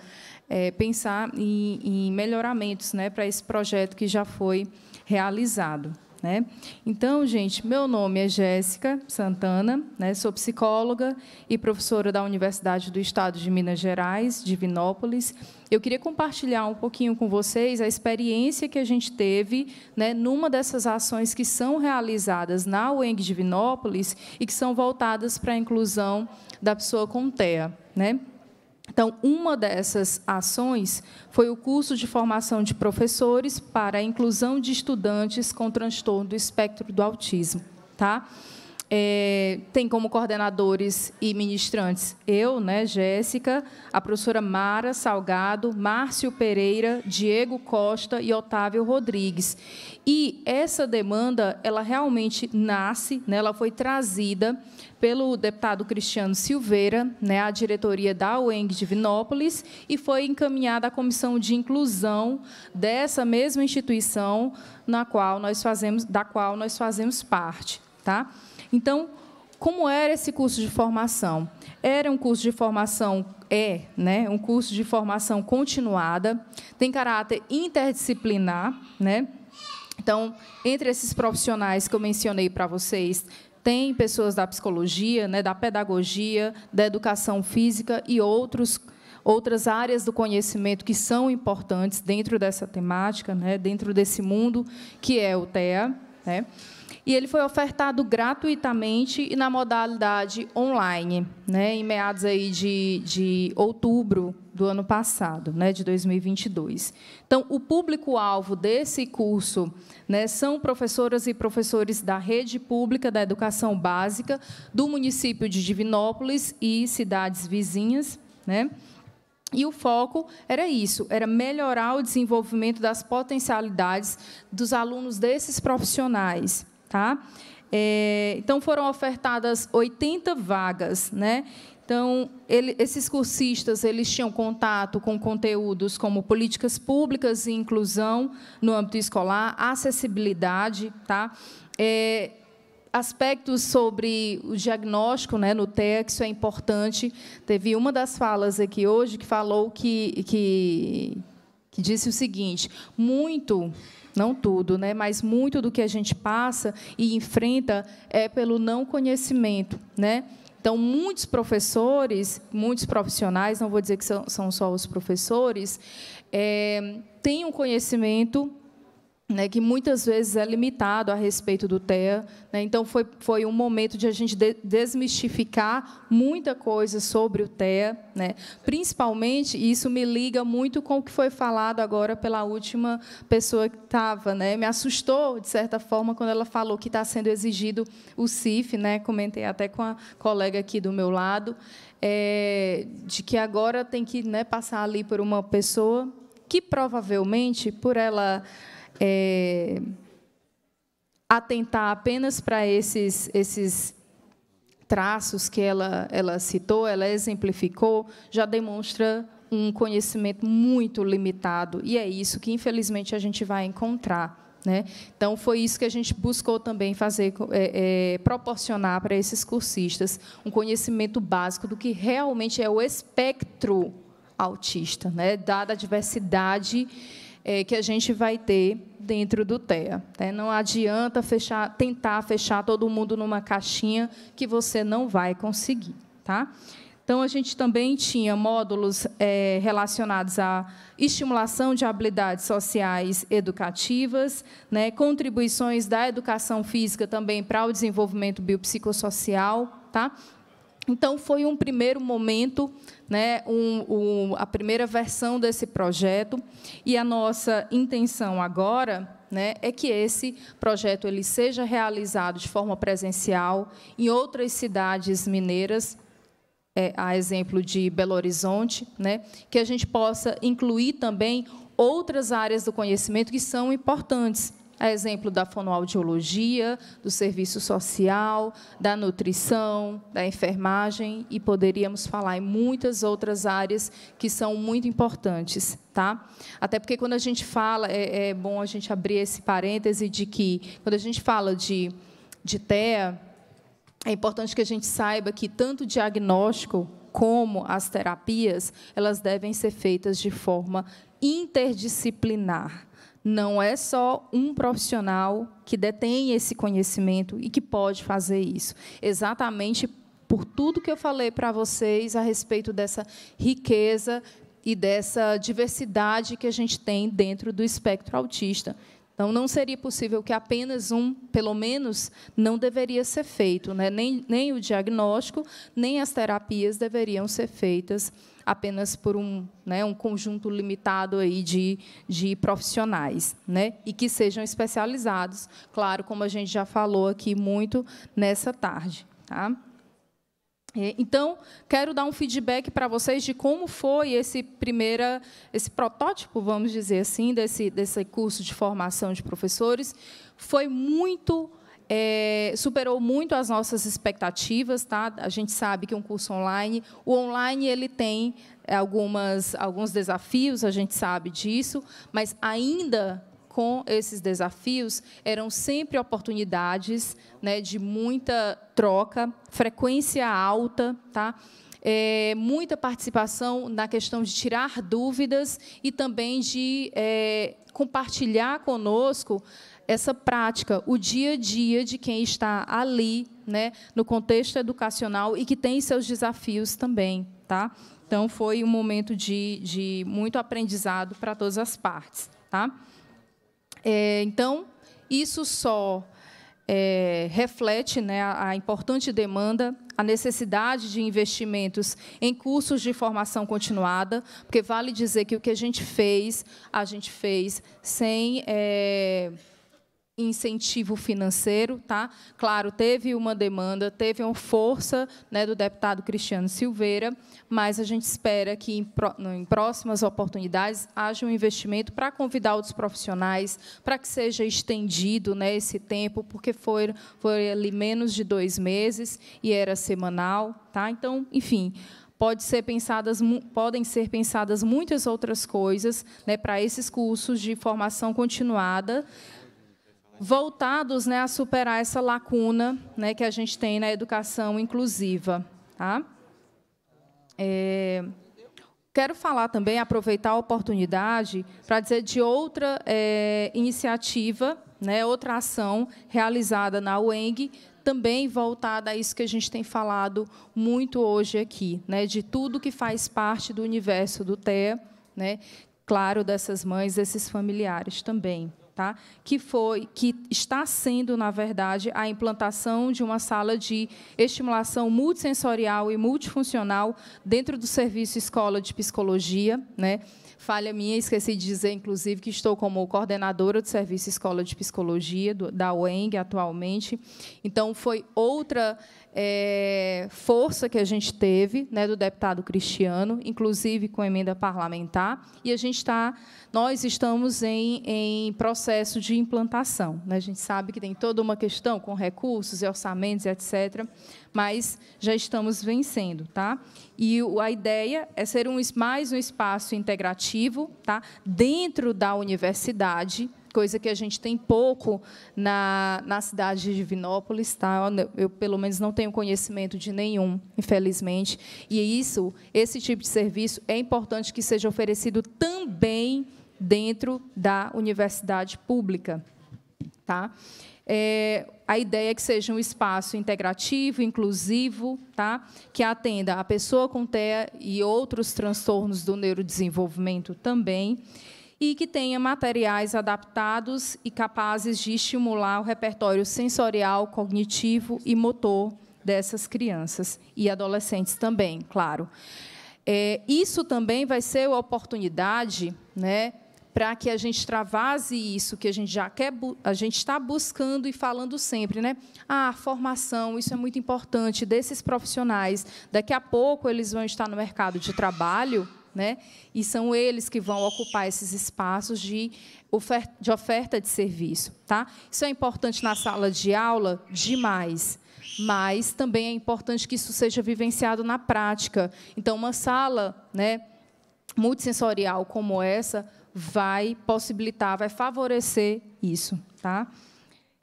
é, pensar em, em melhoramentos né, para esse projeto que já foi realizado. Né? Então, gente, meu nome é Jéssica Santana, né? sou psicóloga e professora da Universidade do Estado de Minas Gerais, Divinópolis. Eu queria compartilhar um pouquinho com vocês a experiência que a gente teve né, numa dessas ações que são realizadas na UENG Divinópolis e que são voltadas para a inclusão da pessoa com TEA. Né? Então, uma dessas ações foi o curso de formação de professores para a inclusão de estudantes com transtorno do espectro do autismo. Tá? é, tem como coordenadores e ministrantes eu, né, Jéssica, a professora Mara Salgado, Márcio Pereira, Diego Costa e Otávio Rodrigues. E essa demanda, ela realmente nasce, né, ela foi trazida pelo deputado Cristiano Silveira, né, à diretoria da UENG Divinópolis, e foi encaminhada à comissão de inclusão dessa mesma instituição na qual nós fazemos, da qual nós fazemos parte, tá? Então, como era esse curso de formação? Era um curso de formação é, né, um curso de formação continuada, tem caráter interdisciplinar, né? Então, entre esses profissionais que eu mencionei para vocês, tem pessoas da psicologia, né, da pedagogia, da educação física e outros outras áreas do conhecimento que são importantes dentro dessa temática, né, dentro desse mundo que é o TEA, né? e ele foi ofertado gratuitamente e na modalidade online, né, em meados aí de, de outubro do ano passado, né, de 2022. Então, o público-alvo desse curso né, são professoras e professores da rede pública da educação básica do município de Divinópolis e cidades vizinhas, né? E o foco era isso, era melhorar o desenvolvimento das potencialidades dos alunos desses profissionais. Tá? É, então, foram ofertadas 80 vagas. Né? Então, ele, esses cursistas eles tinham contato com conteúdos como políticas públicas e inclusão no âmbito escolar, acessibilidade, tá? É, aspectos sobre o diagnóstico né, no texto isso é importante. Teve uma das falas aqui hoje que falou que, que, que disse o seguinte, muito não tudo, né, mas muito do que a gente passa e enfrenta é pelo não conhecimento, né? Então, muitos professores, muitos profissionais, não vou dizer que são, são só os professores, é, têm um conhecimento né, que muitas vezes é limitado a respeito do TEA. Né, então, foi, foi um momento de a gente de, desmistificar muita coisa sobre o TEA, né, principalmente, e isso me liga muito com o que foi falado agora pela última pessoa que estava. Né, me assustou, de certa forma, quando ela falou que está sendo exigido o CIF, né, comentei até com a colega aqui do meu lado, é, de que agora tem que né, passar ali por uma pessoa que, provavelmente, por ela é, atentar apenas para esses, esses traços que ela, ela citou, ela exemplificou, já demonstra um conhecimento muito limitado. E é isso que, infelizmente, a gente vai encontrar. Né? Então, foi isso que a gente buscou também fazer, é, é, proporcionar para esses cursistas um conhecimento básico do que realmente é o espectro autista, né? dada a diversidade é, que a gente vai ter dentro do TEA. Né? Não adianta fechar, tentar fechar todo mundo numa caixinha que você não vai conseguir. Tá? Então, a gente também tinha módulos é, relacionados à estimulação de habilidades sociais educativas, né, contribuições da educação física também para o desenvolvimento biopsicossocial. Tá? Então, foi um primeiro momento né, um, um, a primeira versão desse projeto. E a nossa intenção agora né, é que esse projeto ele seja realizado de forma presencial em outras cidades mineiras. É, a exemplo de Belo Horizonte, né, que a gente possa incluir também outras áreas do conhecimento que são importantes a exemplo da fonoaudiologia, do serviço social, da nutrição, da enfermagem e poderíamos falar em muitas outras áreas que são muito importantes. Tá? Até porque quando a gente fala, é, é bom a gente abrir esse parêntese de que quando a gente fala de, de TEA, é importante que a gente saiba que tanto o diagnóstico como as terapias, elas devem ser feitas de forma interdisciplinar não é só um profissional que detém esse conhecimento e que pode fazer isso. Exatamente por tudo que eu falei para vocês a respeito dessa riqueza e dessa diversidade que a gente tem dentro do espectro autista. Então, não seria possível que apenas um, pelo menos, não deveria ser feito. Né? Nem, nem o diagnóstico, nem as terapias deveriam ser feitas apenas por um, né, um conjunto limitado aí de, de profissionais, né, e que sejam especializados, claro, como a gente já falou aqui muito nessa tarde. Tá? É, então, quero dar um feedback para vocês de como foi esse primeira, esse protótipo, vamos dizer assim, desse, desse curso de formação de professores. Foi muito é, superou muito as nossas expectativas, tá? A gente sabe que um curso online, o online ele tem é, algumas alguns desafios, a gente sabe disso, mas ainda com esses desafios eram sempre oportunidades né, de muita troca, frequência alta, tá? É, muita participação na questão de tirar dúvidas e também de é, compartilhar conosco essa prática, o dia a dia de quem está ali, né, no contexto educacional e que tem seus desafios também, tá? Então foi um momento de, de muito aprendizado para todas as partes, tá? É, então, isso só é, reflete né, a, a importante demanda, a necessidade de investimentos em cursos de formação continuada, porque vale dizer que o que a gente fez, a gente fez sem. É, incentivo financeiro, tá? Claro, teve uma demanda, teve uma força né, do deputado Cristiano Silveira, mas a gente espera que em, pro, em próximas oportunidades haja um investimento para convidar outros profissionais, para que seja estendido né, esse tempo, porque foi, foi ali menos de dois meses e era semanal, tá? Então, enfim pode ser pensadas, podem ser pensadas muitas outras coisas né, para esses cursos de formação continuada, voltados né, a superar essa lacuna né, que a gente tem na educação inclusiva. Tá? É, quero falar também, aproveitar a oportunidade para dizer de outra é, iniciativa, né, outra ação realizada na UENG, também voltada a isso que a gente tem falado muito hoje aqui, né, de tudo que faz parte do universo do TEA, né, claro, dessas mães, desses familiares também tá? Que foi que está sendo, na verdade, a implantação de uma sala de estimulação multissensorial e multifuncional dentro do serviço Escola de Psicologia, né? Falha minha, esqueci de dizer, inclusive, que estou como coordenadora do Serviço Escola de Psicologia do, da UENG atualmente. Então, foi outra é, força que a gente teve né, do deputado Cristiano, inclusive com emenda parlamentar, e a gente está, nós estamos em, em processo de implantação. Né? A gente sabe que tem toda uma questão com recursos e orçamentos, etc., mas já estamos vencendo, tá? E a ideia é ser um, mais um espaço integrativo, tá? Dentro da universidade coisa que a gente tem pouco na, na cidade de Divinópolis, tá? Eu, pelo menos, não tenho conhecimento de nenhum, infelizmente. E isso, esse tipo de serviço, é importante que seja oferecido também dentro da universidade pública, tá? É, a ideia é que seja um espaço integrativo, inclusivo, tá? que atenda a pessoa com TEA e outros transtornos do neurodesenvolvimento também, e que tenha materiais adaptados e capazes de estimular o repertório sensorial, cognitivo e motor dessas crianças e adolescentes também, claro. É, isso também vai ser uma oportunidade, né, para que a gente travase isso que a gente já quer, a gente está buscando e falando sempre, né? Ah, formação, isso é muito importante desses profissionais. Daqui a pouco eles vão estar no mercado de trabalho né? E são eles que vão ocupar esses espaços de oferta de, oferta de serviço. Tá? Isso é importante na sala de aula demais mas também é importante que isso seja vivenciado na prática. Então, uma sala né, multissensorial como essa vai possibilitar, vai favorecer isso. Tá?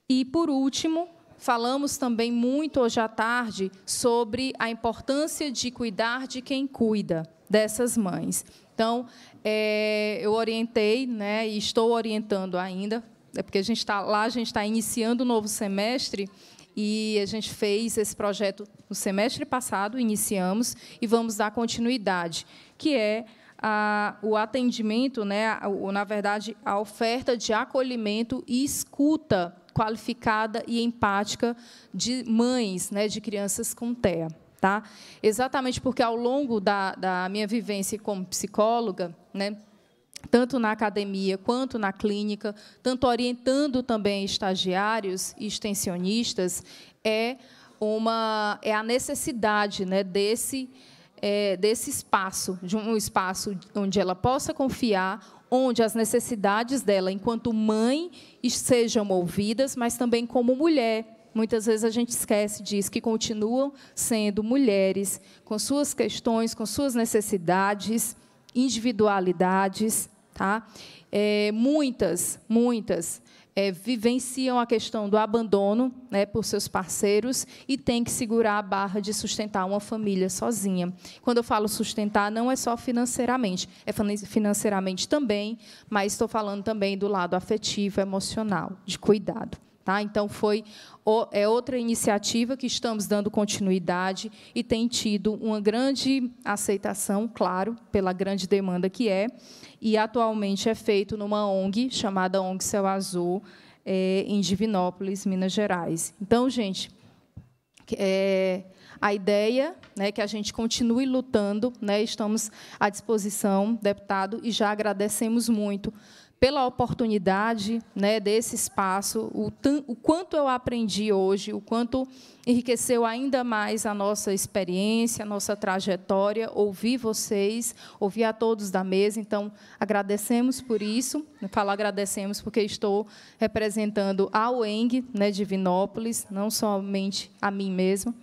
E, por último, falamos também muito hoje à tarde sobre a importância de cuidar de quem cuida dessas mães. Então, é, eu orientei, né, e estou orientando ainda, é porque a gente está lá, a gente está iniciando o novo semestre e a gente fez esse projeto no semestre passado, iniciamos e vamos dar continuidade, que é a, o atendimento, né, na verdade, a oferta de acolhimento e escuta qualificada e empática de mães né, de crianças com TEA. Tá? Exatamente porque, ao longo da, da minha vivência como psicóloga, né, tanto na academia quanto na clínica, tanto orientando também estagiários e extensionistas, é, uma, é a necessidade né, desse é, desse espaço, de um espaço onde ela possa confiar, onde as necessidades dela, enquanto mãe, sejam ouvidas, mas também como mulher. Muitas vezes a gente esquece disso, que continuam sendo mulheres, com suas questões, com suas necessidades, individualidades. Tá? É, muitas, muitas é, vivenciam a questão do abandono né, por seus parceiros e têm que segurar a barra de sustentar uma família sozinha. Quando eu falo sustentar, não é só financeiramente, é financeiramente também, mas estou falando também do lado afetivo, emocional, de cuidado. Tá? Então, foi é outra iniciativa que estamos dando continuidade e tem tido uma grande aceitação, claro, pela grande demanda que é, e atualmente é feito numa ONG chamada ONG Céu Azul, é, em Divinópolis, Minas Gerais. Então, gente, é, a ideia né, é né, que a gente continue lutando, né, estamos à disposição, deputado, e já agradecemos muito pela oportunidade né, desse espaço, o, o, quanto eu aprendi hoje, o quanto enriqueceu ainda mais a nossa experiência, a nossa trajetória, ouvir vocês, ouvir a todos da mesa. Então, agradecemos por isso. Falo agradecemos porque estou representando a UENG né, de Vinópolis, não somente a mim mesmo,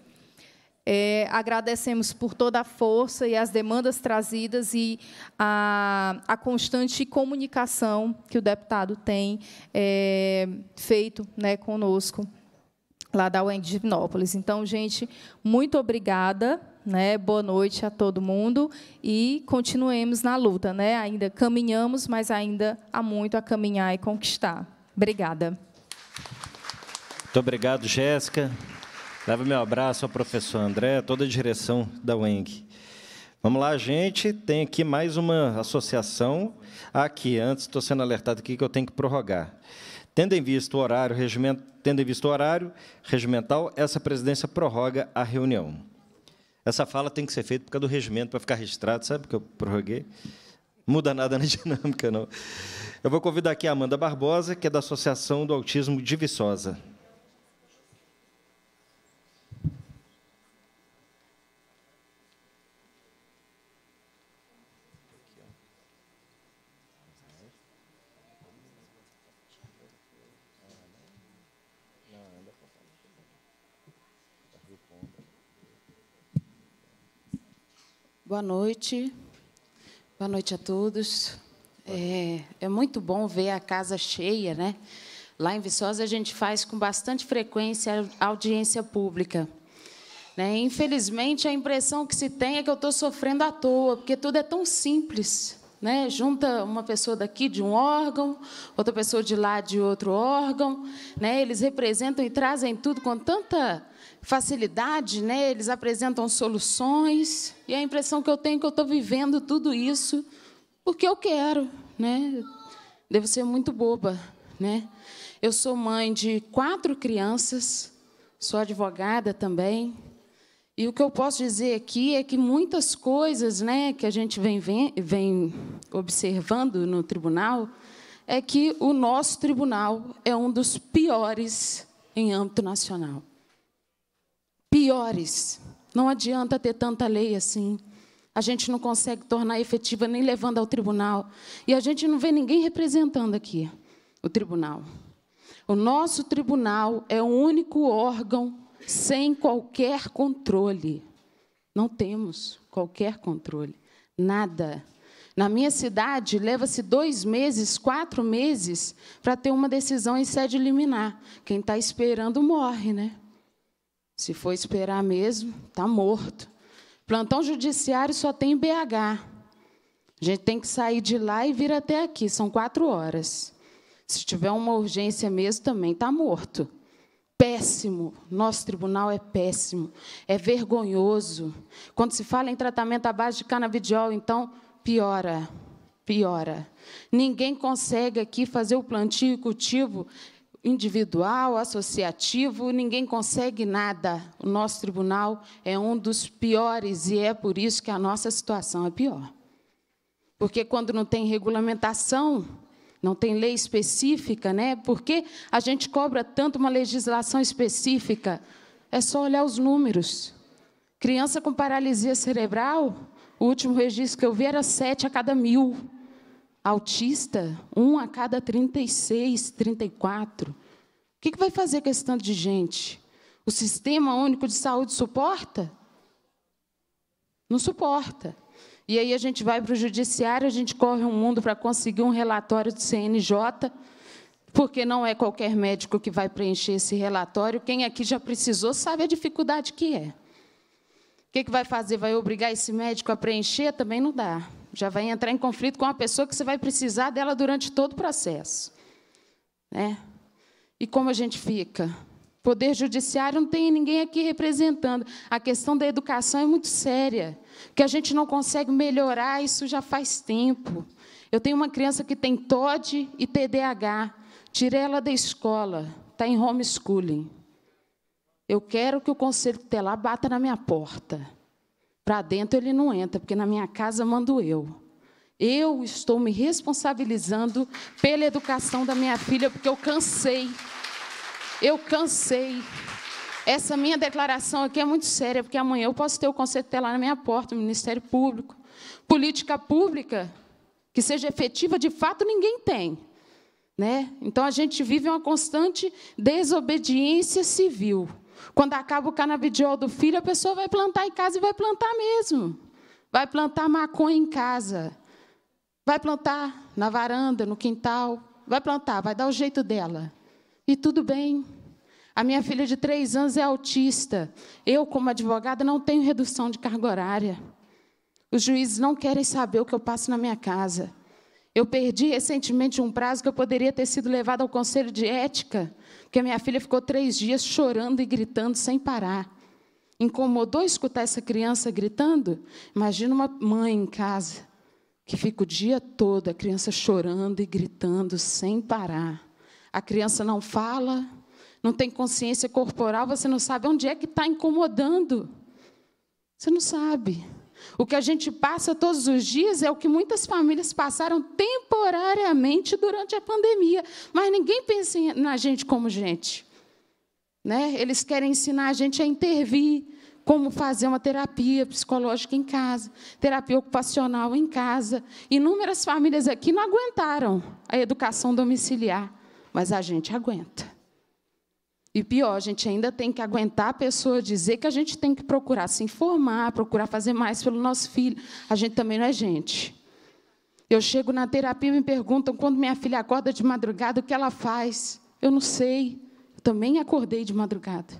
é, agradecemos por toda a força e as demandas trazidas e a, a constante comunicação que o deputado tem é, feito né, conosco lá da UEM de Ginópolis. Então, gente, muito obrigada. Né? Boa noite a todo mundo e continuemos na luta, né? Ainda caminhamos, mas ainda há muito a caminhar e conquistar. Obrigada. Muito obrigado, Jéssica. Leva meu abraço ao professor André, toda a direção da UENG. Vamos lá, gente. Tem aqui mais uma associação. Aqui, antes, estou sendo alertado aqui que eu tenho que prorrogar. Tendo em vista o horário, regiment... tendo em o horário regimental, essa presidência prorroga a reunião. Essa fala tem que ser feita por causa do regimento, para ficar registrado, sabe? Que eu prorroguei. Não muda nada na dinâmica, não. Eu vou convidar aqui a Amanda Barbosa, que é da Associação do Autismo de Viçosa. Boa noite. Boa noite a todos. É, é, muito bom ver a casa cheia, né? Lá em Viçosa a gente faz com bastante frequência audiência pública. Né? Infelizmente a impressão que se tem é que eu estou sofrendo à toa, porque tudo é tão simples. Né? Junta uma pessoa daqui de um órgão, outra pessoa de lá de outro órgão. Né? Eles representam e trazem tudo com tanta facilidade, né? Eles apresentam soluções e a impressão que eu tenho é que eu estou vivendo tudo isso porque eu quero, né? Devo ser muito boba, né? Eu sou mãe de quatro crianças, sou advogada também. E o que eu posso dizer aqui é que muitas coisas né, que a gente vem, vem, vem observando no tribunal é que o nosso tribunal é um dos piores em âmbito nacional piores. Não adianta ter tanta lei assim. A gente não consegue tornar efetiva nem levando ao tribunal. E a gente não vê ninguém representando aqui o tribunal. O nosso tribunal é o único órgão sem qualquer controle. Não temos qualquer controle. Nada. Na minha cidade, leva-se dois meses, quatro meses, para ter uma decisão em sede liminar. Quem está esperando morre, né? Se for esperar mesmo, está morto. Plantão judiciário só tem BH. A gente tem que sair de lá e vir até aqui, são quatro horas. Se tiver uma urgência mesmo, também está morto. Péssimo, nosso tribunal é péssimo, é vergonhoso. Quando se fala em tratamento à base de canabidiol, então piora, piora. Ninguém consegue aqui fazer o plantio e cultivo individual, associativo, ninguém consegue nada. O nosso tribunal é um dos piores e é por isso que a nossa situação é pior. Porque quando não tem regulamentação, não tem lei específica, né? Por que a gente cobra tanto uma legislação específica? É só olhar os números. Criança com paralisia cerebral, o último registro que eu vi era sete a cada mil autista, um a cada 36, 34. O que, vai fazer com esse tanto de gente? O sistema único de saúde suporta? Não suporta. E aí a gente vai para o judiciário, a gente corre um mundo para conseguir um relatório do CNJ, porque não é qualquer médico que vai preencher esse relatório. Quem aqui já precisou sabe a dificuldade que é. O que, que vai fazer? Vai obrigar esse médico a preencher? Também não dá já vai entrar em conflito com a pessoa que você vai precisar dela durante todo o processo. Né? E como a gente fica? Poder judiciário não tem ninguém aqui representando. A questão da educação é muito séria, que a gente não consegue melhorar, isso já faz tempo. Eu tenho uma criança que tem TOD e TDAH. Tirei ela da escola, está em homeschooling. Eu quero que o Conselho Tutelar bata na minha porta. Para dentro ele não entra, porque na minha casa mando eu. Eu estou me responsabilizando pela educação da minha filha, porque eu cansei. Eu cansei. Essa minha declaração aqui é muito séria, porque amanhã eu posso ter o conselho lá na minha porta, o Ministério Público. Política pública que seja efetiva, de fato, ninguém tem. Né? Então, a gente vive uma constante desobediência civil. Quando acaba o canabidiol do filho, a pessoa vai plantar em casa e vai plantar mesmo. Vai plantar maconha em casa. Vai plantar na varanda, no quintal. Vai plantar, vai dar o jeito dela. E tudo bem. A minha filha de três anos é autista. Eu, como advogada, não tenho redução de carga horária. Os juízes não querem saber o que eu passo na minha casa. Eu perdi recentemente um prazo que eu poderia ter sido levado ao conselho de ética, porque minha filha ficou três dias chorando e gritando sem parar. Incomodou escutar essa criança gritando? Imagina uma mãe em casa que fica o dia todo a criança chorando e gritando sem parar. A criança não fala, não tem consciência corporal, você não sabe onde é que está incomodando. Você não sabe. O que a gente passa todos os dias é o que muitas famílias passaram temporariamente durante a pandemia. Mas ninguém pensa na gente como gente. Né? Eles querem ensinar a gente a intervir, como fazer uma terapia psicológica em casa, terapia ocupacional em casa. Inúmeras famílias aqui não aguentaram a educação domiciliar, mas a gente aguenta. E pior, a gente ainda tem que aguentar a pessoa dizer que a gente tem que procurar se informar, procurar fazer mais pelo nosso filho. A gente também não é gente. Eu chego na terapia e me perguntam quando minha filha acorda de madrugada o que ela faz. Eu não sei. Eu também acordei de madrugada.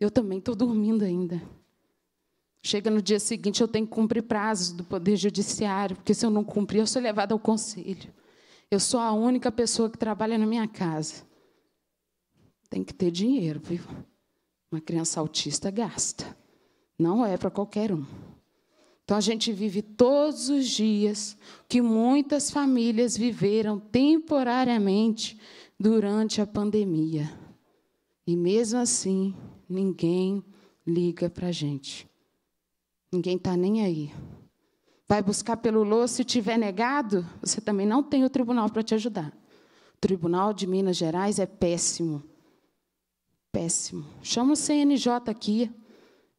Eu também estou dormindo ainda. Chega no dia seguinte, eu tenho que cumprir prazos do Poder Judiciário, porque se eu não cumprir, eu sou levada ao conselho. Eu sou a única pessoa que trabalha na minha casa. Tem que ter dinheiro, viu? Uma criança autista gasta. Não é para qualquer um. Então a gente vive todos os dias que muitas famílias viveram temporariamente durante a pandemia. E mesmo assim, ninguém liga para a gente. Ninguém está nem aí. Vai buscar pelo louco, se tiver negado, você também não tem o tribunal para te ajudar. O tribunal de Minas Gerais é péssimo. Péssimo. Chama o CNJ aqui.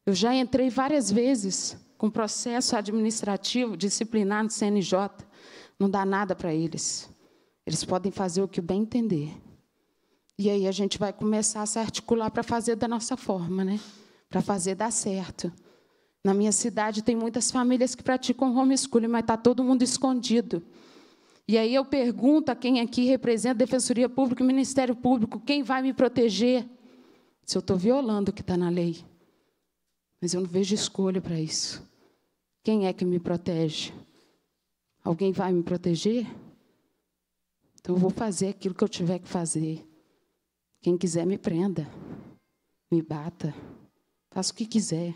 Eu já entrei várias vezes com processo administrativo, disciplinar no CNJ. Não dá nada para eles. Eles podem fazer o que bem entender. E aí a gente vai começar a se articular para fazer da nossa forma, né? Para fazer dar certo. Na minha cidade tem muitas famílias que praticam homeschooling, mas está todo mundo escondido. E aí eu pergunto a quem aqui representa a Defensoria Pública e o Ministério Público, quem vai me proteger? se eu estou violando o que está na lei. Mas eu não vejo escolha para isso. Quem é que me protege? Alguém vai me proteger? Então eu vou fazer aquilo que eu tiver que fazer. Quem quiser me prenda, me bata, faça o que quiser.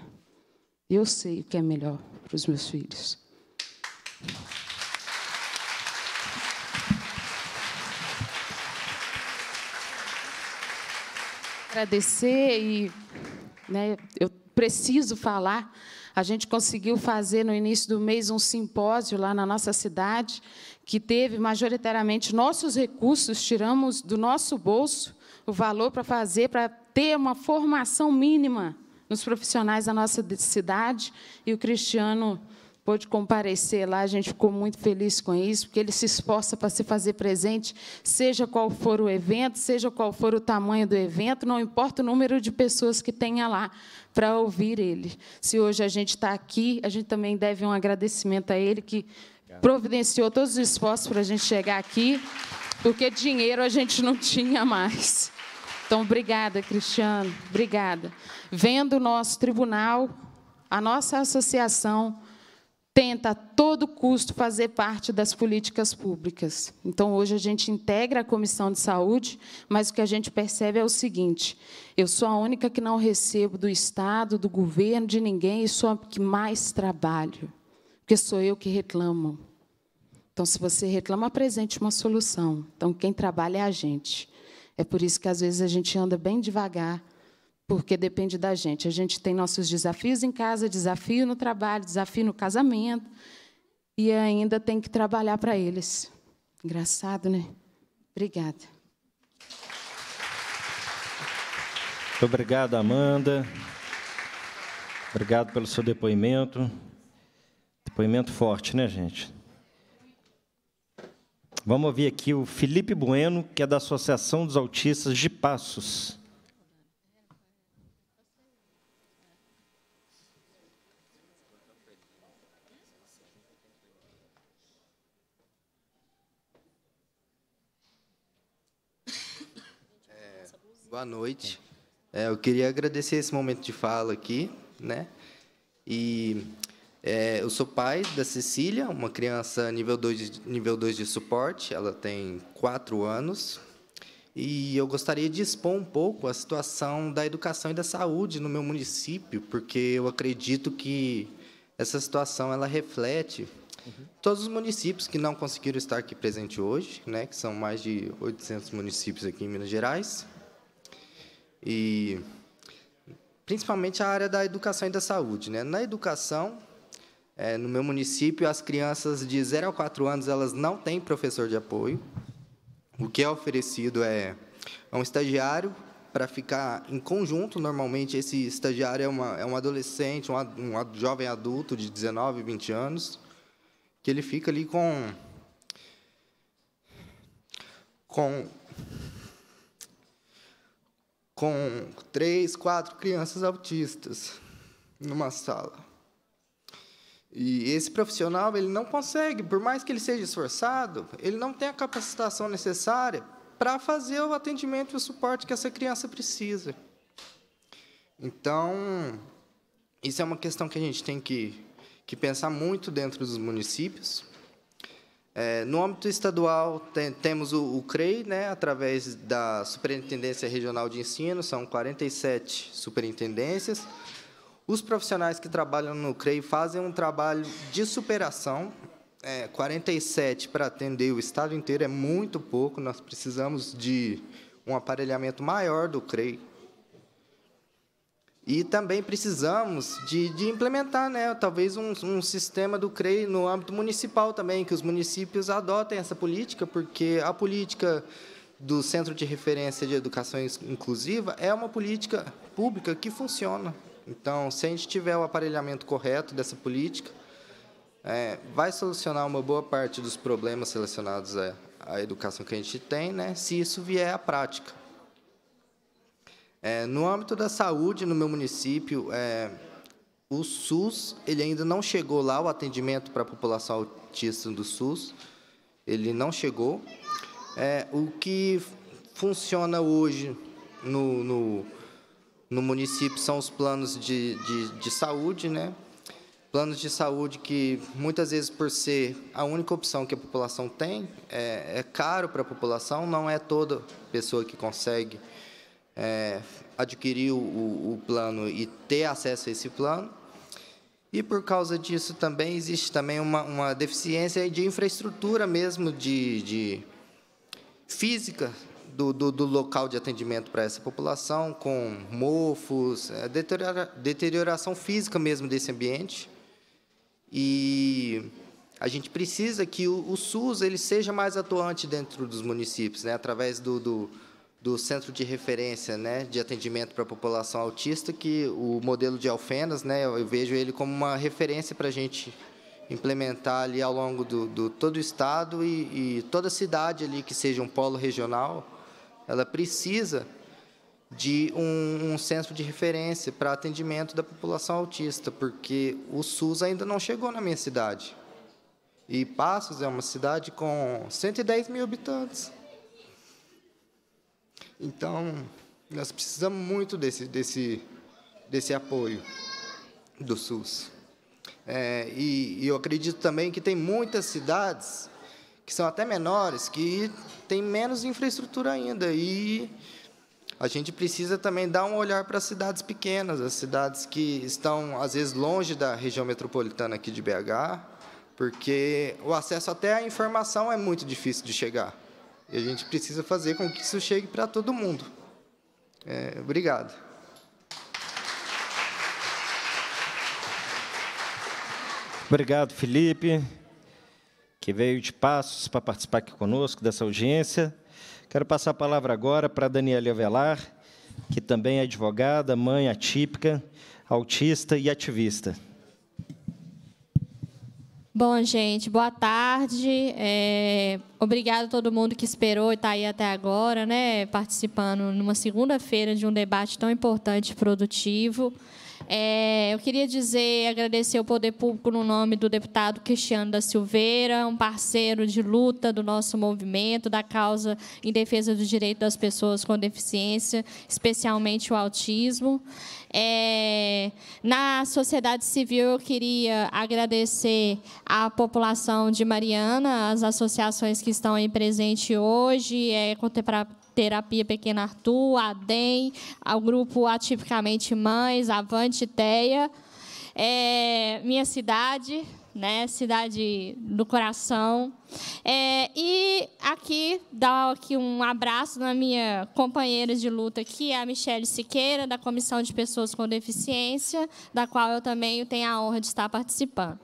Eu sei o que é melhor para os meus filhos. agradecer e né, eu preciso falar. A gente conseguiu fazer no início do mês um simpósio lá na nossa cidade, que teve majoritariamente nossos recursos, tiramos do nosso bolso o valor para fazer, para ter uma formação mínima nos profissionais da nossa cidade. E o Cristiano pôde comparecer lá, a gente ficou muito feliz com isso, porque ele se esforça para se fazer presente, seja qual for o evento, seja qual for o tamanho do evento, não importa o número de pessoas que tenha lá para ouvir ele. Se hoje a gente está aqui, a gente também deve um agradecimento a ele que providenciou todos os esforços para a gente chegar aqui, porque dinheiro a gente não tinha mais. Então, obrigada, Cristiano, obrigada. Vendo o nosso tribunal, a nossa associação, tenta a todo custo fazer parte das políticas públicas. Então, hoje a gente integra a comissão de saúde, mas o que a gente percebe é o seguinte: eu sou a única que não recebo do Estado, do governo, de ninguém, e sou a que mais trabalho, porque sou eu que reclamo. Então, se você reclama, apresente uma solução. Então, quem trabalha é a gente. É por isso que às vezes a gente anda bem devagar porque depende da gente. A gente tem nossos desafios em casa, desafio no trabalho, desafio no casamento, e ainda tem que trabalhar para eles. Engraçado, né? Obrigada. Muito obrigado, Amanda. Obrigado pelo seu depoimento. Depoimento forte, né, gente? Vamos ouvir aqui o Felipe Bueno, que é da Associação dos Autistas de Passos. Boa noite. É, eu queria agradecer esse momento de fala aqui, né? E é, eu sou pai da Cecília, uma criança nível 2, nível 2 de suporte, ela tem 4 anos. E eu gostaria de expor um pouco a situação da educação e da saúde no meu município, porque eu acredito que essa situação ela reflete uhum. todos os municípios que não conseguiram estar aqui presente hoje, né, que são mais de 800 municípios aqui em Minas Gerais e principalmente a área da educação e da saúde. Né? Na educação, é, no meu município, as crianças de 0 a 4 anos elas não têm professor de apoio. O que é oferecido é, é um estagiário para ficar em conjunto. Normalmente, esse estagiário é, uma, é um adolescente, um, um jovem adulto de 19, 20 anos, que ele fica ali com. com com três, quatro crianças autistas numa sala. E esse profissional ele não consegue, por mais que ele seja esforçado, ele não tem a capacitação necessária para fazer o atendimento e o suporte que essa criança precisa. Então, isso é uma questão que a gente tem que, que pensar muito dentro dos municípios. É, no âmbito estadual, tem, temos o, o CREI, né, através da Superintendência Regional de Ensino, são 47 superintendências. Os profissionais que trabalham no CREI fazem um trabalho de superação. É, 47 para atender o estado inteiro é muito pouco, nós precisamos de um aparelhamento maior do CREI e também precisamos de, de implementar, né, talvez, um, um, sistema do CREI no âmbito municipal também, que os municípios adotem essa política, porque a política do Centro de Referência de Educação Inclusiva é uma política pública que funciona. Então, se a gente tiver o aparelhamento correto dessa política, é, vai solucionar uma boa parte dos problemas relacionados à, à educação que a gente tem, né, se isso vier à prática. É, no âmbito da saúde, no meu município, é, o SUS ele ainda não chegou lá, o atendimento para a população autista do SUS, ele não chegou. É, o que funciona hoje no, no, no, município são os planos de, de, de saúde, né? Planos de saúde que, muitas vezes, por ser a única opção que a população tem, é, é caro para a população, não é toda pessoa que consegue é, adquirir o, o plano e ter acesso a esse plano. E por causa disso também existe também uma, uma deficiência de infraestrutura mesmo, de, de física do, do, do, local de atendimento para essa população, com mofos, é, deteriora, deterioração física mesmo desse ambiente. E a gente precisa que o, o SUS ele seja mais atuante dentro dos municípios, né, através do, do do Centro de Referência né, de Atendimento para a População Autista, que o modelo de Alfenas, né, eu vejo ele como uma referência para a gente implementar ali ao longo do, do todo o estado e, e, toda cidade ali que seja um polo regional, ela precisa de um, um centro de referência para atendimento da população autista, porque o SUS ainda não chegou na minha cidade. E Passos é uma cidade com 110 mil habitantes. Então, nós precisamos muito desse, desse, desse apoio do SUS. É, e, e, eu acredito também que tem muitas cidades que são até menores, que têm menos infraestrutura ainda. E a gente precisa também dar um olhar para as cidades pequenas, as cidades que estão, às vezes, longe da região metropolitana aqui de BH, porque o acesso até à informação é muito difícil de chegar. E a gente precisa fazer com que isso chegue para todo mundo. É, obrigado. Obrigado, Felipe, que veio de Passos para participar aqui conosco dessa audiência. Quero passar a palavra agora para a Daniela Velar, que também é advogada, mãe atípica, autista e ativista. Bom, gente, boa tarde. É, obrigado a todo mundo que esperou e está aí até agora, né, participando numa segunda-feira de um debate tão importante e produtivo. É, eu queria dizer, agradecer ao Poder Público no nome do deputado Cristiano da Silveira, um parceiro de luta do nosso movimento, da causa em defesa do direito das pessoas com deficiência, especialmente o autismo. É, na sociedade civil, eu queria agradecer à população de Mariana, as associações que estão aí presentes hoje, é, Terapia Pequena Arthur, a DEM, ao grupo Atipicamente Mães, Avante Teia, é, minha cidade, né? Cidade do coração. É, e aqui dar aqui um abraço na minha companheira de luta aqui, a Michele Siqueira, da Comissão de Pessoas com Deficiência, da qual eu também tenho a honra de estar participando.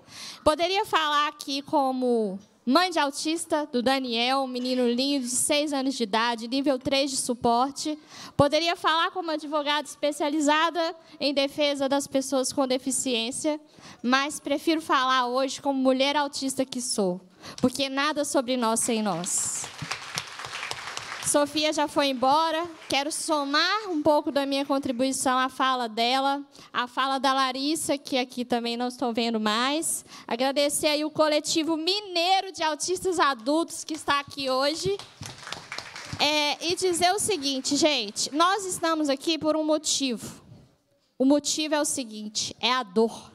Poderia falar aqui como Mãe de autista do Daniel, um menino lindo de 6 anos de idade, nível 3 de suporte. Poderia falar como advogada especializada em defesa das pessoas com deficiência, mas prefiro falar hoje como mulher autista que sou, porque nada sobre nós sem nós. Sofia já foi embora. Quero somar um pouco da minha contribuição à fala dela, à fala da Larissa, que aqui também não estou vendo mais. Agradecer aí o coletivo mineiro de autistas adultos que está aqui hoje. É, e dizer o seguinte, gente, nós estamos aqui por um motivo. O motivo é o seguinte: é a dor.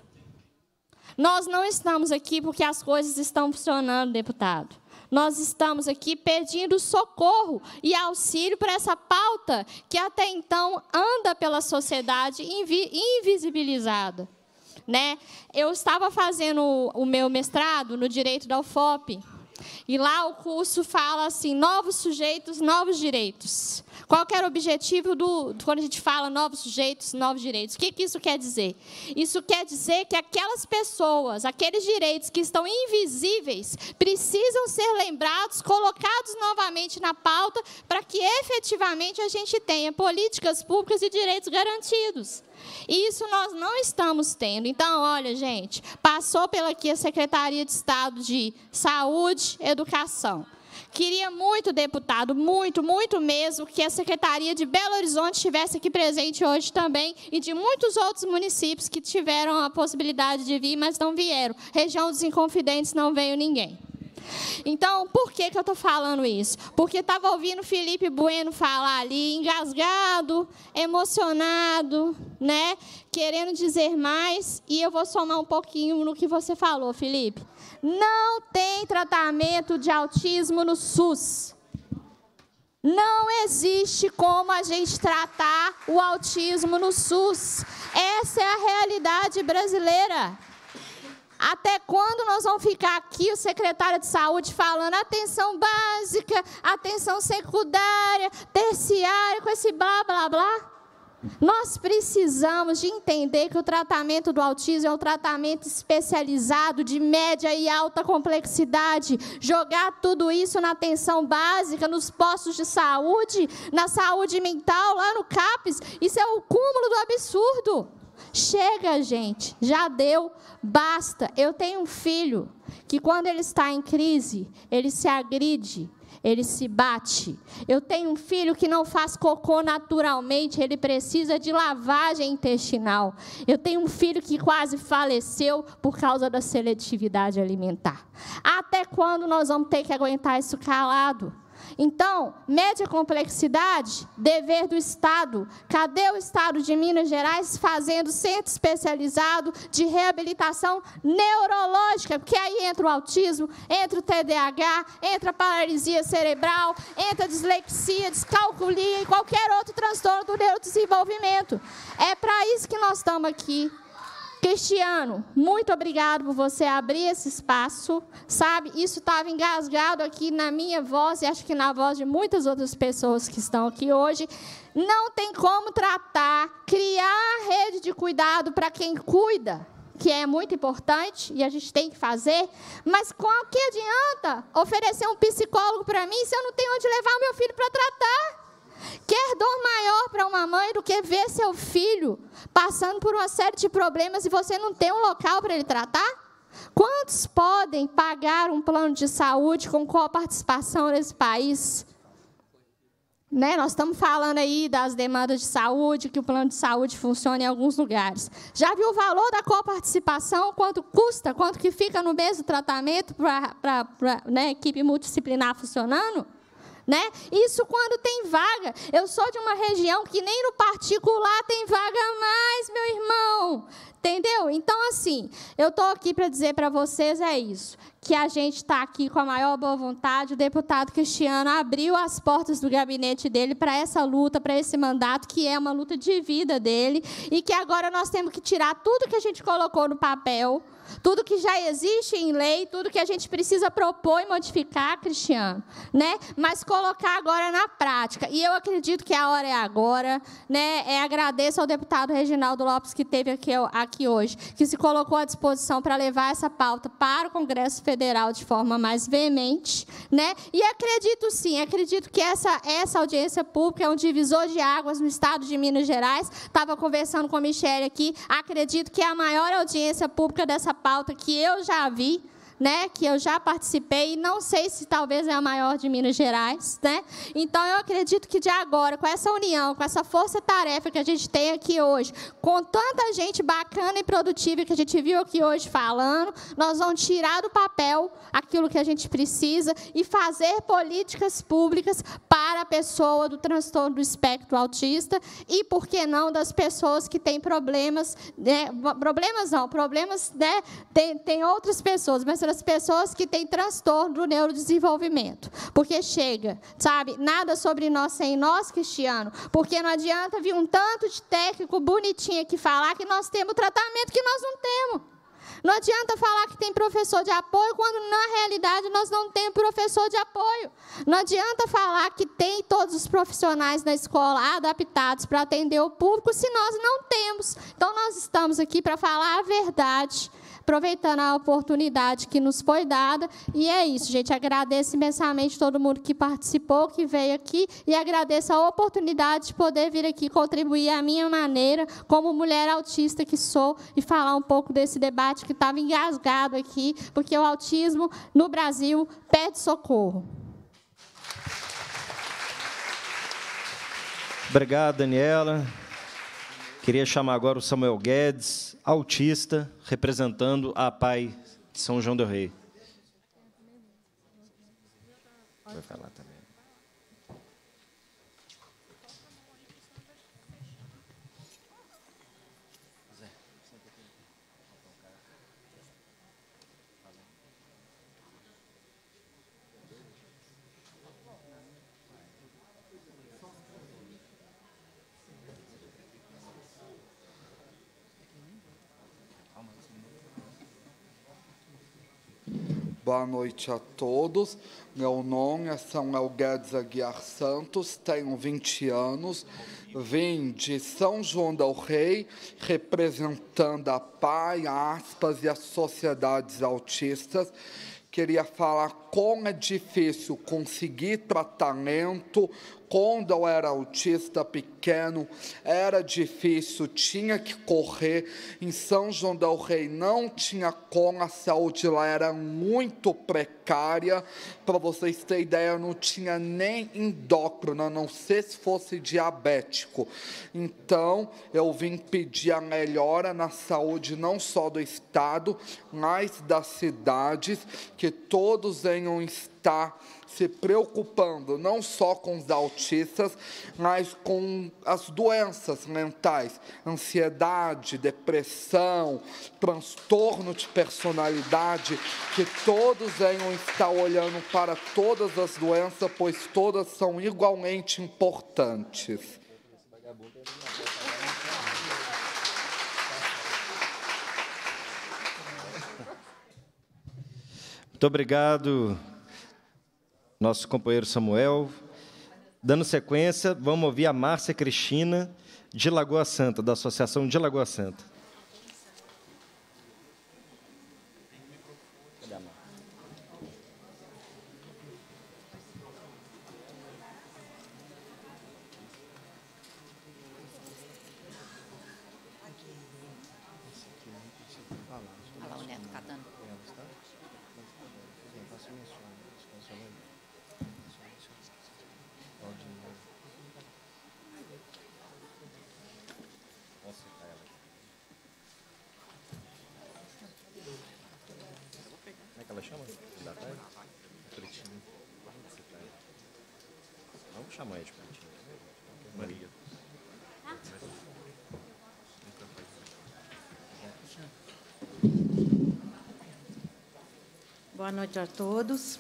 Nós não estamos aqui porque as coisas estão funcionando, deputado nós estamos aqui pedindo socorro e auxílio para essa pauta que até então anda pela sociedade invisibilizada. Né? Eu estava fazendo o meu mestrado no direito da UFOP, e lá o curso fala assim: novos sujeitos, novos direitos. Qual que era o objetivo do, quando a gente fala novos sujeitos, novos direitos? O que, que isso quer dizer? Isso quer dizer que aquelas pessoas, aqueles direitos que estão invisíveis, precisam ser lembrados, colocados novamente na pauta, para que efetivamente a gente tenha políticas públicas e direitos garantidos. E isso nós não estamos tendo. Então, olha, gente, passou pela aqui a Secretaria de Estado de Saúde, Educação. Queria muito, deputado, muito, muito mesmo, que a Secretaria de Belo Horizonte estivesse aqui presente hoje também e de muitos outros municípios que tiveram a possibilidade de vir, mas não vieram. Região dos Inconfidentes não veio ninguém. Então, por que, que eu estou falando isso? Porque estava ouvindo Felipe Bueno falar ali, engasgado, emocionado, né? querendo dizer mais, e eu vou somar um pouquinho no que você falou, Felipe. Não tem tratamento de autismo no SUS. Não existe como a gente tratar o autismo no SUS. Essa é a realidade brasileira. Até quando nós vamos ficar aqui, o secretário de saúde, falando atenção básica, atenção secundária, terciária, com esse blá blá blá? Nós precisamos de entender que o tratamento do autismo é um tratamento especializado de média e alta complexidade. Jogar tudo isso na atenção básica, nos postos de saúde, na saúde mental, lá no CAPES, isso é o cúmulo do absurdo. Chega, gente, já deu, basta. Eu tenho um filho que, quando ele está em crise, ele se agride, ele se bate. Eu tenho um filho que não faz cocô naturalmente, ele precisa de lavagem intestinal. Eu tenho um filho que quase faleceu por causa da seletividade alimentar. Até quando nós vamos ter que aguentar isso calado? Então, média complexidade, dever do Estado. Cadê o Estado de Minas Gerais fazendo centro especializado de reabilitação neurológica? Porque aí entra o autismo, entra o TDAH, entra a paralisia cerebral, entra a dislexia, descalculia e qualquer outro transtorno do neurodesenvolvimento. É para isso que nós estamos aqui. Cristiano, muito obrigado por você abrir esse espaço, sabe? Isso estava engasgado aqui na minha voz e acho que na voz de muitas outras pessoas que estão aqui hoje. Não tem como tratar, criar rede de cuidado para quem cuida, que é muito importante e a gente tem que fazer, mas qual que adianta oferecer um psicólogo para mim se eu não tenho onde levar o meu filho para tratar? Quer dor maior para uma mãe do que ver seu filho passando por uma série de problemas e você não tem um local para ele tratar? Quantos podem pagar um plano de saúde com coparticipação nesse país? Né? Nós estamos falando aí das demandas de saúde, que o plano de saúde funciona em alguns lugares. Já viu o valor da coparticipação? Quanto custa? Quanto que fica no mesmo tratamento para a né, equipe multidisciplinar funcionando? né? Isso quando tem vaga. Eu sou de uma região que nem no particular tem vaga mais, meu irmão. Entendeu? Então, assim, eu estou aqui para dizer para vocês é isso. Que a gente está aqui com a maior boa vontade. O deputado Cristiano abriu as portas do gabinete dele para essa luta, para esse mandato, que é uma luta de vida dele. E que agora nós temos que tirar tudo que a gente colocou no papel tudo que já existe em lei, tudo que a gente precisa propor e modificar, Cristiano, né? Mas colocar agora na prática. E eu acredito que a hora é agora, né? É, agradeço ao deputado Reginaldo Lopes que teve aqui, aqui hoje, que se colocou à disposição para levar essa pauta para o Congresso Federal de forma mais veemente, né? E acredito sim, acredito que essa essa audiência pública é um divisor de águas no estado de Minas Gerais. Estava conversando com a Michelle aqui, acredito que é a maior audiência pública dessa pauta que eu já vi, né, que eu já participei e não sei se talvez é a maior de Minas Gerais, né? Então eu acredito que de agora, com essa união, com essa força-tarefa que a gente tem aqui hoje, com tanta gente bacana e produtiva que a gente viu aqui hoje falando, nós vamos tirar do papel aquilo que a gente precisa e fazer políticas públicas para a pessoa do transtorno do espectro autista e, por que não, das pessoas que têm problemas, né, problemas não, problemas, né, tem, tem outras pessoas, mas as pessoas que têm transtorno do neurodesenvolvimento. Porque chega, sabe? Nada sobre nós sem nós, Cristiano. Porque não adianta vir um tanto de técnico bonitinho aqui falar que nós temos tratamento que nós não temos. Não adianta falar que tem professor de apoio quando na realidade nós não temos professor de apoio. Não adianta falar que tem todos os profissionais na escola adaptados para atender o público se nós não temos. Então nós estamos aqui para falar a verdade aproveitando a oportunidade que nos foi dada. E é isso, gente. Agradeço imensamente todo mundo que participou, que veio aqui, e agradeço a oportunidade de poder vir aqui contribuir à minha maneira, como mulher autista que sou, e falar um pouco desse debate que estava engasgado aqui, porque o autismo no Brasil pede socorro. Obrigado, Daniela. Queria chamar agora o Samuel Guedes, autista, representando a PAI de São João del Rei. Vai falar, tá? Boa noite a todos. Meu nome é Samuel Guedes Aguiar Santos, tenho 20 anos, vim de São João del Rei, representando a PAI, aspas, e as sociedades autistas. Queria falar como é difícil conseguir tratamento, Condal era autista, pequeno, era difícil, tinha que correr. Em São João del Rei não tinha como, a saúde lá era muito precária. Para vocês terem ideia, não tinha nem endócrino, a não ser se fosse diabético. Então, eu vim pedir a melhora na saúde, não só do Estado, mas das cidades, que todos venham estar se preocupando não só com os autistas, mas com as doenças mentais, ansiedade, depressão, transtorno de personalidade, que todos venham estar olhando para todas as doenças, pois todas são igualmente importantes. Muito obrigado, nosso companheiro Samuel. Dando sequência, vamos ouvir a Márcia Cristina, de Lagoa Santa, da Associação de Lagoa Santa. Boa noite a todos.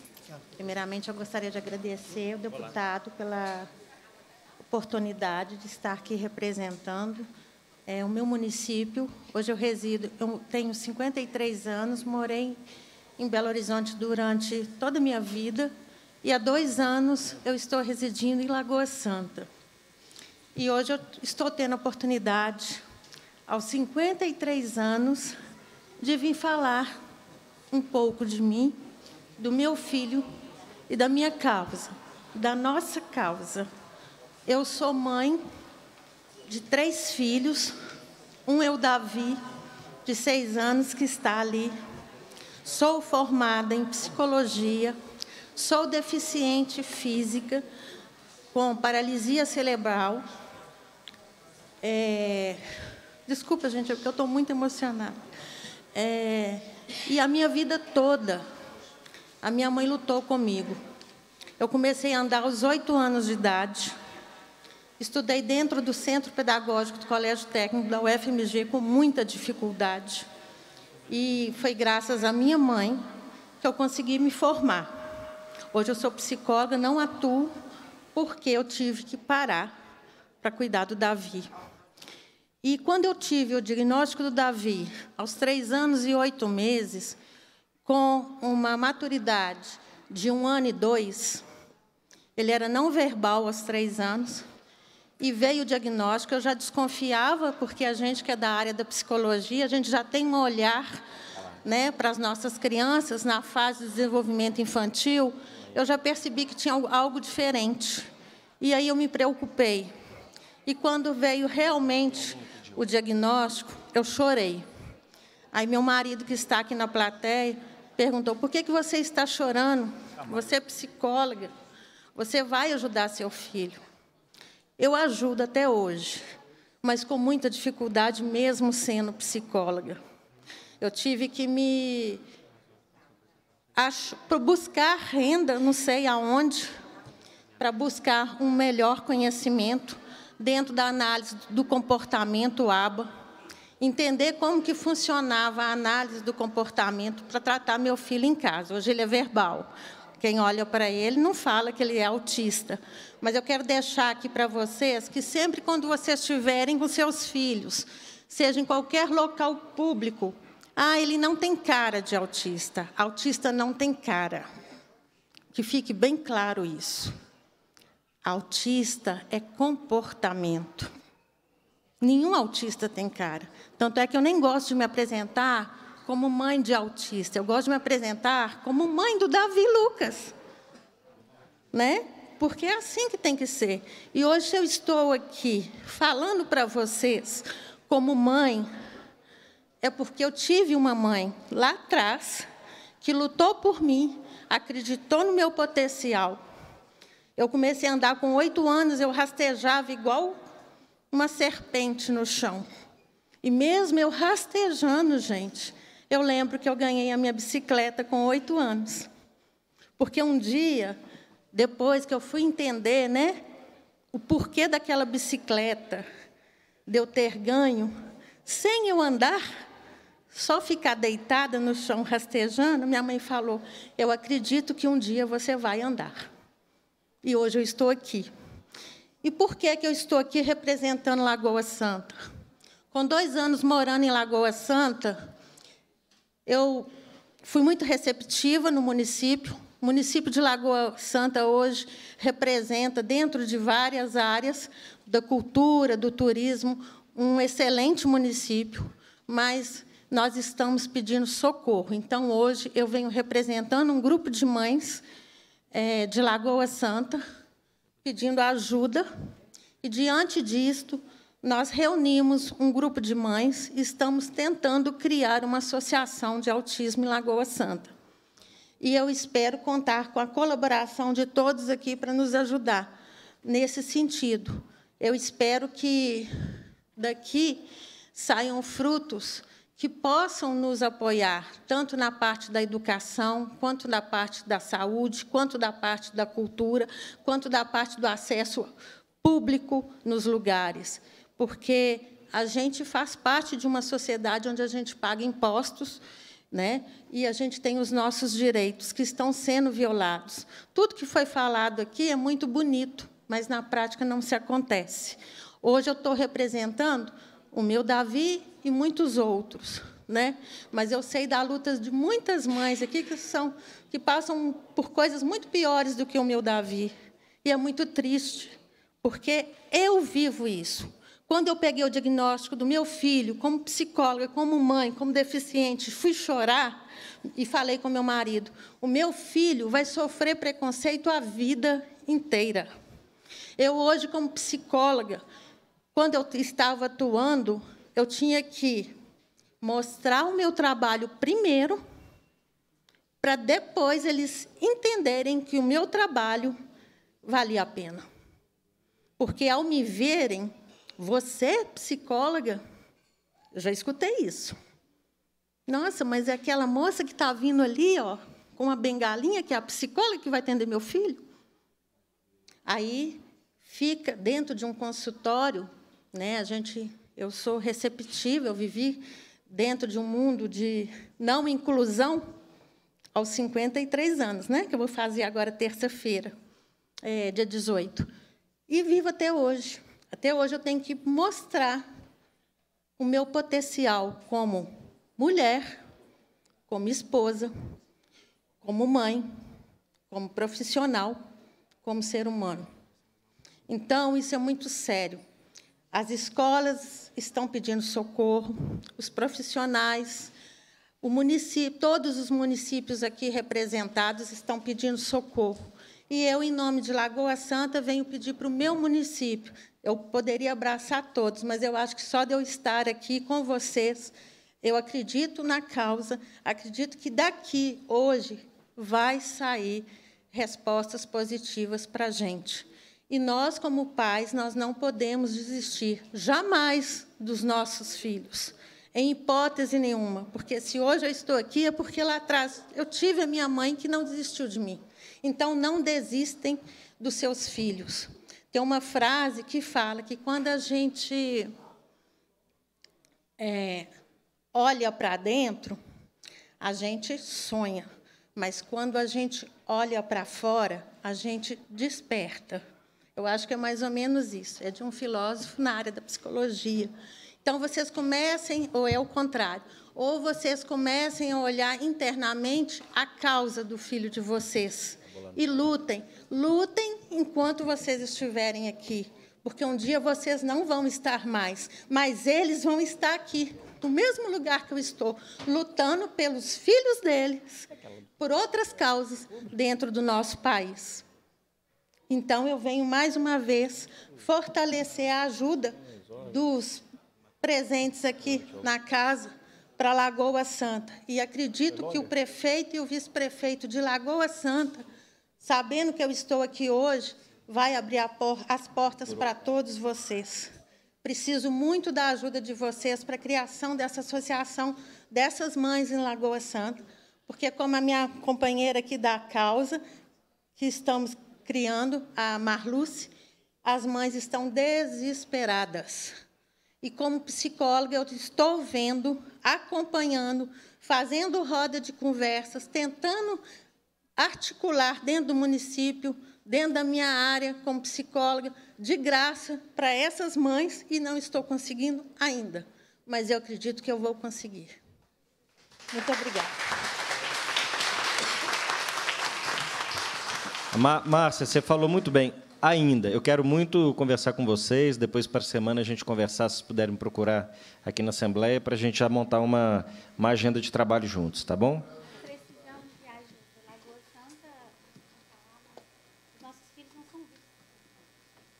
Primeiramente, eu gostaria de agradecer ao deputado Olá. pela oportunidade de estar aqui representando é, o meu município. Hoje eu resido, eu tenho 53 anos, morei em Belo Horizonte durante toda a minha vida e há dois anos eu estou residindo em Lagoa Santa. E hoje eu estou tendo a oportunidade, aos 53 anos, de vir falar um pouco de mim, do meu filho e da minha causa, da nossa causa. Eu sou mãe de três filhos. Um é o Davi, de seis anos, que está ali. Sou formada em psicologia, sou deficiente física, com paralisia cerebral. É... Desculpa, gente, é porque eu estou muito emocionada. É... E a minha vida toda, a minha mãe lutou comigo. Eu comecei a andar aos oito anos de idade. Estudei dentro do Centro Pedagógico do Colégio Técnico da UFMG com muita dificuldade. E foi graças à minha mãe que eu consegui me formar. Hoje eu sou psicóloga, não atuo porque eu tive que parar para cuidar do Davi. E quando eu tive o diagnóstico do Davi, aos três anos e oito meses, com uma maturidade de um ano e dois, ele era não verbal aos três anos, e veio o diagnóstico, eu já desconfiava, porque a gente que é da área da psicologia, a gente já tem um olhar né, para as nossas crianças na fase de desenvolvimento infantil, eu já percebi que tinha algo diferente. E aí eu me preocupei. E quando veio realmente o diagnóstico, eu chorei. Aí meu marido, que está aqui na plateia, perguntou, por que, que você está chorando? Você é psicóloga, você vai ajudar seu filho. Eu ajudo até hoje, mas com muita dificuldade, mesmo sendo psicóloga. Eu tive que me acho, buscar renda, não sei aonde, para buscar um melhor conhecimento dentro da análise do comportamento ABA, entender como que funcionava a análise do comportamento para tratar meu filho em casa. Hoje ele é verbal. Quem olha para ele não fala que ele é autista. Mas eu quero deixar aqui para vocês que sempre quando vocês estiverem com seus filhos, seja em qualquer local público, ah, ele não tem cara de autista. Autista não tem cara. Que fique bem claro isso. Autista é comportamento. Nenhum autista tem cara. Tanto é que eu nem gosto de me apresentar como mãe de autista. Eu gosto de me apresentar como mãe do Davi Lucas. Né? Porque é assim que tem que ser. E hoje eu estou aqui falando para vocês como mãe é porque eu tive uma mãe lá atrás que lutou por mim, acreditou no meu potencial, eu comecei a andar com oito anos, eu rastejava igual uma serpente no chão. E mesmo eu rastejando, gente, eu lembro que eu ganhei a minha bicicleta com oito anos. Porque um dia, depois que eu fui entender, né, o porquê daquela bicicleta, de eu ter ganho, sem eu andar, só ficar deitada no chão rastejando, minha mãe falou: Eu acredito que um dia você vai andar. E hoje eu estou aqui. E por que, que eu estou aqui representando Lagoa Santa? Com dois anos morando em Lagoa Santa, eu fui muito receptiva no município. O município de Lagoa Santa hoje representa, dentro de várias áreas da cultura, do turismo, um excelente município, mas nós estamos pedindo socorro. Então, hoje, eu venho representando um grupo de mães é, de Lagoa Santa, pedindo ajuda. E, diante disto, nós reunimos um grupo de mães e estamos tentando criar uma associação de autismo em Lagoa Santa. E eu espero contar com a colaboração de todos aqui para nos ajudar nesse sentido. Eu espero que daqui saiam frutos que possam nos apoiar, tanto na parte da educação, quanto na parte da saúde, quanto da parte da cultura, quanto da parte do acesso público nos lugares, porque a gente faz parte de uma sociedade onde a gente paga impostos, né? E a gente tem os nossos direitos que estão sendo violados. Tudo que foi falado aqui é muito bonito, mas na prática não se acontece. Hoje eu estou representando o meu Davi e muitos outros. Né? Mas eu sei da luta de muitas mães aqui que são que passam por coisas muito piores do que o meu Davi. E é muito triste, porque eu vivo isso. Quando eu peguei o diagnóstico do meu filho, como psicóloga, como mãe, como deficiente, fui chorar e falei com meu marido: o meu filho vai sofrer preconceito a vida inteira. Eu, hoje, como psicóloga, quando eu estava atuando, eu tinha que mostrar o meu trabalho primeiro, para depois eles entenderem que o meu trabalho valia a pena. Porque ao me verem, você, é psicóloga, eu já escutei isso. Nossa, mas é aquela moça que está vindo ali, ó, com uma bengalinha, que é a psicóloga que vai atender meu filho? Aí fica dentro de um consultório né? A gente, eu sou receptiva, eu vivi dentro de um mundo de não inclusão aos 53 anos, né? Que eu vou fazer agora terça-feira, é, dia 18. E vivo até hoje. Até hoje eu tenho que mostrar o meu potencial como mulher, como esposa, como mãe, como profissional, como ser humano. Então, isso é muito sério. As escolas estão pedindo socorro, os profissionais, o município, todos os municípios aqui representados estão pedindo socorro. E eu, em nome de Lagoa Santa, venho pedir para o meu município. Eu poderia abraçar todos, mas eu acho que só de eu estar aqui com vocês, eu acredito na causa, acredito que daqui, hoje, vai sair respostas positivas para a gente. E nós, como pais, nós não podemos desistir jamais dos nossos filhos, em hipótese nenhuma, porque se hoje eu estou aqui é porque lá atrás eu tive a minha mãe que não desistiu de mim. Então, não desistem dos seus filhos. Tem uma frase que fala que quando a gente é, olha para dentro, a gente sonha, mas quando a gente olha para fora, a gente desperta. Eu acho que é mais ou menos isso. É de um filósofo na área da psicologia. Então, vocês comecem, ou é o contrário, ou vocês comecem a olhar internamente a causa do filho de vocês. E lutem. Lutem enquanto vocês estiverem aqui. Porque um dia vocês não vão estar mais, mas eles vão estar aqui, no mesmo lugar que eu estou, lutando pelos filhos deles, por outras causas dentro do nosso país. Então, eu venho mais uma vez fortalecer a ajuda dos presentes aqui na casa para Lagoa Santa. E acredito que o prefeito e o vice-prefeito de Lagoa Santa, sabendo que eu estou aqui hoje, vai abrir por as portas para todos vocês. Preciso muito da ajuda de vocês para a criação dessa associação dessas mães em Lagoa Santa, porque como a minha companheira aqui da causa, que estamos criando, a Marluce, as mães estão desesperadas. E como psicóloga, eu estou vendo, acompanhando, fazendo roda de conversas, tentando articular dentro do município, dentro da minha área como psicóloga, de graça para essas mães e não estou conseguindo ainda. Mas eu acredito que eu vou conseguir. Muito obrigada. Márcia, você falou muito bem. Ainda, eu quero muito conversar com vocês. Depois, para a semana, a gente conversar, se puderem procurar aqui na Assembleia, para a gente já montar uma, uma agenda de trabalho juntos, tá bom?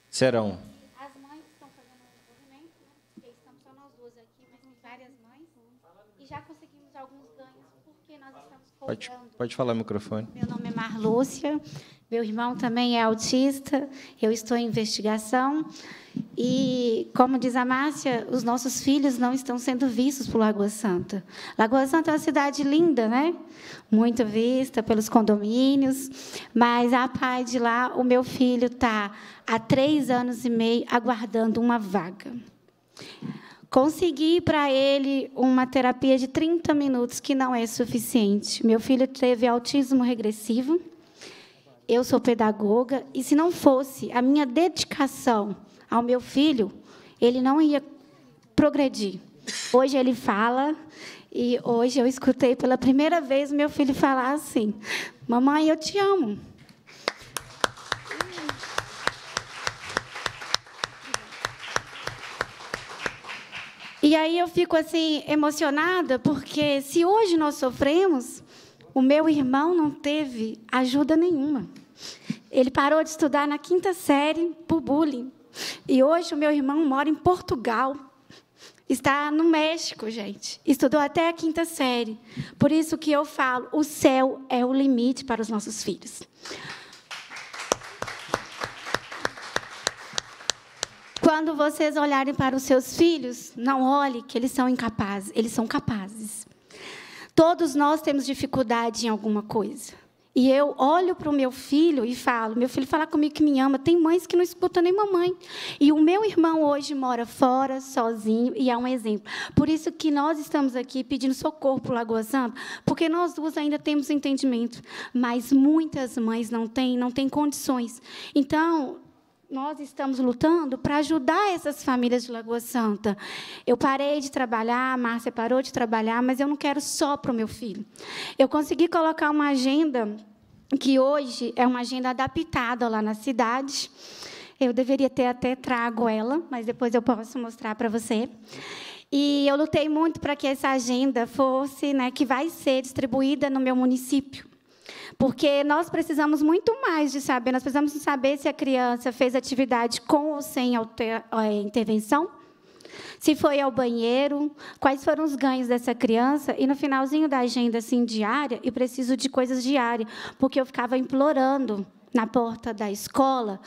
Serão. As mães estão fazendo um movimento, né? estamos só nós duas aqui, mas tem várias mães. E já conseguimos alguns ganhos porque nós estamos cobrando. Pode, pode falar no microfone. Meu nome é Marlúcia. Meu irmão também é autista, eu estou em investigação. E, como diz a Márcia, os nossos filhos não estão sendo vistos por Lagoa Santa. Lagoa Santa é uma cidade linda, né? Muito vista pelos condomínios, mas a pai de lá, o meu filho está há três anos e meio aguardando uma vaga. Consegui para ele uma terapia de 30 minutos, que não é suficiente. Meu filho teve autismo regressivo eu sou pedagoga e se não fosse a minha dedicação ao meu filho, ele não ia progredir. Hoje ele fala e hoje eu escutei pela primeira vez meu filho falar assim: "Mamãe, eu te amo". E aí eu fico assim emocionada porque se hoje nós sofremos, o meu irmão não teve ajuda nenhuma. Ele parou de estudar na quinta série por bullying. E hoje o meu irmão mora em Portugal. Está no México, gente. Estudou até a quinta série. Por isso que eu falo, o céu é o limite para os nossos filhos. Quando vocês olharem para os seus filhos, não olhe que eles são incapazes, eles são capazes. Todos nós temos dificuldade em alguma coisa. E eu olho para o meu filho e falo, meu filho fala comigo que me ama. Tem mães que não escutam nem mamãe. E o meu irmão hoje mora fora, sozinho, e é um exemplo. Por isso que nós estamos aqui pedindo socorro para o Lagoa Santa, porque nós duas ainda temos entendimento. Mas muitas mães não têm, não têm condições. Então, nós estamos lutando para ajudar essas famílias de Lagoa Santa. Eu parei de trabalhar, a Márcia parou de trabalhar, mas eu não quero só para o meu filho. Eu consegui colocar uma agenda que hoje é uma agenda adaptada lá na cidade. Eu deveria ter até trago ela, mas depois eu posso mostrar para você. E eu lutei muito para que essa agenda fosse, né, que vai ser distribuída no meu município. Porque nós precisamos muito mais de saber, nós precisamos saber se a criança fez atividade com ou sem é, intervenção, se foi ao banheiro, quais foram os ganhos dessa criança. E no finalzinho da agenda assim, diária, eu preciso de coisas diárias, porque eu ficava implorando na porta da escola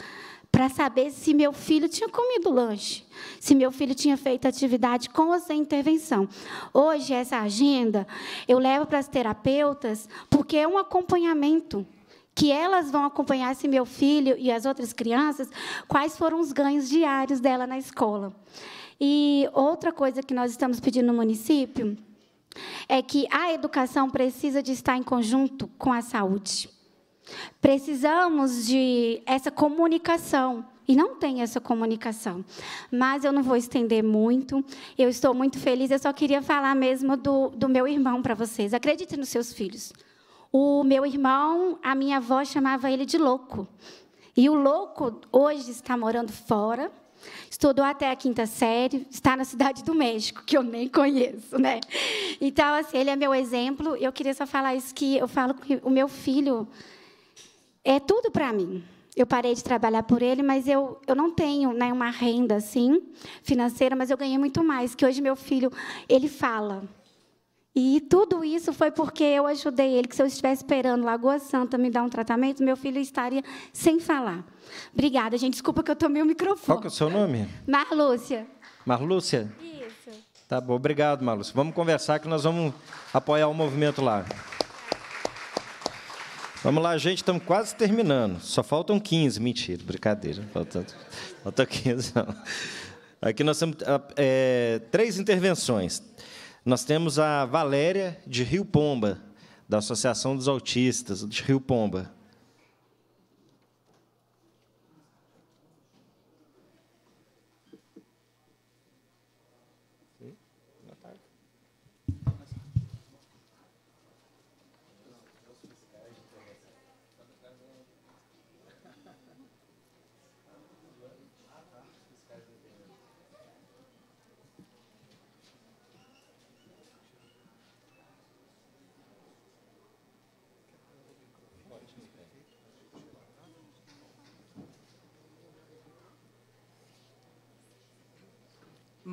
para saber se meu filho tinha comido lanche, se meu filho tinha feito atividade com ou sem intervenção. Hoje, essa agenda eu levo para as terapeutas porque é um acompanhamento que elas vão acompanhar esse meu filho e as outras crianças, quais foram os ganhos diários dela na escola. E outra coisa que nós estamos pedindo no município é que a educação precisa de estar em conjunto com a saúde. Precisamos de essa comunicação. E não tem essa comunicação. Mas eu não vou estender muito. Eu estou muito feliz. Eu só queria falar mesmo do, do meu irmão para vocês. Acreditem nos seus filhos. O meu irmão, a minha avó chamava ele de louco. E o louco hoje está morando fora. Estudou até a quinta série, está na cidade do México, que eu nem conheço, né? Então, assim, ele é meu exemplo. Eu queria só falar isso que eu falo com o meu filho é tudo para mim. Eu parei de trabalhar por ele, mas eu, eu não tenho né, uma renda assim financeira, mas eu ganhei muito mais. Que hoje meu filho ele fala. E tudo isso foi porque eu ajudei ele, que se eu estivesse esperando Lagoa Santa me dar um tratamento, meu filho estaria sem falar. Obrigada, gente. Desculpa que eu tomei o microfone. Qual que é o seu nome? Marlúcia. Marlúcia? Isso. Tá bom, obrigado, Marlúcia. Vamos conversar que nós vamos apoiar o movimento lá. Vamos lá, gente, estamos quase terminando. Só faltam 15, mentira, brincadeira. Faltam, faltam 15, não. Aqui nós temos ah, é, três intervenções. Nós temos a Valéria de Rio Pomba, da Associação dos Autistas de Rio Pomba.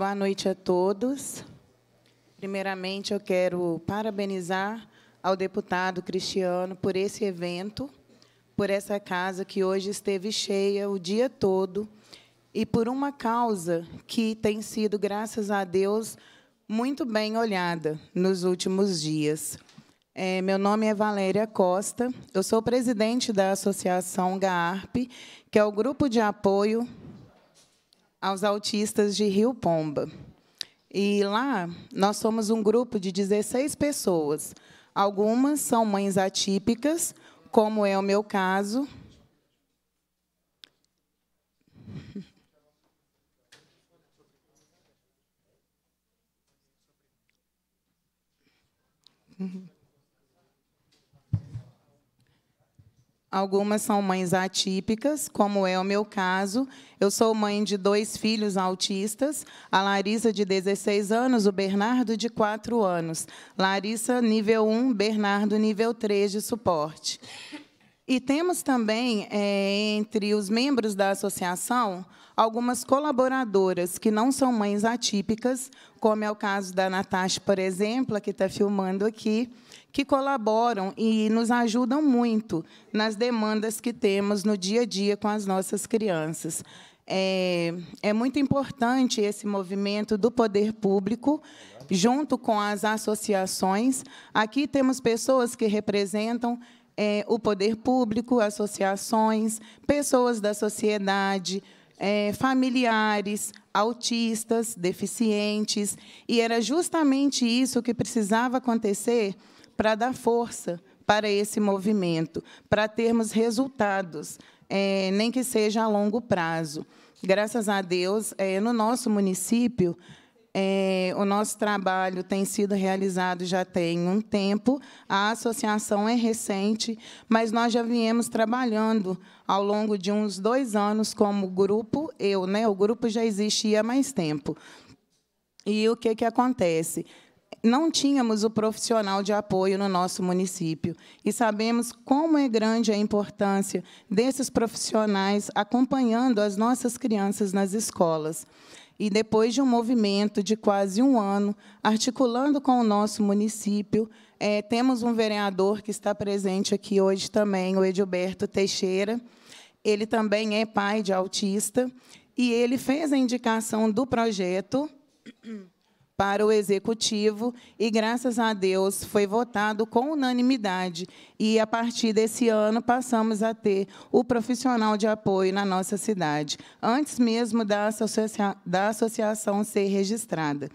Boa noite a todos. Primeiramente, eu quero parabenizar ao deputado Cristiano por esse evento, por essa casa que hoje esteve cheia o dia todo e por uma causa que tem sido, graças a Deus, muito bem olhada nos últimos dias. É, meu nome é Valéria Costa, eu sou presidente da Associação GAARP, que é o grupo de apoio aos autistas de Rio Pomba. E lá nós somos um grupo de 16 pessoas. Algumas são mães atípicas, como é o meu caso. Algumas são mães atípicas, como é o meu caso. Eu sou mãe de dois filhos autistas, a Larissa de 16 anos, o Bernardo de 4 anos. Larissa nível 1, Bernardo nível 3 de suporte. E temos também, é, entre os membros da associação, algumas colaboradoras que não são mães atípicas, como é o caso da Natasha, por exemplo, que está filmando aqui, que colaboram e nos ajudam muito nas demandas que temos no dia a dia com as nossas crianças. É, é, muito importante esse movimento do poder público, junto com as associações. Aqui temos pessoas que representam é, o poder público, associações, pessoas da sociedade, é, familiares, autistas, deficientes. E era justamente isso que precisava acontecer para dar força para esse movimento, para termos resultados, é, nem que seja a longo prazo. Graças a Deus, é, no nosso município, é, o nosso trabalho tem sido realizado já tem um tempo, a associação é recente, mas nós já viemos trabalhando ao longo de uns dois anos como grupo, eu, né? O grupo já existia há mais tempo. E o que, que acontece? não tínhamos o profissional de apoio no nosso município. E sabemos como é grande a importância desses profissionais acompanhando as nossas crianças nas escolas. E depois de um movimento de quase um ano, articulando com o nosso município, é, temos um vereador que está presente aqui hoje também, o Edilberto Teixeira. Ele também é pai de autista e ele fez a indicação do projeto para o executivo e, graças a Deus, foi votado com unanimidade. E, a partir desse ano, passamos a ter o profissional de apoio na nossa cidade, antes mesmo da, da associação ser registrada.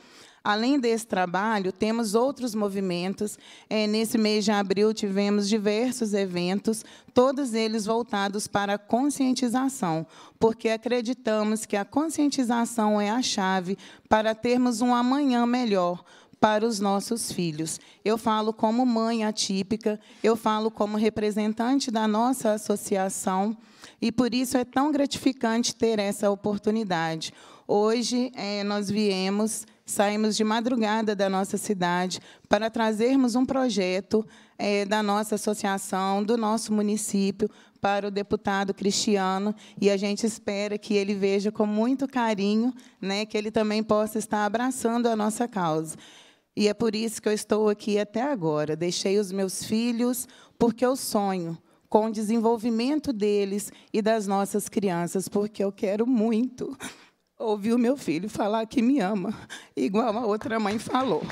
Além desse trabalho, temos outros movimentos. É, nesse mês de abril, tivemos diversos eventos, todos eles voltados para a conscientização, porque acreditamos que a conscientização é a chave para termos um amanhã melhor, para os nossos filhos. Eu falo como mãe atípica, eu falo como representante da nossa associação, e por isso é tão gratificante ter essa oportunidade. Hoje, é, nós viemos saímos de madrugada da nossa cidade para trazermos um projeto é, da nossa associação, do nosso município, para o deputado Cristiano, e a gente espera que ele veja com muito carinho, né, que ele também possa estar abraçando a nossa causa. E é por isso que eu estou aqui até agora. Deixei os meus filhos, porque eu sonho com o desenvolvimento deles e das nossas crianças, porque eu quero muito ouviu meu filho falar que me ama, igual a outra mãe falou.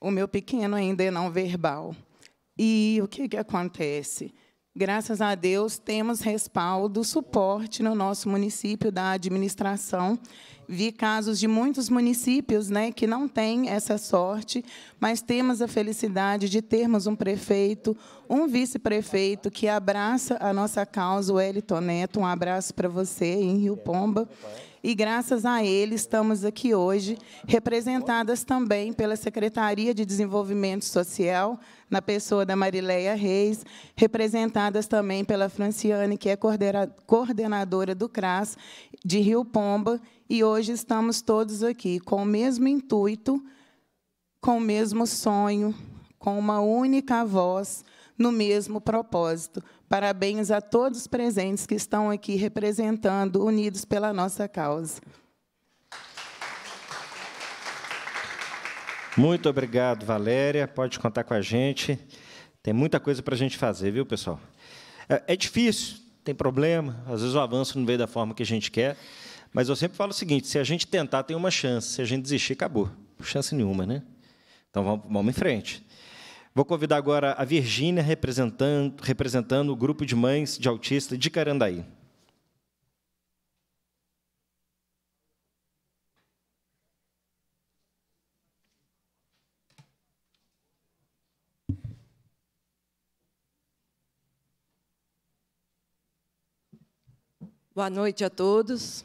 O meu pequeno ainda é não verbal. E o que, que acontece? Graças a Deus, temos respaldo, suporte no nosso município da administração Vi casos de muitos municípios né, que não têm essa sorte, mas temos a felicidade de termos um prefeito, um vice-prefeito que abraça a nossa causa, o Elton Neto. Um abraço para você em Rio Pomba e graças a ele estamos aqui hoje, representadas também pela Secretaria de Desenvolvimento Social, na pessoa da Marileia Reis, representadas também pela Franciane, que é coordenadora do CRAS de Rio Pomba, e hoje estamos todos aqui com o mesmo intuito, com o mesmo sonho, com uma única voz, no mesmo propósito, Parabéns a todos os presentes que estão aqui representando, unidos pela nossa causa. Muito obrigado, Valéria. Pode contar com a gente. Tem muita coisa para a gente fazer, viu, pessoal? É, é, difícil, tem problema. Às vezes o avanço não veio da forma que a gente quer. Mas eu sempre falo o seguinte: se a gente tentar, tem uma chance. Se a gente desistir, acabou. Chance nenhuma, né? Então vamos, vamos em frente. Vou convidar agora a Virgínia, representando, representando o grupo de mães de autistas de Carandaí. Boa noite a todos.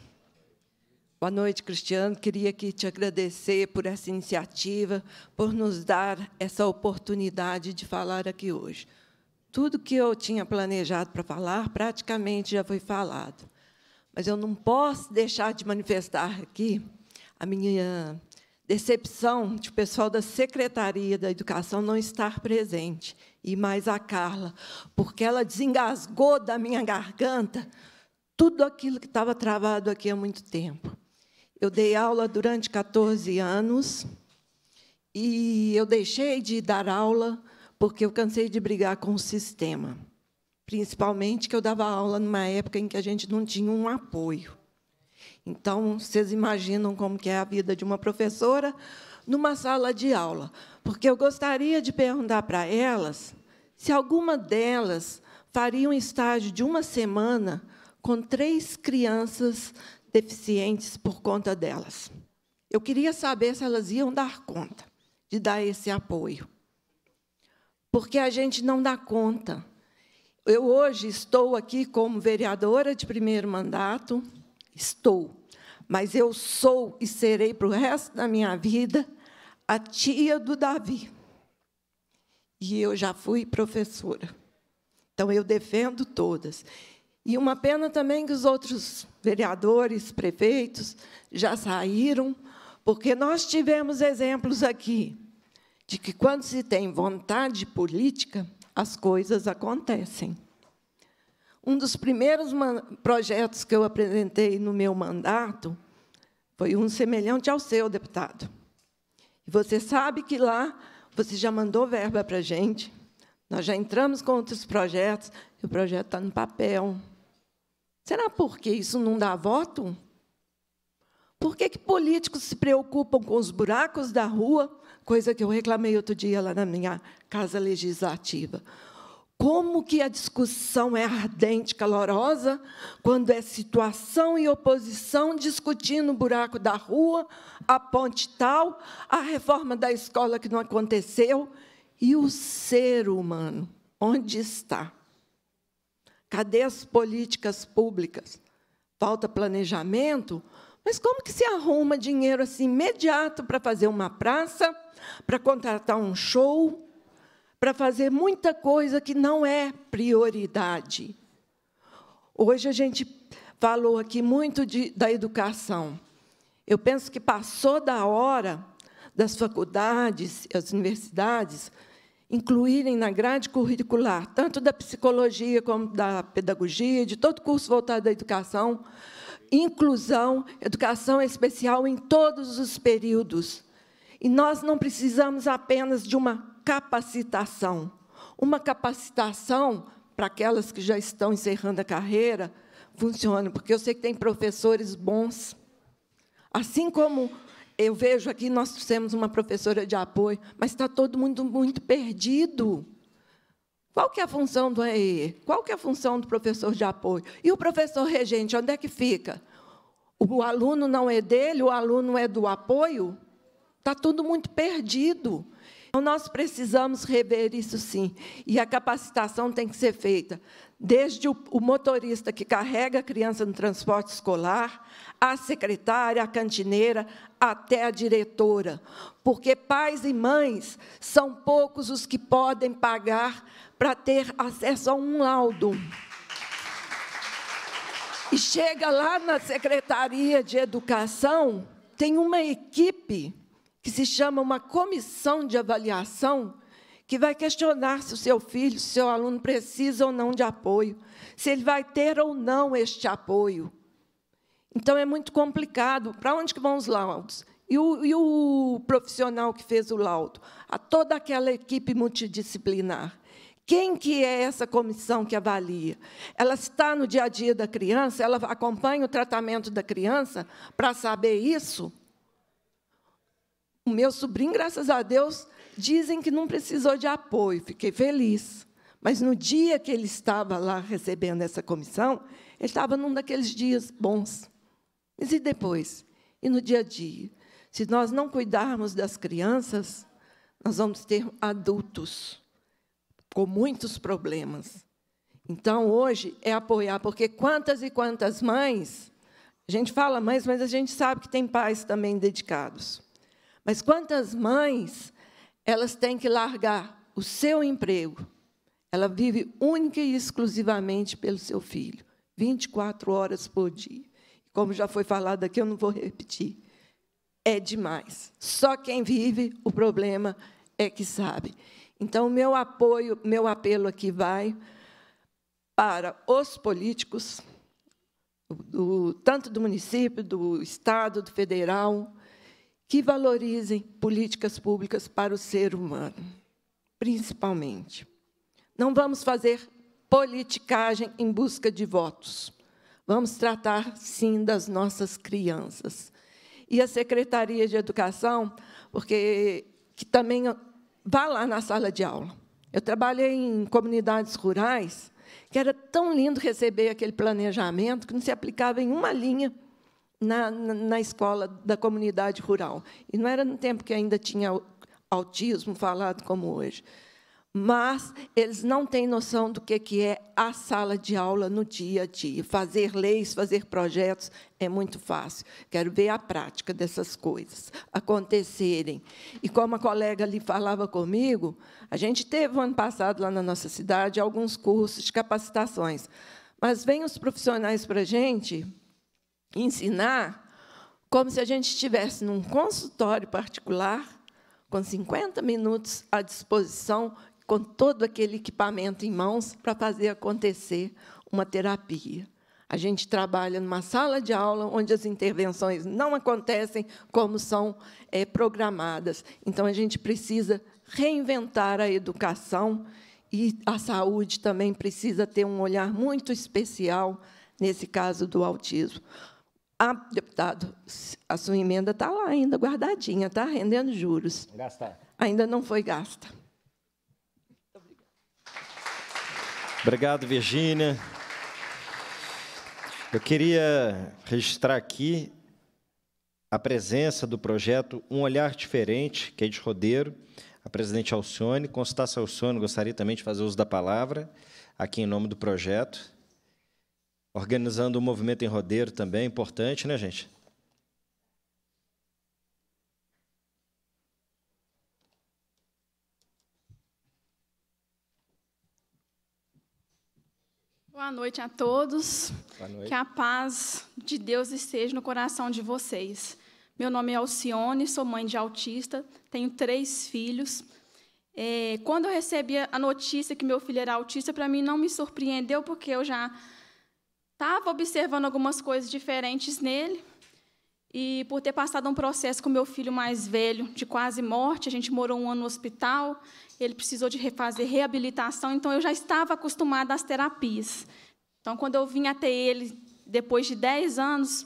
Boa noite, Cristiano. Queria aqui te agradecer por essa iniciativa, por nos dar essa oportunidade de falar aqui hoje. Tudo que eu tinha planejado para falar praticamente já foi falado. Mas eu não posso deixar de manifestar aqui a minha decepção de o pessoal da Secretaria da Educação não estar presente, e mais a Carla, porque ela desengasgou da minha garganta tudo aquilo que estava travado aqui há muito tempo. Eu dei aula durante 14 anos e eu deixei de dar aula porque eu cansei de brigar com o sistema. Principalmente que eu dava aula numa época em que a gente não tinha um apoio. Então, vocês imaginam como que é a vida de uma professora numa sala de aula. Porque eu gostaria de perguntar para elas se alguma delas faria um estágio de uma semana com três crianças deficientes por conta delas. Eu queria saber se elas iam dar conta de dar esse apoio. Porque a gente não dá conta. Eu hoje estou aqui como vereadora de primeiro mandato, estou, mas eu sou e serei para o resto da minha vida a tia do Davi. E eu já fui professora. Então eu defendo todas. E uma pena também que os outros vereadores, prefeitos, já saíram, porque nós tivemos exemplos aqui de que, quando se tem vontade política, as coisas acontecem. Um dos primeiros projetos que eu apresentei no meu mandato foi um semelhante ao seu, deputado. E você sabe que lá você já mandou verba para a gente, nós já entramos com outros projetos, o projeto está no papel. Será porque isso não dá voto? Por que, que políticos se preocupam com os buracos da rua, coisa que eu reclamei outro dia lá na minha casa legislativa? Como que a discussão é ardente, calorosa, quando é situação e oposição discutindo o buraco da rua, a ponte tal, a reforma da escola que não aconteceu, e o ser humano, onde está? Cadê as políticas públicas? Falta planejamento? Mas como que se arruma dinheiro assim imediato para fazer uma praça, para contratar um show, para fazer muita coisa que não é prioridade? Hoje a gente falou aqui muito de, da educação. Eu penso que passou da hora das faculdades, as universidades incluírem na grade curricular, tanto da psicologia como da pedagogia, de todo curso voltado à educação, inclusão, educação especial em todos os períodos. E nós não precisamos apenas de uma capacitação. Uma capacitação para aquelas que já estão encerrando a carreira funciona, porque eu sei que tem professores bons. Assim como eu vejo aqui, nós temos uma professora de apoio, mas está todo mundo muito perdido. Qual que é a função do EE? Qual que é a função do professor de apoio? E o professor regente, onde é que fica? O aluno não é dele, o aluno é do apoio? Está tudo muito perdido. Então, nós precisamos rever isso sim. E a capacitação tem que ser feita desde o, o, motorista que carrega a criança no transporte escolar, a secretária, a cantineira, até a diretora, porque pais e mães são poucos os que podem pagar para ter acesso a um laudo. E chega lá na Secretaria de Educação, tem uma equipe que se chama uma comissão de avaliação que vai questionar se o seu filho, se o seu aluno precisa ou não de apoio, se ele vai ter ou não este apoio. Então é muito complicado. Para onde que vão os laudos? E o, e o profissional que fez o laudo? A toda aquela equipe multidisciplinar. Quem que é essa comissão que avalia? Ela está no dia a dia da criança? Ela acompanha o tratamento da criança para saber isso? O meu sobrinho, graças a Deus, Dizem que não precisou de apoio, fiquei feliz. Mas no dia que ele estava lá recebendo essa comissão, ele estava num daqueles dias bons. Mas e depois? E no dia a dia? Se nós não cuidarmos das crianças, nós vamos ter adultos com muitos problemas. Então, hoje é apoiar, porque quantas e quantas mães, a gente fala mães, mas a gente sabe que tem pais também dedicados. Mas quantas mães elas têm que largar o seu emprego. Ela vive única e exclusivamente pelo seu filho, 24 horas por dia. Como já foi falado aqui, eu não vou repetir. É demais. Só quem vive o problema é que sabe. Então, meu apoio, meu apelo aqui vai para os políticos, do, tanto do município, do estado, do federal, que valorizem políticas públicas para o ser humano, principalmente. Não vamos fazer politicagem em busca de votos. Vamos tratar, sim, das nossas crianças. E a Secretaria de Educação, porque que também vá lá na sala de aula. Eu trabalhei em comunidades rurais, que era tão lindo receber aquele planejamento que não se aplicava em uma linha na, na escola da comunidade rural. E não era no tempo que ainda tinha autismo falado como hoje. Mas eles não têm noção do que é a sala de aula no dia a dia. Fazer leis, fazer projetos é muito fácil. Quero ver a prática dessas coisas acontecerem. E como a colega ali falava comigo, a gente teve, ano passado, lá na nossa cidade, alguns cursos de capacitações. Mas vêm os profissionais para a gente ensinar como se a gente estivesse num consultório particular, com 50 minutos à disposição, com todo aquele equipamento em mãos para fazer acontecer uma terapia. A gente trabalha numa sala de aula onde as intervenções não acontecem como são é, programadas. Então, a gente precisa reinventar a educação e a saúde também precisa ter um olhar muito especial nesse caso do autismo. Ah, deputado, a sua emenda está lá ainda guardadinha, está rendendo juros. Ainda não foi gasta. Obrigado, Virgínia. Eu queria registrar aqui a presença do projeto Um Olhar Diferente, que é de Rodeiro, a presidente Alcione. Constância Alcione gostaria também de fazer uso da palavra aqui em nome do projeto. Organizando o um movimento em rodeiro também, importante, né, gente? Boa noite a todos. Noite. Que a paz de Deus esteja no coração de vocês. Meu nome é Alcione, sou mãe de autista, tenho três filhos. É, quando eu recebi a notícia que meu filho era autista, para mim não me surpreendeu, porque eu já Estava observando algumas coisas diferentes nele. E por ter passado um processo com meu filho mais velho, de quase morte, a gente morou um ano no hospital, ele precisou de fazer reabilitação, então eu já estava acostumada às terapias. Então, quando eu vim até ele, depois de 10 anos,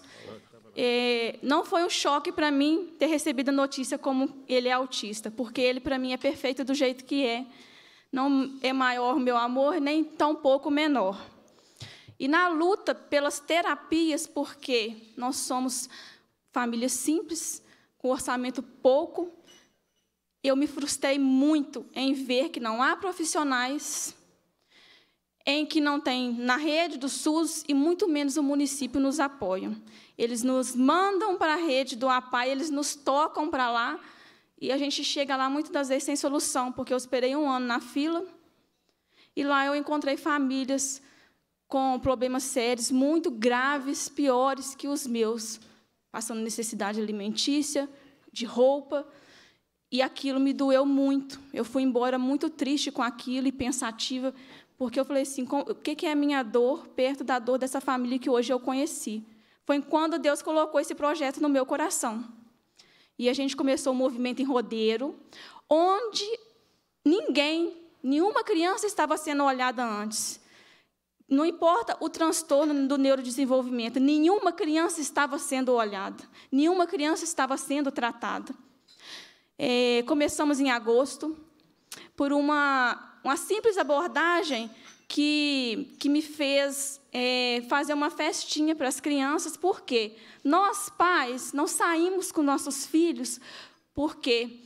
é, não foi um choque para mim ter recebido a notícia como ele é autista, porque ele, para mim, é perfeito do jeito que é. Não é maior meu amor, nem tão pouco menor. E na luta pelas terapias, porque nós somos família simples, com orçamento pouco, eu me frustrei muito em ver que não há profissionais, em que não tem na rede do SUS e muito menos o município nos apoia Eles nos mandam para a rede do APAI, eles nos tocam para lá e a gente chega lá muitas das vezes sem solução, porque eu esperei um ano na fila e lá eu encontrei famílias com problemas sérios, muito graves, piores que os meus, passando necessidade alimentícia, de roupa, e aquilo me doeu muito. Eu fui embora muito triste com aquilo e pensativa, porque eu falei assim: o que é a minha dor perto da dor dessa família que hoje eu conheci? Foi quando Deus colocou esse projeto no meu coração. E a gente começou o um movimento em rodeiro, onde ninguém, nenhuma criança estava sendo olhada antes. Não importa o transtorno do neurodesenvolvimento, nenhuma criança estava sendo olhada, nenhuma criança estava sendo tratada. É, começamos em agosto por uma, uma simples abordagem que, que me fez é, fazer uma festinha para as crianças, porque nós, pais, não saímos com nossos filhos, porque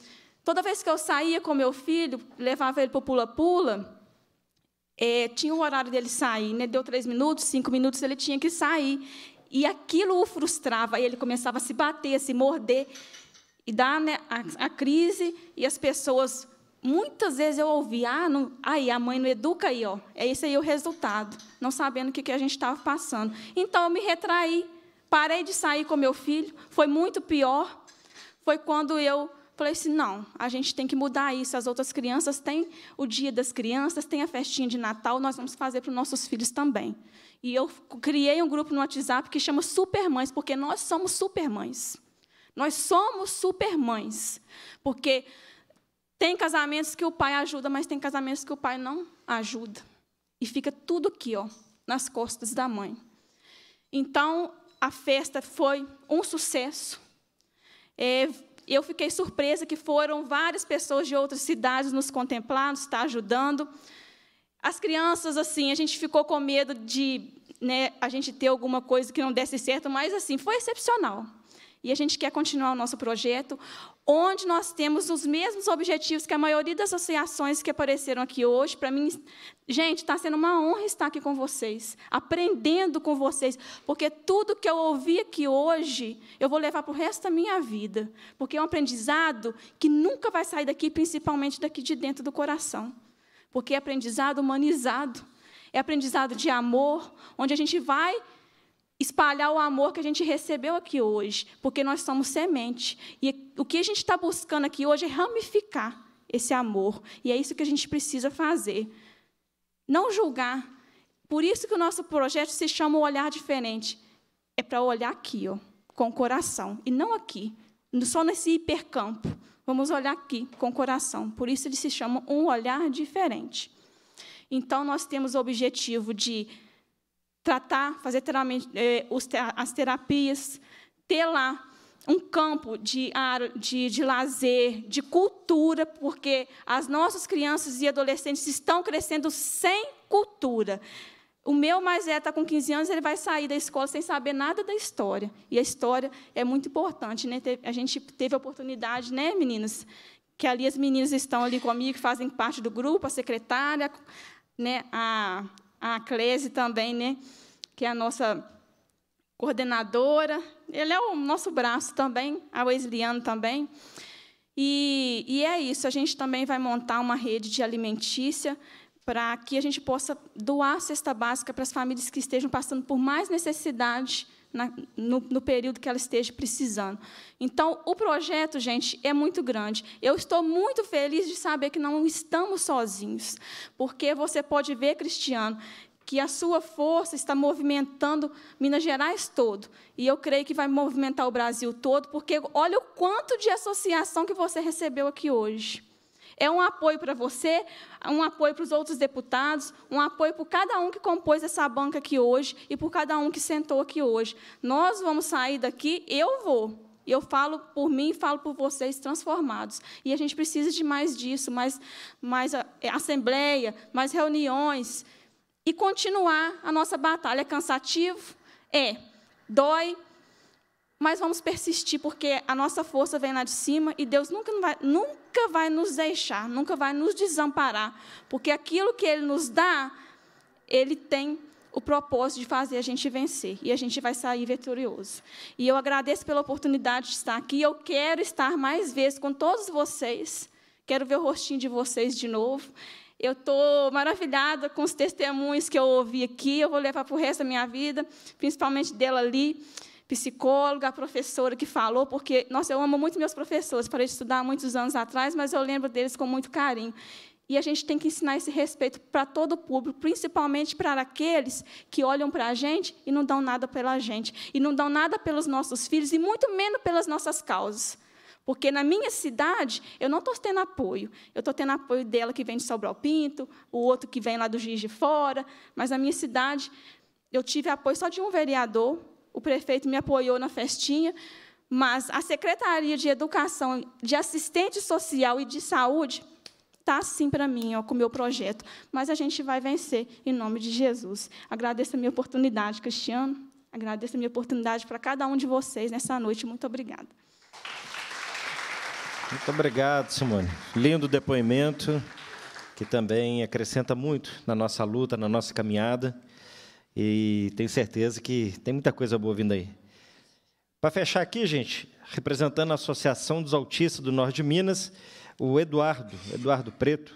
toda vez que eu saía com meu filho, levava ele para o pula-pula, é, tinha o horário dele sair, né? deu três minutos, cinco minutos, ele tinha que sair. E aquilo o frustrava, e ele começava a se bater, a se morder, e dá né, a, a, crise, e as pessoas. Muitas vezes eu ouvi, ah, não, aí a mãe não educa aí, ó. É esse aí o resultado, não sabendo o que, que a gente estava passando. Então eu me retraí, parei de sair com meu filho, foi muito pior. Foi quando eu Falei assim: não, a gente tem que mudar isso. As outras crianças têm o dia das crianças, tem a festinha de Natal, nós vamos fazer para os nossos filhos também. E eu criei um grupo no WhatsApp que chama Supermães, porque nós somos supermães. Nós somos supermães. Porque tem casamentos que o pai ajuda, mas tem casamentos que o pai não ajuda. E fica tudo aqui, ó, nas costas da mãe. Então, a festa foi um sucesso. É, eu fiquei surpresa que foram várias pessoas de outras cidades nos contemplar, nos estar tá ajudando. As crianças, assim, a gente ficou com medo de né, a gente ter alguma coisa que não desse certo, mas, assim, foi excepcional. E a gente quer continuar o nosso projeto onde nós temos os mesmos objetivos que a maioria das associações que apareceram aqui hoje. Para mim, gente, está sendo uma honra estar aqui com vocês, aprendendo com vocês, porque tudo que eu ouvi aqui hoje, eu vou levar para o resto da minha vida, porque é um aprendizado que nunca vai sair daqui, principalmente daqui de dentro do coração, porque é aprendizado humanizado, é aprendizado de amor, onde a gente vai espalhar o amor que a gente recebeu aqui hoje, porque nós somos semente. E o que a gente está buscando aqui hoje é ramificar esse amor. E é isso que a gente precisa fazer. Não julgar. Por isso que o nosso projeto se chama Olhar Diferente. É para olhar aqui, ó, com o coração, e não aqui, só nesse hipercampo. Vamos olhar aqui, com o coração. Por isso ele se chama um olhar diferente. Então, nós temos o objetivo de tratar, fazer é, as terapias, ter lá um campo de, de, de lazer, de cultura, porque as nossas crianças e adolescentes estão crescendo sem cultura. O meu mais é está com 15 anos, ele vai sair da escola sem saber nada da história. E a história é muito importante. Né? A gente teve a oportunidade, né, meninas? Que ali as meninas estão ali comigo, que fazem parte do grupo, a secretária, né, a a Clese também, né? que é a nossa coordenadora. Ele é o nosso braço também, a Wesleyano também. E, e é isso, a gente também vai montar uma rede de alimentícia para que a gente possa doar a cesta básica para as famílias que estejam passando por mais necessidade na, no, no período que ela esteja precisando. Então, o projeto, gente, é muito grande. Eu estou muito feliz de saber que não estamos sozinhos, porque você pode ver, Cristiano, que a sua força está movimentando Minas Gerais todo. E eu creio que vai movimentar o Brasil todo, porque olha o quanto de associação que você recebeu aqui hoje. É um apoio para você, um apoio para os outros deputados, um apoio para cada um que compôs essa banca aqui hoje e por cada um que sentou aqui hoje. Nós vamos sair daqui, eu vou. Eu falo por mim, falo por vocês transformados. E a gente precisa de mais disso, mais, mais é, assembleia, mais reuniões e continuar a nossa batalha. É cansativo? É. Dói, mas vamos persistir, porque a nossa força vem lá de cima e Deus nunca vai, nunca vai nos deixar, nunca vai nos desamparar, porque aquilo que Ele nos dá, Ele tem o propósito de fazer a gente vencer e a gente vai sair vitorioso. E eu agradeço pela oportunidade de estar aqui. Eu quero estar mais vezes com todos vocês. Quero ver o rostinho de vocês de novo. Eu estou maravilhada com os testemunhos que eu ouvi aqui. Eu vou levar para o resto da minha vida, principalmente dela ali psicóloga, a professora que falou, porque, nossa, eu amo muito meus professores, parei de estudar há muitos anos atrás, mas eu lembro deles com muito carinho. E a gente tem que ensinar esse respeito para todo o público, principalmente para aqueles que olham para a gente e não dão nada pela gente, e não dão nada pelos nossos filhos, e muito menos pelas nossas causas. Porque na minha cidade, eu não estou tendo apoio. Eu estou tendo apoio dela que vem de Sobral Pinto, o outro que vem lá do Giz de Fora, mas na minha cidade, eu tive apoio só de um vereador, o prefeito me apoiou na festinha, mas a Secretaria de Educação, de Assistente Social e de Saúde está sim para mim, ó, com o meu projeto. Mas a gente vai vencer, em nome de Jesus. Agradeço a minha oportunidade, Cristiano. Agradeço a minha oportunidade para cada um de vocês nessa noite. Muito obrigada. Muito obrigado, Simone. Lindo depoimento, que também acrescenta muito na nossa luta, na nossa caminhada. E tenho certeza que tem muita coisa boa vindo aí. Para fechar aqui, gente, representando a Associação dos Autistas do Norte de Minas, o Eduardo, Eduardo Preto.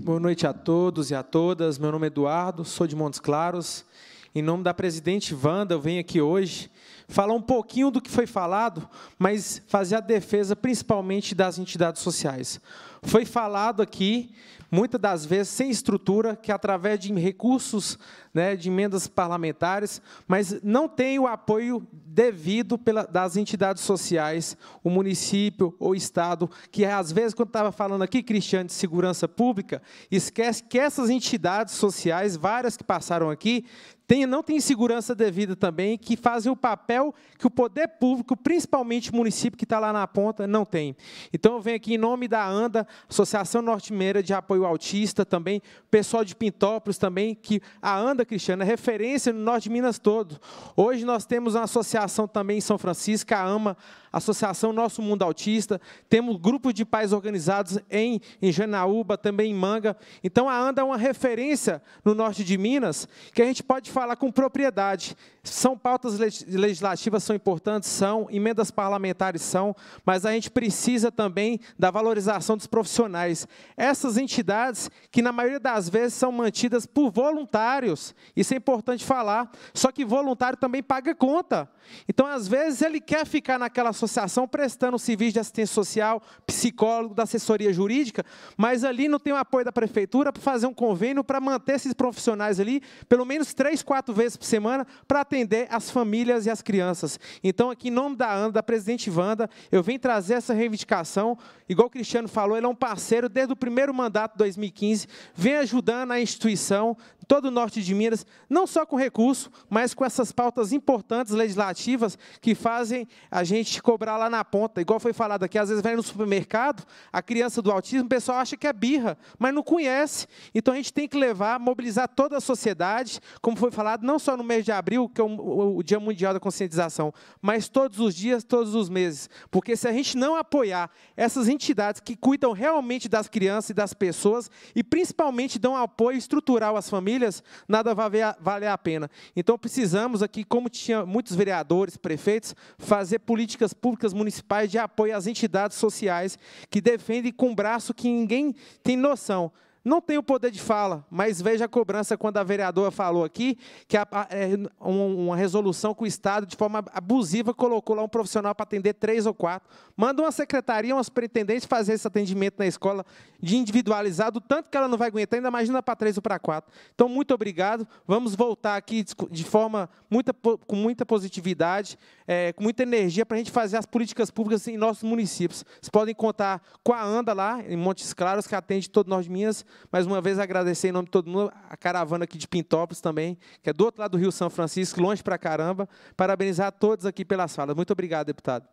Boa noite a todos e a todas. Meu nome é Eduardo, sou de Montes Claros. Em nome da presidente Wanda, eu venho aqui hoje falar um pouquinho do que foi falado, mas fazer a defesa principalmente das entidades sociais. Foi falado aqui, muitas das vezes sem estrutura, que através de recursos, né, de emendas parlamentares, mas não tem o apoio devido pela, das entidades sociais, o município ou estado, que às vezes, quando estava falando aqui, Cristiano, de segurança pública, esquece que essas entidades sociais, várias que passaram aqui, tem, não tem segurança devida também, que fazem o papel que o poder público, principalmente o município que está lá na ponta, não tem. Então eu venho aqui em nome da ANDA, Associação Norte-Meira de Apoio Autista também, pessoal de Pintópolis também, que a ANDA, Cristiana, é referência no norte de Minas todo. Hoje nós temos uma associação também em São Francisco, a AMA, Associação Nosso Mundo Autista, temos grupos de pais organizados em, em Janaúba, também em Manga. Então a ANDA é uma referência no norte de Minas que a gente pode falar com propriedade. São pautas legislativas, são importantes, são, emendas parlamentares são, mas a gente precisa também da valorização dos profissionais. Essas entidades que na maioria das vezes são mantidas por voluntários, isso é importante falar, só que voluntário também paga conta. Então, às vezes, ele quer ficar naquela associação prestando serviço de assistência social, psicólogo, da assessoria jurídica, mas ali não tem o apoio da prefeitura para fazer um convênio para manter esses profissionais ali pelo menos três, quatro vezes por semana para atender as famílias e as crianças. Então, aqui em nome da ANDA, da presidente Wanda, eu vim trazer essa reivindicação. Igual o Cristiano falou, ele é um parceiro desde o primeiro mandato, de 2015, vem ajudando a instituição, todo o norte de Minas, não só com recurso, mas com essas pautas importantes legislativas que fazem a gente cobrar lá na ponta. Igual foi falado aqui, às vezes vai no supermercado, a criança do autismo, o pessoal acha que é birra, mas não conhece. Então a gente tem que levar, mobilizar toda a sociedade, como foi falado, não só no mês de abril, que é o, o Dia Mundial da Conscientização, mas todos os dias, todos os meses. Porque se a gente não apoiar essas entidades que cuidam realmente das crianças e das pessoas, e principalmente dão apoio estrutural às famílias, nada vai valer a pena. Então precisamos aqui, como tinha muitos vereadores, prefeitos, fazer políticas públicas públicas municipais de apoio às entidades sociais que defendem com braço que ninguém tem noção não tem o poder de fala, mas veja a cobrança quando a vereadora falou aqui que a, é uma resolução com o Estado, de forma abusiva, colocou lá um profissional para atender três ou quatro. Manda uma secretaria, umas pretendentes fazer esse atendimento na escola de individualizado, tanto que ela não vai aguentar, ainda imagina para três ou para quatro. Então, muito obrigado. Vamos voltar aqui de forma muita, com muita positividade, é, com muita energia para a gente fazer as políticas públicas em nossos municípios. Vocês podem contar com a ANDA lá, em Montes Claros, que atende todo nós de Minas mais uma vez agradecer em nome de todo mundo a caravana aqui de Pintópolis também, que é do outro lado do Rio São Francisco, longe pra caramba. Parabenizar a todos aqui pelas falas. Muito obrigado, deputado.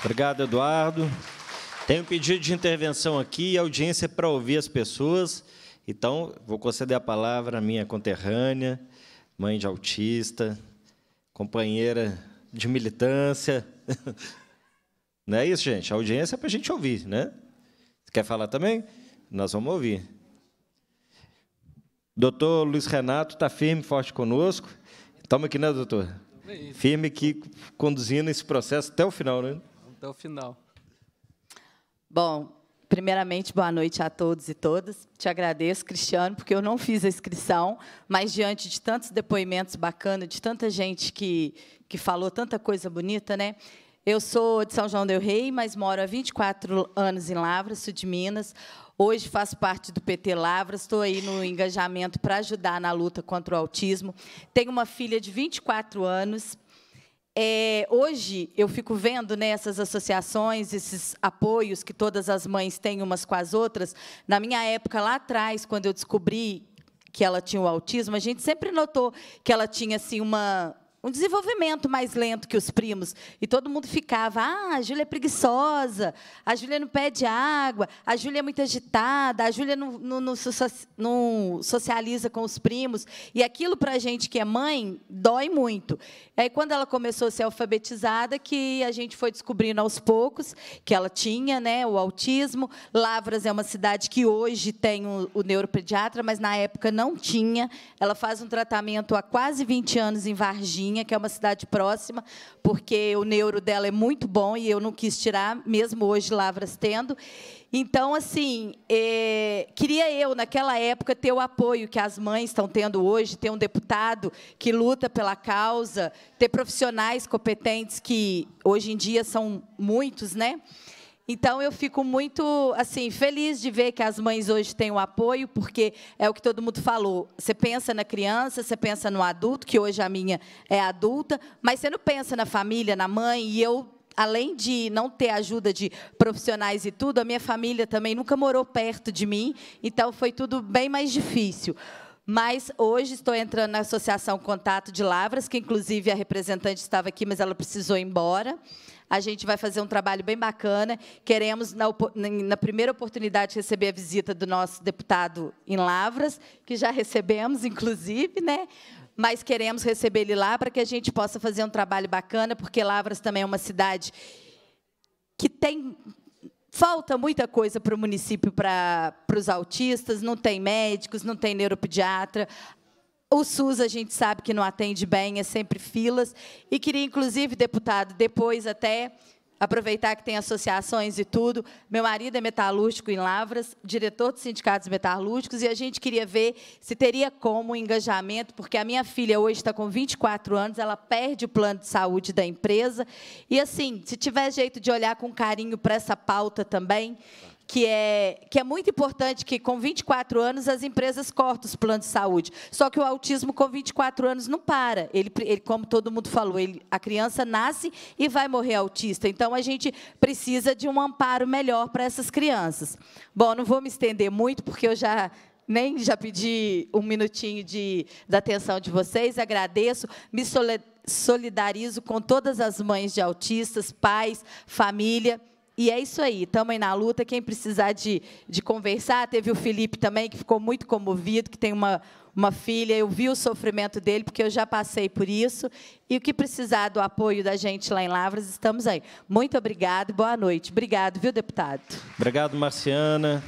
Obrigado, Eduardo. Tem um pedido de intervenção aqui e audiência para ouvir as pessoas. Então, vou conceder a palavra à minha conterrânea, mãe de autista, companheira de militância. Não é isso, gente? A audiência é para a gente ouvir, né? Quer falar também? Nós vamos ouvir. Doutor Luiz Renato está firme, forte conosco. Estamos aqui, né, doutor? É firme aqui, conduzindo esse processo até o final, né? Até o final. Bom, Primeiramente, boa noite a todos e todas. Te agradeço, Cristiano, porque eu não fiz a inscrição, mas diante de tantos depoimentos bacanas, de tanta gente que, que falou tanta coisa bonita, né? Eu sou de São João del Rei, mas moro há 24 anos em Lavras, sul de Minas. Hoje faço parte do PT Lavras, estou aí no engajamento para ajudar na luta contra o autismo. Tenho uma filha de 24 anos. É, hoje eu fico vendo nessas né, associações, esses apoios que todas as mães têm umas com as outras. Na minha época, lá atrás, quando eu descobri que ela tinha o autismo, a gente sempre notou que ela tinha assim uma um desenvolvimento mais lento que os primos. E todo mundo ficava: ah, a Júlia é preguiçosa, a Júlia não pede água, a Júlia é muito agitada, a Júlia não, não, não, não, socializa com os primos. E aquilo para a gente que é mãe dói muito. E aí, quando ela começou a ser alfabetizada, que a gente foi descobrindo aos poucos que ela tinha né, o autismo. Lavras é uma cidade que hoje tem o, o neuropediatra, mas na época não tinha. Ela faz um tratamento há quase 20 anos em Varginha que é uma cidade próxima, porque o neuro dela é muito bom e eu não quis tirar, mesmo hoje Lavras tendo. Então, assim, é, queria eu, naquela época, ter o apoio que as mães estão tendo hoje, ter um deputado que luta pela causa, ter profissionais competentes que hoje em dia são muitos, né? Então eu fico muito assim feliz de ver que as mães hoje têm o apoio, porque é o que todo mundo falou. Você pensa na criança, você pensa no adulto, que hoje a minha é adulta, mas você não pensa na família, na mãe, e eu além de não ter ajuda de profissionais e tudo, a minha família também nunca morou perto de mim, então foi tudo bem mais difícil. Mas hoje estou entrando na Associação Contato de Lavras, que inclusive a representante estava aqui, mas ela precisou ir embora. A gente vai fazer um trabalho bem bacana. Queremos, na, na primeira oportunidade, receber a visita do nosso deputado em Lavras, que já recebemos, inclusive, né? mas queremos receber ele lá para que a gente possa fazer um trabalho bacana, porque Lavras também é uma cidade que tem Falta muita coisa para o município para, para os autistas, não tem médicos, não tem neuropediatra. O SUS a gente sabe que não atende bem, é sempre filas. E queria, inclusive, deputado, depois até aproveitar que tem associações e tudo. Meu marido é metalúrgico em Lavras, diretor dos sindicatos metalúrgicos, e a gente queria ver se teria como um engajamento, porque a minha filha hoje está com 24 anos, ela perde o plano de saúde da empresa. E, assim, se tiver jeito de olhar com carinho para essa pauta também, que é, que é muito importante que, com 24 anos, as empresas cortam os planos de saúde. Só que o autismo, com 24 anos, não para. Ele, ele como todo mundo falou, ele, a criança nasce e vai morrer autista. Então, a gente precisa de um amparo melhor para essas crianças. Bom, não vou me estender muito, porque eu já nem já pedi um minutinho de, da atenção de vocês, agradeço, me solidarizo com todas as mães de autistas, pais, família. E é isso aí, estamos aí na luta. Quem precisar de, de conversar, teve o Felipe também, que ficou muito comovido, que tem uma, uma filha. Eu vi o sofrimento dele, porque eu já passei por isso. E o que precisar do apoio da gente lá em Lavras, estamos aí. Muito obrigado, boa noite. Obrigado, viu, deputado? Obrigado, Marciana.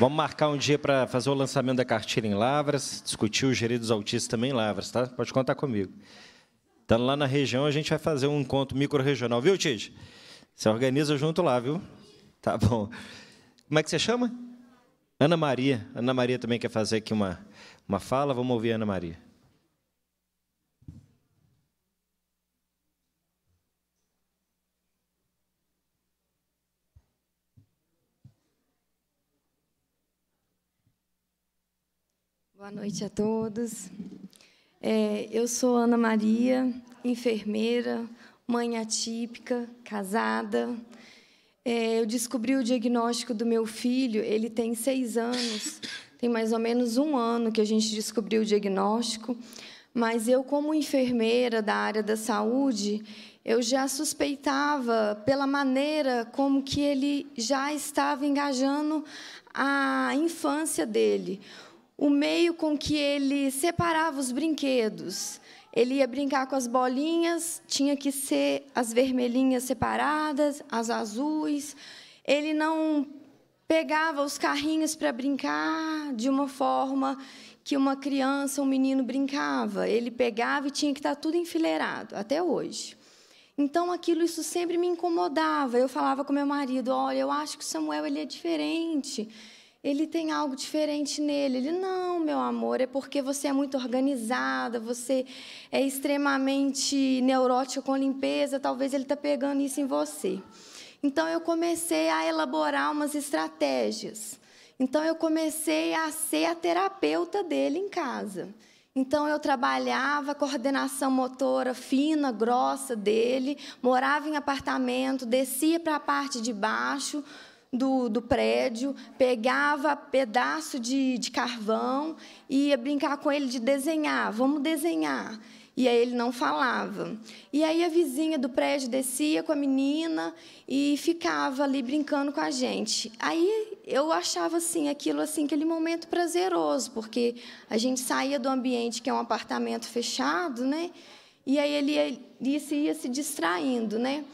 Vamos marcar um dia para fazer o lançamento da cartilha em Lavras, discutir os dos autistas também em Lavras, tá? Pode contar comigo. Estando lá na região, a gente vai fazer um encontro micro-regional, viu, Tite? Você organiza junto lá, viu? Tá bom. Como é que você chama? Ana Maria. Ana Maria também quer fazer aqui uma, uma fala. Vamos ouvir Ana Maria. Boa noite a todos. É, eu sou Ana Maria, enfermeira, mãe atípica, casada. É, eu descobri o diagnóstico do meu filho, ele tem seis anos, tem mais ou menos um ano que a gente descobriu o diagnóstico, mas eu, como enfermeira da área da saúde, eu já suspeitava pela maneira como que ele já estava engajando a infância dele, o meio com que ele separava os brinquedos. Ele ia brincar com as bolinhas, tinha que ser as vermelhinhas separadas, as azuis. Ele não pegava os carrinhos para brincar de uma forma que uma criança, um menino brincava. Ele pegava e tinha que estar tá tudo enfileirado, até hoje. Então aquilo isso sempre me incomodava. Eu falava com meu marido: "Olha, eu acho que o Samuel ele é diferente ele tem algo diferente nele. Ele, não, meu amor, é porque você é muito organizada, você é extremamente neurótico com limpeza, talvez ele está pegando isso em você. Então, eu comecei a elaborar umas estratégias. Então, eu comecei a ser a terapeuta dele em casa. Então, eu trabalhava a coordenação motora fina, grossa dele, morava em apartamento, descia para a parte de baixo, do, do prédio, pegava pedaço de, de carvão e ia brincar com ele de desenhar, vamos desenhar. E aí ele não falava. E aí a vizinha do prédio descia com a menina e ficava ali brincando com a gente. Aí eu achava assim aquilo assim aquele momento prazeroso, porque a gente saía do ambiente que é um apartamento fechado, né? E aí ele ia, ia, ia se distraindo, né?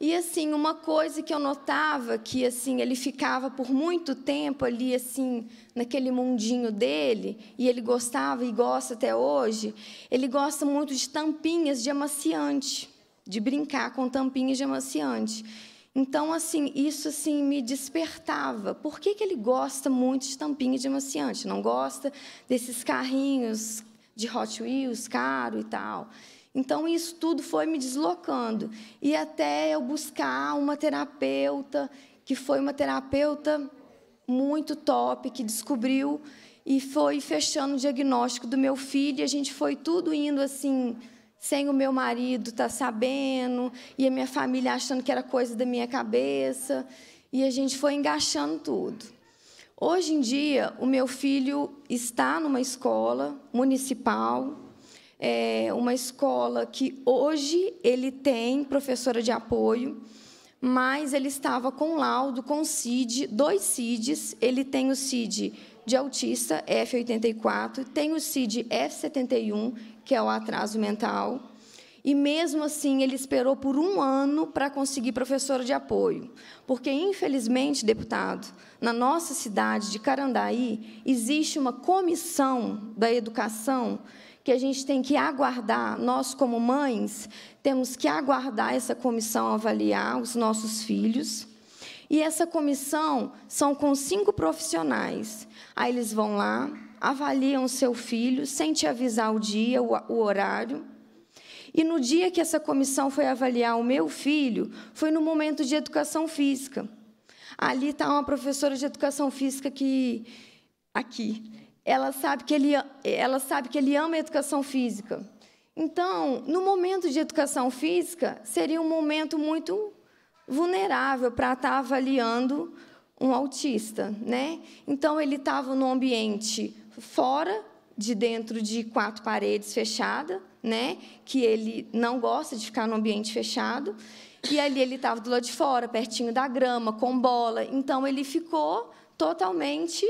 E assim, uma coisa que eu notava que assim, ele ficava por muito tempo ali assim, naquele mundinho dele, e ele gostava e gosta até hoje, ele gosta muito de tampinhas de amaciante, de brincar com tampinhas de amaciante. Então, assim, isso assim me despertava. Por que, que ele gosta muito de tampinhas de amaciante? Não gosta desses carrinhos de Hot Wheels caro e tal. Então, isso tudo foi me deslocando. E até eu buscar uma terapeuta, que foi uma terapeuta muito top, que descobriu e foi fechando o diagnóstico do meu filho. E a gente foi tudo indo assim, sem o meu marido estar tá sabendo, e a minha família achando que era coisa da minha cabeça. E a gente foi engaixando tudo. Hoje em dia, o meu filho está numa escola municipal, é uma escola que hoje ele tem professora de apoio, mas ele estava com laudo, com CID, dois CIDs. Ele tem o CID de autista, F84, tem o CID F71, que é o atraso mental. E mesmo assim, ele esperou por um ano para conseguir professora de apoio. Porque, infelizmente, deputado, na nossa cidade de Carandaí, existe uma comissão da educação que a gente tem que aguardar, nós como mães, temos que aguardar essa comissão avaliar os nossos filhos. E essa comissão são com cinco profissionais. Aí eles vão lá, avaliam o seu filho, sem te avisar o dia, o, o horário. E no dia que essa comissão foi avaliar o meu filho, foi no momento de educação física. Ali está uma professora de educação física que. aqui ela sabe que ele, ela sabe que ele ama a educação física. Então, no momento de educação física, seria um momento muito vulnerável para estar avaliando um autista, né? Então ele estava num ambiente fora de dentro de quatro paredes fechada, né? Que ele não gosta de ficar no ambiente fechado. E ali ele estava do lado de fora, pertinho da grama, com bola. Então ele ficou totalmente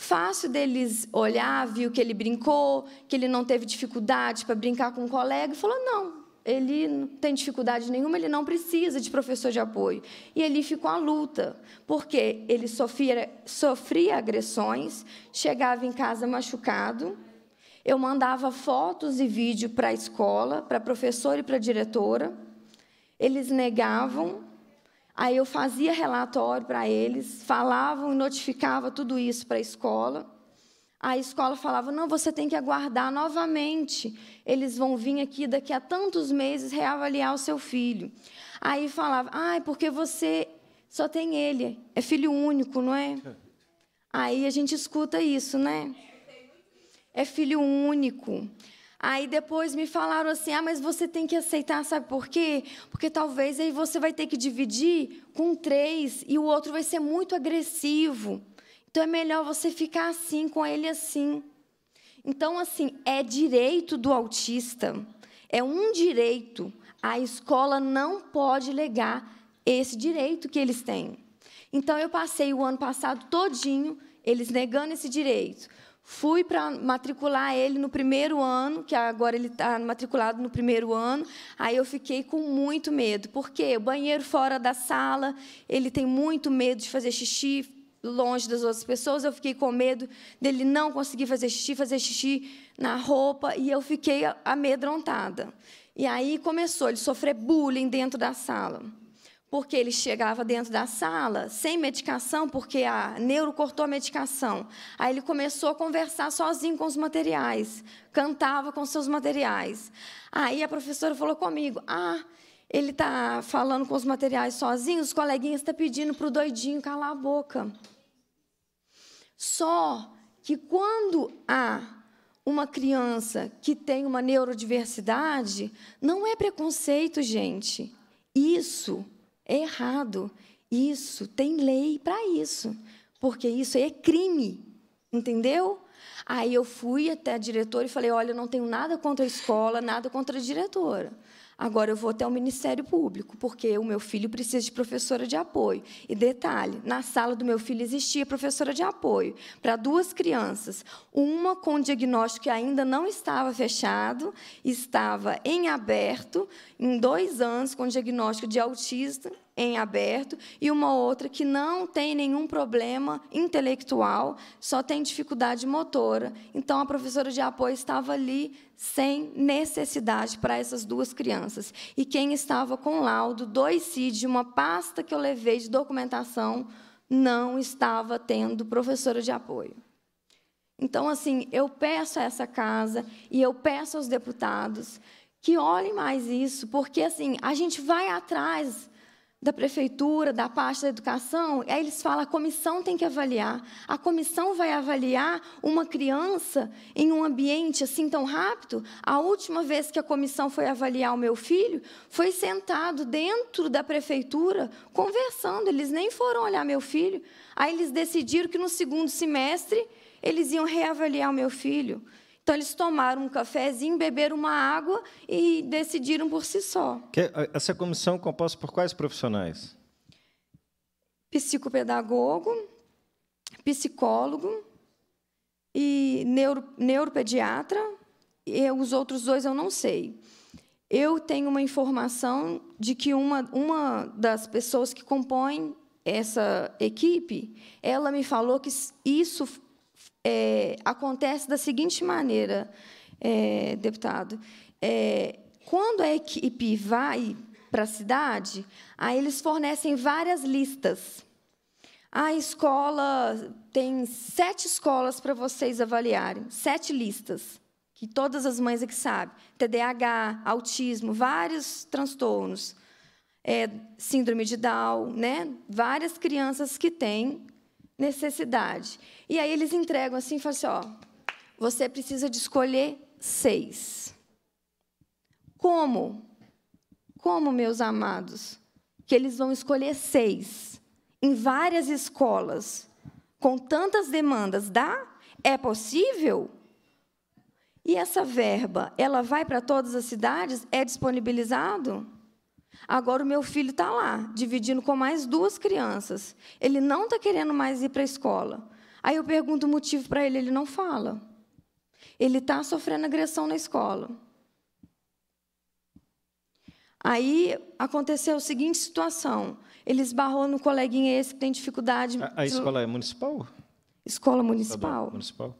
Fácil deles olhar, viu que ele brincou, que ele não teve dificuldade para brincar com um colega e falou: não, ele não tem dificuldade nenhuma, ele não precisa de professor de apoio. E ele ficou à luta, porque ele sofria, sofria agressões, chegava em casa machucado. Eu mandava fotos e vídeo para a escola, para a professora e para a diretora. Eles negavam, Aí eu fazia relatório para eles, falavam e notificava tudo isso para a escola. A escola falava: não, você tem que aguardar novamente. Eles vão vir aqui daqui a tantos meses reavaliar o seu filho. Aí falava: ah, é porque você só tem ele, é filho único, não é? Aí a gente escuta isso, né? É filho único. Aí depois me falaram assim: ah, mas você tem que aceitar, sabe por quê? Porque talvez aí você vai ter que dividir com três e o outro vai ser muito agressivo. Então é melhor você ficar assim, com ele assim. Então, assim, é direito do autista, é um direito. A escola não pode negar esse direito que eles têm. Então, eu passei o ano passado todinho eles negando esse direito. Fui para matricular ele no primeiro ano, que agora ele está matriculado no primeiro ano. Aí eu fiquei com muito medo, porque o banheiro fora da sala, ele tem muito medo de fazer xixi longe das outras pessoas. Eu fiquei com medo dele não conseguir fazer xixi, fazer xixi na roupa, e eu fiquei amedrontada. E aí começou ele sofrer bullying dentro da sala porque ele chegava dentro da sala sem medicação, porque a neuro cortou a medicação. Aí ele começou a conversar sozinho com os materiais, cantava com seus materiais. Aí a professora falou comigo: Ah, ele está falando com os materiais sozinho, os coleguinhas estão tá pedindo para o doidinho calar a boca. Só que quando há uma criança que tem uma neurodiversidade, não é preconceito, gente. Isso é errado. Isso tem lei para isso, porque isso aí é crime, entendeu? Aí eu fui até a diretora e falei: olha, eu não tenho nada contra a escola, nada contra a diretora. Agora eu vou até o Ministério Público, porque o meu filho precisa de professora de apoio. E detalhe, na sala do meu filho existia professora de apoio para duas crianças, uma com diagnóstico que ainda não estava fechado, estava em aberto, em dois anos com diagnóstico de autista em aberto e uma outra que não tem nenhum problema intelectual, só tem dificuldade motora. Então, a professora de apoio estava ali sem necessidade para essas duas crianças. E quem estava com laudo, dois CID, uma pasta que eu levei de documentação, não estava tendo professora de apoio. Então, assim, eu peço a essa casa e eu peço aos deputados que olhem mais isso, porque assim a gente vai atrás da prefeitura, da parte da educação, aí eles falam a comissão tem que avaliar. A comissão vai avaliar uma criança em um ambiente assim tão rápido? A última vez que a comissão foi avaliar o meu filho, foi sentado dentro da prefeitura conversando, eles nem foram olhar meu filho. Aí eles decidiram que no segundo semestre eles iam reavaliar o meu filho. Então, eles tomaram um cafezinho, beberam uma água e decidiram por si só. Que, essa comissão é composta por quais profissionais? Psicopedagogo, psicólogo e neuro, neuropediatra. E os outros dois eu não sei. Eu tenho uma informação de que uma, uma das pessoas que compõem essa equipe, ela me falou que isso é, acontece da seguinte maneira, é, deputado. É, quando a equipe vai para a cidade, aí eles fornecem várias listas. A escola tem sete escolas para vocês avaliarem, sete listas, que todas as mães aqui é sabem: TDAH, autismo, vários transtornos, é, síndrome de Down, né? várias crianças que têm necessidade. E aí eles entregam assim e falam assim: ó, você precisa de escolher seis. Como? Como, meus amados, que eles vão escolher seis em várias escolas, com tantas demandas? Dá? É possível? E essa verba, ela vai para todas as cidades? É disponibilizado? Agora o meu filho está lá, dividindo com mais duas crianças. Ele não está querendo mais ir para a escola. Aí eu pergunto o motivo para ele, ele não fala. Ele está sofrendo agressão na escola. Aí aconteceu a seguinte situação: ele esbarrou no coleguinha esse que tem dificuldade. A, a de... escola é municipal? Escola municipal. municipal.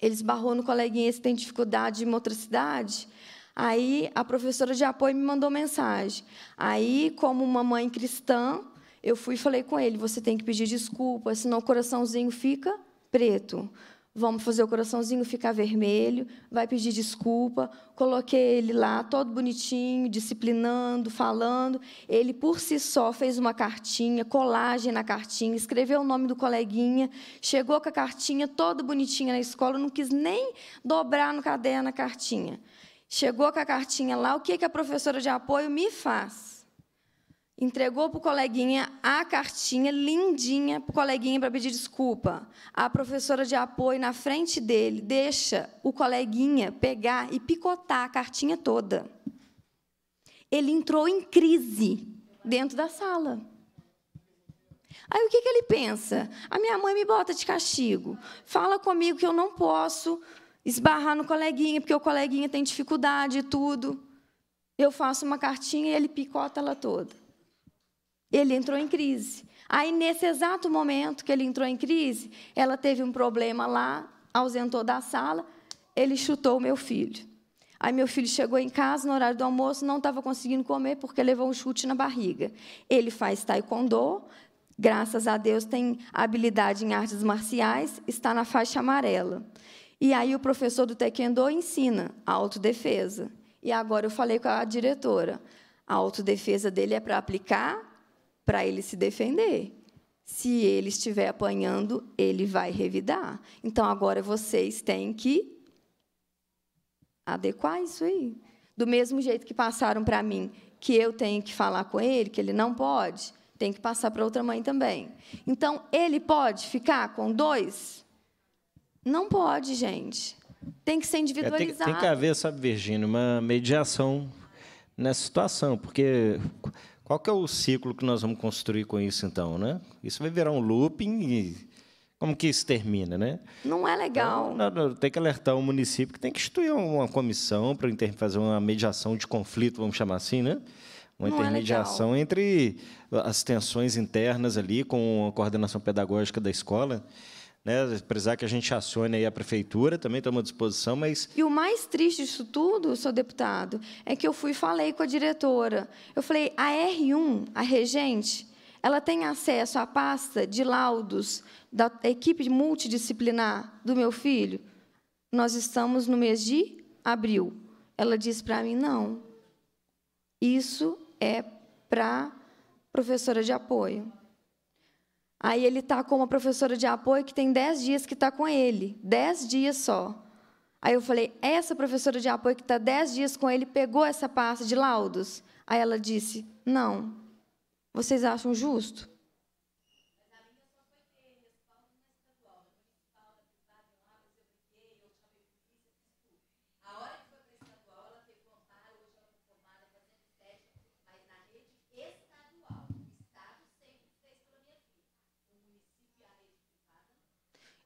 Ele esbarrou no coleguinha esse que tem dificuldade de motricidade. Aí a professora de apoio me mandou mensagem. Aí, como uma mãe cristã, eu fui e falei com ele: você tem que pedir desculpa, senão o coraçãozinho fica preto. Vamos fazer o coraçãozinho ficar vermelho, vai pedir desculpa. Coloquei ele lá, todo bonitinho, disciplinando, falando. Ele, por si só, fez uma cartinha, colagem na cartinha, escreveu o nome do coleguinha, chegou com a cartinha toda bonitinha na escola, não quis nem dobrar no caderno a cartinha. Chegou com a cartinha lá, o que, que a professora de apoio me faz? entregou para o coleguinha a cartinha lindinha para o coleguinha para pedir desculpa. A professora de apoio, na frente dele, deixa o coleguinha pegar e picotar a cartinha toda. Ele entrou em crise dentro da sala. Aí o que, que ele pensa? A minha mãe me bota de castigo, fala comigo que eu não posso esbarrar no coleguinha, porque o coleguinha tem dificuldade e tudo. Eu faço uma cartinha e ele picota ela toda. Ele entrou em crise. Aí, nesse exato momento que ele entrou em crise, ela teve um problema lá, ausentou da sala, ele chutou o meu filho. Aí, meu filho chegou em casa no horário do almoço, não estava conseguindo comer porque levou um chute na barriga. Ele faz taekwondo, graças a Deus tem habilidade em artes marciais, está na faixa amarela. E aí, o professor do taekwondo ensina a autodefesa. E agora eu falei com a diretora. A autodefesa dele é para aplicar para ele se defender. Se ele estiver apanhando, ele vai revidar. Então agora vocês têm que adequar isso aí. Do mesmo jeito que passaram para mim que eu tenho que falar com ele, que ele não pode, tem que passar para outra mãe também. Então ele pode ficar com dois? Não pode, gente. Tem que ser individualizado. É, tem, tem que haver, sabe, Virgínia, uma mediação nessa situação, porque qual que é o ciclo que nós vamos construir com isso, então, né? Isso vai virar um looping e como que isso termina, né? Não é legal. Então, tem que alertar o município que tem que instituir uma comissão para fazer uma mediação de conflito, vamos chamar assim, né? Uma Não é intermediação é entre as tensões internas ali com a coordenação pedagógica da escola né? Precisar que a gente acione aí a prefeitura, também estamos à disposição, mas. E o mais triste disso tudo, seu deputado, é que eu fui e falei com a diretora. Eu falei, a R1, a regente, ela tem acesso à pasta de laudos da equipe multidisciplinar do meu filho? Nós estamos no mês de abril. Ela disse para mim, não. Isso é para professora de apoio. Aí ele está com uma professora de apoio que tem 10 dias que está com ele, 10 dias só. Aí eu falei, essa professora de apoio que está 10 dias com ele pegou essa pasta de laudos? Aí ela disse, não. Vocês acham justo?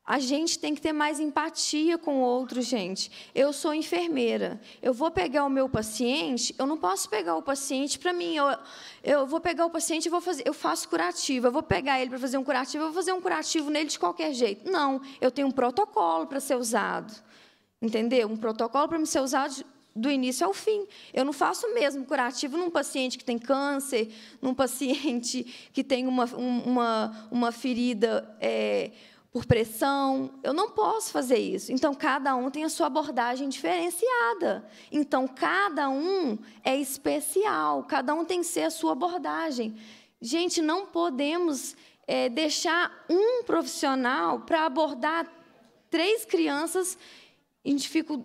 A gente tem que ter mais empatia com o outro, gente. Eu sou enfermeira. Eu vou pegar o meu paciente, eu não posso pegar o paciente para mim. Eu, eu vou pegar o paciente e vou fazer, eu faço curativo. Eu vou pegar ele para fazer um curativo, eu vou fazer um curativo nele de qualquer jeito. Não, eu tenho um protocolo para ser usado. Entendeu? Um protocolo para ser usado do início ao fim. Eu não faço o mesmo curativo num paciente que tem câncer, num paciente que tem uma, uma, uma ferida. É, por pressão. Eu não posso fazer isso. Então, cada um tem a sua abordagem diferenciada. Então, cada um é especial, cada um tem que ser a sua abordagem. Gente, não podemos é, deixar um profissional para abordar três crianças em,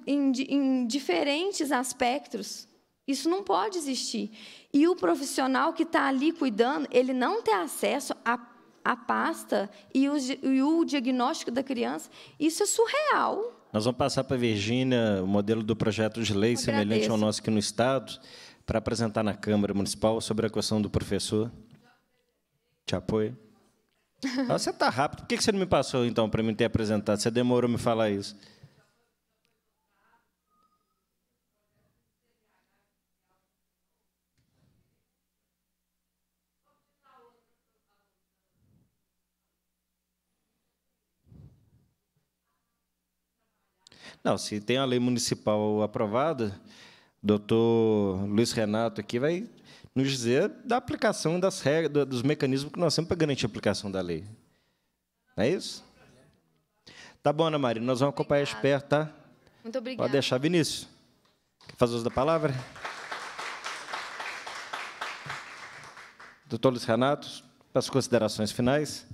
em, em diferentes aspectos. Isso não pode existir. E o profissional que está ali cuidando, ele não tem acesso a a pasta e o, e o diagnóstico da criança. Isso é surreal. Nós vamos passar para a Virgínia o modelo do projeto de lei semelhante ao nosso aqui no Estado, para apresentar na Câmara Municipal sobre a questão do professor. Te apoio. Ah, você está rápido. Por que você não me passou, então, para me ter apresentado? Você demorou me falar isso. Não, se tem a lei municipal aprovada, doutor Luiz Renato aqui vai nos dizer da aplicação das regras, dos mecanismos que nós temos para garantir a aplicação da lei. Não é isso? Tá bom, Ana Maria, nós vamos acompanhar de perto, tá? Muito obrigada. Pode deixar, Vinícius. Quer fazer uso da palavra? Doutor Luiz Renato, para as considerações finais.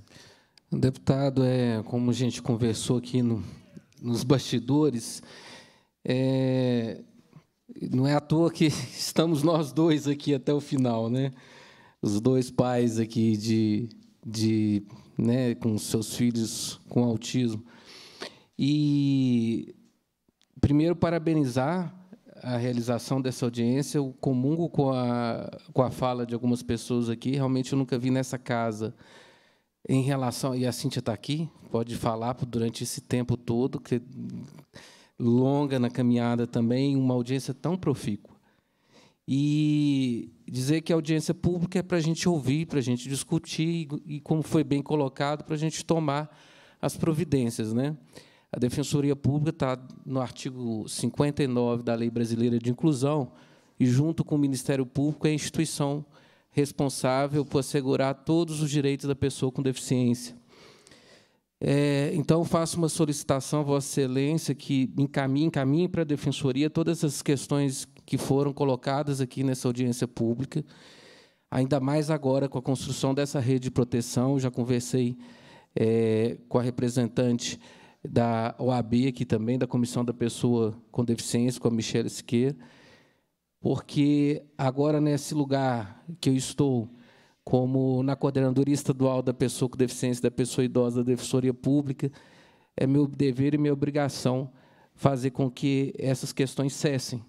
Deputado, é, como a gente conversou aqui no, nos bastidores, é, não é à toa que estamos nós dois aqui até o final, né? Os dois pais aqui de, de né, com seus filhos com autismo. E primeiro parabenizar a realização dessa audiência. Eu comungo com a, com a fala de algumas pessoas aqui. Realmente eu nunca vi nessa casa em relação, e a Cíntia está aqui, pode falar durante esse tempo todo, que longa na caminhada também, uma audiência tão profícua. E dizer que a audiência pública é para a gente ouvir, para a gente discutir, e, como foi bem colocado, para a gente tomar as providências. Né? A Defensoria Pública está no artigo 59 da Lei Brasileira de Inclusão, e, junto com o Ministério Público, é a instituição responsável por assegurar todos os direitos da pessoa com deficiência. É, então, faço uma solicitação Vossa Excelência que encaminhe, encaminhe para a Defensoria todas as questões que foram colocadas aqui nessa audiência pública, ainda mais agora com a construção dessa rede de proteção. Já conversei é, com a representante da OAB aqui também, da Comissão da Pessoa com Deficiência, com a Michelle Siqueira porque agora nesse lugar que eu estou, como na coordenadoria estadual da pessoa com deficiência, da pessoa idosa, da defensoria pública, é meu dever e minha obrigação fazer com que essas questões cessem.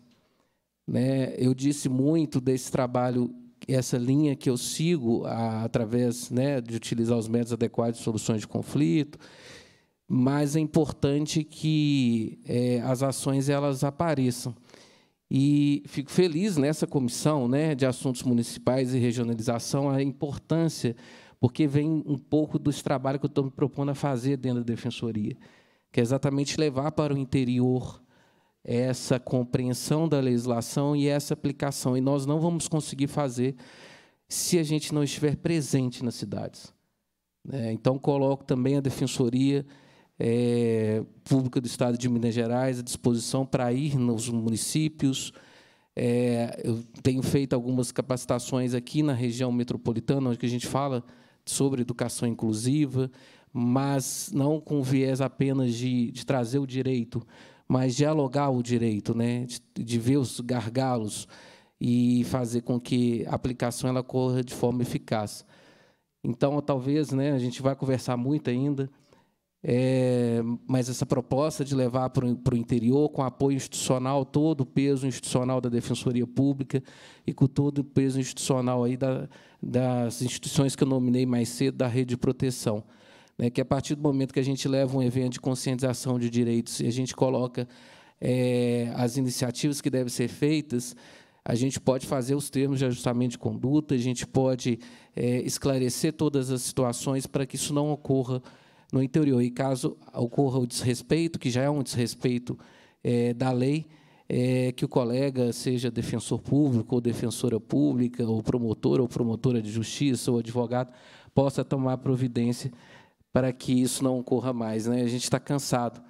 Né? Eu disse muito desse trabalho, essa linha que eu sigo a, através né, de utilizar os métodos adequados de soluções de conflito, mas é importante que é, as ações elas apareçam. E fico feliz nessa comissão né, de assuntos municipais e regionalização, a importância, porque vem um pouco dos trabalhos que eu estou me propondo a fazer dentro da defensoria, que é exatamente levar para o interior essa compreensão da legislação e essa aplicação. E nós não vamos conseguir fazer se a gente não estiver presente nas cidades. Né? Então, coloco também a defensoria é, Pública do Estado de Minas Gerais à disposição para ir nos municípios. É, eu tenho feito algumas capacitações aqui na região metropolitana, onde a gente fala sobre educação inclusiva, mas não com viés apenas de, de trazer o direito, mas dialogar o direito, né? de, de ver os gargalos e fazer com que a aplicação ela corra de forma eficaz. Então, talvez, né, a gente vai conversar muito ainda, é, mas essa proposta de levar para o interior, com apoio institucional, todo o peso institucional da Defensoria Pública e com todo o peso institucional aí da, das instituições que eu nominei mais cedo, da rede de proteção. Né, que a partir do momento que a gente leva um evento de conscientização de direitos e a gente coloca é, as iniciativas que devem ser feitas, a gente pode fazer os termos de ajustamento de conduta, a gente pode é, esclarecer todas as situações para que isso não ocorra no interior. E caso ocorra o desrespeito, que já é um desrespeito é, da lei, é, que o colega seja defensor público ou defensora pública, ou promotor ou promotora de justiça, ou advogado, possa tomar providência para que isso não ocorra mais. Né? A gente está cansado.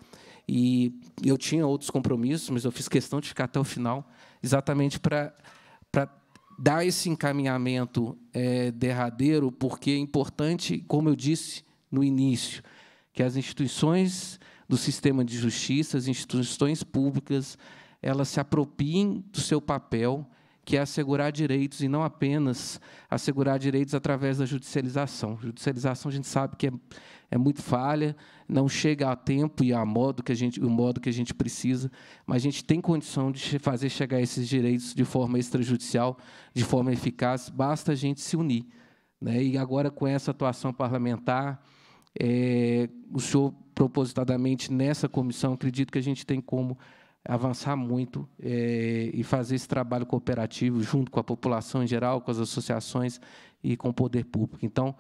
E eu tinha outros compromissos, mas eu fiz questão de ficar até o final, exatamente para, para dar esse encaminhamento é, derradeiro, porque é importante, como eu disse, no início, que as instituições do sistema de justiça, as instituições públicas, elas se apropriem do seu papel, que é assegurar direitos, e não apenas assegurar direitos através da judicialização. Judicialização a gente sabe que é, é muito falha, não chega a tempo e a modo que a gente, o modo que a gente precisa, mas a gente tem condição de fazer chegar esses direitos de forma extrajudicial, de forma eficaz, basta a gente se unir. Né? E agora, com essa atuação parlamentar, é, o senhor, propositadamente, nessa comissão, acredito que a gente tem como avançar muito é, e fazer esse trabalho cooperativo junto com a população em geral, com as associações e com o poder público. Então,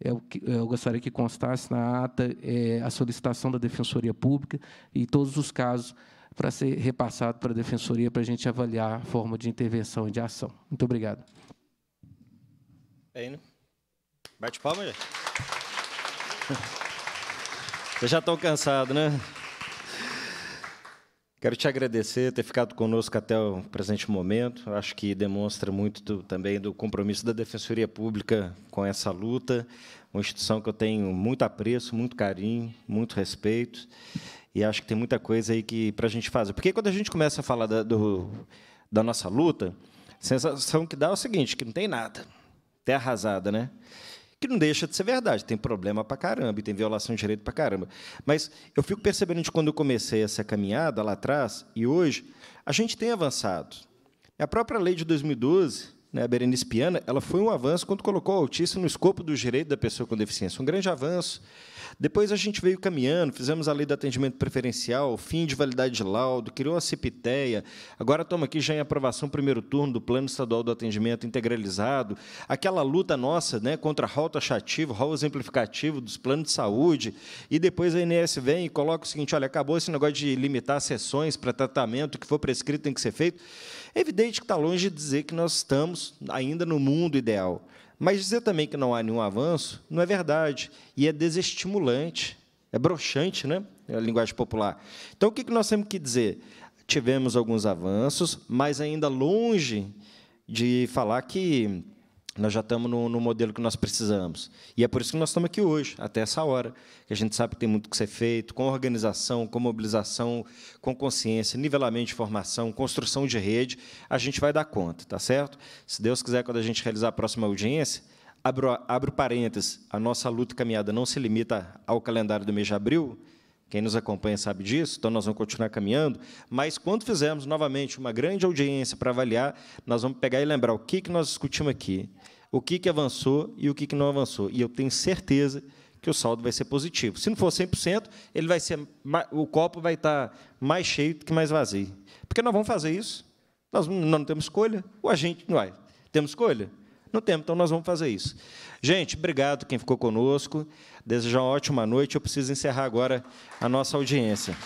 é eu, eu gostaria que constasse na ata é, a solicitação da Defensoria Pública e todos os casos para ser repassado para a Defensoria para a gente avaliar a forma de intervenção e de ação. Muito obrigado. Bem, né? Bate palma, gente. Vocês já estão cansados, né? Quero te agradecer ter ficado conosco até o presente momento. Acho que demonstra muito do, também do compromisso da Defensoria Pública com essa luta, uma instituição que eu tenho muito apreço, muito carinho, muito respeito. E acho que tem muita coisa aí que para a gente fazer. Porque quando a gente começa a falar da, do, da nossa luta, a sensação que dá é o seguinte, que não tem nada. Até arrasada, né? que não deixa de ser verdade. Tem problema para caramba, e tem violação de direito para caramba. Mas eu fico percebendo de quando eu comecei essa caminhada lá atrás e hoje, a gente tem avançado. A própria lei de 2012, né, a Berenice Piana, ela foi um avanço quando colocou o autista no escopo do direito da pessoa com deficiência. Um grande avanço depois a gente veio caminhando, fizemos a lei do atendimento preferencial, fim de validade de laudo, criou a CIPITEA, agora estamos aqui já em aprovação primeiro turno do Plano Estadual do Atendimento Integralizado, aquela luta nossa né, contra rol taxativo, rol exemplificativo dos planos de saúde, e depois a INS vem e coloca o seguinte, olha, acabou esse negócio de limitar sessões para tratamento, que for prescrito tem que ser feito. É evidente que está longe de dizer que nós estamos ainda no mundo ideal, mas dizer também que não há nenhum avanço não é verdade e é desestimulante, é broxante, né? É a linguagem popular. Então, o que nós temos que dizer? Tivemos alguns avanços, mas ainda longe de falar que nós já estamos no, no, modelo que nós precisamos. E é por isso que nós estamos aqui hoje, até essa hora, que a gente sabe que tem muito que ser feito, com organização, com mobilização, com consciência, nivelamento de formação, construção de rede, a gente vai dar conta, tá certo? Se Deus quiser, quando a gente realizar a próxima audiência, abro, abro parênteses, a nossa luta e caminhada não se limita ao calendário do mês de abril, quem nos acompanha sabe disso, então nós vamos continuar caminhando. Mas quando fizermos novamente uma grande audiência para avaliar, nós vamos pegar e lembrar o que, que nós discutimos aqui, o que, que avançou e o que, que não avançou. E eu tenho certeza que o saldo vai ser positivo. Se não for 100%, ele vai ser, o copo vai estar mais cheio do que mais vazio. Porque nós vamos fazer isso. Nós não temos escolha. O agente, não vai. Temos escolha? no tempo. Então, nós vamos fazer isso. Gente, obrigado quem ficou conosco. Desejo uma ótima noite. Eu preciso encerrar agora a nossa audiência.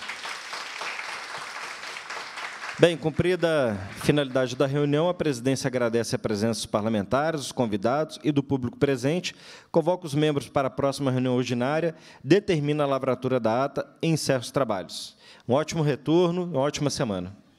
Bem, cumprida a finalidade da reunião, a presidência agradece a presença dos parlamentares, dos convidados e do público presente, convoca os membros para a próxima reunião ordinária, determina a lavratura da ata e encerra os trabalhos. Um ótimo retorno, uma ótima semana.